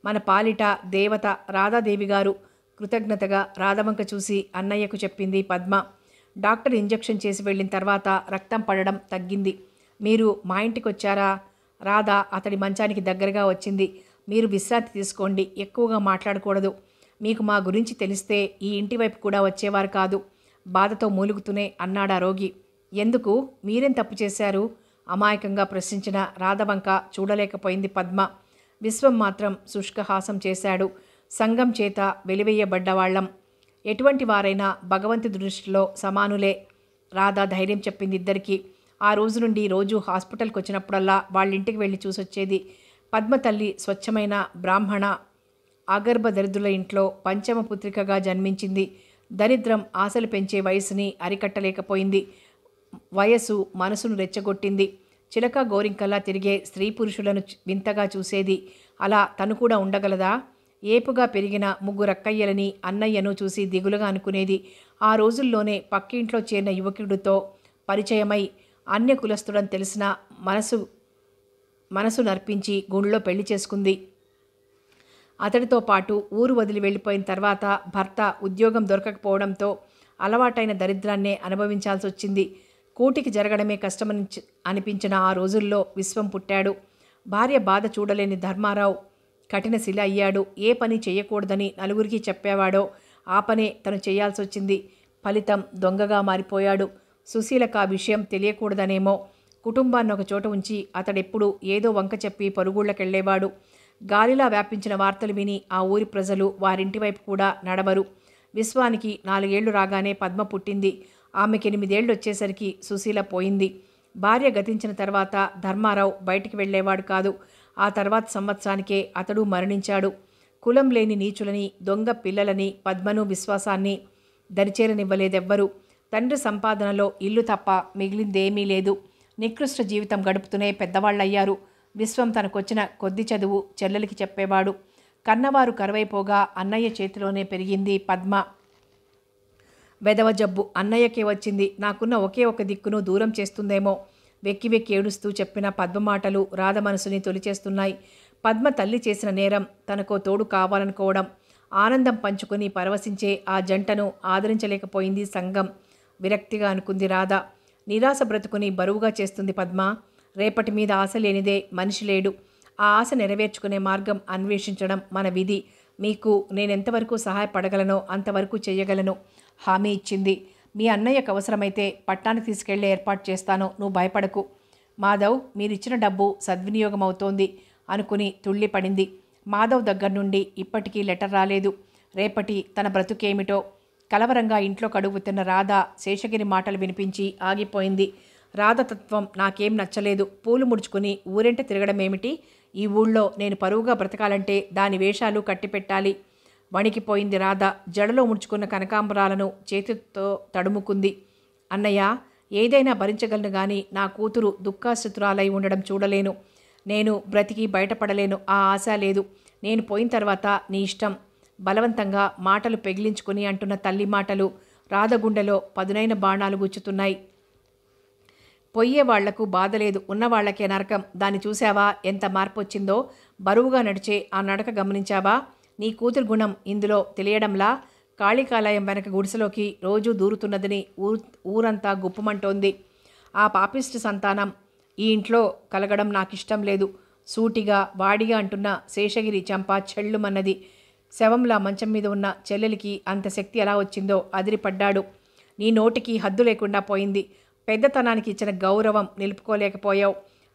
మన పాలిట దేవత రాధాదేవి గారు కృతజ్ఞతగా రాధవంక చూసి అన్నయ్యకు చెప్పింది పద్మ డాక్టర్ ఇంజక్షన్ చేసి వెళ్ళిన తర్వాత రక్తం పడడం తగ్గింది మీరు మా ఇంటికి వచ్చారా రాధ అతడి మంచానికి దగ్గరగా వచ్చింది మీరు విశ్రాంతి తీసుకోండి ఎక్కువగా మాట్లాడకూడదు మీకు మా గురించి తెలిస్తే ఈ ఇంటి వైపు కూడా వచ్చేవారు కాదు బాధతో మూలుగుతూనే అన్నాడా రోగి ఎందుకు మీరేం తప్పు చేశారు అమాయకంగా ప్రశ్నించిన రాధవంక చూడలేకపోయింది పద్మ విశ్వం మాత్రం శుష్క హాసం చేశాడు సంఘం చేత వెలివేయబడ్డవాళ్లం ఎటువంటి వారైనా భగవంతు దృష్టిలో సమానులే రాధా ధైర్యం చెప్పింది ఇద్దరికి ఆ రోజు నుండి రోజు హాస్పిటల్కి వచ్చినప్పుడల్లా వాళ్ళింటికి వెళ్ళి చూసొచ్చేది పద్మ తల్లి స్వచ్ఛమైన బ్రాహ్మణ అగర్భ దరిద్రుల ఇంట్లో పంచమ పుత్రికగా జన్మించింది దరిద్రం ఆశలు పెంచే వయసుని అరికట్టలేకపోయింది వయసు మనసును రెచ్చగొట్టింది చిలక గోరింకల్లా తిరిగే స్త్రీ పురుషులను వింతగా చూసేది అలా తను కూడా ఉండగలదా ఏపుగా పెరిగిన ముగ్గురక్కయ్యలని అన్నయ్యను చూసి దిగులుగా అనుకునేది ఆ రోజుల్లోనే పక్కింట్లో చేరిన యువకుడితో పరిచయమై అన్య కులస్తుడని తెలిసిన మనసు మనసు నర్పించి గుండెలో పెళ్లి చేసుకుంది అతడితో పాటు ఊరు వదిలి వెళ్ళిపోయిన తర్వాత భర్త ఉద్యోగం దొరకకపోవడంతో అలవాటైన దరిద్రాన్నే అనుభవించాల్సి వచ్చింది కూటికి జరగడమే కష్టమని అనిపించిన ఆ రోజుల్లో విశ్వం పుట్టాడు భార్య బాధ చూడలేని ధర్మారావు కఠినశిల అయ్యాడు ఏ పని చేయకూడదని నలుగురికి చెప్పేవాడో ఆ పనే తను చేయాల్సి వచ్చింది ఫలితం దొంగగా మారిపోయాడు సుశీలకు ఆ విషయం తెలియకూడదనేమో కుటుంబాన్ని ఒక చోట ఉంచి అతడెప్పుడు ఏదో వంక చెప్పి పరుగుళ్ళకెళ్లేవాడు గాలిలా వ్యాపించిన వార్తలు విని ఆ ఊరి ప్రజలు వారింటి వైపు కూడా నడవరు విశ్వానికి నాలుగేళ్లు రాగానే పద్మ పుట్టింది ఆమెకి ఎనిమిదేళ్లు వచ్చేసరికి సుశీల పోయింది భార్య గతించిన తర్వాత ధర్మారావు బయటికి వెళ్ళేవాడు కాదు ఆ తర్వాత సంవత్సరానికే అతడు మరణించాడు కులం లేని నీచులని దొంగ పిల్లలని పద్మను విశ్వాసాన్ని దరిచేరనివ్వలేదెవ్వరు తండ్రి సంపాదనలో ఇల్లు తప్ప మిగిలిందేమీ లేదు నికృష్ట జీవితం గడుపుతూనే పెద్దవాళ్ళయ్యారు విశ్వం తనకొచ్చిన కొద్ది చదువు చెల్లెలికి చెప్పేవాడు కన్నవారు కరువైపోగా అన్నయ్య చేతిలోనే పెరిగింది పద్మ వెదవ జబ్బు అన్నయ్యకే వచ్చింది నాకున్న ఒకే ఒక దిక్కును దూరం చేస్తుందేమో వెక్కి వెక్కి ఏడుస్తూ చెప్పిన పద్మ మాటలు రాధ మనసుని తొలిచేస్తున్నాయి పద్మ తల్లి చేసిన నేరం తనకో తోడు కావాలనుకోవడం ఆనందం పంచుకుని పరవశించే ఆ జంటను ఆదరించలేకపోయింది సంఘం విరక్తిగా అనుకుంది రాధ నిరాశ బ్రతుకుని బరువుగా చేస్తుంది పద్మ రేపటి మీద ఆశ లేనిదే మనిషి లేడు ఆ ఆశ నెరవేర్చుకునే మార్గం అన్వేషించడం మన విధి మీకు నేనెంతవరకు సహాయపడగలనో అంతవరకు చేయగలను హామీ ఇచ్చింది మీ అన్నయ్యకు అవసరమైతే పట్టాన్ని తీసుకెళ్లి ఏర్పాటు చేస్తాను నువ్వు భయపడకు మాధవ్ మీరిచ్చిన డబ్బు సద్వినియోగం అవుతోంది అనుకుని తుళ్ళి పడింది మాధవ్ దగ్గర నుండి ఇప్పటికీ లెటర్ రాలేదు రేపటి తన బ్రతుకేమిటో కలవరంగా ఇంట్లో కడుగుతున్న రాధ శేషగిరి మాటలు వినిపించి ఆగిపోయింది రాధ తత్వం నాకేం నచ్చలేదు పూలు ముడుచుకుని ఊరెంట తిరగడమేమిటి ఈ ఊళ్ళో నేను పరువుగా బ్రతకాలంటే దాని వేషాలు కట్టిపెట్టాలి వణికిపోయింది రాధ జడలో ముడుచుకున్న కనకాంబరాలను చేతితో తడుముకుంది అన్నయ్య ఏదైనా భరించగలను గాని నా కూతురు దుఃఖాశతురాలై ఉండడం చూడలేను నేను బ్రతికి బయటపడలేను ఆ ఆశ లేదు నేను పోయిన తర్వాత నీ ఇష్టం బలవంతంగా మాటలు పెగిలించుకుని అంటున్న తల్లి మాటలు రాధగుండెలో పదునైన బాణాలు గుచ్చుతున్నాయి పొయ్యే వాళ్లకు బాధ లేదు ఉన్నవాళ్లకే నరకం దాన్ని చూశావా ఎంత మార్పు వచ్చిందో బరువుగా నడిచే ఆ నడక గమనించావా నీ కూతురు గుణం ఇందులో తెలియడంలా కాళికాలయం వెనక గుడిసెలోకి రోజూ దూరుతున్నదని ఊరు ఊరంతా గుప్పమంటోంది ఆ పాపిస్ట్ సంతానం ఈ ఇంట్లో కలగడం నాకు ఇష్టం లేదు సూటిగా వాడిగా అంటున్న శేషగిరి చంప మన్నది శవంలా మంచం మీద ఉన్న చెల్లెలికి అంత శక్తి ఎలా వచ్చిందో అదిరిపడ్డాడు నీ నోటికి హద్దు లేకుండా పోయింది పెద్దతనానికి ఇచ్చిన గౌరవం నిలుపుకోలేకపోయావు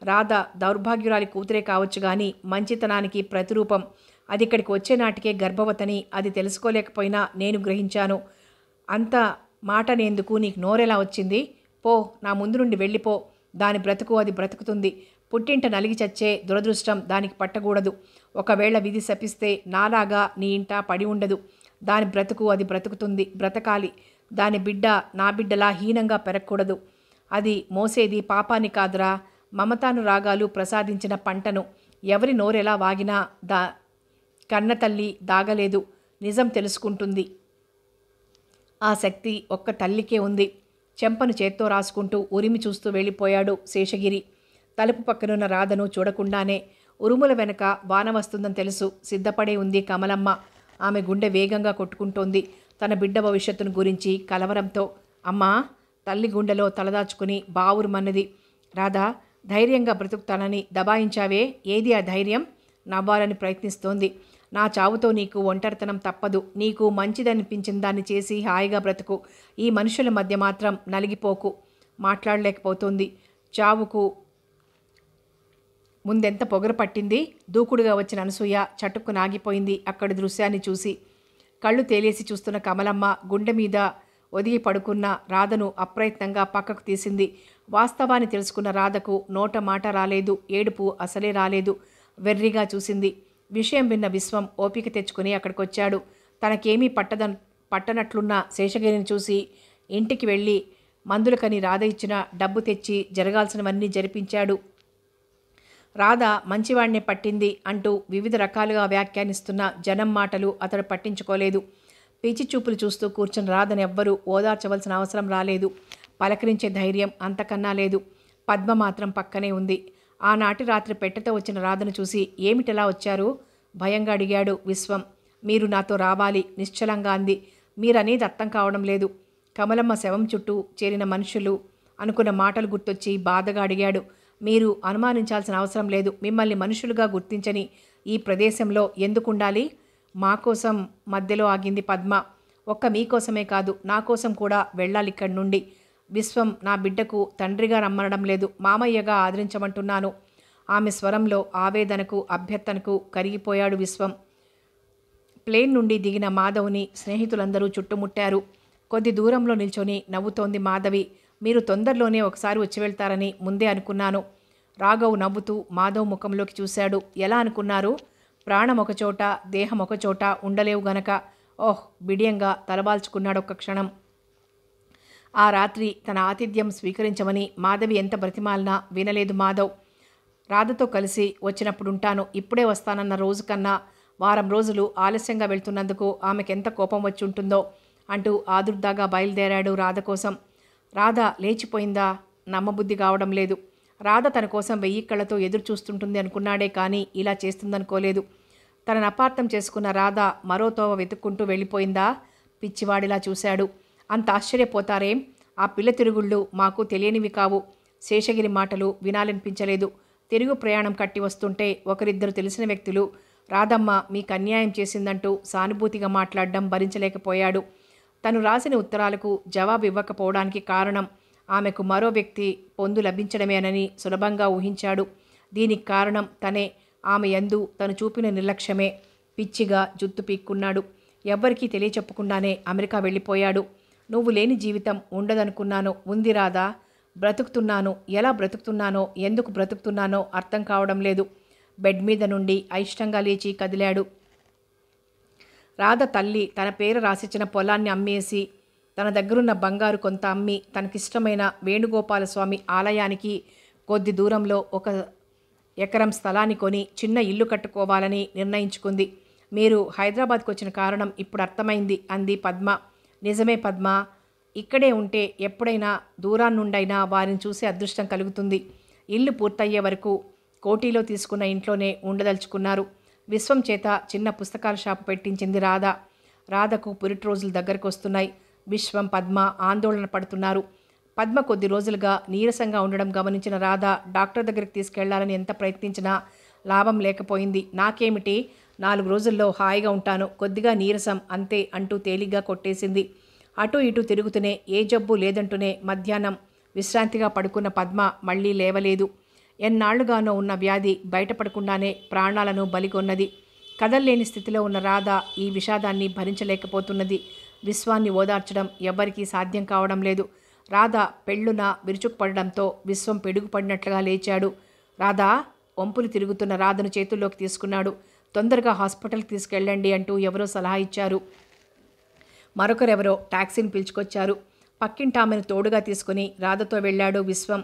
రాధ దౌర్భాగ్యురాలి కూతురే కావచ్చు కానీ మంచితనానికి ప్రతిరూపం అది ఇక్కడికి వచ్చే నాటికే గర్భవతని అది తెలుసుకోలేకపోయినా నేను గ్రహించాను అంత మాట నేందుకు నీకు నోరెలా వచ్చింది పో నా ముందు నుండి వెళ్ళిపో దాని బ్రతుకు అది బ్రతుకుతుంది పుట్టింట నలిగి చచ్చే దురదృష్టం దానికి పట్టకూడదు ఒకవేళ విధి శపిస్తే నాలాగా నీ ఇంట పడి ఉండదు దాని బ్రతుకు అది బ్రతుకుతుంది బ్రతకాలి దాని బిడ్డ నా బిడ్డలా హీనంగా పెరగకూడదు అది మోసేది పాపాన్ని కాదురా మమతాను రాగాలు ప్రసాదించిన పంటను ఎవరి నోరెలా వాగినా దా కన్నతల్లి దాగలేదు నిజం తెలుసుకుంటుంది ఆ శక్తి ఒక్క తల్లికే ఉంది చెంపను చేత్తో రాసుకుంటూ ఉరిమి చూస్తూ వెళ్ళిపోయాడు శేషగిరి తలుపు పక్కనున్న రాధను చూడకుండానే ఉరుముల వెనక వాన వస్తుందని తెలుసు సిద్ధపడే ఉంది కమలమ్మ ఆమె గుండె వేగంగా కొట్టుకుంటోంది తన బిడ్డ భవిష్యత్తును గురించి కలవరంతో అమ్మా తల్లి గుండెలో తలదాచుకుని బావురుమన్నది రాధా ధైర్యంగా బ్రతుకుతానని దబాయించావే ఏది ఆ ధైర్యం నవ్వాలని ప్రయత్నిస్తోంది నా చావుతో నీకు ఒంటరితనం తప్పదు నీకు మంచిదనిపించిన దాన్ని చేసి హాయిగా బ్రతుకు ఈ మనుషుల మధ్య మాత్రం నలిగిపోకు మాట్లాడలేకపోతుంది చావుకు ముందెంత పొగర పట్టింది దూకుడుగా వచ్చిన అనసూయ చటుక్కు నాగిపోయింది అక్కడి దృశ్యాన్ని చూసి కళ్ళు తేలేసి చూస్తున్న కమలమ్మ గుండె మీద ఒదిగి పడుకున్న రాధను అప్రయత్నంగా పక్కకు తీసింది వాస్తవాన్ని తెలుసుకున్న రాధకు నోట మాట రాలేదు ఏడుపు అసలే రాలేదు వెర్రిగా చూసింది విషయం విన్న విశ్వం ఓపిక తెచ్చుకుని అక్కడికి వచ్చాడు తనకేమీ పట్టద పట్టనట్లున్న శేషగిరిని చూసి ఇంటికి వెళ్ళి మందులకని రాధ ఇచ్చిన డబ్బు తెచ్చి జరగాల్సినవన్నీ జరిపించాడు రాధ మంచివాడిని పట్టింది అంటూ వివిధ రకాలుగా వ్యాఖ్యానిస్తున్న జనం మాటలు అతడు పట్టించుకోలేదు పిచ్చి చూపులు చూస్తూ కూర్చుని రాధని ఎవ్వరూ ఓదార్చవలసిన అవసరం రాలేదు పలకరించే ధైర్యం అంతకన్నా లేదు పద్మ మాత్రం పక్కనే ఉంది ఆనాటి రాత్రి పెట్టెతో వచ్చిన రాధను చూసి ఏమిటలా వచ్చారు భయంగా అడిగాడు విశ్వం మీరు నాతో రావాలి నిశ్చలంగా అంది మీరనేది అర్థం కావడం లేదు కమలమ్మ శవం చుట్టూ చేరిన మనుషులు అనుకున్న మాటలు గుర్తొచ్చి బాధగా అడిగాడు మీరు అనుమానించాల్సిన అవసరం లేదు మిమ్మల్ని మనుషులుగా గుర్తించని ఈ ప్రదేశంలో ఎందుకుండాలి మా కోసం మధ్యలో ఆగింది పద్మ ఒక్క మీకోసమే కాదు నా కోసం కూడా వెళ్ళాలి ఇక్కడి నుండి విశ్వం నా బిడ్డకు తండ్రిగా రమ్మనడం లేదు మామయ్యగా ఆదరించమంటున్నాను ఆమె స్వరంలో ఆవేదనకు అభ్యర్థనకు కరిగిపోయాడు విశ్వం ప్లేన్ నుండి దిగిన మాధవ్ని స్నేహితులందరూ చుట్టుముట్టారు కొద్ది దూరంలో నిల్చొని నవ్వుతోంది మాధవి మీరు తొందరలోనే ఒకసారి వచ్చి వెళ్తారని ముందే అనుకున్నాను రాఘవ్ నవ్వుతూ మాధవ్ ముఖంలోకి చూశాడు ఎలా అనుకున్నారు ప్రాణం ఒకచోట దేహం ఒకచోట ఉండలేవు గనక ఓహ్ బిడియంగా తలబాల్చుకున్నాడు ఒక క్షణం ఆ రాత్రి తన ఆతిథ్యం స్వీకరించమని మాధవి ఎంత బ్రతిమాలినా వినలేదు మాధవ్ రాధతో కలిసి వచ్చినప్పుడుంటాను ఇప్పుడే వస్తానన్న రోజు కన్నా వారం రోజులు ఆలస్యంగా వెళ్తున్నందుకు ఆమెకెంత కోపం వచ్చి ఉంటుందో అంటూ ఆదుర్దాగా బయలుదేరాడు రాధ కోసం రాధ లేచిపోయిందా నమ్మబుద్ధి కావడం లేదు రాధ తన కోసం వెయ్యి కళ్ళతో ఎదురు చూస్తుంటుంది అనుకున్నాడే కానీ ఇలా చేస్తుందనుకోలేదు తనను అపార్థం చేసుకున్న రాధ మరో తోవ వెతుక్కుంటూ వెళ్ళిపోయిందా పిచ్చివాడిలా చూశాడు అంత ఆశ్చర్యపోతారేం ఆ పిల్ల తిరుగుళ్ళు మాకు తెలియనివి కావు శేషగిరి మాటలు వినాలనిపించలేదు తిరుగు ప్రయాణం కట్టి వస్తుంటే ఒకరిద్దరు తెలిసిన వ్యక్తులు రాధమ్మ మీకు అన్యాయం చేసిందంటూ సానుభూతిగా మాట్లాడడం భరించలేకపోయాడు తను రాసిన ఉత్తరాలకు జవాబు ఇవ్వకపోవడానికి కారణం ఆమెకు మరో వ్యక్తి పొందు లభించడమేనని సులభంగా ఊహించాడు దీనికి కారణం తనే ఆమె ఎందు తను చూపిన నిర్లక్ష్యమే పిచ్చిగా జుత్తు పీక్కున్నాడు ఎవ్వరికీ తెలియచెప్పకుండానే అమెరికా వెళ్ళిపోయాడు నువ్వు లేని జీవితం ఉండదనుకున్నాను ఉంది రాదా బ్రతుకుతున్నాను ఎలా బ్రతుకుతున్నానో ఎందుకు బ్రతుకుతున్నానో అర్థం కావడం లేదు బెడ్ మీద నుండి అయిష్టంగా లేచి కదిలాడు రాధ తల్లి తన పేరు రాసిచ్చిన పొలాన్ని అమ్మేసి తన దగ్గరున్న బంగారు కొంత అమ్మి తనకిష్టమైన వేణుగోపాలస్వామి ఆలయానికి కొద్ది దూరంలో ఒక ఎకరం స్థలాన్ని కొని చిన్న ఇల్లు కట్టుకోవాలని నిర్ణయించుకుంది మీరు హైదరాబాద్కు వచ్చిన కారణం ఇప్పుడు అర్థమైంది అంది పద్మ నిజమే పద్మ ఇక్కడే ఉంటే ఎప్పుడైనా దూరాన్నుండైనా వారిని చూసే అదృష్టం కలుగుతుంది ఇల్లు పూర్తయ్యే వరకు కోటీలో తీసుకున్న ఇంట్లోనే ఉండదలుచుకున్నారు విశ్వం చేత చిన్న పుస్తకాల షాపు పెట్టించింది రాధ రాధకు పురిటి రోజులు దగ్గరకు వస్తున్నాయి విశ్వం పద్మ ఆందోళన పడుతున్నారు పద్మ కొద్ది రోజులుగా నీరసంగా ఉండడం గమనించిన రాధ డాక్టర్ దగ్గరికి తీసుకెళ్లాలని ఎంత ప్రయత్నించినా లాభం లేకపోయింది నాకేమిటి నాలుగు రోజుల్లో హాయిగా ఉంటాను కొద్దిగా నీరసం అంతే అంటూ తేలిగ్గా కొట్టేసింది అటు ఇటు తిరుగుతూనే ఏ జబ్బు లేదంటూనే మధ్యాహ్నం విశ్రాంతిగా పడుకున్న పద్మ మళ్ళీ లేవలేదు ఎన్నాళ్లుగానో ఉన్న వ్యాధి బయటపడకుండానే ప్రాణాలను బలికొన్నది కదల్లేని స్థితిలో ఉన్న రాధ ఈ విషాదాన్ని భరించలేకపోతున్నది విశ్వాన్ని ఓదార్చడం ఎవ్వరికీ సాధ్యం కావడం లేదు రాధ పెళ్ళున విరుచుకుపడడంతో విశ్వం పెడుగుపడినట్లుగా లేచాడు రాధా వంపులు తిరుగుతున్న రాధను చేతుల్లోకి తీసుకున్నాడు తొందరగా హాస్పిటల్కి తీసుకెళ్ళండి అంటూ ఎవరో సలహా ఇచ్చారు మరొకరెవరో ట్యాక్సీని పిలుచుకొచ్చారు పక్కింటి ఆమెను తోడుగా తీసుకుని రాధతో వెళ్ళాడు విశ్వం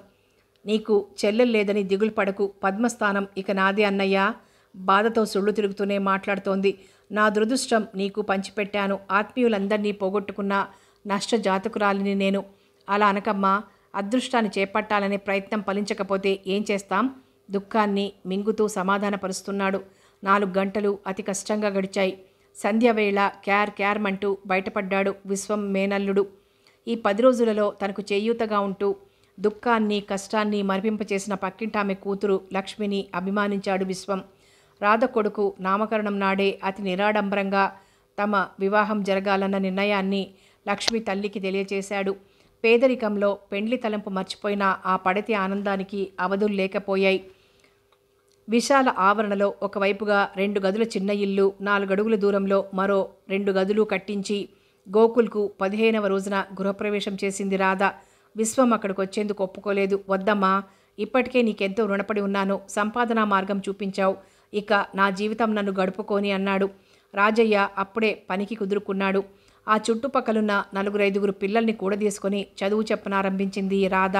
నీకు చెల్లెలు లేదని దిగులు పడకు పద్మస్థానం ఇక నాదే అన్నయ్యా బాధతో సుళ్ళు తిరుగుతూనే మాట్లాడుతోంది నా దురదృష్టం నీకు పంచిపెట్టాను ఆత్మీయులందరినీ పోగొట్టుకున్న నష్ట జాతకురాలిని నేను అలా అనకమ్మా అదృష్టాన్ని చేపట్టాలనే ప్రయత్నం ఫలించకపోతే ఏం చేస్తాం దుఃఖాన్ని మింగుతూ సమాధానపరుస్తున్నాడు నాలుగు గంటలు అతి కష్టంగా గడిచాయి సంధ్యవేళ క్యార్ అంటూ బయటపడ్డాడు విశ్వం మేనల్లుడు ఈ పది రోజులలో తనకు చేయూతగా ఉంటూ దుఃఖాన్ని కష్టాన్ని మరిపింపచేసిన పక్కింటామె కూతురు లక్ష్మిని అభిమానించాడు విశ్వం రాధ కొడుకు నామకరణం నాడే అతి నిరాడంబరంగా తమ వివాహం జరగాలన్న నిర్ణయాన్ని లక్ష్మి తల్లికి తెలియచేశాడు పేదరికంలో పెండ్లి తలంపు మర్చిపోయిన ఆ పడతి ఆనందానికి అవధులు లేకపోయాయి విశాల ఆవరణలో ఒకవైపుగా రెండు గదుల చిన్న ఇల్లు నాలుగడుగుల దూరంలో మరో రెండు గదులు కట్టించి గోకుల్కు పదిహేనవ రోజున గృహప్రవేశం చేసింది రాధ విశ్వం అక్కడికి వచ్చేందుకు ఒప్పుకోలేదు వద్దమ్మా ఇప్పటికే నీకెంతో రుణపడి ఉన్నాను సంపాదనా మార్గం చూపించావు ఇక నా జీవితం నన్ను గడుపుకొని అన్నాడు రాజయ్య అప్పుడే పనికి కుదురుకున్నాడు ఆ చుట్టుపక్కలున్న నలుగురైదుగురు పిల్లల్ని కూడదీసుకుని చదువు చెప్పనారంభించింది రాధ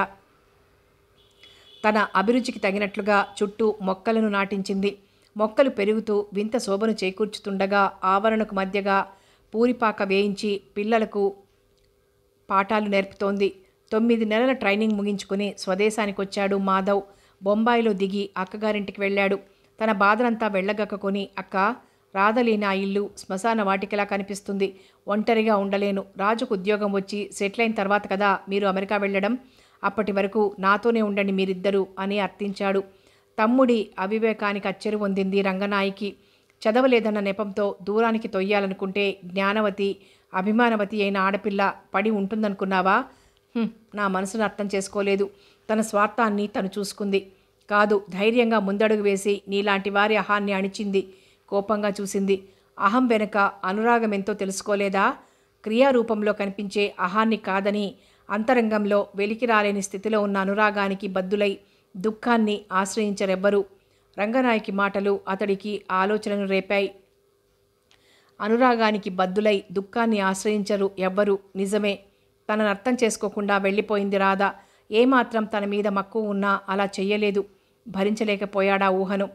తన అభిరుచికి తగినట్లుగా చుట్టూ మొక్కలను నాటించింది మొక్కలు పెరుగుతూ వింత శోభను చేకూర్చుతుండగా ఆవరణకు మధ్యగా పూరిపాక వేయించి పిల్లలకు పాఠాలు నేర్పుతోంది తొమ్మిది నెలల ట్రైనింగ్ ముగించుకుని స్వదేశానికి వచ్చాడు మాధవ్ బొంబాయిలో దిగి అక్కగారింటికి వెళ్ళాడు తన బాధనంతా వెళ్ళగక్కకొని అక్క రాధలేని ఆ ఇల్లు శ్మశాన వాటికిలా కనిపిస్తుంది ఒంటరిగా ఉండలేను రాజుకు ఉద్యోగం వచ్చి సెటిల్ అయిన తర్వాత కదా మీరు అమెరికా వెళ్ళడం అప్పటి వరకు నాతోనే ఉండండి మీరిద్దరూ అని అర్థించాడు తమ్ముడి అవివేకానికి అచ్చరి పొందింది రంగనాయికి చదవలేదన్న నెపంతో దూరానికి తొయ్యాలనుకుంటే జ్ఞానవతి అభిమానవతి అయిన ఆడపిల్ల పడి ఉంటుందనుకున్నావా నా మనసును అర్థం చేసుకోలేదు తన స్వార్థాన్ని తను చూసుకుంది కాదు ధైర్యంగా ముందడుగు వేసి నీలాంటి వారి అహాన్ని అణిచింది కోపంగా చూసింది అహం వెనుక అనురాగం ఎంతో తెలుసుకోలేదా క్రియారూపంలో కనిపించే అహాన్ని కాదని అంతరంగంలో వెలికి రాలేని స్థితిలో ఉన్న అనురాగానికి బద్దులై దుఃఖాన్ని ఆశ్రయించరెవ్వరు రంగనాయకి మాటలు అతడికి ఆలోచనను రేపాయి అనురాగానికి బద్దులై దుఃఖాన్ని ఆశ్రయించరు ఎవ్వరు నిజమే తనను అర్థం చేసుకోకుండా వెళ్ళిపోయింది రాధా ఏమాత్రం తన మీద మక్కువ ఉన్నా అలా చెయ్యలేదు భరించలేకపోయాడా ఊహను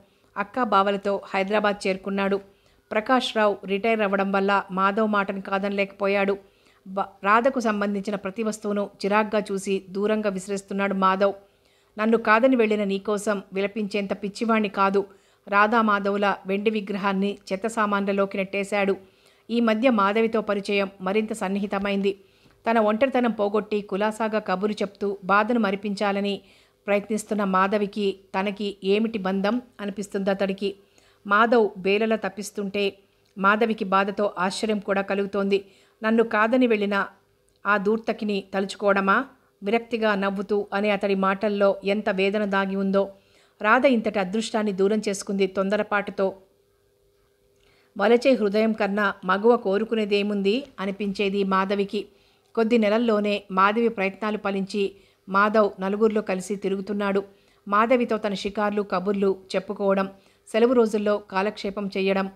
అక్క బావలతో హైదరాబాద్ చేరుకున్నాడు ప్రకాష్ రావు రిటైర్ అవ్వడం వల్ల మాధవ్ మాటను కాదనలేకపోయాడు రాధకు సంబంధించిన ప్రతి వస్తువును చిరాగ్గా చూసి దూరంగా విసిరేస్తున్నాడు మాధవ్ నన్ను కాదని వెళ్ళిన నీకోసం విలపించేంత పిచ్చివాణ్ణి కాదు రాధా మాధవుల వెండి విగ్రహాన్ని చెత్త సామాన్లలోకి నెట్టేశాడు ఈ మధ్య మాధవితో పరిచయం మరింత సన్నిహితమైంది తన ఒంటరితనం పోగొట్టి కులాసాగా కబురు చెప్తూ బాధను మరిపించాలని ప్రయత్నిస్తున్న మాధవికి తనకి ఏమిటి బంధం అనిపిస్తుంది అతడికి మాధవ్ బేలలా తప్పిస్తుంటే మాధవికి బాధతో ఆశ్చర్యం కూడా కలుగుతోంది నన్ను కాదని వెళ్ళిన ఆ దూర్తకిని తలుచుకోవడమా విరక్తిగా నవ్వుతూ అనే అతడి మాటల్లో ఎంత వేదన దాగి ఉందో రాధ ఇంతటి అదృష్టాన్ని దూరం చేసుకుంది తొందరపాటుతో వలచే హృదయం కన్నా మగువ కోరుకునేదేముంది అనిపించేది మాధవికి కొద్ది నెలల్లోనే మాధవి ప్రయత్నాలు ఫలించి మాధవ్ నలుగురిలో కలిసి తిరుగుతున్నాడు మాధవితో తన షికార్లు కబుర్లు చెప్పుకోవడం సెలవు రోజుల్లో కాలక్షేపం చేయడం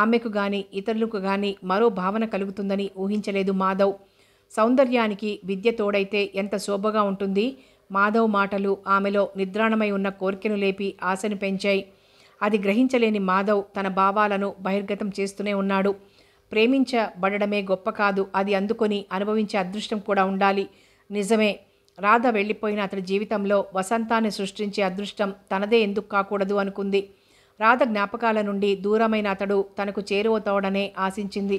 ఆమెకు గాని ఇతరులకు గాని మరో భావన కలుగుతుందని ఊహించలేదు మాధవ్ సౌందర్యానికి విద్య తోడైతే ఎంత శోభగా ఉంటుంది మాధవ్ మాటలు ఆమెలో నిద్రాణమై ఉన్న కోరికను లేపి ఆశను పెంచాయి అది గ్రహించలేని మాధవ్ తన భావాలను బహిర్గతం చేస్తూనే ఉన్నాడు ప్రేమించబడడమే గొప్ప కాదు అది అందుకొని అనుభవించే అదృష్టం కూడా ఉండాలి నిజమే రాధ వెళ్ళిపోయిన అతడి జీవితంలో వసంతాన్ని సృష్టించే అదృష్టం తనదే ఎందుకు కాకూడదు అనుకుంది రాధ జ్ఞాపకాల నుండి దూరమైన అతడు తనకు చేరువతోడనే ఆశించింది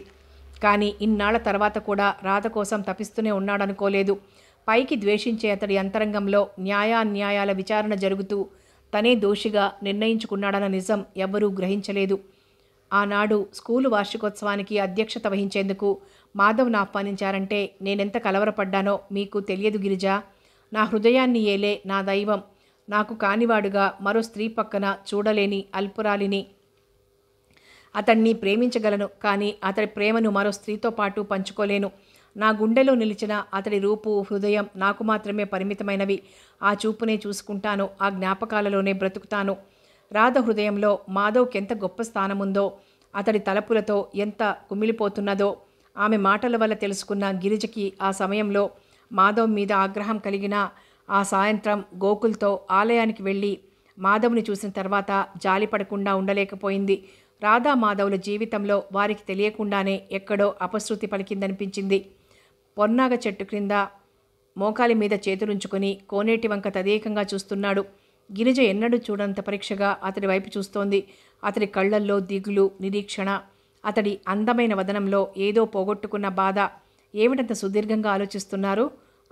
కానీ ఇన్నాళ్ల తర్వాత కూడా రాధ కోసం తపిస్తూనే ఉన్నాడనుకోలేదు పైకి ద్వేషించే అతడి అంతరంగంలో న్యాయాన్యాయాల విచారణ జరుగుతూ తనే దోషిగా నిర్ణయించుకున్నాడన్న నిజం ఎవ్వరూ గ్రహించలేదు ఆనాడు స్కూలు వార్షికోత్సవానికి అధ్యక్షత వహించేందుకు మాధవ్ను ఆహ్వానించారంటే నేనెంత కలవరపడ్డానో మీకు తెలియదు గిరిజ నా హృదయాన్ని ఏలే నా దైవం నాకు కానివాడుగా మరో స్త్రీ పక్కన చూడలేని అల్పురాలిని అతన్ని ప్రేమించగలను కానీ అతడి ప్రేమను మరో స్త్రీతో పాటు పంచుకోలేను నా గుండెలో నిలిచిన అతడి రూపు హృదయం నాకు మాత్రమే పరిమితమైనవి ఆ చూపునే చూసుకుంటాను ఆ జ్ఞాపకాలలోనే బ్రతుకుతాను రాధ హృదయంలో మాధవ్కెంత గొప్ప స్థానముందో అతడి తలపులతో ఎంత కుమిలిపోతున్నదో ఆమె మాటల వల్ల తెలుసుకున్న గిరిజకి ఆ సమయంలో మాధవ్ మీద ఆగ్రహం కలిగిన ఆ సాయంత్రం గోకుల్తో ఆలయానికి వెళ్ళి మాధవుని చూసిన తర్వాత జాలి పడకుండా ఉండలేకపోయింది రాధా మాధవుల జీవితంలో వారికి తెలియకుండానే ఎక్కడో అపశృతి పలికిందనిపించింది పొన్నాగ చెట్టు క్రింద మోకాలి మీద చేతులుంచుకుని కోనేటి వంక తదేకంగా చూస్తున్నాడు గిరిజ ఎన్నడూ చూడంత పరీక్షగా అతడి వైపు చూస్తోంది అతడి కళ్ళల్లో దిగులు నిరీక్షణ అతడి అందమైన వదనంలో ఏదో పోగొట్టుకున్న బాధ ఏమిటంత సుదీర్ఘంగా ఆలోచిస్తున్నారు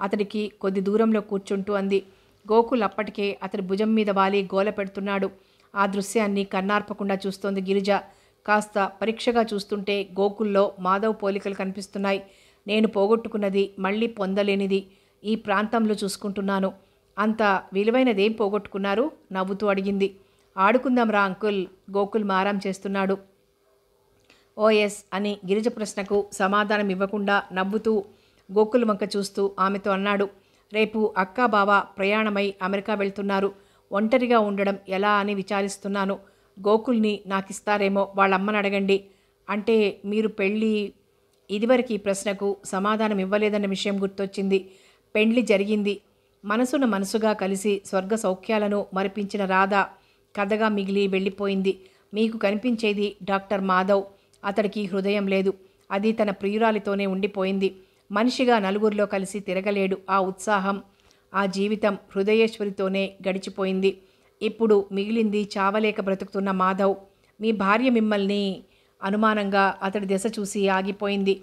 అతడికి కొద్ది దూరంలో కూర్చుంటూ అంది గోకుల్ అప్పటికే అతడి భుజం మీద వాలి గోల పెడుతున్నాడు ఆ దృశ్యాన్ని కన్నార్పకుండా చూస్తోంది గిరిజ కాస్త పరీక్షగా చూస్తుంటే గోకుల్లో మాధవ్ పోలికలు కనిపిస్తున్నాయి నేను పోగొట్టుకున్నది మళ్ళీ పొందలేనిది ఈ ప్రాంతంలో చూసుకుంటున్నాను అంత విలువైనదేం పోగొట్టుకున్నారు నవ్వుతూ అడిగింది ఆడుకుందాం రా అంకుల్ గోకుల్ మారాం చేస్తున్నాడు ఓఎస్ అని గిరిజ ప్రశ్నకు సమాధానం ఇవ్వకుండా నవ్వుతూ గోకుల్ మంక చూస్తూ ఆమెతో అన్నాడు రేపు అక్కా బావ ప్రయాణమై అమెరికా వెళ్తున్నారు ఒంటరిగా ఉండడం ఎలా అని విచారిస్తున్నాను గోకుల్ని నాకిస్తారేమో వాళ్ళమ్మని అడగండి అంటే మీరు పెళ్ళి ఇదివరకు ఈ ప్రశ్నకు సమాధానం ఇవ్వలేదన్న విషయం గుర్తొచ్చింది పెండ్లి జరిగింది మనసును మనసుగా కలిసి స్వర్గ సౌఖ్యాలను మరిపించిన రాధ కథగా మిగిలి వెళ్ళిపోయింది మీకు కనిపించేది డాక్టర్ మాధవ్ అతడికి హృదయం లేదు అది తన ప్రియురాలితోనే ఉండిపోయింది మనిషిగా నలుగురిలో కలిసి తిరగలేడు ఆ ఉత్సాహం ఆ జీవితం హృదయేశ్వరితోనే గడిచిపోయింది ఇప్పుడు మిగిలింది చావలేక బ్రతుకుతున్న మాధవ్ మీ భార్య మిమ్మల్ని అనుమానంగా అతడి దశ చూసి ఆగిపోయింది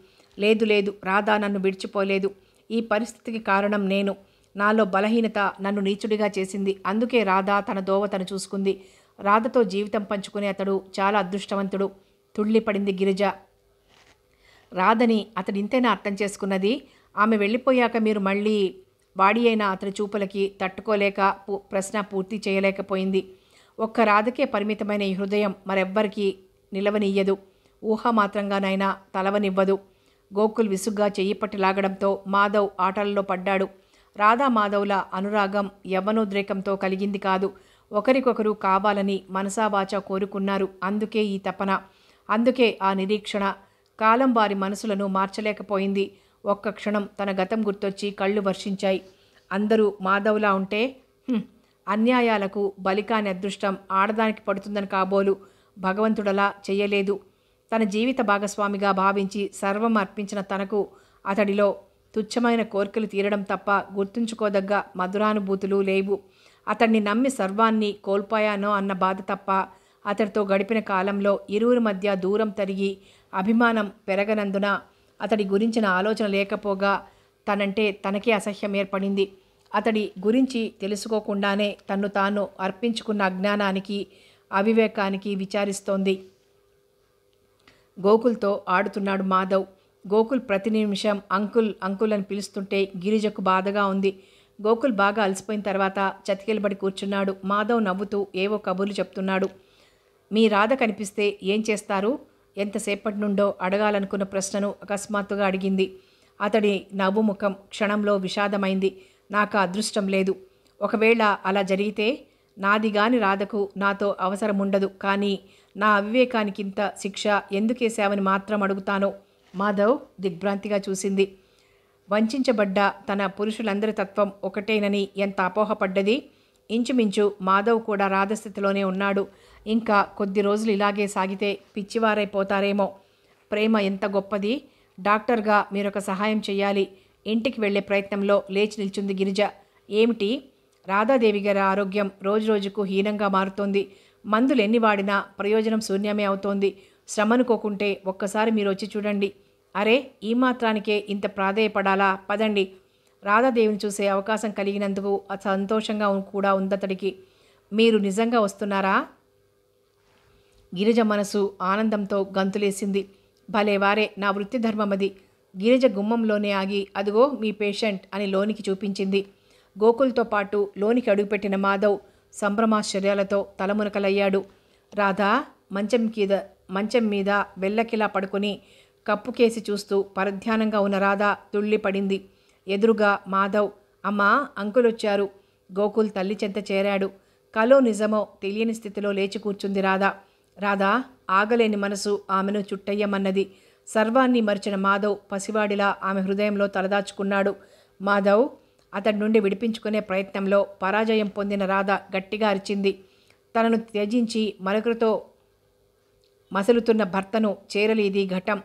లేదు లేదు రాధా నన్ను విడిచిపోలేదు ఈ పరిస్థితికి కారణం నేను నాలో బలహీనత నన్ను నీచుడిగా చేసింది అందుకే రాధా తన దోవ తను చూసుకుంది రాధతో జీవితం పంచుకునే అతడు చాలా అదృష్టవంతుడు తుళ్ళిపడింది గిరిజ రాదని అతడు ఇంతేనా అర్థం చేసుకున్నది ఆమె వెళ్ళిపోయాక మీరు మళ్ళీ వాడి అయిన అతని చూపులకి తట్టుకోలేక ప్రశ్న పూర్తి చేయలేకపోయింది ఒక్క రాధకే పరిమితమైన ఈ హృదయం మరెవ్వరికీ నిలవనియ్యదు ఊహ మాత్రంగానైనా తలవనివ్వదు గోకుల్ విసుగ్గా చెయ్యి లాగడంతో మాధవ్ ఆటల్లో పడ్డాడు రాధా మాధవ్ల అనురాగం యవ్వనోద్రేకంతో కలిగింది కాదు ఒకరికొకరు కావాలని మనసావాచ కోరుకున్నారు అందుకే ఈ తపన అందుకే ఆ నిరీక్షణ కాలం వారి మనసులను మార్చలేకపోయింది ఒక్క క్షణం తన గతం గుర్తొచ్చి కళ్ళు వర్షించాయి అందరూ మాధవ్లా ఉంటే అన్యాయాలకు బలికాని అదృష్టం ఆడదానికి పడుతుందని కాబోలు భగవంతుడలా చేయలేదు తన జీవిత భాగస్వామిగా భావించి సర్వం అర్పించిన తనకు అతడిలో తుచ్చమైన కోరికలు తీరడం తప్ప గుర్తుంచుకోదగ్గ మధురానుభూతులు లేవు అతన్ని నమ్మి సర్వాన్ని కోల్పోయానో అన్న బాధ తప్ప అతడితో గడిపిన కాలంలో ఇరువురి మధ్య దూరం తరిగి అభిమానం పెరగనందున అతడి గురించిన ఆలోచన లేకపోగా తనంటే తనకే అసహ్యం ఏర్పడింది అతడి గురించి తెలుసుకోకుండానే తన్ను తాను అర్పించుకున్న అజ్ఞానానికి అవివేకానికి విచారిస్తోంది గోకుల్తో ఆడుతున్నాడు మాధవ్ గోకుల్ ప్రతి నిమిషం అంకుల్ అంకుల్ అని పిలుస్తుంటే గిరిజకు బాధగా ఉంది గోకుల్ బాగా అలసిపోయిన తర్వాత చతికిలబడి కూర్చున్నాడు మాధవ్ నవ్వుతూ ఏవో కబుర్లు చెప్తున్నాడు మీ రాధ కనిపిస్తే ఏం చేస్తారు ఎంతసేపటి నుండో అడగాలనుకున్న ప్రశ్నను అకస్మాత్తుగా అడిగింది అతడి నవ్వుముఖం క్షణంలో విషాదమైంది నాకు అదృష్టం లేదు ఒకవేళ అలా జరిగితే నాదిగాని రాధకు నాతో అవసరం ఉండదు కానీ నా అవివేకానికింత శిక్ష ఎందుకేశావని మాత్రం అడుగుతాను మాధవ్ దిగ్భ్రాంతిగా చూసింది వంచబడ్డ తన పురుషులందరి తత్వం ఒకటేనని ఎంత అపోహపడ్డది ఇంచుమించు మాధవ్ కూడా రాధస్థితిలోనే ఉన్నాడు ఇంకా కొద్ది రోజులు ఇలాగే సాగితే పిచ్చివారైపోతారేమో ప్రేమ ఎంత గొప్పది డాక్టర్గా మీరొక సహాయం చేయాలి ఇంటికి వెళ్లే ప్రయత్నంలో లేచి నిల్చుంది గిరిజ ఏమిటి రాధాదేవి గారి ఆరోగ్యం రోజురోజుకు హీనంగా మారుతోంది మందులు ఎన్ని వాడినా ప్రయోజనం శూన్యమే అవుతోంది శ్రమనుకోకుంటే ఒక్కసారి మీరు వచ్చి చూడండి అరే ఈ మాత్రానికే ఇంత ప్రాధేయపడాలా పదండి రాధాదేవిని చూసే అవకాశం కలిగినందుకు సంతోషంగా కూడా ఉందతడికి మీరు నిజంగా వస్తున్నారా గిరిజ మనసు ఆనందంతో గంతులేసింది భలేవారే నా వృత్తి ధర్మమది గిరిజ గుమ్మంలోనే ఆగి అదిగో మీ పేషెంట్ అని లోనికి చూపించింది గోకుల్తో పాటు లోనికి అడుగుపెట్టిన మాధవ్ సంభ్రమాశ్చర్యాలతో తలమునకలయ్యాడు రాధా మంచం కీద మంచం మీద వెళ్ళకిలా పడుకుని కప్పుకేసి చూస్తూ పరధ్యానంగా ఉన్న రాధా తుళ్ళిపడింది ఎదురుగా మాధవ్ అమ్మా అంకులొచ్చారు గోకుల్ తల్లి చెంత చేరాడు కలో నిజమో తెలియని స్థితిలో లేచి కూర్చుంది రాధా రాధా ఆగలేని మనసు ఆమెను చుట్టయ్యమన్నది సర్వాన్ని మరిచిన మాధవ్ పసివాడిలా ఆమె హృదయంలో తలదాచుకున్నాడు మాధవ్ అతడి నుండి విడిపించుకునే ప్రయత్నంలో పరాజయం పొందిన రాధ గట్టిగా అరిచింది తనను త్యజించి మరొకరితో మసలుతున్న భర్తను చేరలేది ఘటం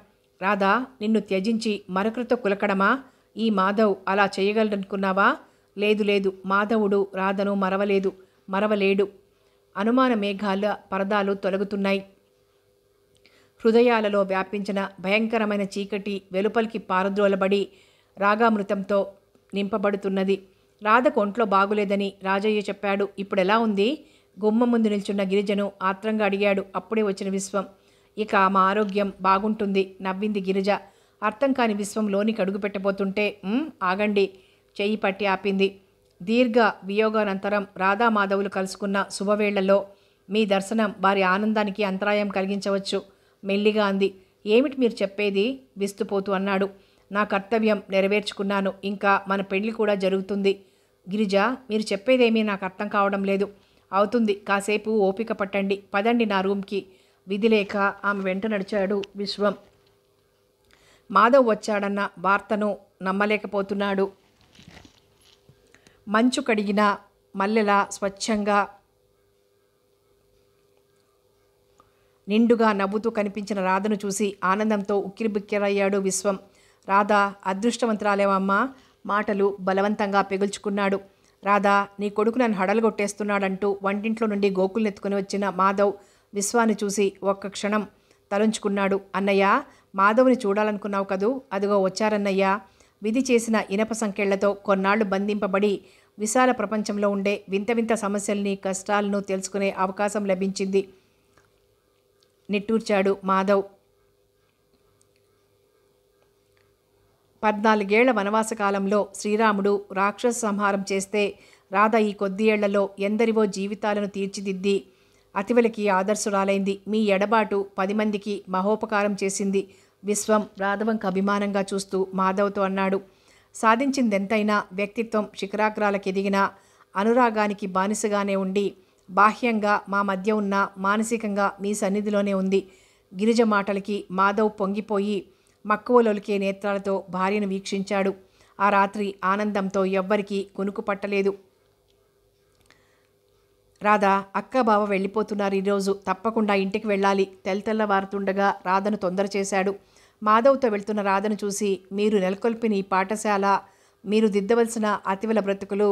రాధ నిన్ను త్యజించి మరొకరితో కులకడమా ఈ మాధవ్ అలా చేయగలడనుకున్నావా లేదు లేదు మాధవుడు రాధను మరవలేదు మరవలేడు అనుమాన మేఘాల పరదాలు తొలగుతున్నాయి హృదయాలలో వ్యాపించిన భయంకరమైన చీకటి వెలుపలికి పారద్రోలబడి రాగామృతంతో నింపబడుతున్నది రాధకు ఒంట్లో బాగులేదని రాజయ్య చెప్పాడు ఇప్పుడెలా ఉంది గుమ్మ ముందు నిల్చున్న గిరిజను ఆత్రంగా అడిగాడు అప్పుడే వచ్చిన విశ్వం ఇక మా ఆరోగ్యం బాగుంటుంది నవ్వింది గిరిజ అర్థం కాని విశ్వం లోనికి అడుగు పెట్టబోతుంటే ఆగండి చెయ్యి పట్టి ఆపింది దీర్ఘ వియోగానంతరం రాధామాధవులు కలుసుకున్న శుభవేళ్లలో మీ దర్శనం వారి ఆనందానికి అంతరాయం కలిగించవచ్చు మెల్లిగా అంది ఏమిటి మీరు చెప్పేది విస్తుపోతూ అన్నాడు నా కర్తవ్యం నెరవేర్చుకున్నాను ఇంకా మన పెళ్లి కూడా జరుగుతుంది గిరిజ మీరు చెప్పేదేమీ నాకు అర్థం కావడం లేదు అవుతుంది కాసేపు ఓపిక పట్టండి పదండి నా రూమ్కి విధి లేక ఆమె వెంట నడిచాడు విశ్వం మాధవ్ వచ్చాడన్న వార్తను నమ్మలేకపోతున్నాడు మంచు కడిగిన మల్లెలా స్వచ్ఛంగా నిండుగా నవ్వుతూ కనిపించిన రాధను చూసి ఆనందంతో ఉక్కిరిబిక్కిరయ్యాడు విశ్వం రాధ అదృష్టవంతురాలేవమ్మా మాటలు బలవంతంగా పెగుల్చుకున్నాడు రాధా నీ కొడుకు నన్ను హడలుగొట్టేస్తున్నాడంటూ వంటింట్లో నుండి నెత్తుకుని వచ్చిన మాధవ్ విశ్వాన్ని చూసి ఒక్క క్షణం తలుంచుకున్నాడు అన్నయ్య మాధవ్ని చూడాలనుకున్నావు కదూ అదిగో వచ్చారన్నయ్యా విధి చేసిన ఇనప సంఖ్యలతో కొన్నాళ్లు బంధింపబడి విశాల ప్రపంచంలో ఉండే వింత వింత సమస్యల్ని కష్టాలను తెలుసుకునే అవకాశం లభించింది నిట్టూర్చాడు మాధవ్ పద్నాలుగేళ్ల వనవాస కాలంలో శ్రీరాముడు రాక్షస సంహారం చేస్తే రాధ ఈ కొద్ది ఏళ్లలో ఎందరివో జీవితాలను తీర్చిదిద్ది అతివలకి ఆదర్శురాలైంది మీ ఎడబాటు పది మందికి మహోపకారం చేసింది విశ్వం రాధవంకి అభిమానంగా చూస్తూ మాధవ్తో అన్నాడు సాధించిందెంతైనా వ్యక్తిత్వం శిఖరాగ్రాలకు ఎదిగిన అనురాగానికి బానిసగానే ఉండి బాహ్యంగా మా మధ్య ఉన్న మానసికంగా మీ సన్నిధిలోనే ఉంది గిరిజ మాటలకి మాధవ్ పొంగిపోయి మక్కువలొలికే నేత్రాలతో భార్యను వీక్షించాడు ఆ రాత్రి ఆనందంతో ఎవ్వరికీ కొనుకు పట్టలేదు రాధా అక్క బావ వెళ్ళిపోతున్నారు ఈరోజు తప్పకుండా ఇంటికి వెళ్ళాలి తెల్లతెల్లవారుతుండగా రాధను తొందర చేశాడు మాధవ్తో వెళ్తున్న రాధను చూసి మీరు నెలకొల్పిన ఈ పాఠశాల మీరు దిద్దవలసిన అతివల బ్రతుకులు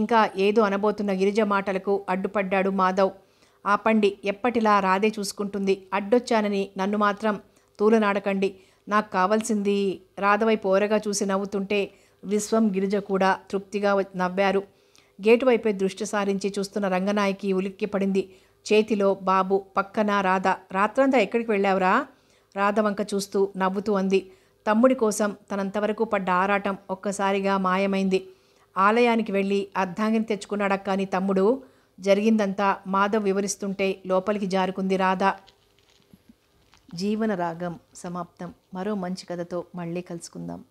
ఇంకా ఏదో అనబోతున్న గిరిజ మాటలకు అడ్డుపడ్డాడు మాధవ్ ఆపండి ఎప్పటిలా రాధే చూసుకుంటుంది అడ్డొచ్చానని నన్ను మాత్రం తూలనాడకండి నాకు కావాల్సింది రాధవైపు ఓరగా చూసి నవ్వుతుంటే విశ్వం గిరిజ కూడా తృప్తిగా నవ్వారు గేటు వైపే దృష్టి సారించి చూస్తున్న రంగనాయకి ఉలిక్కిపడింది చేతిలో బాబు పక్కన రాధ రాత్రంతా ఎక్కడికి వెళ్ళావురా రాధవంక చూస్తూ నవ్వుతూ అంది తమ్ముడి కోసం తనంతవరకు పడ్డ ఆరాటం ఒక్కసారిగా మాయమైంది ఆలయానికి వెళ్ళి అర్ధాంగిని తెచ్చుకున్నాడక్క అని తమ్ముడు జరిగిందంతా మాధవ్ వివరిస్తుంటే లోపలికి జారుకుంది రాధ జీవన రాగం సమాప్తం మరో మంచి కథతో మళ్ళీ కలుసుకుందాం